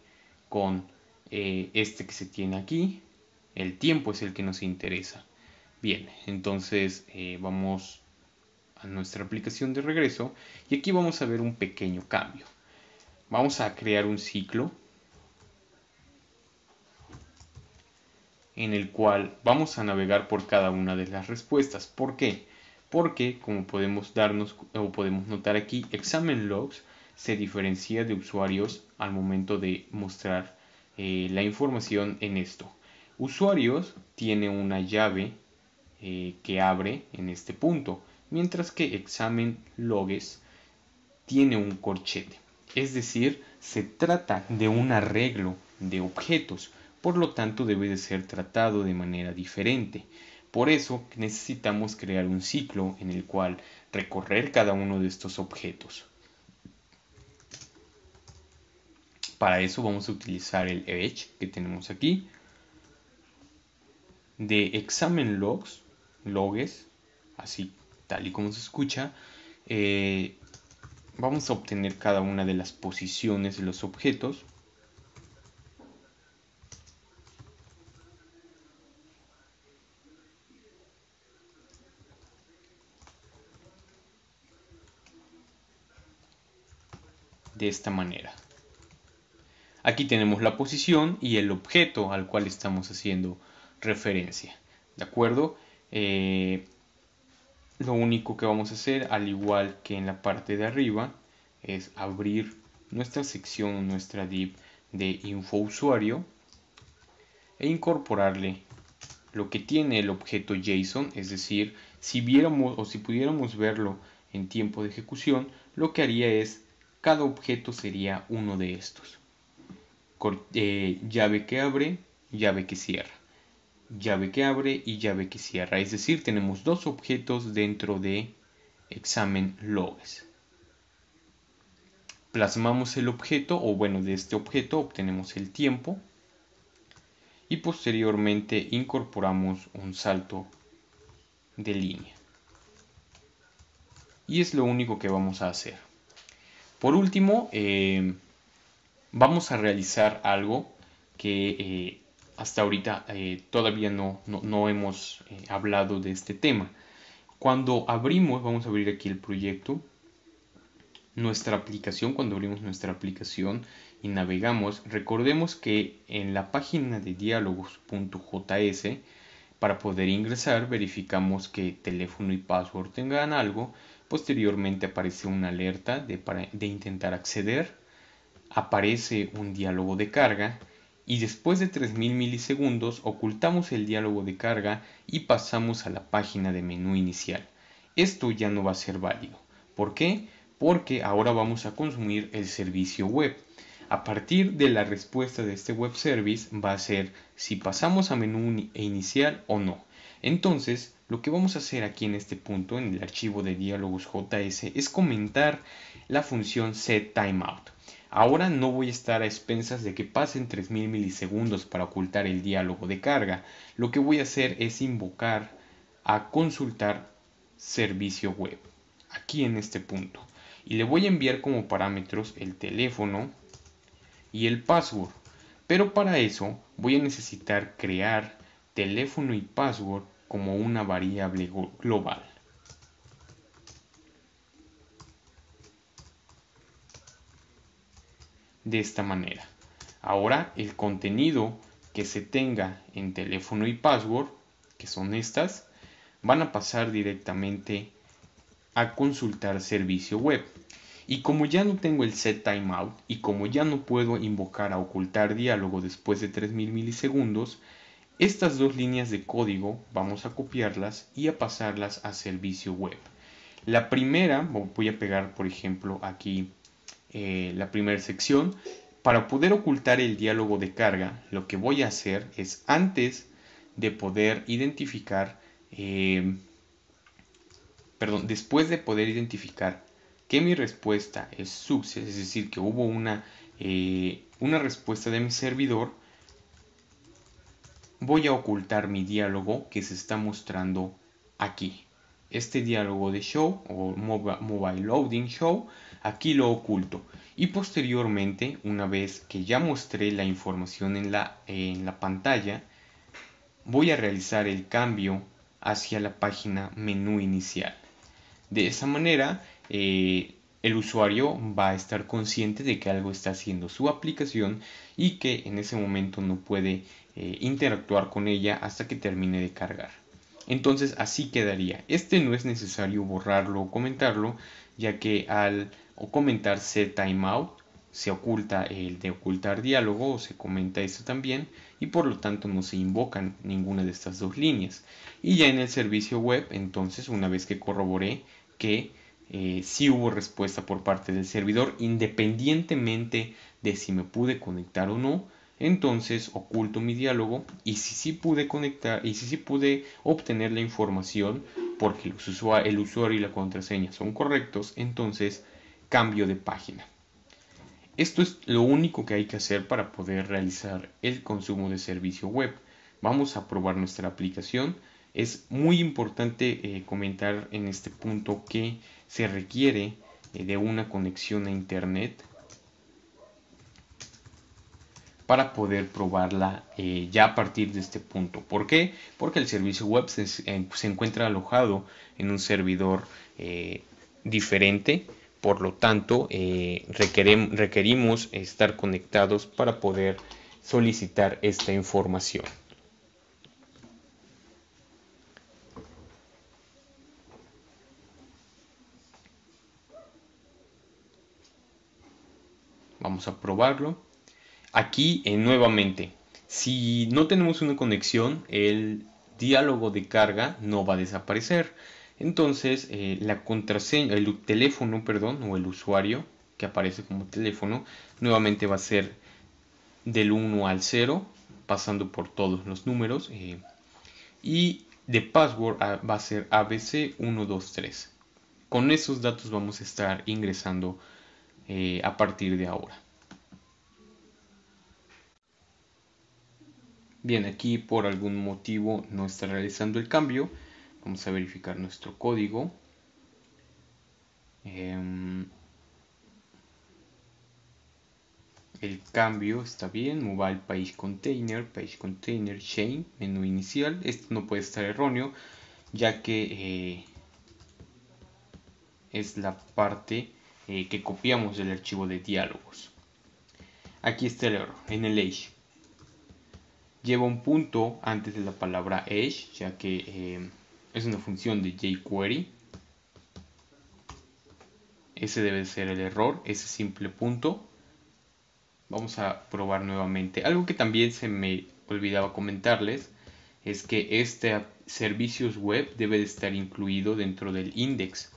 con eh, este que se tiene aquí. El tiempo es el que nos interesa. Bien, entonces eh, vamos a nuestra aplicación de regreso y aquí vamos a ver un pequeño cambio. Vamos a crear un ciclo en el cual vamos a navegar por cada una de las respuestas. ¿Por qué? Porque, como podemos darnos o podemos notar aquí, examen logs se diferencia de usuarios al momento de mostrar eh, la información en esto. Usuarios tiene una llave eh, que abre en este punto mientras que examen logs tiene un corchete. Es decir, se trata de un arreglo de objetos, por lo tanto debe de ser tratado de manera diferente. Por eso necesitamos crear un ciclo en el cual recorrer cada uno de estos objetos. Para eso vamos a utilizar el edge que tenemos aquí. De examen logs, logs, así tal y como se escucha, eh, vamos a obtener cada una de las posiciones de los objetos. De esta manera. Aquí tenemos la posición y el objeto al cual estamos haciendo referencia. ¿De acuerdo? Eh, lo único que vamos a hacer, al igual que en la parte de arriba, es abrir nuestra sección, nuestra div de info usuario e incorporarle lo que tiene el objeto JSON, es decir, si viéramos o si pudiéramos verlo en tiempo de ejecución, lo que haría es cada objeto sería uno de estos. Eh, llave que abre, llave que cierra llave que abre y llave que cierra. Es decir, tenemos dos objetos dentro de examen logs. Plasmamos el objeto, o bueno, de este objeto obtenemos el tiempo. Y posteriormente incorporamos un salto de línea. Y es lo único que vamos a hacer. Por último, eh, vamos a realizar algo que eh, hasta ahorita eh, todavía no, hemos eh, hablado de este tema. Cuando abrimos, vamos a abrir aquí el proyecto, nuestra aplicación, cuando abrimos nuestra aplicación y navegamos, recordemos que en la página de diálogos.js, para poder ingresar, verificamos que teléfono y password tengan algo. Posteriormente aparece una alerta de, de intentar acceder. Aparece un diálogo de carga y después de 3000 milisegundos ocultamos el diálogo de carga y pasamos a la página de menú inicial. Esto ya no va a ser válido. ¿Por qué? Porque ahora vamos a consumir el servicio web. A partir de la respuesta de este web service va a ser si pasamos a menú e inicial o no. Entonces, lo que vamos a hacer aquí en este punto, en el archivo de diálogos JS, es comentar la función setTimeout. Ahora no voy a estar a expensas de que pasen 3000 milisegundos para ocultar el diálogo de carga. Lo que voy a hacer es invocar a consultar servicio web. Aquí en este punto. Y le voy a enviar como parámetros el teléfono y el password. Pero para eso voy a necesitar crear teléfono y password como una variable global. de esta manera. Ahora el contenido que se tenga en teléfono y password, que son estas, van a pasar directamente a consultar servicio web. Y como ya no tengo el set timeout y como ya no puedo invocar a ocultar diálogo después de 3000 milisegundos, estas dos líneas de código vamos a copiarlas y a pasarlas a servicio web. La primera, voy a pegar por ejemplo aquí eh, la primera sección. Para poder ocultar el diálogo de carga, lo que voy a hacer es antes de poder identificar, eh, perdón, después de poder identificar que mi respuesta es suceso es decir, que hubo una, eh, una respuesta de mi servidor, voy a ocultar mi diálogo que se está mostrando aquí. Este diálogo de show o mobile loading show aquí lo oculto. Y posteriormente, una vez que ya mostré la información en la, en la pantalla, voy a realizar el cambio hacia la página menú inicial. De esa manera, eh, el usuario va a estar consciente de que algo está haciendo su aplicación y que en ese momento no puede eh, interactuar con ella hasta que termine de cargar. Entonces así quedaría. Este no es necesario borrarlo o comentarlo, ya que al comentarse timeout se oculta el de ocultar diálogo o se comenta esto también y por lo tanto no se invocan ninguna de estas dos líneas. Y ya en el servicio web, entonces una vez que corroboré que eh, sí hubo respuesta por parte del servidor independientemente de si me pude conectar o no, entonces oculto mi diálogo y si sí pude conectar y si sí pude obtener la información porque el usuario y la contraseña son correctos, entonces cambio de página. Esto es lo único que hay que hacer para poder realizar el consumo de servicio web. Vamos a probar nuestra aplicación. Es muy importante eh, comentar en este punto que se requiere eh, de una conexión a Internet para poder probarla eh, ya a partir de este punto. ¿Por qué? Porque el servicio web se, encuentra alojado en un servidor eh, diferente, por lo tanto eh, requerimos estar conectados para poder solicitar esta información. Vamos a probarlo. Aquí eh, nuevamente, si no tenemos una conexión, el diálogo de carga no va a desaparecer. Entonces, eh, la contraseña, el teléfono, perdón, o el usuario que aparece como teléfono, nuevamente va a ser del 1 al 0, pasando por todos los números. Eh, y de password ah, va a ser ABC123. Con esos datos vamos a estar ingresando a partir de ahora. Bien, aquí por algún motivo no está realizando el cambio. Vamos a verificar nuestro código. Em, el cambio está bien. Mobile Page Container, Page Container Chain, menú inicial. Esto no puede estar erróneo ya que eh, es la parte eh, que copiamos del archivo de diálogos. Aquí está el error en el age lleva un punto antes de la palabra edge, ya que eh, es una función de jQuery. Ese debe ser el error, ese simple punto. Vamos a probar nuevamente. Algo que también se me olvidaba comentarles es que este servicios web debe de estar incluido dentro del index.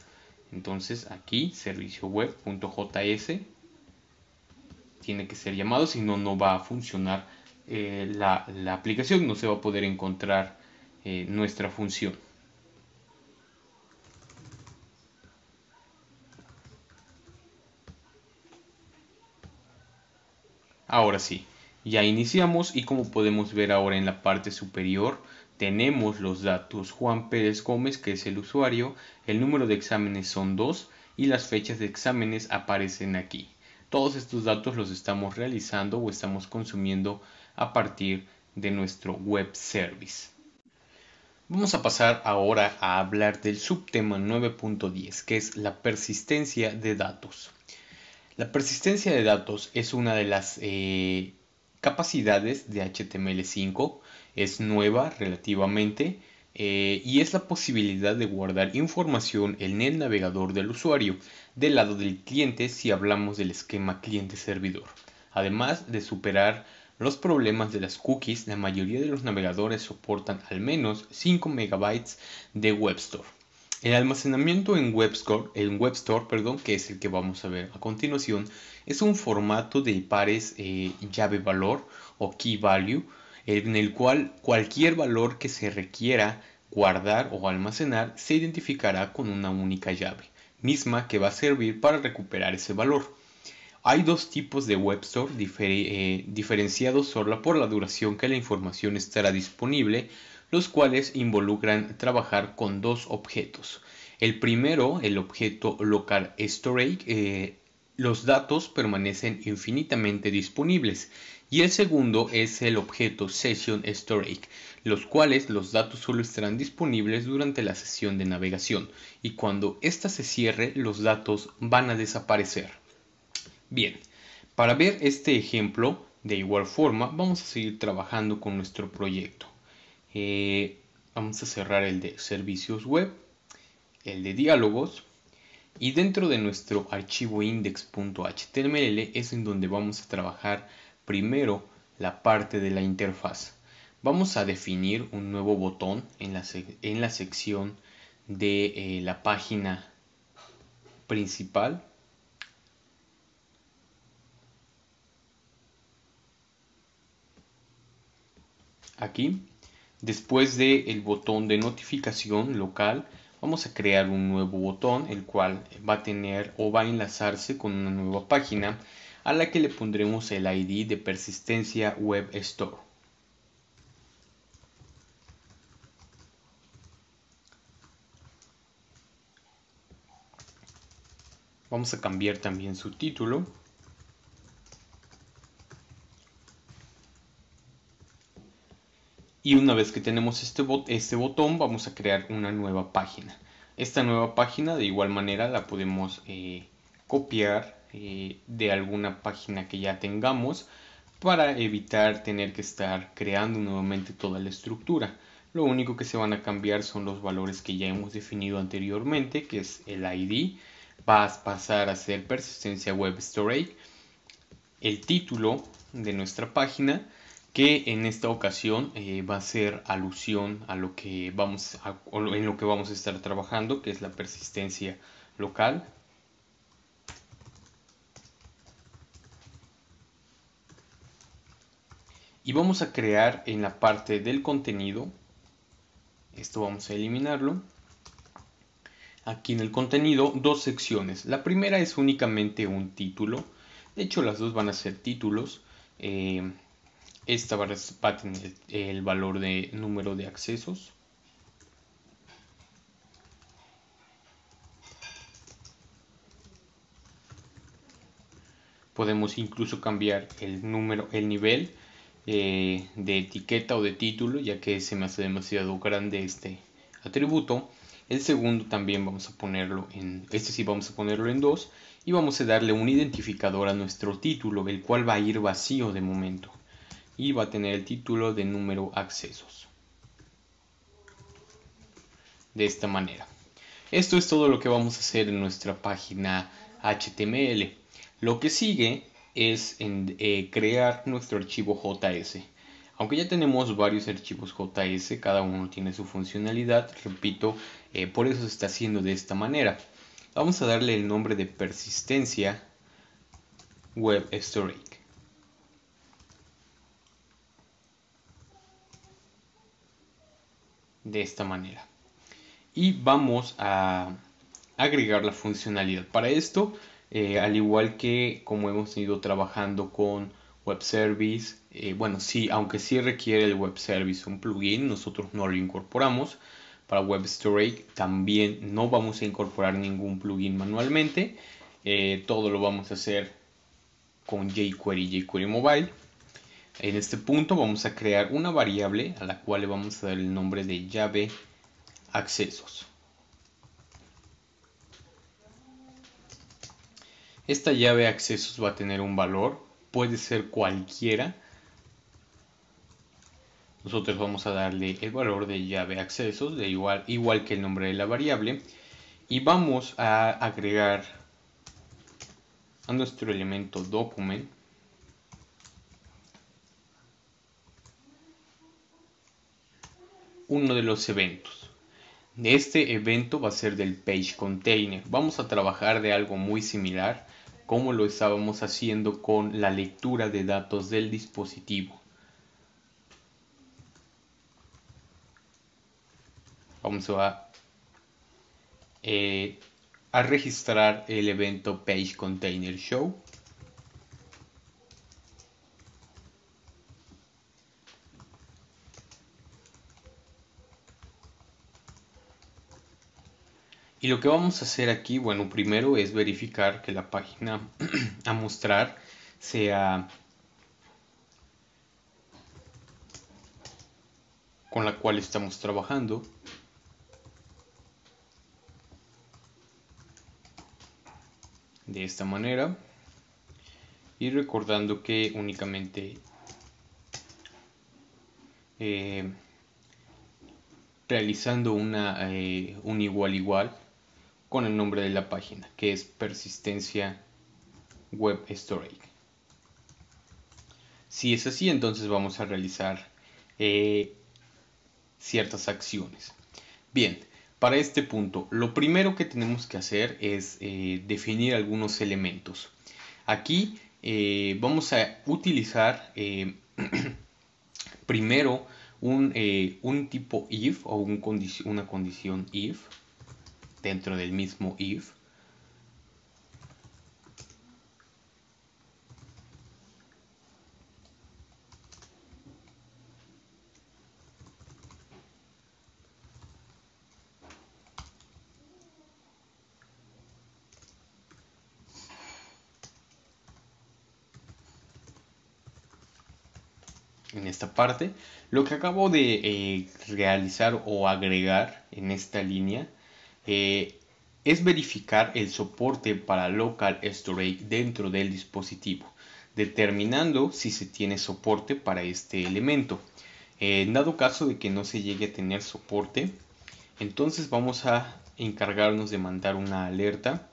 Entonces aquí servicio web.js tiene que ser llamado, si no, no va a funcionar eh, la, la, aplicación no se va a poder encontrar eh, nuestra función. Ahora sí, ya iniciamos y como podemos ver ahora en la parte superior tenemos los datos Juan Pérez Gómez que es el usuario, el número de exámenes son dos y las fechas de exámenes aparecen aquí. Todos estos datos los estamos realizando o estamos consumiendo a partir de nuestro web service. Vamos a pasar ahora a hablar del subtema 9.10, que es la persistencia de datos. La persistencia de datos es una de las eh, capacidades de HTML5, es nueva relativamente eh, y es la posibilidad de guardar información en el navegador del usuario, del lado del cliente si hablamos del esquema cliente-servidor, además de superar los problemas de las cookies, la mayoría de los navegadores soportan al menos 5 MB de Web Store. El almacenamiento en WebStore, en perdón, que es el que vamos a ver a continuación, es un formato de pares eh, llave valor o key value, en el cual cualquier valor que se requiera guardar o almacenar se identificará con una única llave, misma que va a servir para recuperar ese valor. Hay dos tipos de web store eh, diferenciados solo por la duración que la información estará disponible, los cuales involucran trabajar con dos objetos. El primero, el objeto local storage, eh, los datos permanecen infinitamente disponibles. Y el segundo es el objeto session storage, los cuales los datos solo estarán disponibles durante la sesión de navegación y cuando ésta se cierre los datos van a desaparecer. Bien, para ver este ejemplo, de igual forma, vamos a seguir trabajando con nuestro proyecto. Eh, vamos a cerrar el de servicios web, el de diálogos, y dentro de nuestro archivo index.html es en donde vamos a trabajar primero la parte de la interfaz. Vamos a definir un nuevo botón en la, en la sección de eh, la página principal Aquí, después del el botón de notificación local, vamos a crear un nuevo botón, el cual va a tener o va a enlazarse con una nueva página a la que le pondremos el ID de persistencia web store. Vamos a cambiar también su título y una vez que tenemos este, este botón vamos a crear una nueva página. Esta nueva página de igual manera la podemos eh, copiar eh, de alguna página que ya tengamos para evitar tener que estar creando nuevamente toda la estructura. Lo único que se van a cambiar son los valores que ya hemos definido anteriormente, que es el ID, va a pasar a ser persistencia web storage, el título de nuestra página que en esta ocasión eh, va a ser alusión a lo que vamos a, en lo que vamos a estar trabajando, que es la persistencia local. Y vamos a crear en la parte del contenido, esto vamos a eliminarlo, aquí en el contenido dos secciones. La primera es únicamente un título, de hecho las dos van a ser títulos. Eh, esta va a tener el valor de número de accesos. Podemos incluso cambiar el número, el nivel eh, de etiqueta o de título, ya que se me hace demasiado grande este atributo. El segundo también vamos a ponerlo en, este sí vamos a ponerlo en 2 y vamos a darle un identificador a nuestro título, el cual va a ir vacío de momento y va a tener el título de número accesos. De esta manera. Esto es todo lo que vamos a hacer en nuestra página HTML. Lo que sigue es eh, crear nuestro archivo JS. Aunque ya tenemos varios archivos JS, cada uno tiene su funcionalidad, repito, eh, por eso se está haciendo de esta manera. Vamos a darle el nombre de persistencia web storage. de esta manera. Y vamos a agregar la funcionalidad. Para esto, eh, al igual que como hemos ido trabajando con web service, eh, bueno, sí, aunque sí requiere el web service un plugin, nosotros no lo incorporamos. Para web storage también no vamos a incorporar ningún plugin manualmente. Eh, todo lo vamos a hacer con jQuery y jQuery Mobile. En este punto vamos a crear una variable a la cual le vamos a dar el nombre de llave accesos. Esta llave accesos va a tener un valor, puede ser cualquiera. Nosotros vamos a darle el valor de llave accesos, de igual, igual que el nombre de la variable. Y vamos a agregar a nuestro elemento document uno de los eventos. Este evento va a ser del page container. Vamos a trabajar de algo muy similar como lo estábamos haciendo con la lectura de datos del dispositivo. Vamos a, eh, registrar el evento page container show Y lo que vamos a hacer aquí, bueno, primero es verificar que la página a mostrar sea con la cual estamos trabajando. De esta manera. Y recordando que únicamente eh, realizando una, eh, un igual igual con el nombre de la página, que es Persistencia Web Storage. Si es así, entonces vamos a realizar eh, ciertas acciones. Bien, para este punto, lo primero que tenemos que hacer es eh, definir algunos elementos. Aquí eh, vamos a utilizar primero un, tipo if o una condición if dentro del mismo if. en esta parte. Lo que acabo de eh, realizar o agregar en esta línea eh, es verificar el soporte para local storage dentro del dispositivo, determinando si se tiene soporte para este elemento. Eh, en dado caso de que no se llegue a tener soporte, entonces vamos a encargarnos de mandar una alerta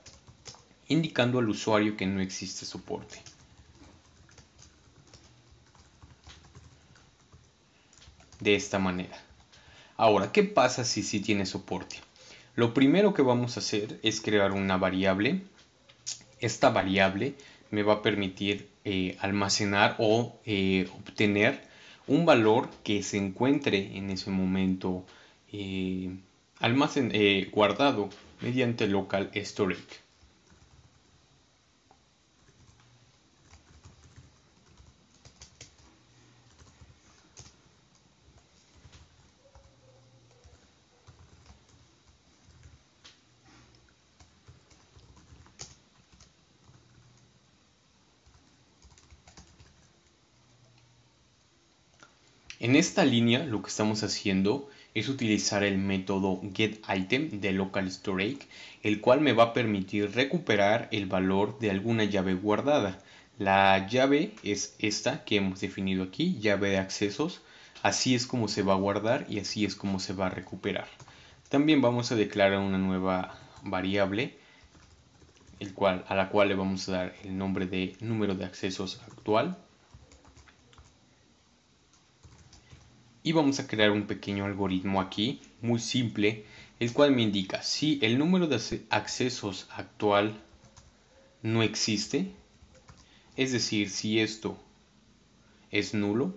indicando al usuario que no existe soporte. De esta manera. Ahora, ¿qué pasa si sí tiene soporte? Lo primero que vamos a hacer es crear una variable. Esta variable me va a permitir eh, almacenar o eh, obtener un valor que se encuentre en ese momento eh, guardado mediante local storage. En esta línea lo que estamos haciendo es utilizar el método getItem de localStorage, el cual me va a permitir recuperar el valor de alguna llave guardada. La llave es esta que hemos definido aquí, llave de accesos. Así es como se va a guardar y así es como se va a recuperar. También vamos a declarar una nueva variable el cual, a la cual le vamos a dar el nombre de número de accesos actual y vamos a crear un pequeño algoritmo aquí, muy simple, el cual me indica si el número de accesos actual no existe, es decir, si esto es nulo,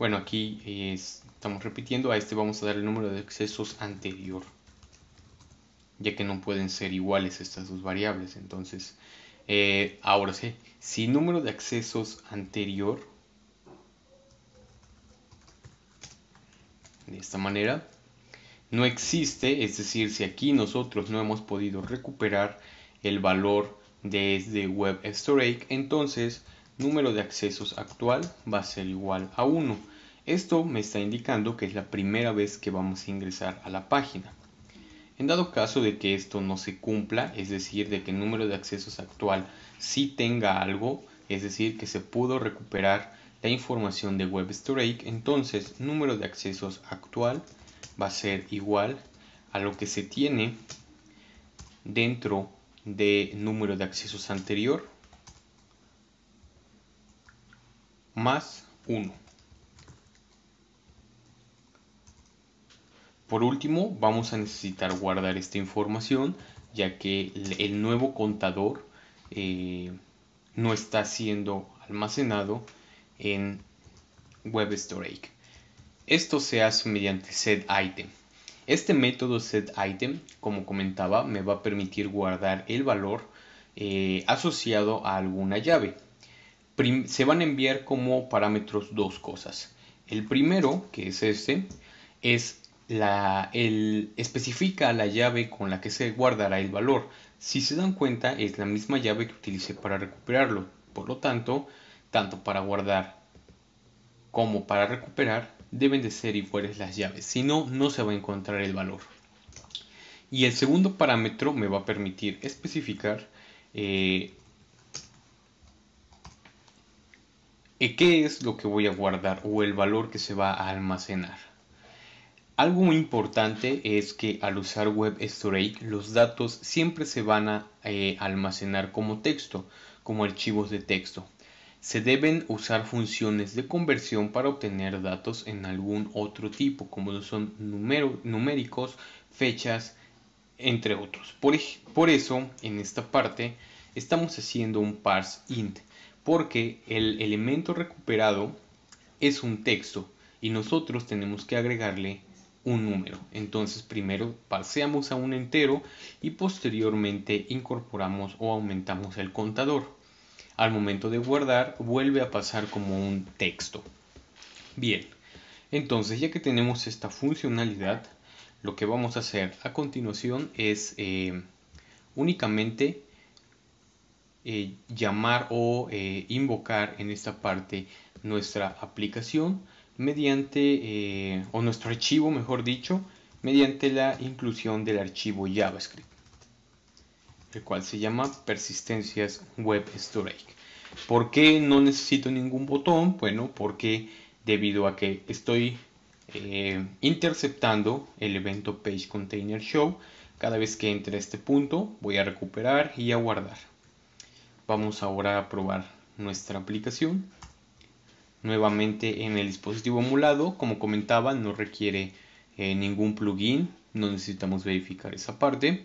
bueno, aquí estamos repitiendo, a este vamos a dar el número de accesos anterior, ya que no pueden ser iguales estas dos variables, entonces, eh, ahora sí, si número de accesos anterior de esta manera, no existe, es decir, si aquí nosotros no hemos podido recuperar el valor desde este Web Storage, entonces número de accesos actual va a ser igual a 1. Esto me está indicando que es la primera vez que vamos a ingresar a la página. En dado caso de que esto no se cumpla, es decir, de que el número de accesos actual sí tenga algo, es decir, que se pudo recuperar la información de web storage, entonces número de accesos actual va a ser igual a lo que se tiene dentro de número de accesos anterior más 1. Por último, vamos a necesitar guardar esta información ya que el nuevo contador eh, no está siendo almacenado en Web Storage. Esto se hace mediante setItem. Este método setItem, como comentaba, me va a permitir guardar el valor eh, asociado a alguna llave. se van a enviar como parámetros dos cosas. El primero, que es este, es la, el, especifica la llave con la que se guardará el valor. Si se dan cuenta, es la misma llave que utilicé para recuperarlo. Por lo tanto, tanto para guardar como para recuperar, deben de ser iguales las llaves, si no, no se va a encontrar el valor. Y el segundo parámetro me va a permitir especificar eh, qué es lo que voy a guardar o el valor que se va a almacenar. Algo muy importante es que al usar Web Storage los datos siempre se van a eh, almacenar como texto, como archivos de texto. Se deben usar funciones de conversión para obtener datos en algún otro tipo, como son números numéricos, fechas, entre otros. Por, por eso, en esta parte, estamos haciendo un parse int, porque el elemento recuperado es un texto y nosotros tenemos que agregarle un número. Entonces primero parseamos a un entero y posteriormente incorporamos o aumentamos el contador al momento de guardar vuelve a pasar como un texto. Bien, entonces ya que tenemos esta funcionalidad, lo que vamos a hacer a continuación es eh, únicamente eh, llamar o eh, invocar en esta parte nuestra aplicación mediante, o nuestro archivo mejor dicho, mediante la inclusión del archivo JavaScript el cual se llama Persistencias Web Storage. ¿Por qué no necesito ningún botón? Bueno, porque debido a que estoy eh, interceptando el evento Page Container Show, cada vez que entre a este punto voy a recuperar y a guardar. Vamos ahora a probar nuestra aplicación. Nuevamente en el dispositivo emulado, como comentaba, no requiere eh, ningún plugin, no necesitamos verificar esa parte.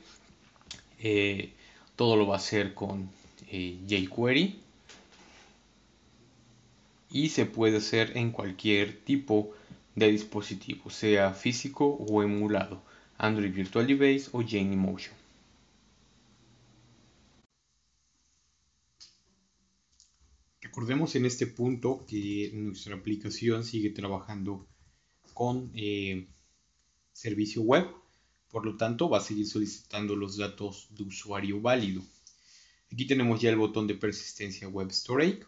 Eh, todo lo va a hacer con eh, jQuery. Y se puede hacer en cualquier tipo de dispositivo, sea físico o emulado, Android Virtual Device o Motion. Recordemos en este punto que nuestra aplicación sigue trabajando con eh, servicio web, por lo tanto, va a seguir solicitando los datos de usuario válido. Aquí tenemos ya el botón de persistencia Web Storage.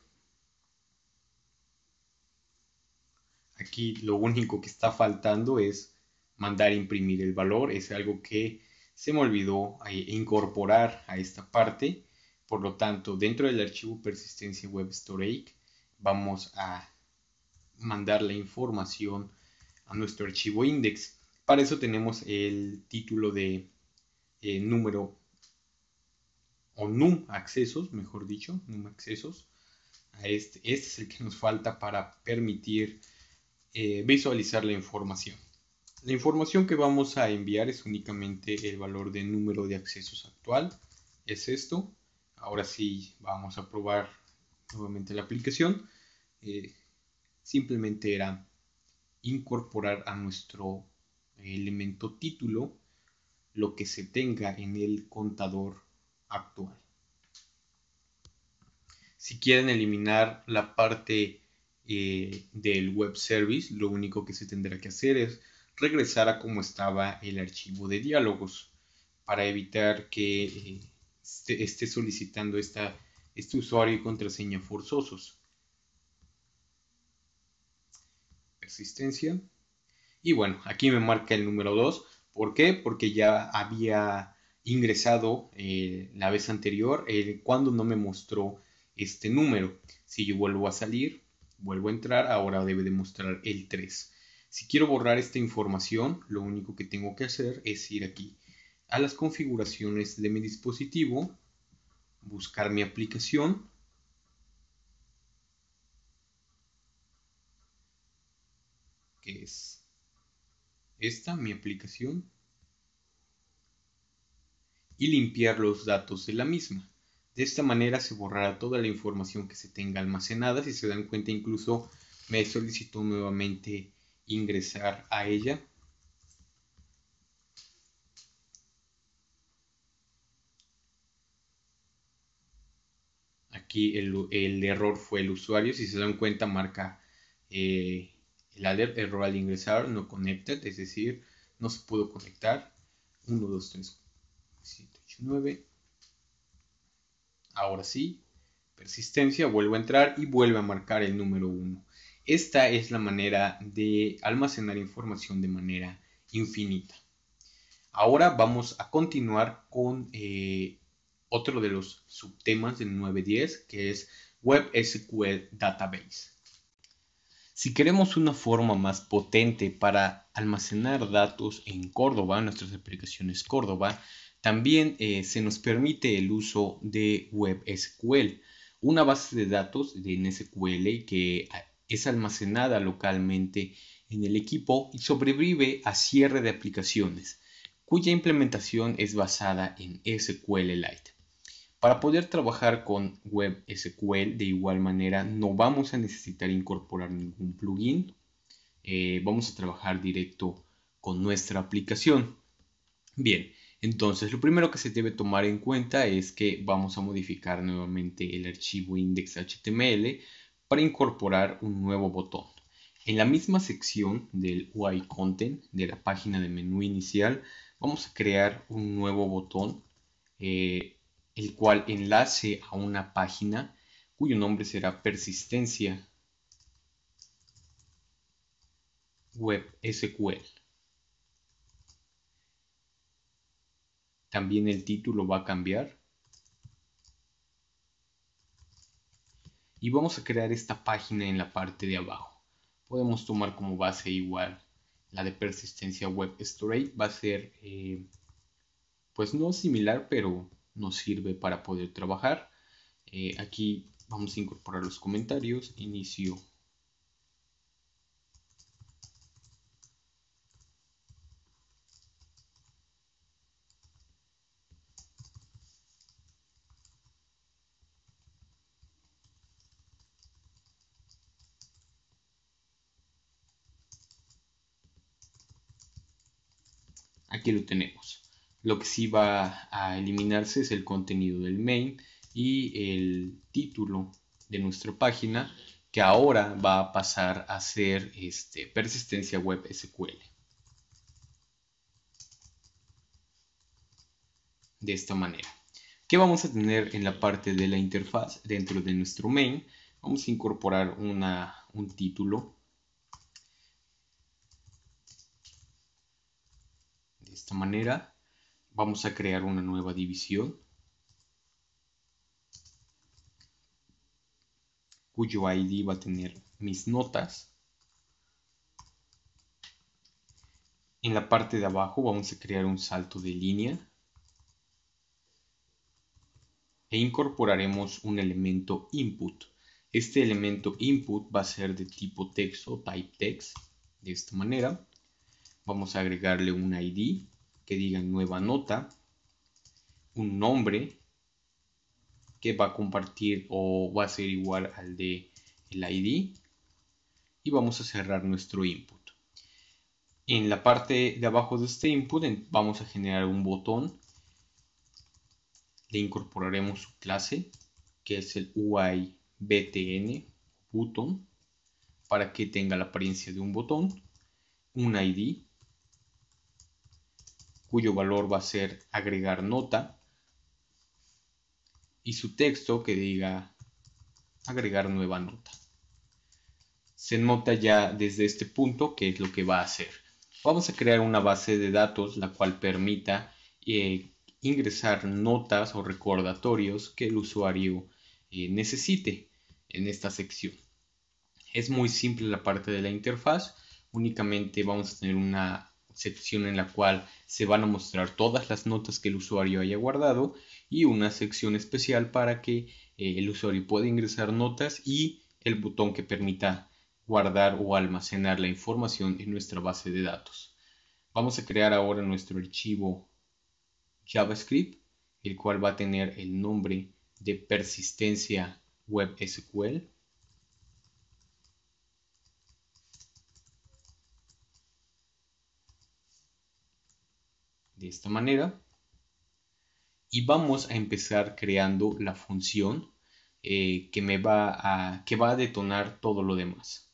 Aquí lo único que está faltando es mandar a imprimir el valor. Es algo que se me olvidó eh, incorporar a esta parte. Por lo tanto, dentro del archivo persistencia web storage vamos a mandar la información a nuestro archivo index. Para eso tenemos el título de eh, número o num accesos, mejor dicho, num accesos. Este, este, es el que nos falta para permitir eh, visualizar la información. La información que vamos a enviar es únicamente el valor de número de accesos actual. Es esto. Ahora sí vamos a probar nuevamente la aplicación. Eh, simplemente era incorporar a nuestro elemento título lo que se tenga en el contador actual. Si quieren eliminar la parte eh, del web service, lo único que se tendrá que hacer es regresar a como estaba el archivo de diálogos para evitar que eh, esté, solicitando esta, este usuario y contraseña forzosos. Persistencia. Y bueno, aquí me marca el número 2. ¿Por qué? Porque ya había ingresado eh, la vez anterior cuando no me mostró este número. Si yo vuelvo a salir, vuelvo a entrar, ahora debe de mostrar el 3. Si quiero borrar esta información, lo único que tengo que hacer es ir aquí a las configuraciones de mi dispositivo, buscar mi aplicación, que es esta mi aplicación y limpiar los datos de la misma. De esta manera se borrará toda la información que se tenga almacenada. Si se dan cuenta incluso me solicitó nuevamente ingresar a ella. Aquí el, error fue el usuario. Si se dan cuenta marca eh, el alert error al ingresar no connected, es decir, no se pudo conectar. 1, 2, 3, 7, 8, 9. Ahora sí, persistencia, vuelvo a entrar y vuelve a marcar el número 1. Esta es la manera de almacenar información de manera infinita. Ahora vamos a continuar con eh, otro de los subtemas del 9.10 que es Web SQL Database. Si queremos una forma más potente para almacenar datos en Córdoba, nuestras aplicaciones Córdoba, también eh, se nos permite el uso de WebSQL, una base de datos de SQL que ah, es almacenada localmente en el equipo y sobrevive a cierre de aplicaciones, cuya implementación es basada en SQLite. Para poder trabajar con Web SQL de igual manera no vamos a necesitar incorporar ningún plugin. Eh, vamos a trabajar directo con nuestra aplicación. Bien, entonces lo primero que se debe tomar en cuenta es que vamos a modificar nuevamente el archivo index.html para incorporar un nuevo botón. En la misma sección del UI Content de la página de menú inicial vamos a crear un nuevo botón eh, el cual enlace a una página cuyo nombre será persistencia web SQL. También el título va a cambiar. Y vamos a crear esta página en la parte de abajo. Podemos tomar como base igual la de persistencia web Story. Va a ser, eh, pues no similar, pero nos sirve para poder trabajar. Eh, aquí vamos a incorporar los comentarios. Inicio. Aquí lo tenemos. Lo que sí va a eliminarse es el contenido del main y el título de nuestra página que ahora va a pasar a ser este, persistencia web SQL. De esta manera. ¿Qué vamos a tener en la parte de la interfaz dentro de nuestro main? Vamos a incorporar un título de esta manera Vamos a crear una nueva división cuyo ID va a tener mis notas. En la parte de abajo vamos a crear un salto de línea e incorporaremos un elemento input. Este elemento input va a ser de tipo texto, type text, de esta manera. Vamos a agregarle un ID que diga nueva nota, un nombre que va a compartir o va a ser igual al de el ID y vamos a cerrar nuestro input. En la parte de abajo de este input vamos a generar un botón, le incorporaremos su clase que es el UI BTN button para que tenga la apariencia de un botón, un ID cuyo valor va a ser agregar nota y su texto que diga agregar nueva nota. Se nota ya desde este punto qué es lo que va a hacer. Vamos a crear una base de datos la cual permita eh, ingresar notas o recordatorios que el usuario eh, necesite en esta sección. Es muy simple la parte de la interfaz, únicamente vamos a tener una sección en la cual se van a mostrar todas las notas que el usuario haya guardado y una sección especial para que eh, el usuario pueda ingresar notas y el botón que permita guardar o almacenar la información en nuestra base de datos. Vamos a crear ahora nuestro archivo JavaScript, el cual va a tener el nombre de persistencia web SQL de esta manera. Y vamos a empezar creando la función eh, que, me va a, que va a detonar todo lo demás.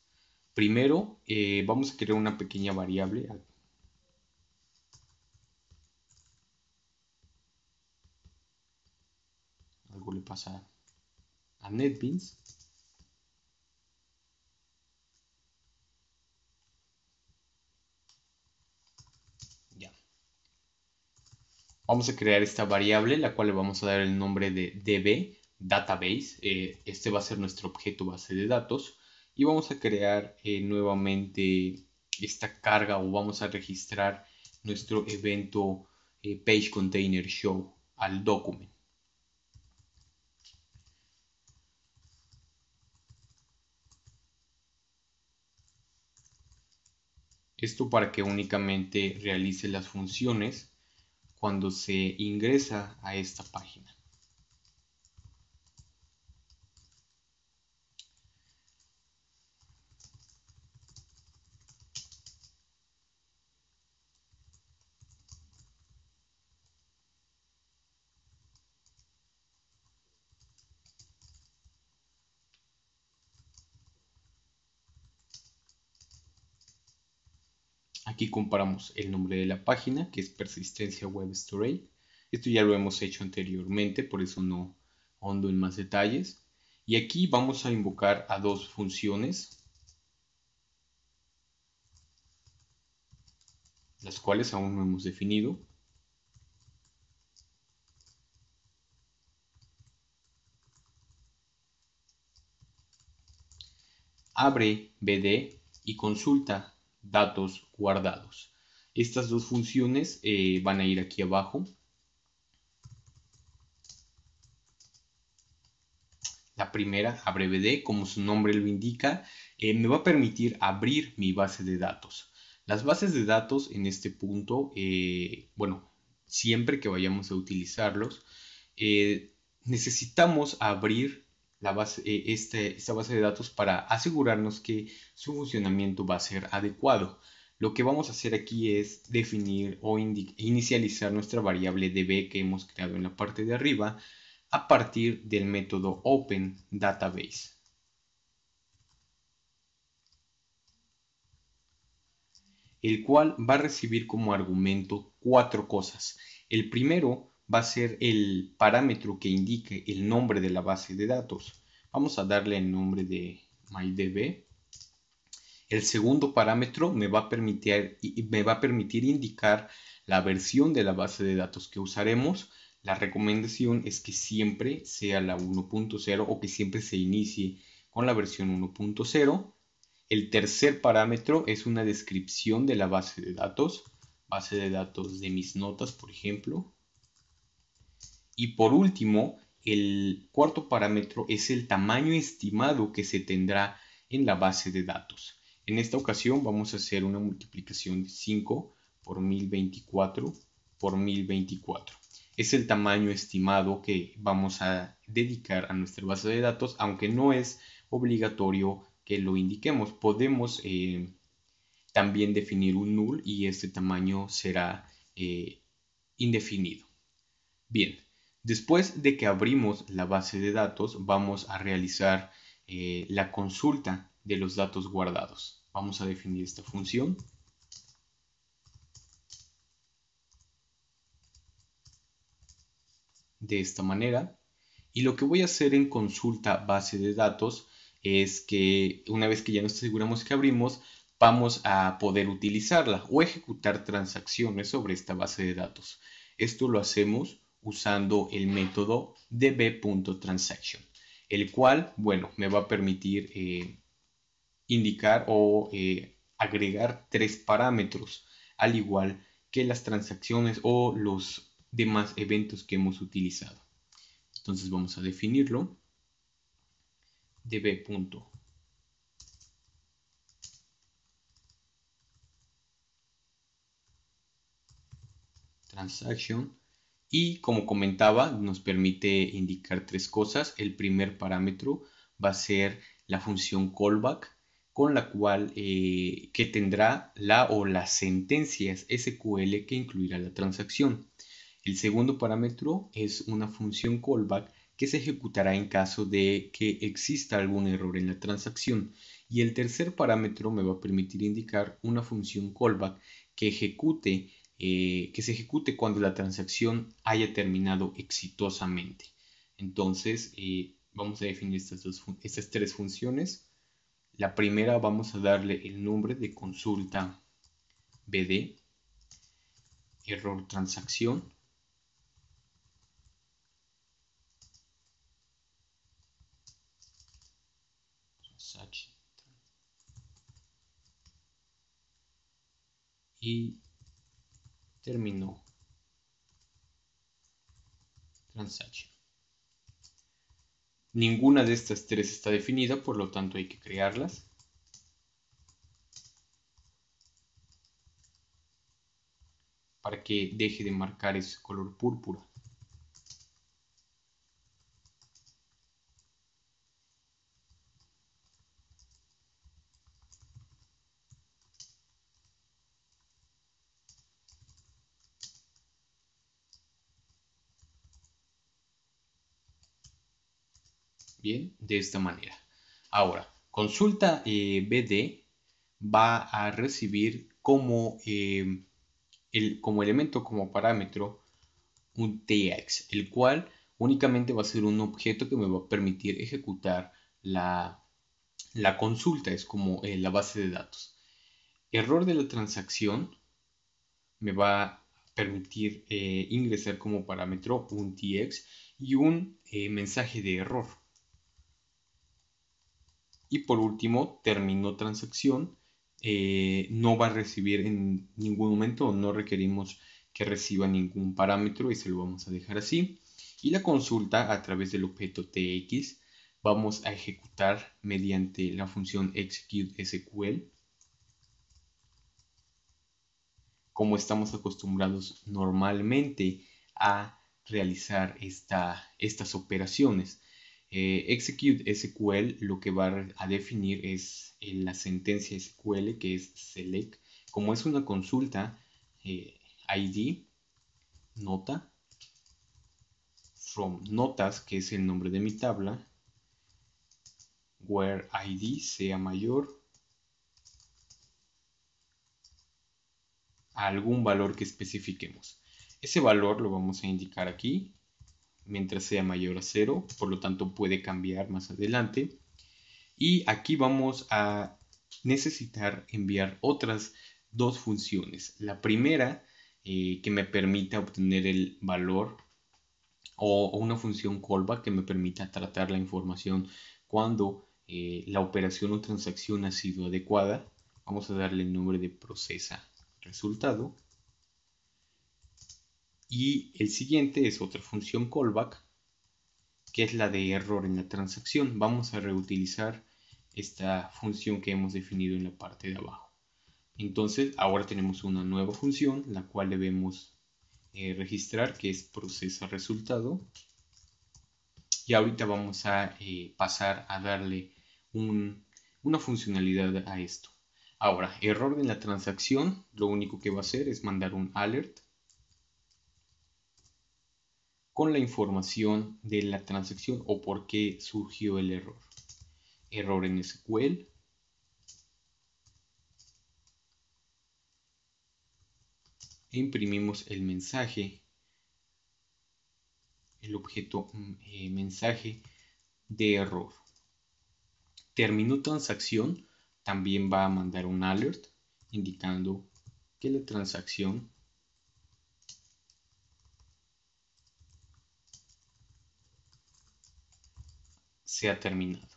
Primero eh, vamos a crear una pequeña variable algo le pasa a NetBeans. vamos a crear esta variable, la cual le vamos a dar el nombre de DB, database. Eh, este va a ser nuestro objeto base de datos. Y vamos a crear eh, nuevamente esta carga o vamos a registrar nuestro evento eh, page container show al document. Esto para que únicamente realice las funciones cuando se ingresa a esta página. comparamos el nombre de la página, que es Persistencia Web Storage. Esto ya lo hemos hecho anteriormente, por eso no hondo en más detalles. Y aquí vamos a invocar a dos funciones, las cuales aún no hemos definido. Abre BD y consulta datos guardados. Estas dos funciones eh, van a ir aquí abajo. La primera, AbreVD, como su nombre lo indica, eh, me va a permitir abrir mi base de datos. Las bases de datos en este punto, eh, bueno, siempre que vayamos a utilizarlos, necesitamos abrir eh, este, esta base de datos para asegurarnos que su funcionamiento va a ser adecuado. Lo que vamos a hacer aquí es definir o inicializar nuestra variable db que hemos creado en la parte de arriba a partir del método open database. el cual va a recibir como argumento cuatro cosas. El primero va a ser el parámetro que indique el nombre de la base de datos. Vamos a darle el nombre de MyDB. El segundo parámetro me va a permitir, va a permitir indicar la versión de la base de datos que usaremos. La recomendación es que siempre sea la 1.0 o que siempre se inicie con la versión 1.0. El tercer parámetro es una descripción de la base de datos, base de datos de mis notas, por ejemplo. Y por último, el cuarto parámetro es el tamaño estimado que se tendrá en la base de datos. En esta ocasión vamos a hacer una multiplicación de 5 por 1024 por 1024. Es el tamaño estimado que vamos a dedicar a nuestra base de datos, aunque no es obligatorio que lo indiquemos. Podemos eh, también definir un null y este tamaño será eh, indefinido. Bien, Después de que abrimos la base de datos, vamos a realizar eh, la consulta de los datos guardados. Vamos a definir esta función. De esta manera. Y lo que voy a hacer en consulta base de datos es que una vez que ya nos aseguramos que abrimos, vamos a poder utilizarla o ejecutar transacciones sobre esta base de datos. Esto lo hacemos usando el método db.transaction, el cual, bueno, me va a permitir eh, indicar o eh, agregar tres parámetros, al igual que las transacciones o los demás eventos que hemos utilizado. Entonces vamos a definirlo. db y como comentaba nos permite indicar tres cosas. El primer parámetro va a ser la función callback con la cual eh, que tendrá la o las sentencias SQL que incluirá la transacción. El segundo parámetro es una función callback que se ejecutará en caso de que exista algún error en la transacción. Y el tercer parámetro me va a permitir indicar una función callback que ejecute eh, que se ejecute cuando la transacción haya terminado exitosamente. Entonces, eh, vamos a definir estas, estas tres funciones. La primera vamos a darle el nombre de consulta BD, error transacción. Y terminó transaction. Ninguna de estas tres está definida, por lo tanto hay que crearlas. Para que deje de marcar ese color púrpura. de esta manera. Ahora, consulta eh, BD va a recibir como, eh, el, como elemento, como parámetro, un TX, el cual únicamente va a ser un objeto que me va a permitir ejecutar la, consulta, es como eh, la base de datos. Error de la transacción me va a permitir ingresar como parámetro un TX y un mensaje de error. Y por último, terminó transacción. Eh, no va a recibir en ningún momento, no requerimos que reciba ningún parámetro y se lo vamos a dejar así. Y la consulta a través del objeto TX vamos a ejecutar mediante la función execute SQL. Como estamos acostumbrados normalmente a realizar esta, estas operaciones. Eh, execute SQL lo que va a definir es eh, la sentencia SQL que es select. Como es una consulta, eh, ID, nota, from notas, que es el nombre de mi tabla, where ID sea mayor a algún valor que especifiquemos. Ese valor lo vamos a indicar aquí mientras sea mayor a cero, por lo tanto puede cambiar más adelante. Y aquí vamos a necesitar enviar otras dos funciones. La primera eh, que me permita obtener el valor o, una función callback que me permita tratar la información cuando eh, la operación o transacción ha sido adecuada. Vamos a darle el nombre de procesa resultado y el siguiente es otra función callback, que es la de error en la transacción. Vamos a reutilizar esta función que hemos definido en la parte de abajo. Entonces, ahora tenemos una nueva función, la cual debemos eh, registrar, que es procesa resultado. Y ahorita vamos a eh, pasar a darle una funcionalidad a esto. Ahora, error en la transacción, lo único que va a hacer es mandar un alert con la información de la transacción o por qué surgió el error. Error en SQL. Imprimimos el mensaje, el objeto mm, eh, mensaje de error. Terminó transacción, también va a mandar un alert indicando que la transacción se ha terminado.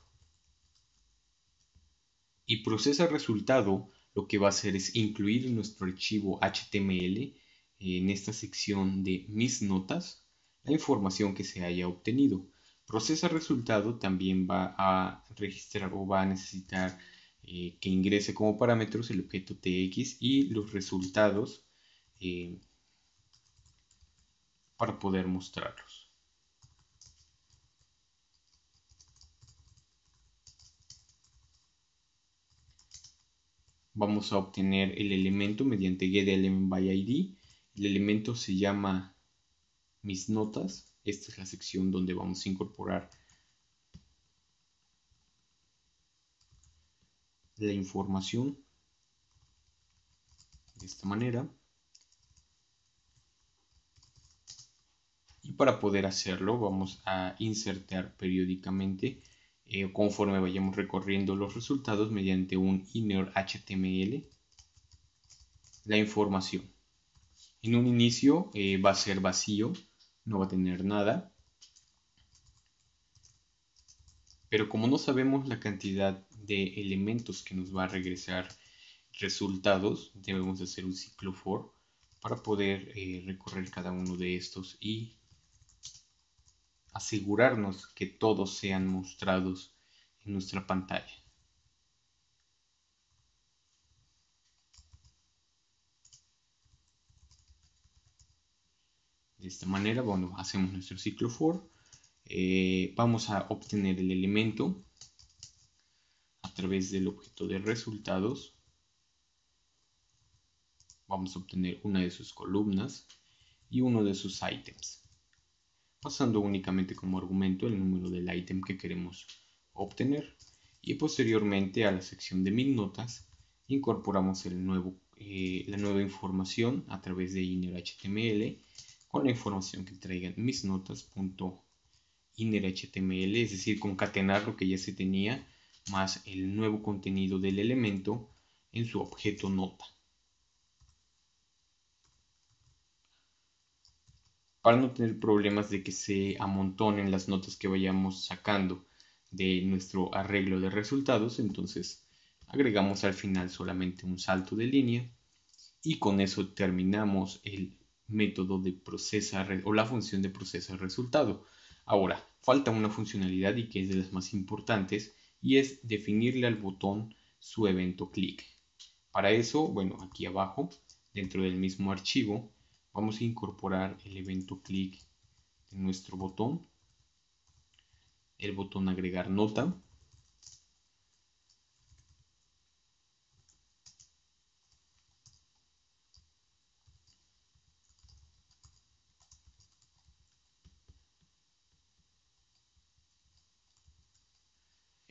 Y procesa resultado, lo que va a hacer es incluir en nuestro archivo HTML en esta sección de mis notas la información que se haya obtenido. Procesa resultado también va a registrar o va a necesitar eh, que ingrese como parámetros el objeto TX y los resultados eh, para poder mostrarlos. vamos a obtener el elemento mediante getElementById. El elemento se llama mis notas. Esta es la sección donde vamos a incorporar la información de esta manera. Y para poder hacerlo vamos a insertar periódicamente eh, conforme vayamos recorriendo los resultados mediante un inner HTML la información. En un inicio eh, va a ser vacío, no va a tener nada. Pero como no sabemos la cantidad de elementos que nos va a regresar resultados, debemos hacer un ciclo for para poder eh, recorrer cada uno de estos y asegurarnos que todos sean mostrados en nuestra pantalla. De esta manera, bueno, hacemos nuestro ciclo for. Eh, vamos a obtener el elemento a través del objeto de resultados. Vamos a obtener una de sus columnas y uno de sus items pasando únicamente como argumento el número del ítem que queremos obtener y posteriormente a la sección de mis notas incorporamos eh, la nueva información a través de innerHTML con la información que traigan mis notas.innerHTML, es decir, concatenar lo que ya se tenía más el nuevo contenido del elemento en su objeto nota. para no tener problemas de que se amontonen las notas que vayamos sacando de nuestro arreglo de resultados, entonces agregamos al final solamente un salto de línea y con eso terminamos el método de procesar o la función de procesar resultado. Ahora, falta una funcionalidad y que es de las más importantes y es definirle al botón su evento clic. Para eso, bueno, aquí abajo, dentro del mismo archivo, vamos a incorporar el evento clic en nuestro botón, el botón agregar nota,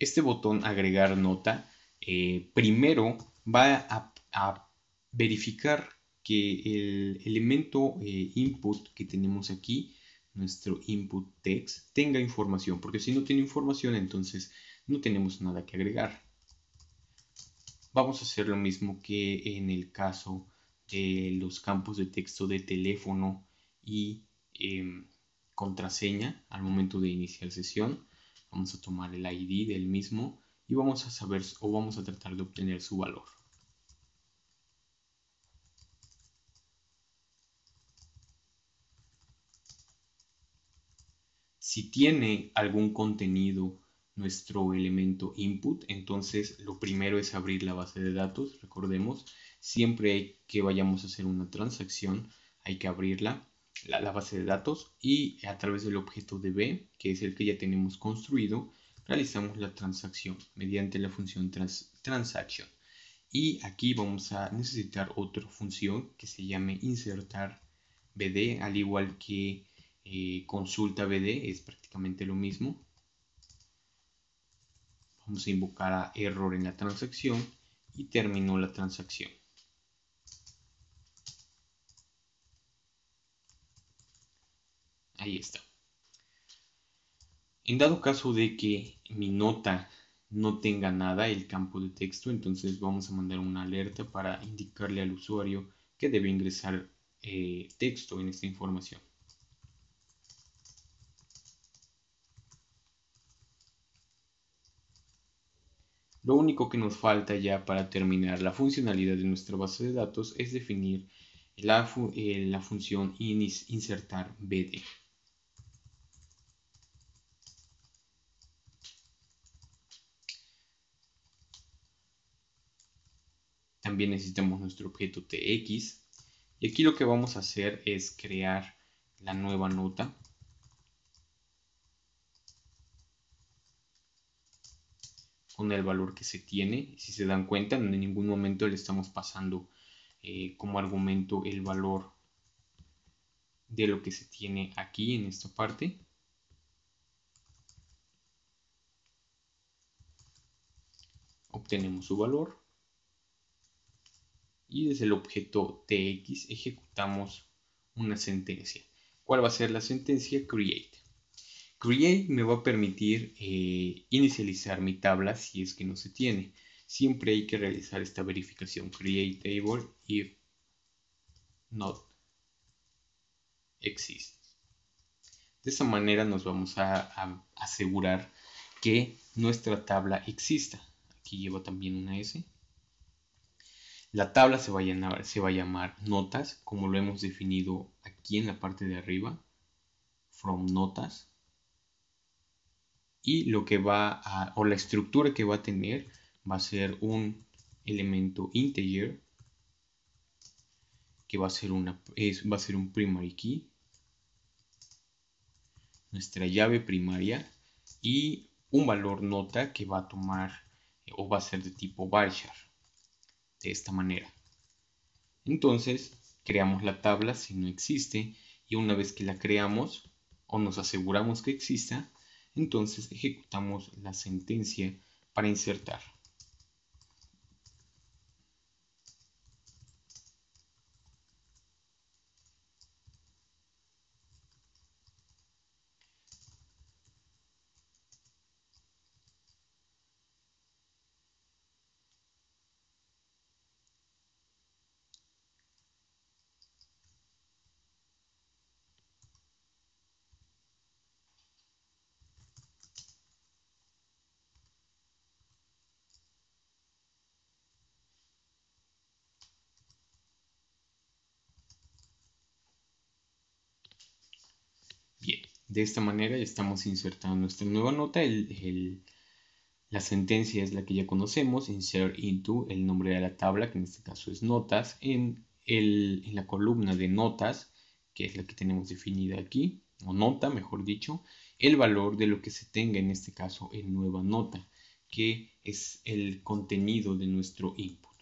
Este botón agregar nota eh, primero va a verificar que el elemento eh, input que tenemos aquí, nuestro input text, tenga información, porque si no tiene información, entonces no tenemos nada que agregar. Vamos a hacer lo mismo que en el caso de los campos de texto de teléfono y em, contraseña al momento de iniciar sesión. Vamos a tomar el ID del mismo y vamos a saber o vamos a tratar de obtener su valor. Si tiene algún contenido nuestro elemento input, entonces lo primero es abrir la base de datos, recordemos, siempre que vayamos a hacer una transacción hay que abrirla, la, base de datos, y a través del objeto DB, que es el que ya tenemos construido, realizamos la transacción mediante la función transaction. Y aquí vamos a necesitar otra función que se llame insertar BD, al igual que eh, consulta BD, es prácticamente lo mismo. Vamos a invocar a error en la transacción y terminó la transacción. Ahí está. En dado caso de que mi nota no tenga nada, el campo de texto, entonces vamos a mandar una alerta para indicarle al usuario que debe ingresar eh, texto en esta información. Lo único que nos falta ya para terminar la funcionalidad de nuestra base de datos es definir la, eh, función insertar bd. También necesitamos nuestro objeto tx. Y aquí lo que vamos a hacer es crear la nueva nota con el valor que se tiene. Si se dan cuenta, en ningún momento le estamos pasando eh, como argumento el valor de lo que se tiene aquí en esta parte. Obtenemos su valor y desde el objeto tx ejecutamos una sentencia. ¿Cuál va a ser la sentencia? Create. Create me va a permitir eh, inicializar mi tabla si es que no se tiene. Siempre hay que realizar esta verificación. Create table if not exist. De esta manera nos vamos a, asegurar que nuestra tabla exista. Aquí lleva también una S. La tabla se va a llamar notas, como lo hemos definido aquí en la parte de arriba, from notas y lo que va o la estructura que va a tener va a ser un elemento integer que va a ser una va a ser un primary key nuestra llave primaria y un valor nota que va a tomar o va a ser de tipo varchar de esta manera entonces creamos la tabla si no existe y una vez que la creamos o nos aseguramos que exista entonces ejecutamos la sentencia para insertar. de esta manera estamos insertando nuestra nueva nota. El, la sentencia es la que ya conocemos, insert into, el nombre de la tabla, que en este caso es notas, en, la columna de notas, que es la que tenemos definida aquí, o nota, mejor dicho, el valor de lo que se tenga, en este caso, en nueva nota, que es el contenido de nuestro input.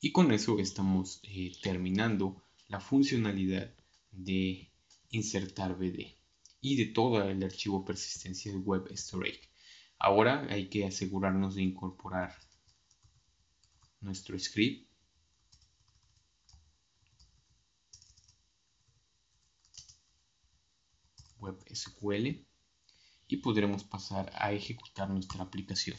Y con eso estamos eh, terminando la funcionalidad de insertar BD y de todo el archivo persistencia de Web Storage. Ahora hay que asegurarnos de incorporar nuestro script. Web SQL y podremos pasar a ejecutar nuestra aplicación.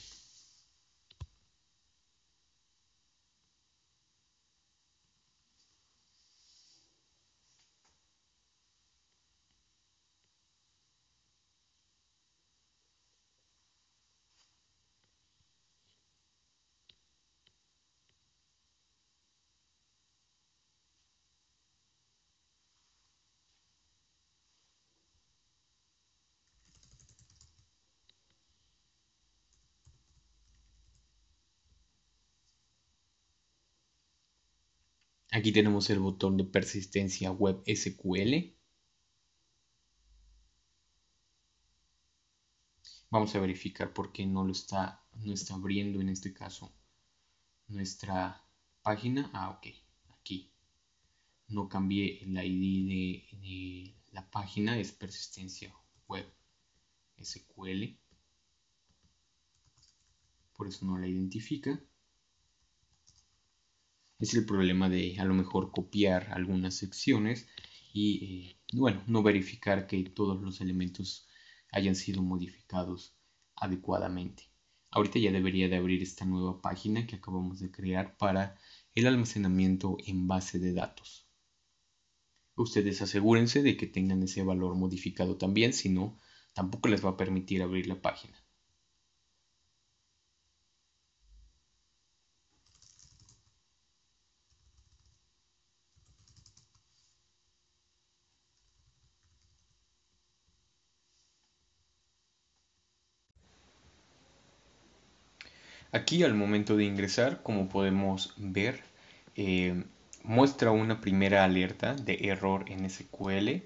Aquí tenemos el botón de persistencia web SQL. Vamos a verificar por qué no lo está, no está abriendo en este caso nuestra página. Ah, ok, aquí. No cambié el ID de la página, es persistencia web SQL. Por eso no la identifica es el problema de a lo mejor copiar algunas secciones y eh, bueno, no verificar que todos los elementos hayan sido modificados adecuadamente. Ahorita ya debería de abrir esta nueva página que acabamos de crear para el almacenamiento en base de datos. Ustedes asegúrense de que tengan ese valor modificado también, si no, tampoco les va a permitir abrir la página. Aquí al momento de ingresar, como podemos ver, eh, muestra una primera alerta de error en SQL,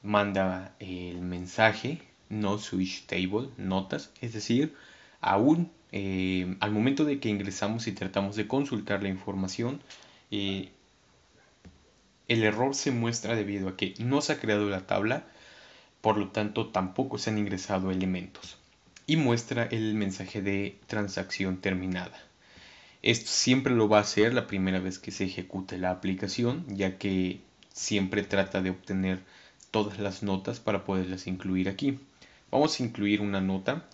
manda eh, el mensaje no switch table, notas, es decir, aún eh, al momento de que ingresamos y tratamos de consultar la información, el error se muestra debido a que no se ha creado la tabla, por lo tanto tampoco se han ingresado elementos y muestra el mensaje de transacción terminada. Esto siempre lo va a hacer la primera vez que se ejecute la aplicación, ya que siempre trata de obtener todas las notas para poderlas incluir aquí. Vamos a incluir una nota.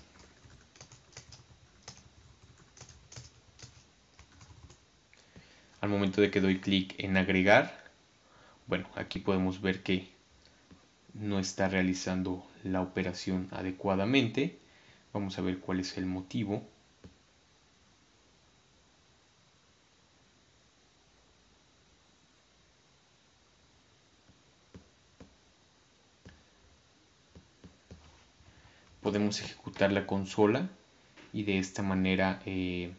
Al momento de que doy clic en agregar, bueno, aquí podemos ver que no está realizando la operación adecuadamente Vamos a ver cuál es el motivo. Podemos ejecutar la consola y de esta manera eh,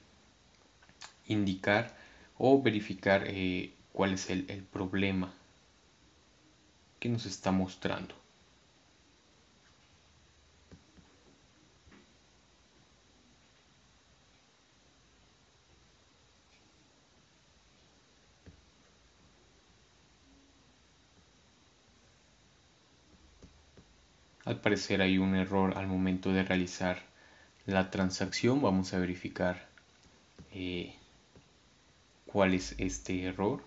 indicar o verificar eh, cuál es el problema que nos está mostrando. Al parecer hay un error al momento de realizar la transacción. Vamos a verificar eh, cuál es este error.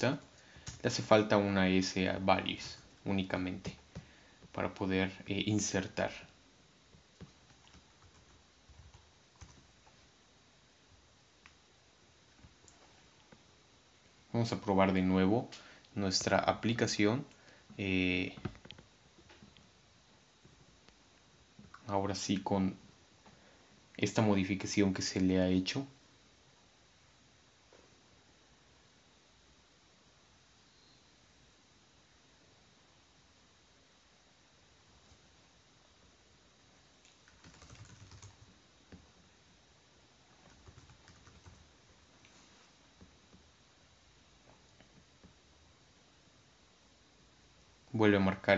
le hace falta una S a values únicamente para poder eh, insertar. Vamos a probar de nuevo nuestra aplicación. Eh, ahora sí con esta modificación que se le ha hecho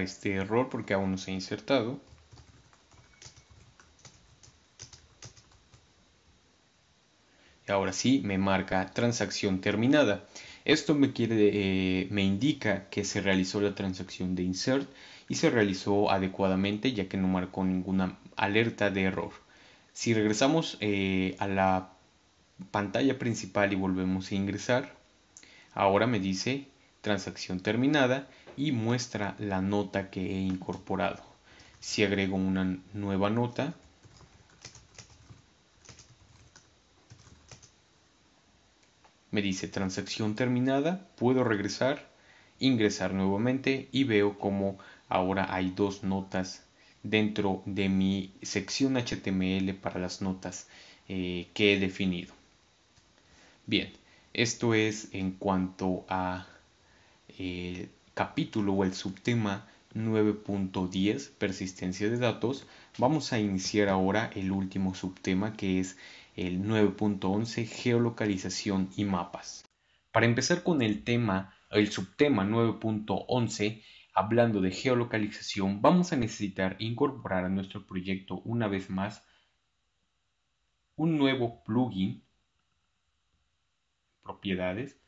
este error porque aún no se ha insertado. Y ahora sí me marca transacción terminada. Esto me, quiere, eh, me indica que se realizó la transacción de insert y se realizó adecuadamente ya que no marcó ninguna alerta de error. Si regresamos eh, a la pantalla principal y volvemos a ingresar, ahora me dice transacción terminada y muestra la nota que he incorporado. Si agrego una nueva nota, me dice transacción terminada, puedo regresar, ingresar nuevamente y veo como ahora hay dos notas dentro de mi sección HTML para las notas eh, que he definido. Bien, esto es en cuanto a el eh, capítulo o el subtema 9.10, persistencia de datos, vamos a iniciar ahora el último subtema que es el 9.11, geolocalización y mapas. Para empezar con el tema, el subtema 9.11, hablando de geolocalización, vamos a necesitar incorporar a nuestro proyecto una vez más un nuevo plugin, propiedades,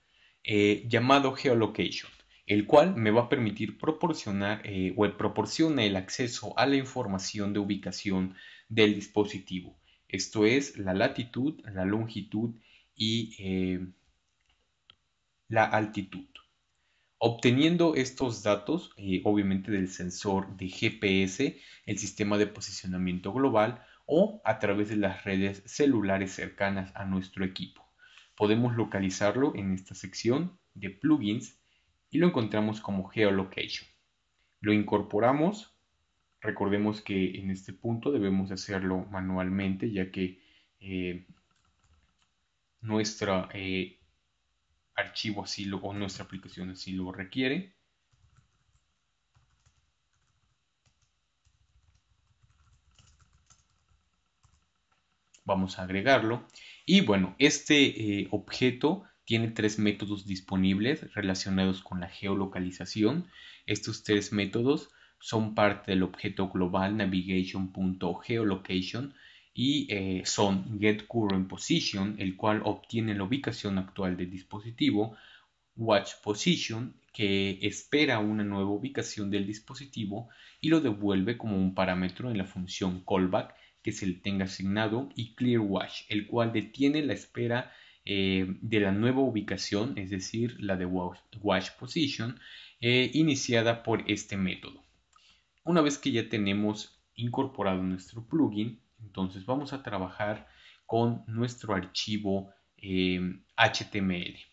eh, llamado Geolocation, el cual me va a permitir proporcionar eh, o proporciona el acceso a la información de ubicación del dispositivo. Esto es la latitud, la longitud y eh, la altitud. Obteniendo estos datos, obviamente del sensor de GPS, el sistema de posicionamiento global o a través de las redes celulares cercanas a nuestro equipo podemos localizarlo en esta sección de plugins y lo encontramos como geolocation. Lo incorporamos, recordemos que en este punto debemos hacerlo manualmente ya que eh, nuestro eh, archivo o nuestra aplicación así lo requiere. vamos a agregarlo. Y bueno, este eh, objeto tiene tres métodos disponibles relacionados con la geolocalización. Estos tres métodos son parte del objeto global navigation.geolocation y eh, son getCurrentPosition, el cual obtiene la ubicación actual del dispositivo, watchPosition, que espera una nueva ubicación del dispositivo y lo devuelve como un parámetro en la función callback que se le tenga asignado y Clear el cual detiene la espera eh, de la nueva ubicación, es decir, la de Wash Position, eh, iniciada por este método. Una vez que ya tenemos incorporado nuestro plugin, entonces vamos a trabajar con nuestro archivo HTML. Eh,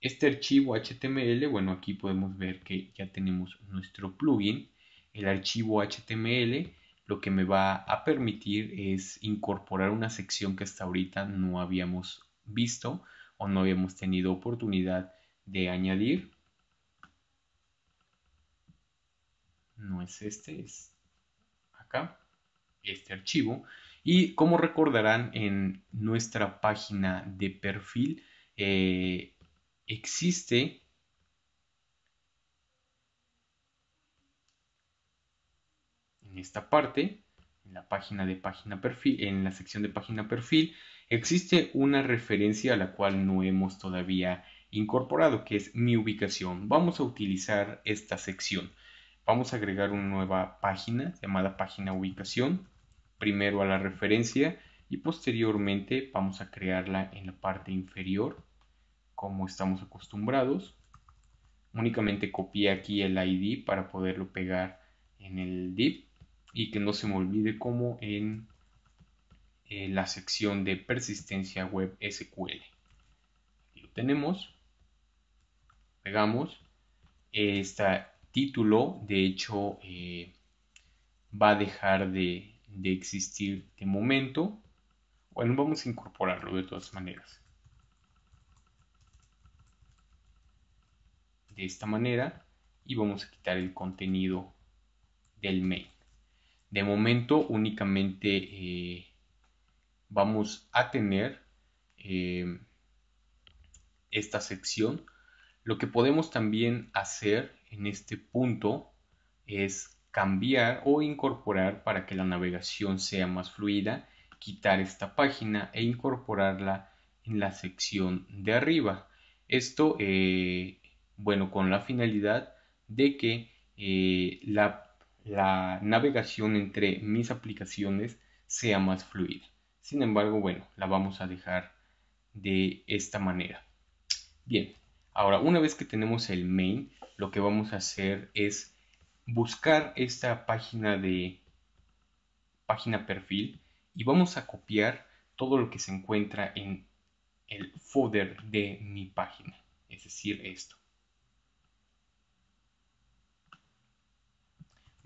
este archivo HTML, bueno, aquí podemos ver que ya tenemos nuestro plugin, el archivo HTML, lo que me va a permitir es incorporar una sección que hasta ahorita no habíamos visto o no habíamos tenido oportunidad de añadir. No es este, es acá, este archivo. Y como recordarán en nuestra página de perfil, eh, existe esta parte, en la página de página perfil, en la sección de página perfil, existe una referencia a la cual no hemos todavía incorporado, que es mi ubicación. Vamos a utilizar esta sección. Vamos a agregar una nueva página llamada página ubicación, primero a la referencia y posteriormente vamos a crearla en la parte inferior, como estamos acostumbrados. Únicamente copié aquí el ID para poderlo pegar en el div y que no se me olvide como en, la sección de persistencia web SQL. Aquí lo tenemos. Pegamos. Este título, de hecho, eh, va a dejar de, de existir de momento. Bueno, vamos a incorporarlo de todas maneras. De esta manera. Y vamos a quitar el contenido del mail. De momento únicamente eh, vamos a tener em, esta sección. Lo que podemos también hacer en este punto es cambiar o incorporar para que la navegación sea más fluida, quitar esta página e incorporarla en la sección de arriba. Esto, eh, bueno, con la finalidad de que eh, la la la navegación entre mis aplicaciones sea más fluida. Sin embargo, bueno, la vamos a dejar de esta manera. Bien, ahora una vez que tenemos el main, lo que vamos a hacer es buscar esta página de página perfil y vamos a copiar todo lo que se encuentra en el folder de mi página, es decir, esto.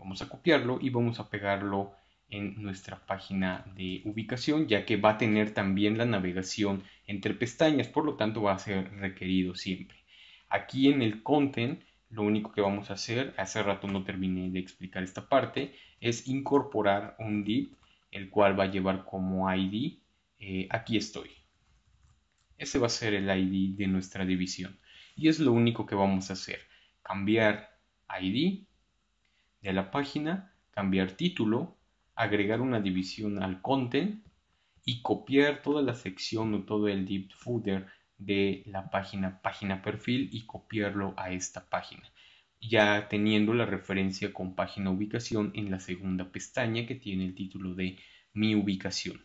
Vamos a copiarlo y vamos a pegarlo en nuestra página de ubicación, ya que va a tener también la navegación entre pestañas, por lo tanto va a ser requerido siempre. Aquí en el content, lo único que vamos a hacer, hace rato no terminé de explicar esta parte, es incorporar un div, el cual va a llevar como ID, eh, aquí estoy. Ese va a ser el ID de nuestra división. Y es lo único que vamos a hacer, cambiar ID de la página, cambiar título, agregar una división al content y copiar toda la sección o todo el deep footer de la página página perfil y copiarlo a esta página ya teniendo la referencia con página ubicación en la segunda pestaña que tiene el título de mi ubicación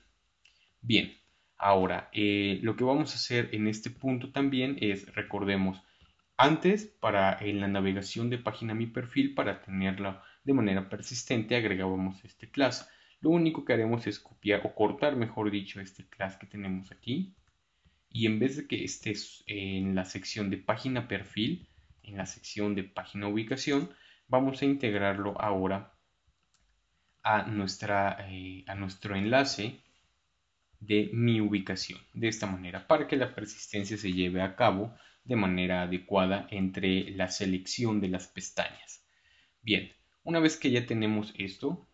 bien ahora eh, lo que vamos a hacer en este punto también es recordemos antes, para en la navegación de página mi perfil, para tenerla de manera persistente, agregábamos este class. Lo único que haremos es copiar o cortar, mejor dicho, este class que tenemos aquí. Y en vez de que estés en la sección de página perfil, en la sección de página ubicación, vamos a integrarlo ahora a, nuestra, eh, a nuestro enlace de mi ubicación. De esta manera, para que la persistencia se lleve a cabo, de manera adecuada entre la selección de las pestañas. Bien, una vez que ya tenemos esto,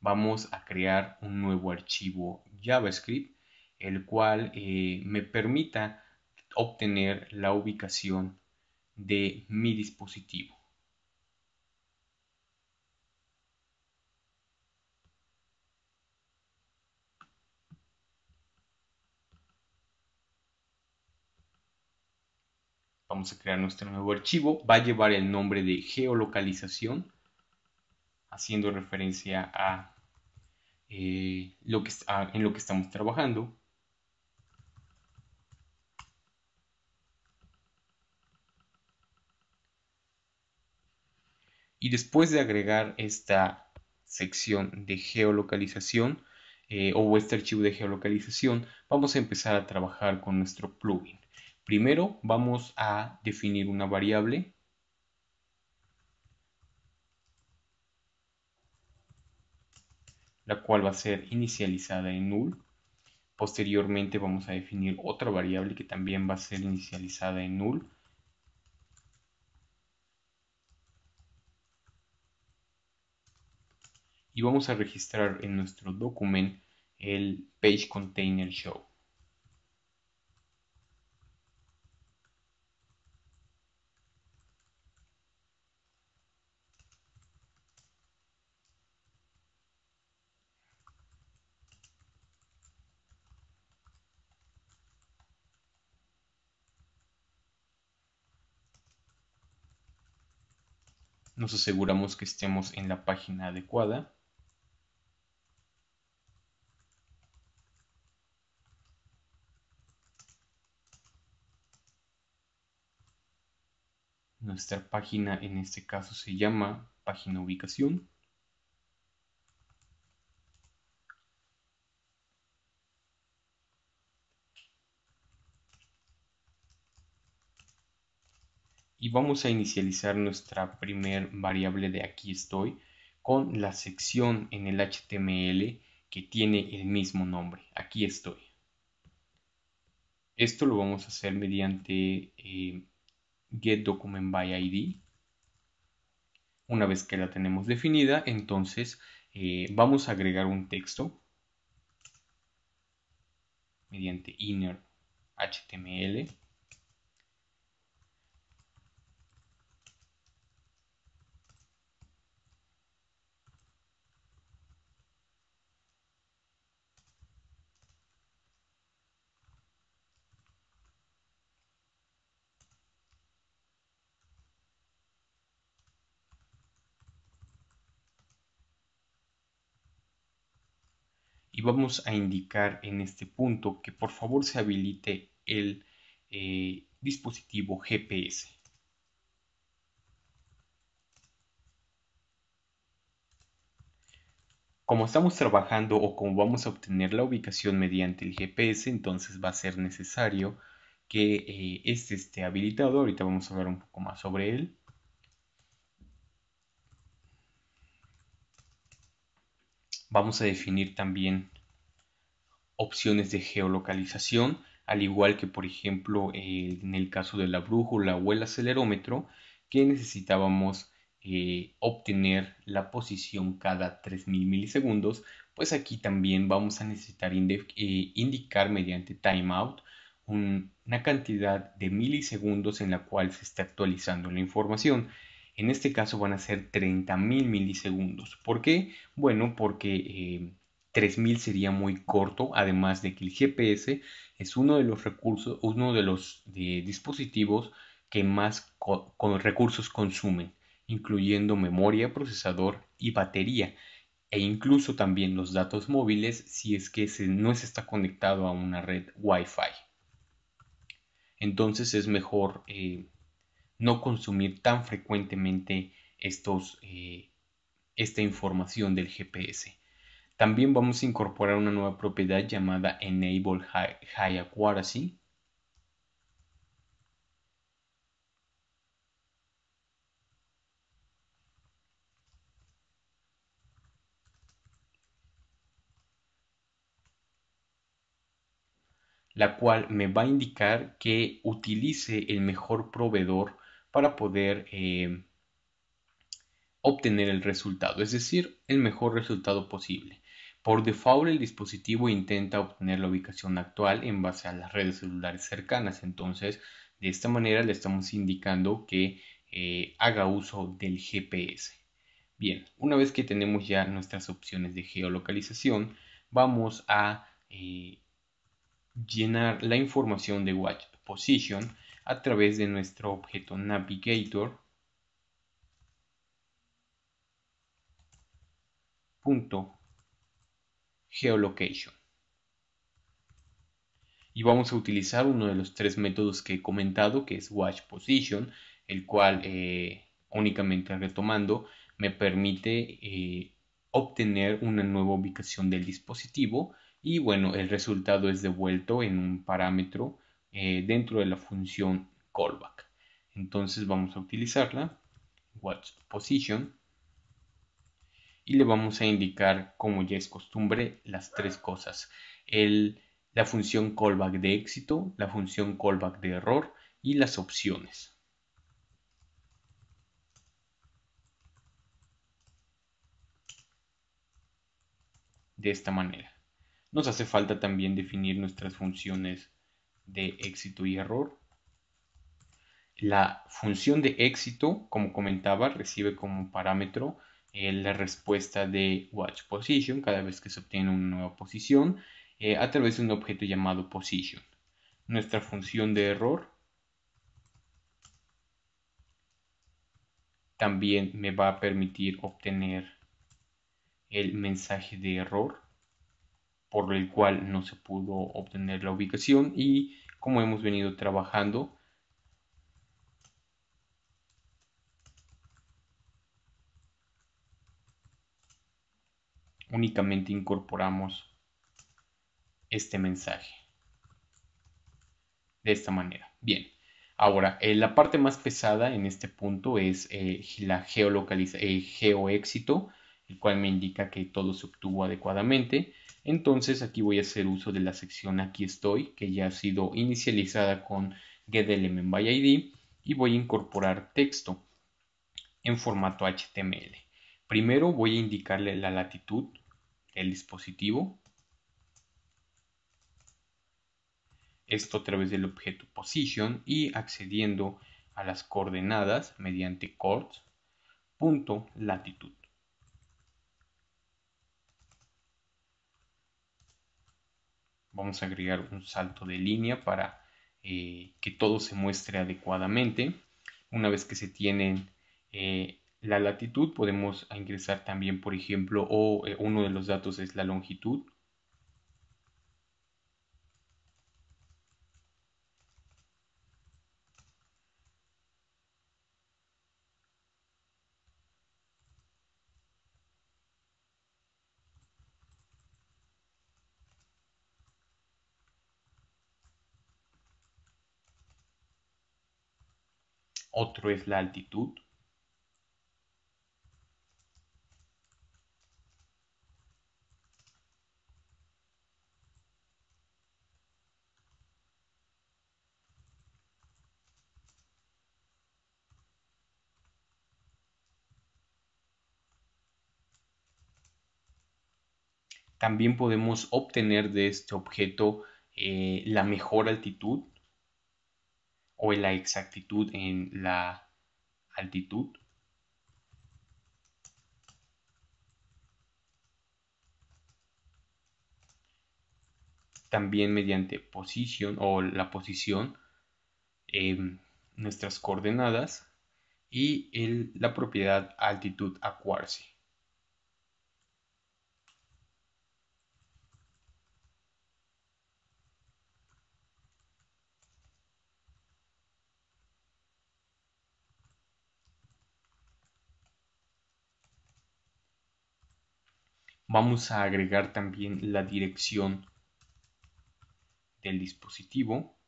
vamos a crear un nuevo archivo JavaScript, el cual eh, me permita obtener la ubicación de mi dispositivo. Vamos a crear nuestro nuevo archivo. Va a llevar el nombre de geolocalización, haciendo referencia a, eh, lo que, en lo que estamos trabajando. Y después de agregar esta sección de geolocalización eh, o este archivo de geolocalización, vamos a empezar a trabajar con nuestro plugin. Primero vamos a definir una variable. la cual va a ser inicializada en null. Posteriormente vamos a definir otra variable que también va a ser inicializada en null. Y vamos a registrar en nuestro documento el page container show. nos aseguramos que estemos en la página adecuada. Nuestra página en este caso se llama página ubicación. vamos a inicializar nuestra primer variable de aquí estoy con la sección en el HTML que tiene el mismo nombre, aquí estoy. Esto lo vamos a hacer mediante eh, getDocumentById. Una vez que la tenemos definida, entonces eh, vamos a agregar un texto mediante innerHTML. HTML vamos a indicar en este punto que por favor se habilite el eh, dispositivo GPS. Como estamos trabajando o como vamos a obtener la ubicación mediante el GPS, entonces va a ser necesario que eh, este esté habilitado. Ahorita vamos a hablar un poco más sobre él. Vamos a definir también opciones de geolocalización, al igual que por ejemplo eh, en el caso de la brújula o el acelerómetro, que necesitábamos eh, obtener la posición cada 3000 milisegundos, pues aquí también vamos a necesitar eh, indicar mediante timeout una cantidad de milisegundos en la cual se está actualizando la información. En este caso van a ser 30.000 milisegundos. ¿Por qué? Bueno, porque 3000 sería muy corto, además de que el GPS es uno de los recursos, uno de los dispositivos que más recursos consumen, incluyendo memoria, procesador y batería, e incluso también los datos móviles si es que no se está conectado a una red Wi-Fi. Entonces es mejor eh, no consumir tan frecuentemente estos, eh, esta información del GPS. También vamos a incorporar una nueva propiedad llamada enable high accuracy la cual me va a indicar que utilice el mejor proveedor para poder eh, obtener el resultado, es decir, el mejor resultado posible. Por default el dispositivo intenta obtener la ubicación actual en base a las redes celulares cercanas. Entonces, de esta manera le estamos indicando que eh, haga uso del GPS. Bien, una vez que tenemos ya nuestras opciones de geolocalización, vamos a eh, llenar la información de Watch Position a través de nuestro objeto Navigator. Punto geolocation. Y vamos a utilizar uno de los tres métodos que he comentado, que es watch position, el cual eh, únicamente retomando me permite eh, obtener una nueva ubicación del dispositivo y bueno, el resultado es devuelto en un parámetro eh, dentro de la función callback. Entonces vamos a utilizarla, watch position y le vamos a indicar, como ya es costumbre, las tres cosas. la función callback de éxito, la función callback de error y las opciones. De esta manera. Nos hace falta también definir nuestras funciones de éxito y error. La función de éxito, como comentaba, recibe como parámetro eh, la respuesta de watch position cada vez que se obtiene una nueva posición eh, a través de un objeto llamado position. Nuestra función de error también me va a permitir obtener el mensaje de error por el cual no se pudo obtener la ubicación y como hemos venido trabajando únicamente incorporamos este mensaje. De esta manera. Bien. Ahora, eh, la parte más pesada en este punto es eh, la geolocalización eh, geoéxito, el cual me indica que todo se obtuvo adecuadamente. Entonces aquí voy a hacer uso de la sección aquí estoy, que ya ha sido inicializada con getElementById y voy a incorporar texto en formato HTML. Primero voy a indicarle la latitud, el dispositivo. Esto a través del objeto position y accediendo a las coordenadas mediante coords punto latitud. Vamos a agregar un salto de línea para eh, que todo se muestre adecuadamente. Una vez que se tienen eh, la latitud, podemos ingresar también, por ejemplo, o eh, uno de los datos es la longitud. Otro es la altitud. también podemos obtener de este objeto eh, la mejor altitud o la exactitud en la altitud. También mediante posición o la posición, en em, nuestras coordenadas y la propiedad altitud acuarse. vamos a agregar también la dirección del dispositivo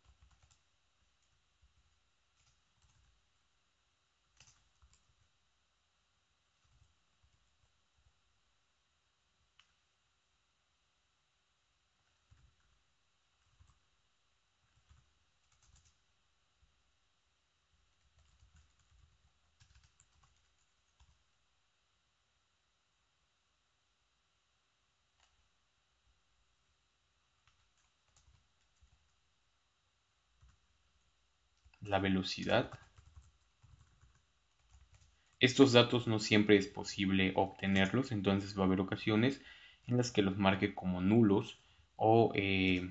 la velocidad. Estos datos no siempre es posible obtenerlos, entonces va a haber ocasiones en las que los marque como nulos o, eh,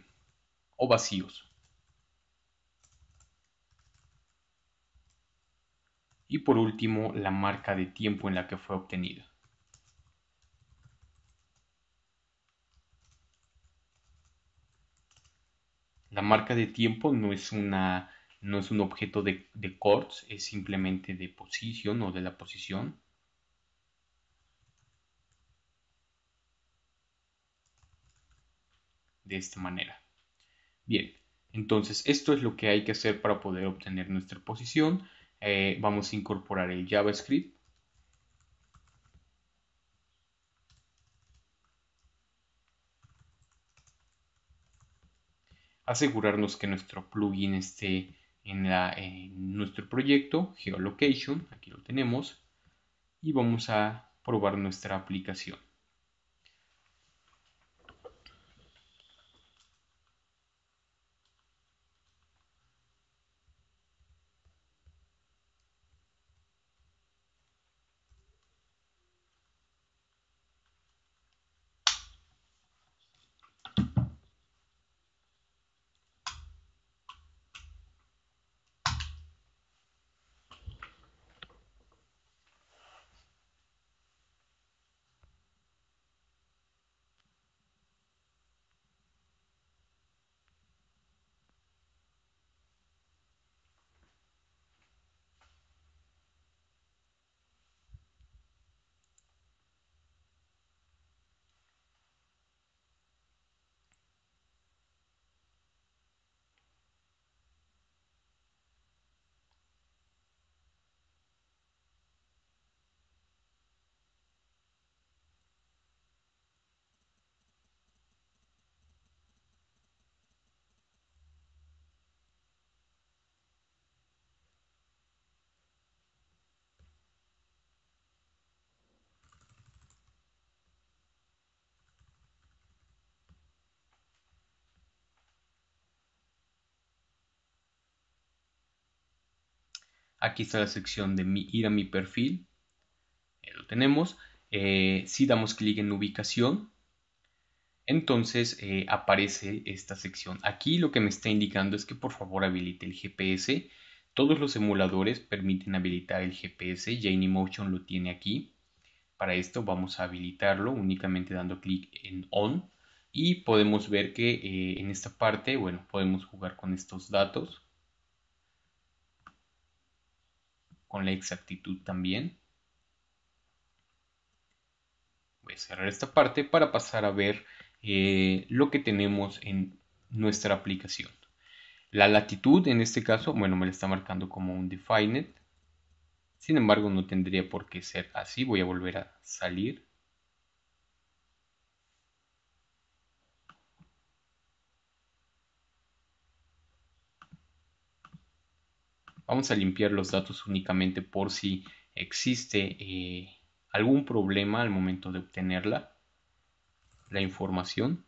o vacíos. Y por último, la marca de tiempo en la que fue obtenida. La marca de tiempo no es una no es un objeto de, de chords, es simplemente de posición o de la posición. De esta manera. Bien, entonces esto es lo que hay que hacer para poder obtener nuestra posición. Eh, vamos a incorporar el JavaScript. Asegurarnos que nuestro plugin esté en, nuestro proyecto Geolocation, aquí lo tenemos, y vamos a probar nuestra aplicación. Aquí está la sección de ir a mi perfil. lo tenemos. Eh, si damos clic en ubicación, entonces eh, aparece esta sección. Aquí lo que me está indicando es que por favor habilite el GPS. Todos los emuladores permiten habilitar el GPS. Ya Motion lo tiene aquí. Para esto vamos a habilitarlo únicamente dando clic en On. Y podemos ver que eh, en esta parte, bueno, podemos jugar con estos datos. con la exactitud también. Voy a cerrar esta parte para pasar a ver eh, lo que tenemos en nuestra aplicación. La latitud en este caso, bueno, me la está marcando como un defined. Sin embargo, no tendría por qué ser así. Voy a volver a salir. Vamos a limpiar los datos únicamente por si existe eh, algún problema al momento de obtenerla, la información.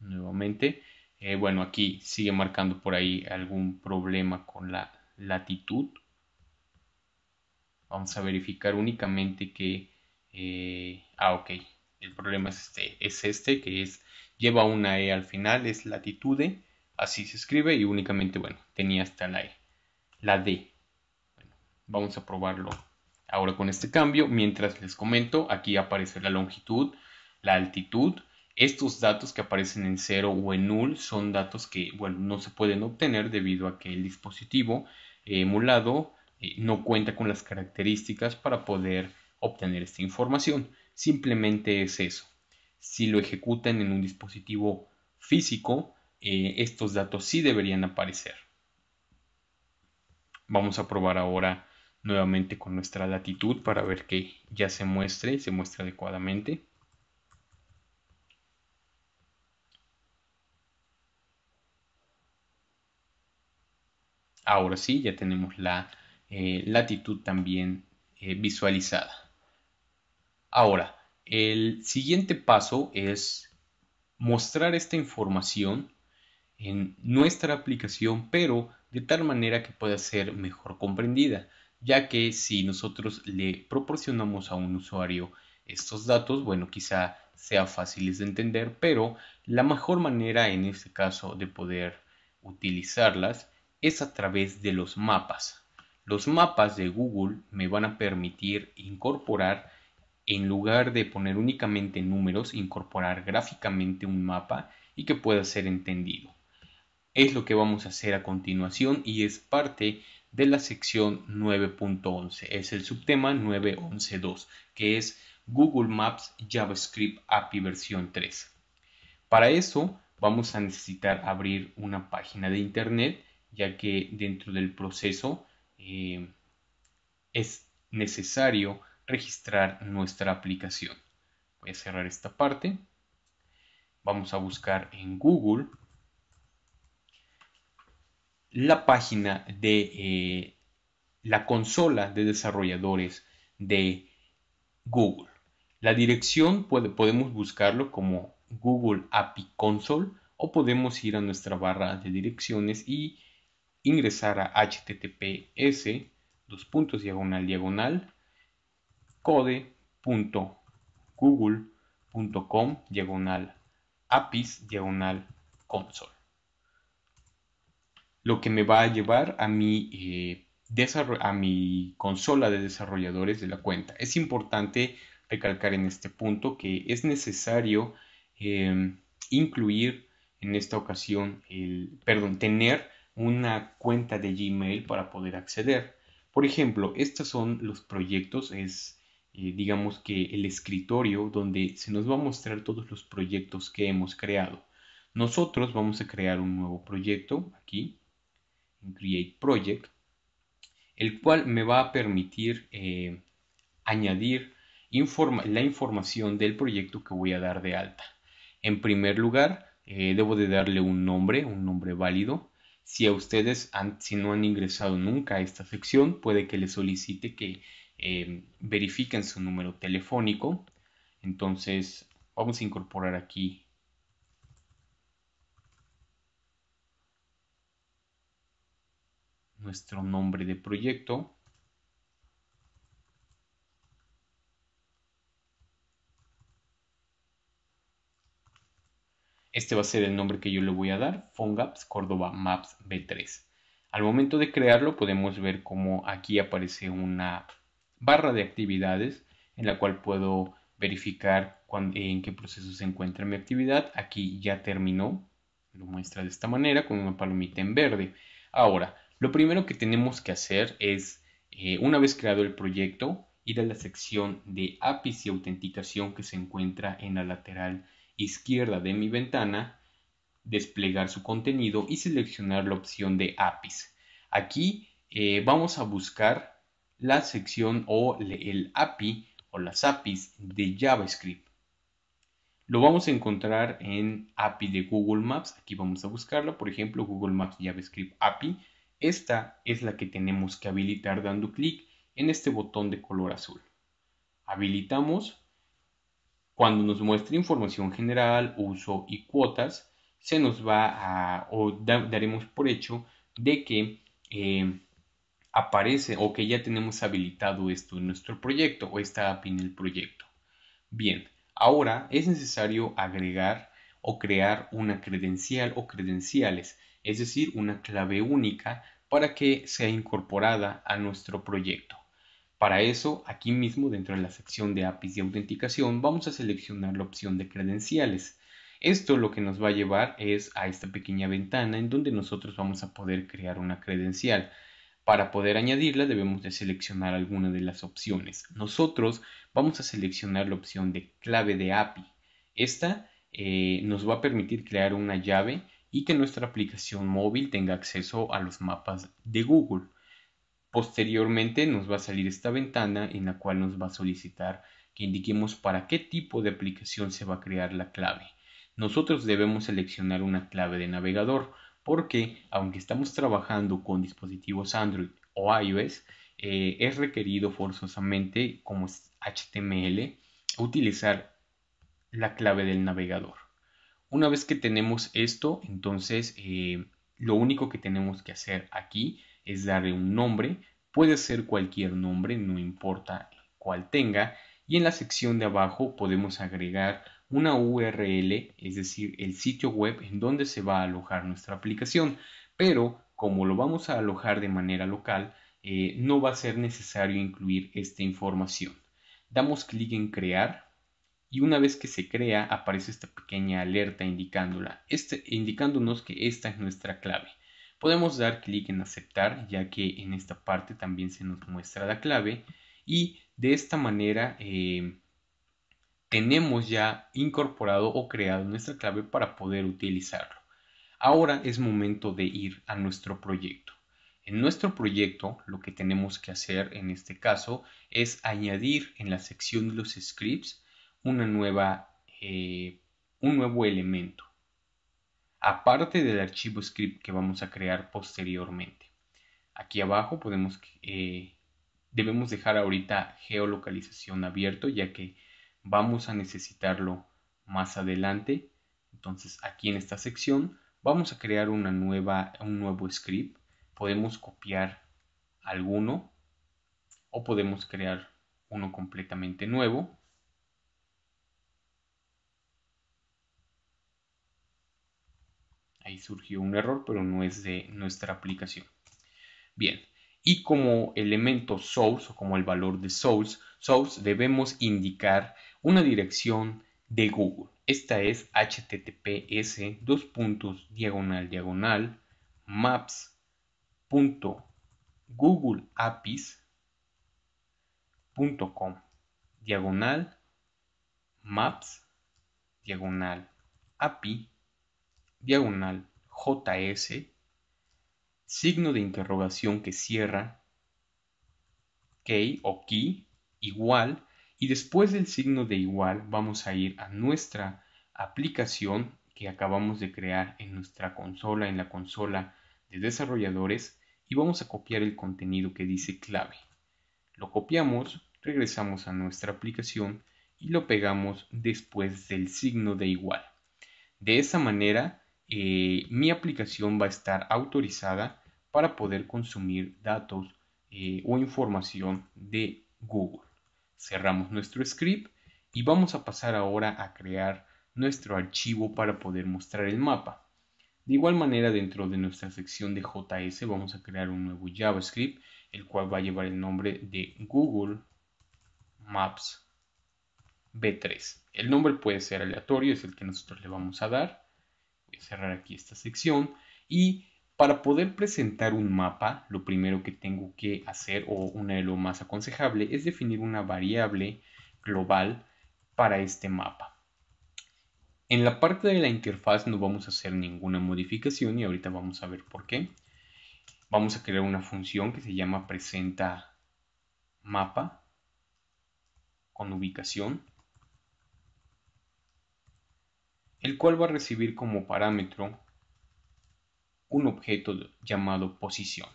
Nuevamente, eh, bueno, aquí sigue marcando por ahí algún problema con la latitud. Vamos a verificar únicamente que... Eh, ah, ok. El problema es este, es este, que es lleva una E al final, es latitud Así se escribe y únicamente, bueno, tenía hasta la E. La D. Bueno, vamos a probarlo ahora con este cambio. Mientras les comento, aquí aparece la longitud, la altitud. Estos datos que aparecen en cero o en null son datos que, bueno, no se pueden obtener debido a que el dispositivo eh, emulado eh, no cuenta con las características para poder obtener esta información. Simplemente es eso. Si lo ejecutan en un dispositivo físico, eh, estos datos sí deberían aparecer. Vamos a probar ahora nuevamente con nuestra latitud para ver que ya se muestre, se muestra adecuadamente. Ahora sí, ya tenemos la eh, latitud también eh, visualizada. Ahora, el siguiente paso es mostrar esta información en nuestra aplicación, pero de tal manera que pueda ser mejor comprendida, ya que si nosotros le proporcionamos a un usuario estos datos, bueno, quizá sea fáciles de entender, pero la mejor manera en este caso de poder utilizarlas es a través de los mapas. Los mapas de Google me van a permitir incorporar, en lugar de poner únicamente números, incorporar gráficamente un mapa y que pueda ser entendido. Es lo que vamos a hacer a continuación y es parte de la sección 9.11. Es el subtema 9.11.2, que es Google Maps JavaScript API versión 3. Para eso vamos a necesitar abrir una página de internet, ya que dentro del proceso eh, es necesario registrar nuestra aplicación. Voy a cerrar esta parte. Vamos a buscar en Google la página de eh, la consola de desarrolladores de Google. La dirección podemos buscarlo como Google API Console o podemos ir a nuestra barra de direcciones y ingresar a https dos puntos diagonal diagonal code.google.com diagonal apis diagonal console lo que me va a llevar a mi, eh, a mi consola de desarrolladores de la cuenta. Es importante recalcar en este punto que es necesario em, incluir en esta ocasión el, perdón, tener una cuenta de Gmail para poder acceder. Por ejemplo, estos son los proyectos, es eh, digamos que el escritorio donde se nos va a mostrar todos los proyectos que hemos creado. Nosotros vamos a crear un nuevo proyecto aquí, en Create Project, el cual me va a permitir eh, añadir la información del proyecto que voy a dar de alta. En primer lugar, eh, debo de darle un nombre, un nombre válido, si a ustedes, han, si no han ingresado nunca a esta sección, puede que les solicite que eh, verifiquen su número telefónico. Entonces, vamos a incorporar aquí nuestro nombre de proyecto. Este va a ser el nombre que yo le voy a dar, FongAps Córdoba Maps B3. Al momento de crearlo podemos ver cómo aquí aparece una barra de actividades en la cual puedo verificar en qué proceso se encuentra mi actividad. Aquí ya terminó, lo muestra de esta manera con una palomita en verde. Ahora, lo primero que tenemos que hacer es, eh, una vez creado el proyecto, ir a la sección de APIs y autenticación que se encuentra en la lateral izquierda de mi ventana, desplegar su contenido y seleccionar la opción de APIs. Aquí eh, vamos a buscar la sección o el API o las APIs de JavaScript. Lo vamos a encontrar en API de Google Maps. Aquí vamos a buscarlo, por ejemplo, Google Maps JavaScript API. Esta es la que tenemos que habilitar dando clic en este botón de color azul. Habilitamos cuando nos muestre información general, uso y cuotas, se nos va a, o daremos por hecho de que eh, aparece o que ya tenemos habilitado esto en nuestro proyecto o esta API en el proyecto. Bien, ahora es necesario agregar o crear una credencial o credenciales, es decir, una clave única para que sea incorporada a nuestro proyecto. Para eso, aquí mismo dentro de la sección de APIs de autenticación, vamos a seleccionar la opción de credenciales. Esto lo que nos va a llevar es a esta pequeña ventana en donde nosotros vamos a poder crear una credencial. Para poder añadirla debemos de seleccionar alguna de las opciones. Nosotros vamos a seleccionar la opción de clave de API. Esta eh, nos va a permitir crear una llave y que nuestra aplicación móvil tenga acceso a los mapas de Google. Posteriormente nos va a salir esta ventana en la cual nos va a solicitar que indiquemos para qué tipo de aplicación se va a crear la clave. Nosotros debemos seleccionar una clave de navegador porque aunque estamos trabajando con dispositivos Android o iOS, eh, es requerido forzosamente como HTML utilizar la clave del navegador. Una vez que tenemos esto, entonces eh, lo único que tenemos que hacer aquí es darle un nombre, puede ser cualquier nombre, no importa cuál tenga, y en la sección de abajo podemos agregar una URL, es decir, el sitio web en donde se va a alojar nuestra aplicación, pero como lo vamos a alojar de manera local, eh, no va a ser necesario incluir esta información. Damos clic en crear y una vez que se crea aparece esta pequeña alerta indicándola, este, indicándonos que esta es nuestra clave. Podemos dar clic en aceptar ya que en esta parte también se nos muestra la clave y de esta manera em, tenemos ya incorporado o creado nuestra clave para poder utilizarlo. Ahora es momento de ir a nuestro proyecto. En nuestro proyecto lo que tenemos que hacer en este caso es añadir en la sección de los scripts una nueva, eh, un nuevo elemento aparte del archivo script que vamos a crear posteriormente. Aquí abajo podemos, eh, debemos dejar ahorita geolocalización abierto ya que vamos a necesitarlo más adelante. Entonces aquí en esta sección vamos a crear una nueva, un nuevo script. Podemos copiar alguno o podemos crear uno completamente nuevo Ahí surgió un error, pero no es de nuestra aplicación. Bien, y como elemento source o como el valor de source, source debemos indicar una dirección de Google. Esta es https dos puntos diagonal diagonal maps.googleapis.com diagonal maps diagonal api diagonal JS, signo de interrogación que cierra, key o key, igual, y después del signo de igual vamos a ir a nuestra aplicación que acabamos de crear en nuestra consola, en la consola de desarrolladores, y vamos a copiar el contenido que dice clave. Lo copiamos, regresamos a nuestra aplicación y lo pegamos después del signo de igual. De esa manera eh, mi aplicación va a estar autorizada para poder consumir datos eh, o información de Google. Cerramos nuestro script y vamos a pasar ahora a crear nuestro archivo para poder mostrar el mapa. De igual manera, dentro de nuestra sección de JS vamos a crear un nuevo JavaScript, el cual va a llevar el nombre de Google Maps B3. El nombre puede ser aleatorio, es el que nosotros le vamos a dar cerrar aquí esta sección y para poder presentar un mapa, lo primero que tengo que hacer o una de lo más aconsejable es definir una variable global para este mapa. En la parte de la interfaz no vamos a hacer ninguna modificación y ahorita vamos a ver por qué. Vamos a crear una función que se llama presenta mapa con ubicación el cual va a recibir como parámetro un objeto llamado posición.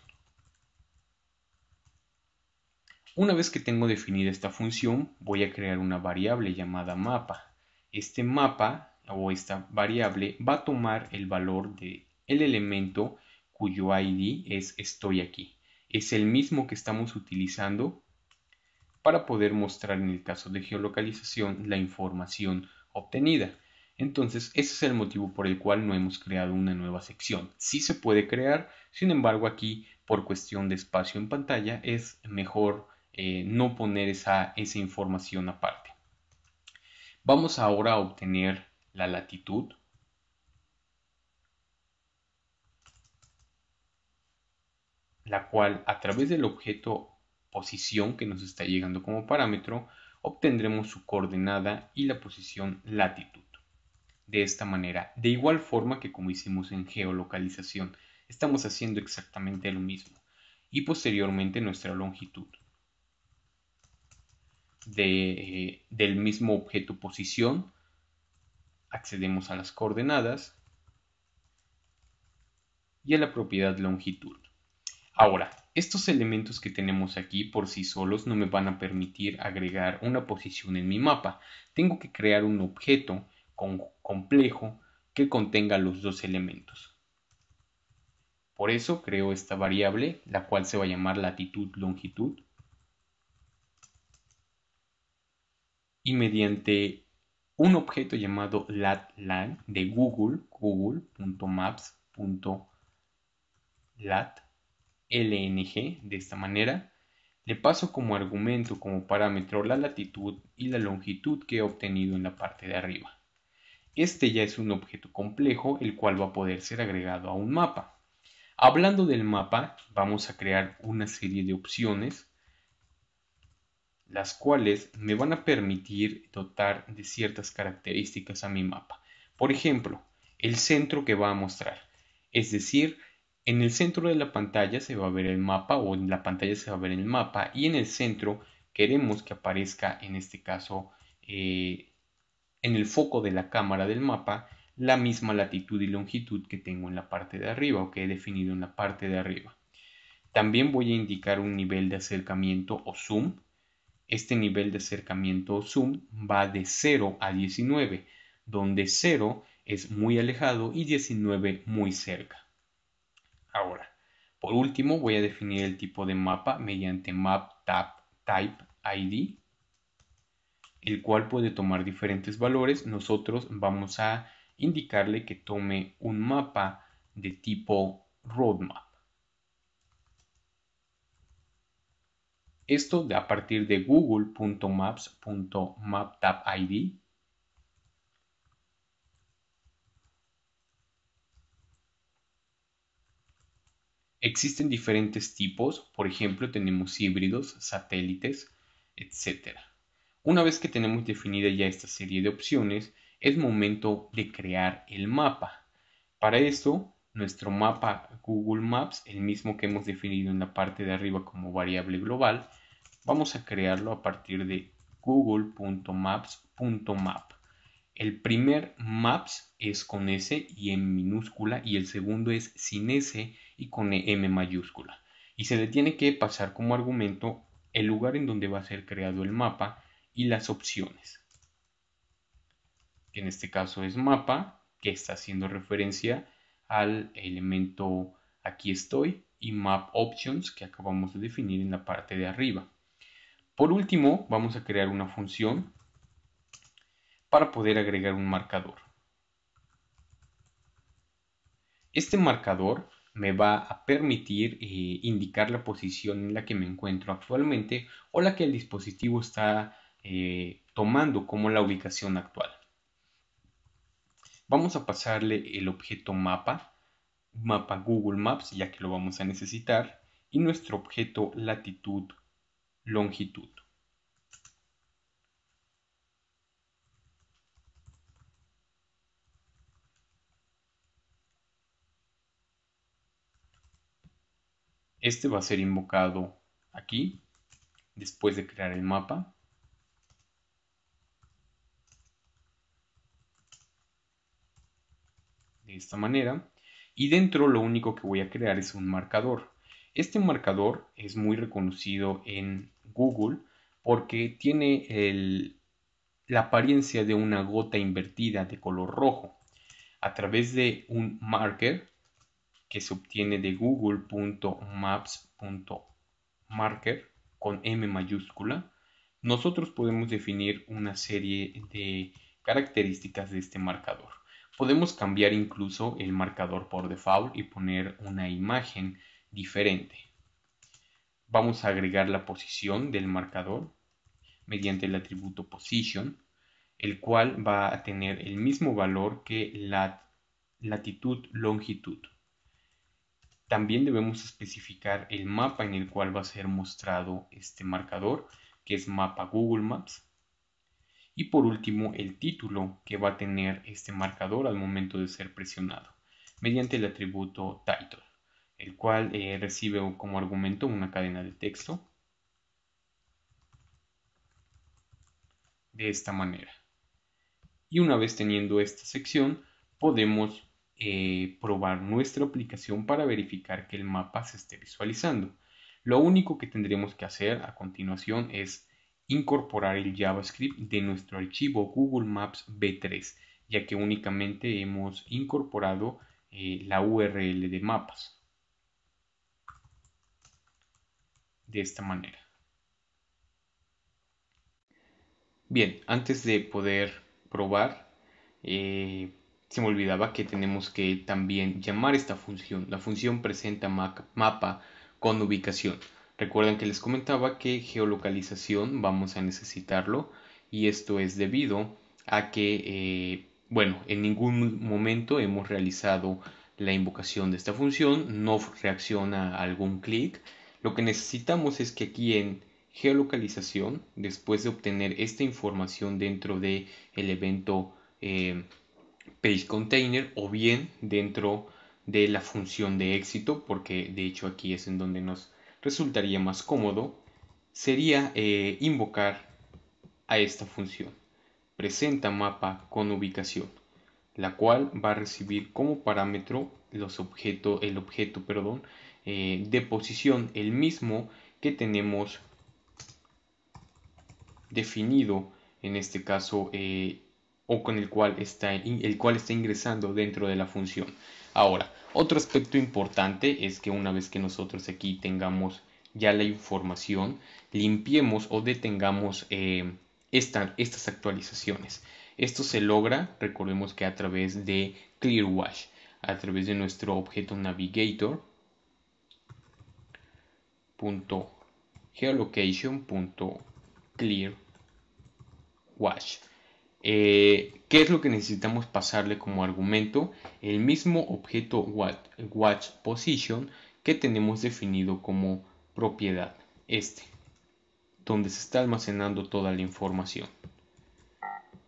Una vez que tengo definida esta función, voy a crear una variable llamada mapa. Este mapa o esta variable va a tomar el valor del el elemento cuyo id es estoy aquí. Es el mismo que estamos utilizando para poder mostrar en el caso de geolocalización la información obtenida. Entonces, ese es el motivo por el cual no hemos creado una nueva sección. Sí se puede crear, sin embargo, aquí por cuestión de espacio en pantalla es mejor eh, no poner esa información aparte. Vamos ahora a obtener la latitud. la cual a través del objeto posición que nos está llegando como parámetro obtendremos su coordenada y la posición latitud de esta manera. De igual forma que como hicimos en geolocalización, estamos haciendo exactamente lo mismo. Y posteriormente nuestra longitud eh, del mismo objeto posición, accedemos a las coordenadas y a la propiedad longitud. Ahora, estos elementos que tenemos aquí por sí solos no me van a permitir agregar una posición en mi mapa. Tengo que crear un objeto complejo que contenga los dos elementos. Por eso creo esta variable, la cual se va a llamar latitud-longitud. Y mediante un objeto llamado lat-lang de Google, google.maps.lat, lng, de esta manera, le paso como argumento, como parámetro, la latitud y la longitud que he obtenido en la parte de arriba. Este ya es un objeto complejo el cual va a poder ser agregado a un mapa. Hablando del mapa, vamos a crear una serie de opciones las cuales me van a permitir dotar de ciertas características a mi mapa. Por ejemplo, el centro que va a mostrar. Es decir, en el centro de la pantalla se va a ver el mapa o en la pantalla se va a ver el mapa y en el centro queremos que aparezca en este caso eh, en el foco de la cámara del mapa la misma latitud y longitud que tengo en la parte de arriba o que he definido en la parte de arriba. También voy a indicar un nivel de acercamiento o zoom. Este nivel de acercamiento o zoom va de 0 a 19, donde 0 es muy alejado y 19 muy cerca. Ahora, por último voy a definir el tipo de mapa mediante map type id el cual puede tomar diferentes valores, nosotros vamos a indicarle que tome un mapa de tipo roadmap. Esto de a partir de google.maps.maptabid. Existen diferentes tipos, por ejemplo tenemos híbridos, satélites, etcétera. Una vez que tenemos definida ya esta serie de opciones, es momento de crear el mapa. Para esto, nuestro mapa Google Maps, el mismo que hemos definido en la parte de arriba como variable global, vamos a crearlo a partir de google.maps.map. El primer maps es con S y en minúscula y el segundo es sin S y con M mayúscula. Y se le tiene que pasar como argumento el lugar en donde va a ser creado el mapa y las opciones. en este caso es mapa, que está haciendo referencia al elemento aquí estoy y map options que acabamos de definir en la parte de arriba. Por último, vamos a crear una función para poder agregar un marcador. Este marcador me va a permitir eh, indicar la posición en la que me encuentro actualmente o la que el dispositivo está eh, tomando como la ubicación actual. Vamos a pasarle el objeto mapa, mapa Google Maps, ya que lo vamos a necesitar, y nuestro objeto latitud, longitud. Este va a ser invocado aquí, después de crear el mapa. de esta manera y dentro lo único que voy a crear es un marcador. Este marcador es muy reconocido en Google porque tiene la apariencia de una gota invertida de color rojo. A través de un marker que se obtiene de google.maps.marker con M mayúscula, nosotros podemos definir una serie de características de este marcador. Podemos cambiar incluso el marcador por default y poner una imagen diferente. Vamos a agregar la posición del marcador mediante el atributo position, el cual va a tener el mismo valor que la latitud, longitud. También debemos especificar el mapa en el cual va a ser mostrado este marcador, que es mapa Google Maps y por último el título que va a tener este marcador al momento de ser presionado mediante el atributo title el cual eh, recibe como argumento una cadena de texto de esta manera y una vez teniendo esta sección podemos eh, probar nuestra aplicación para verificar que el mapa se esté visualizando lo único que tendremos que hacer a continuación es incorporar el JavaScript de nuestro archivo Google Maps b 3 ya que únicamente hemos incorporado eh, la URL de mapas. De esta manera. Bien, antes de poder probar, eh, se me olvidaba que tenemos que también llamar esta función, la función presenta mapa con ubicación. Recuerden que les comentaba que geolocalización vamos a necesitarlo y esto es debido a que, eh, bueno, en ningún momento hemos realizado la invocación de esta función, no reacciona a algún clic. Lo que necesitamos es que aquí en geolocalización, después de obtener esta información dentro del el evento eh, page container o bien dentro de la función de éxito, porque de hecho aquí es en donde nos resultaría más cómodo sería eh, invocar a esta función presenta mapa con ubicación la cual va a recibir como parámetro los objetos el objeto perdón, eh, de posición el mismo que tenemos definido en este caso eh, o con el cual está el cual está ingresando dentro de la función ahora otro aspecto importante es que una vez que nosotros aquí tengamos ya la información, limpiemos o detengamos eh, estas actualizaciones. Esto se logra, recordemos que a través de ClearWash, a través de nuestro objeto navigator geolocation eh, ¿Qué es lo que necesitamos pasarle como argumento? El mismo objeto watch position que tenemos definido como propiedad, este, donde se está almacenando toda la información.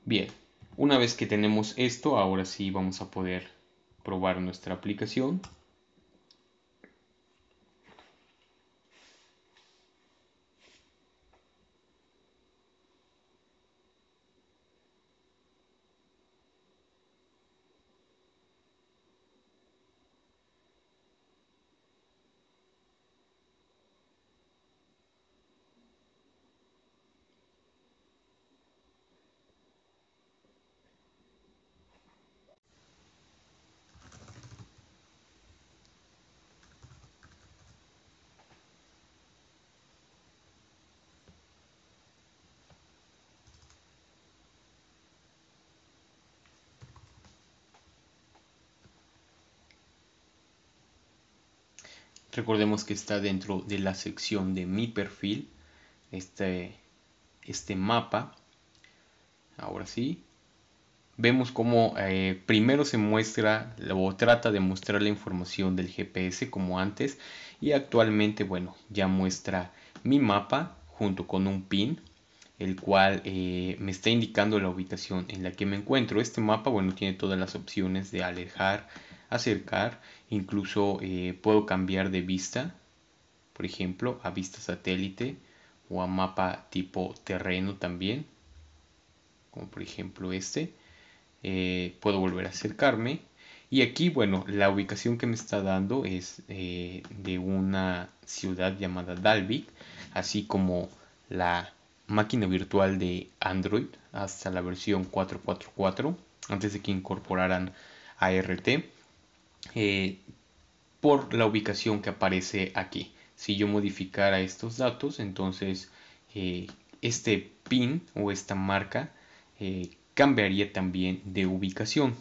Bien, una vez que tenemos esto, ahora sí vamos a poder probar nuestra aplicación. Recordemos que está dentro de la sección de mi perfil, este, este mapa. Ahora sí, vemos cómo eh, primero se muestra o trata de mostrar la información del GPS como antes y actualmente bueno ya muestra mi mapa junto con un pin el cual eh, me está indicando la ubicación en la que me encuentro este mapa bueno tiene todas las opciones de alejar acercar, incluso eh, puedo cambiar de vista, por ejemplo, a vista satélite o a mapa tipo terreno también, como por ejemplo este. Eh, puedo volver a acercarme y aquí, bueno, la ubicación que me está dando es eh, de una ciudad llamada Dalvik, así como la máquina virtual de Android hasta la versión 4.4.4, antes de que incorporaran ART. Eh, por la ubicación que aparece aquí. Si yo modificara estos datos, entonces eh, este pin o esta marca eh, cambiaría también de ubicación.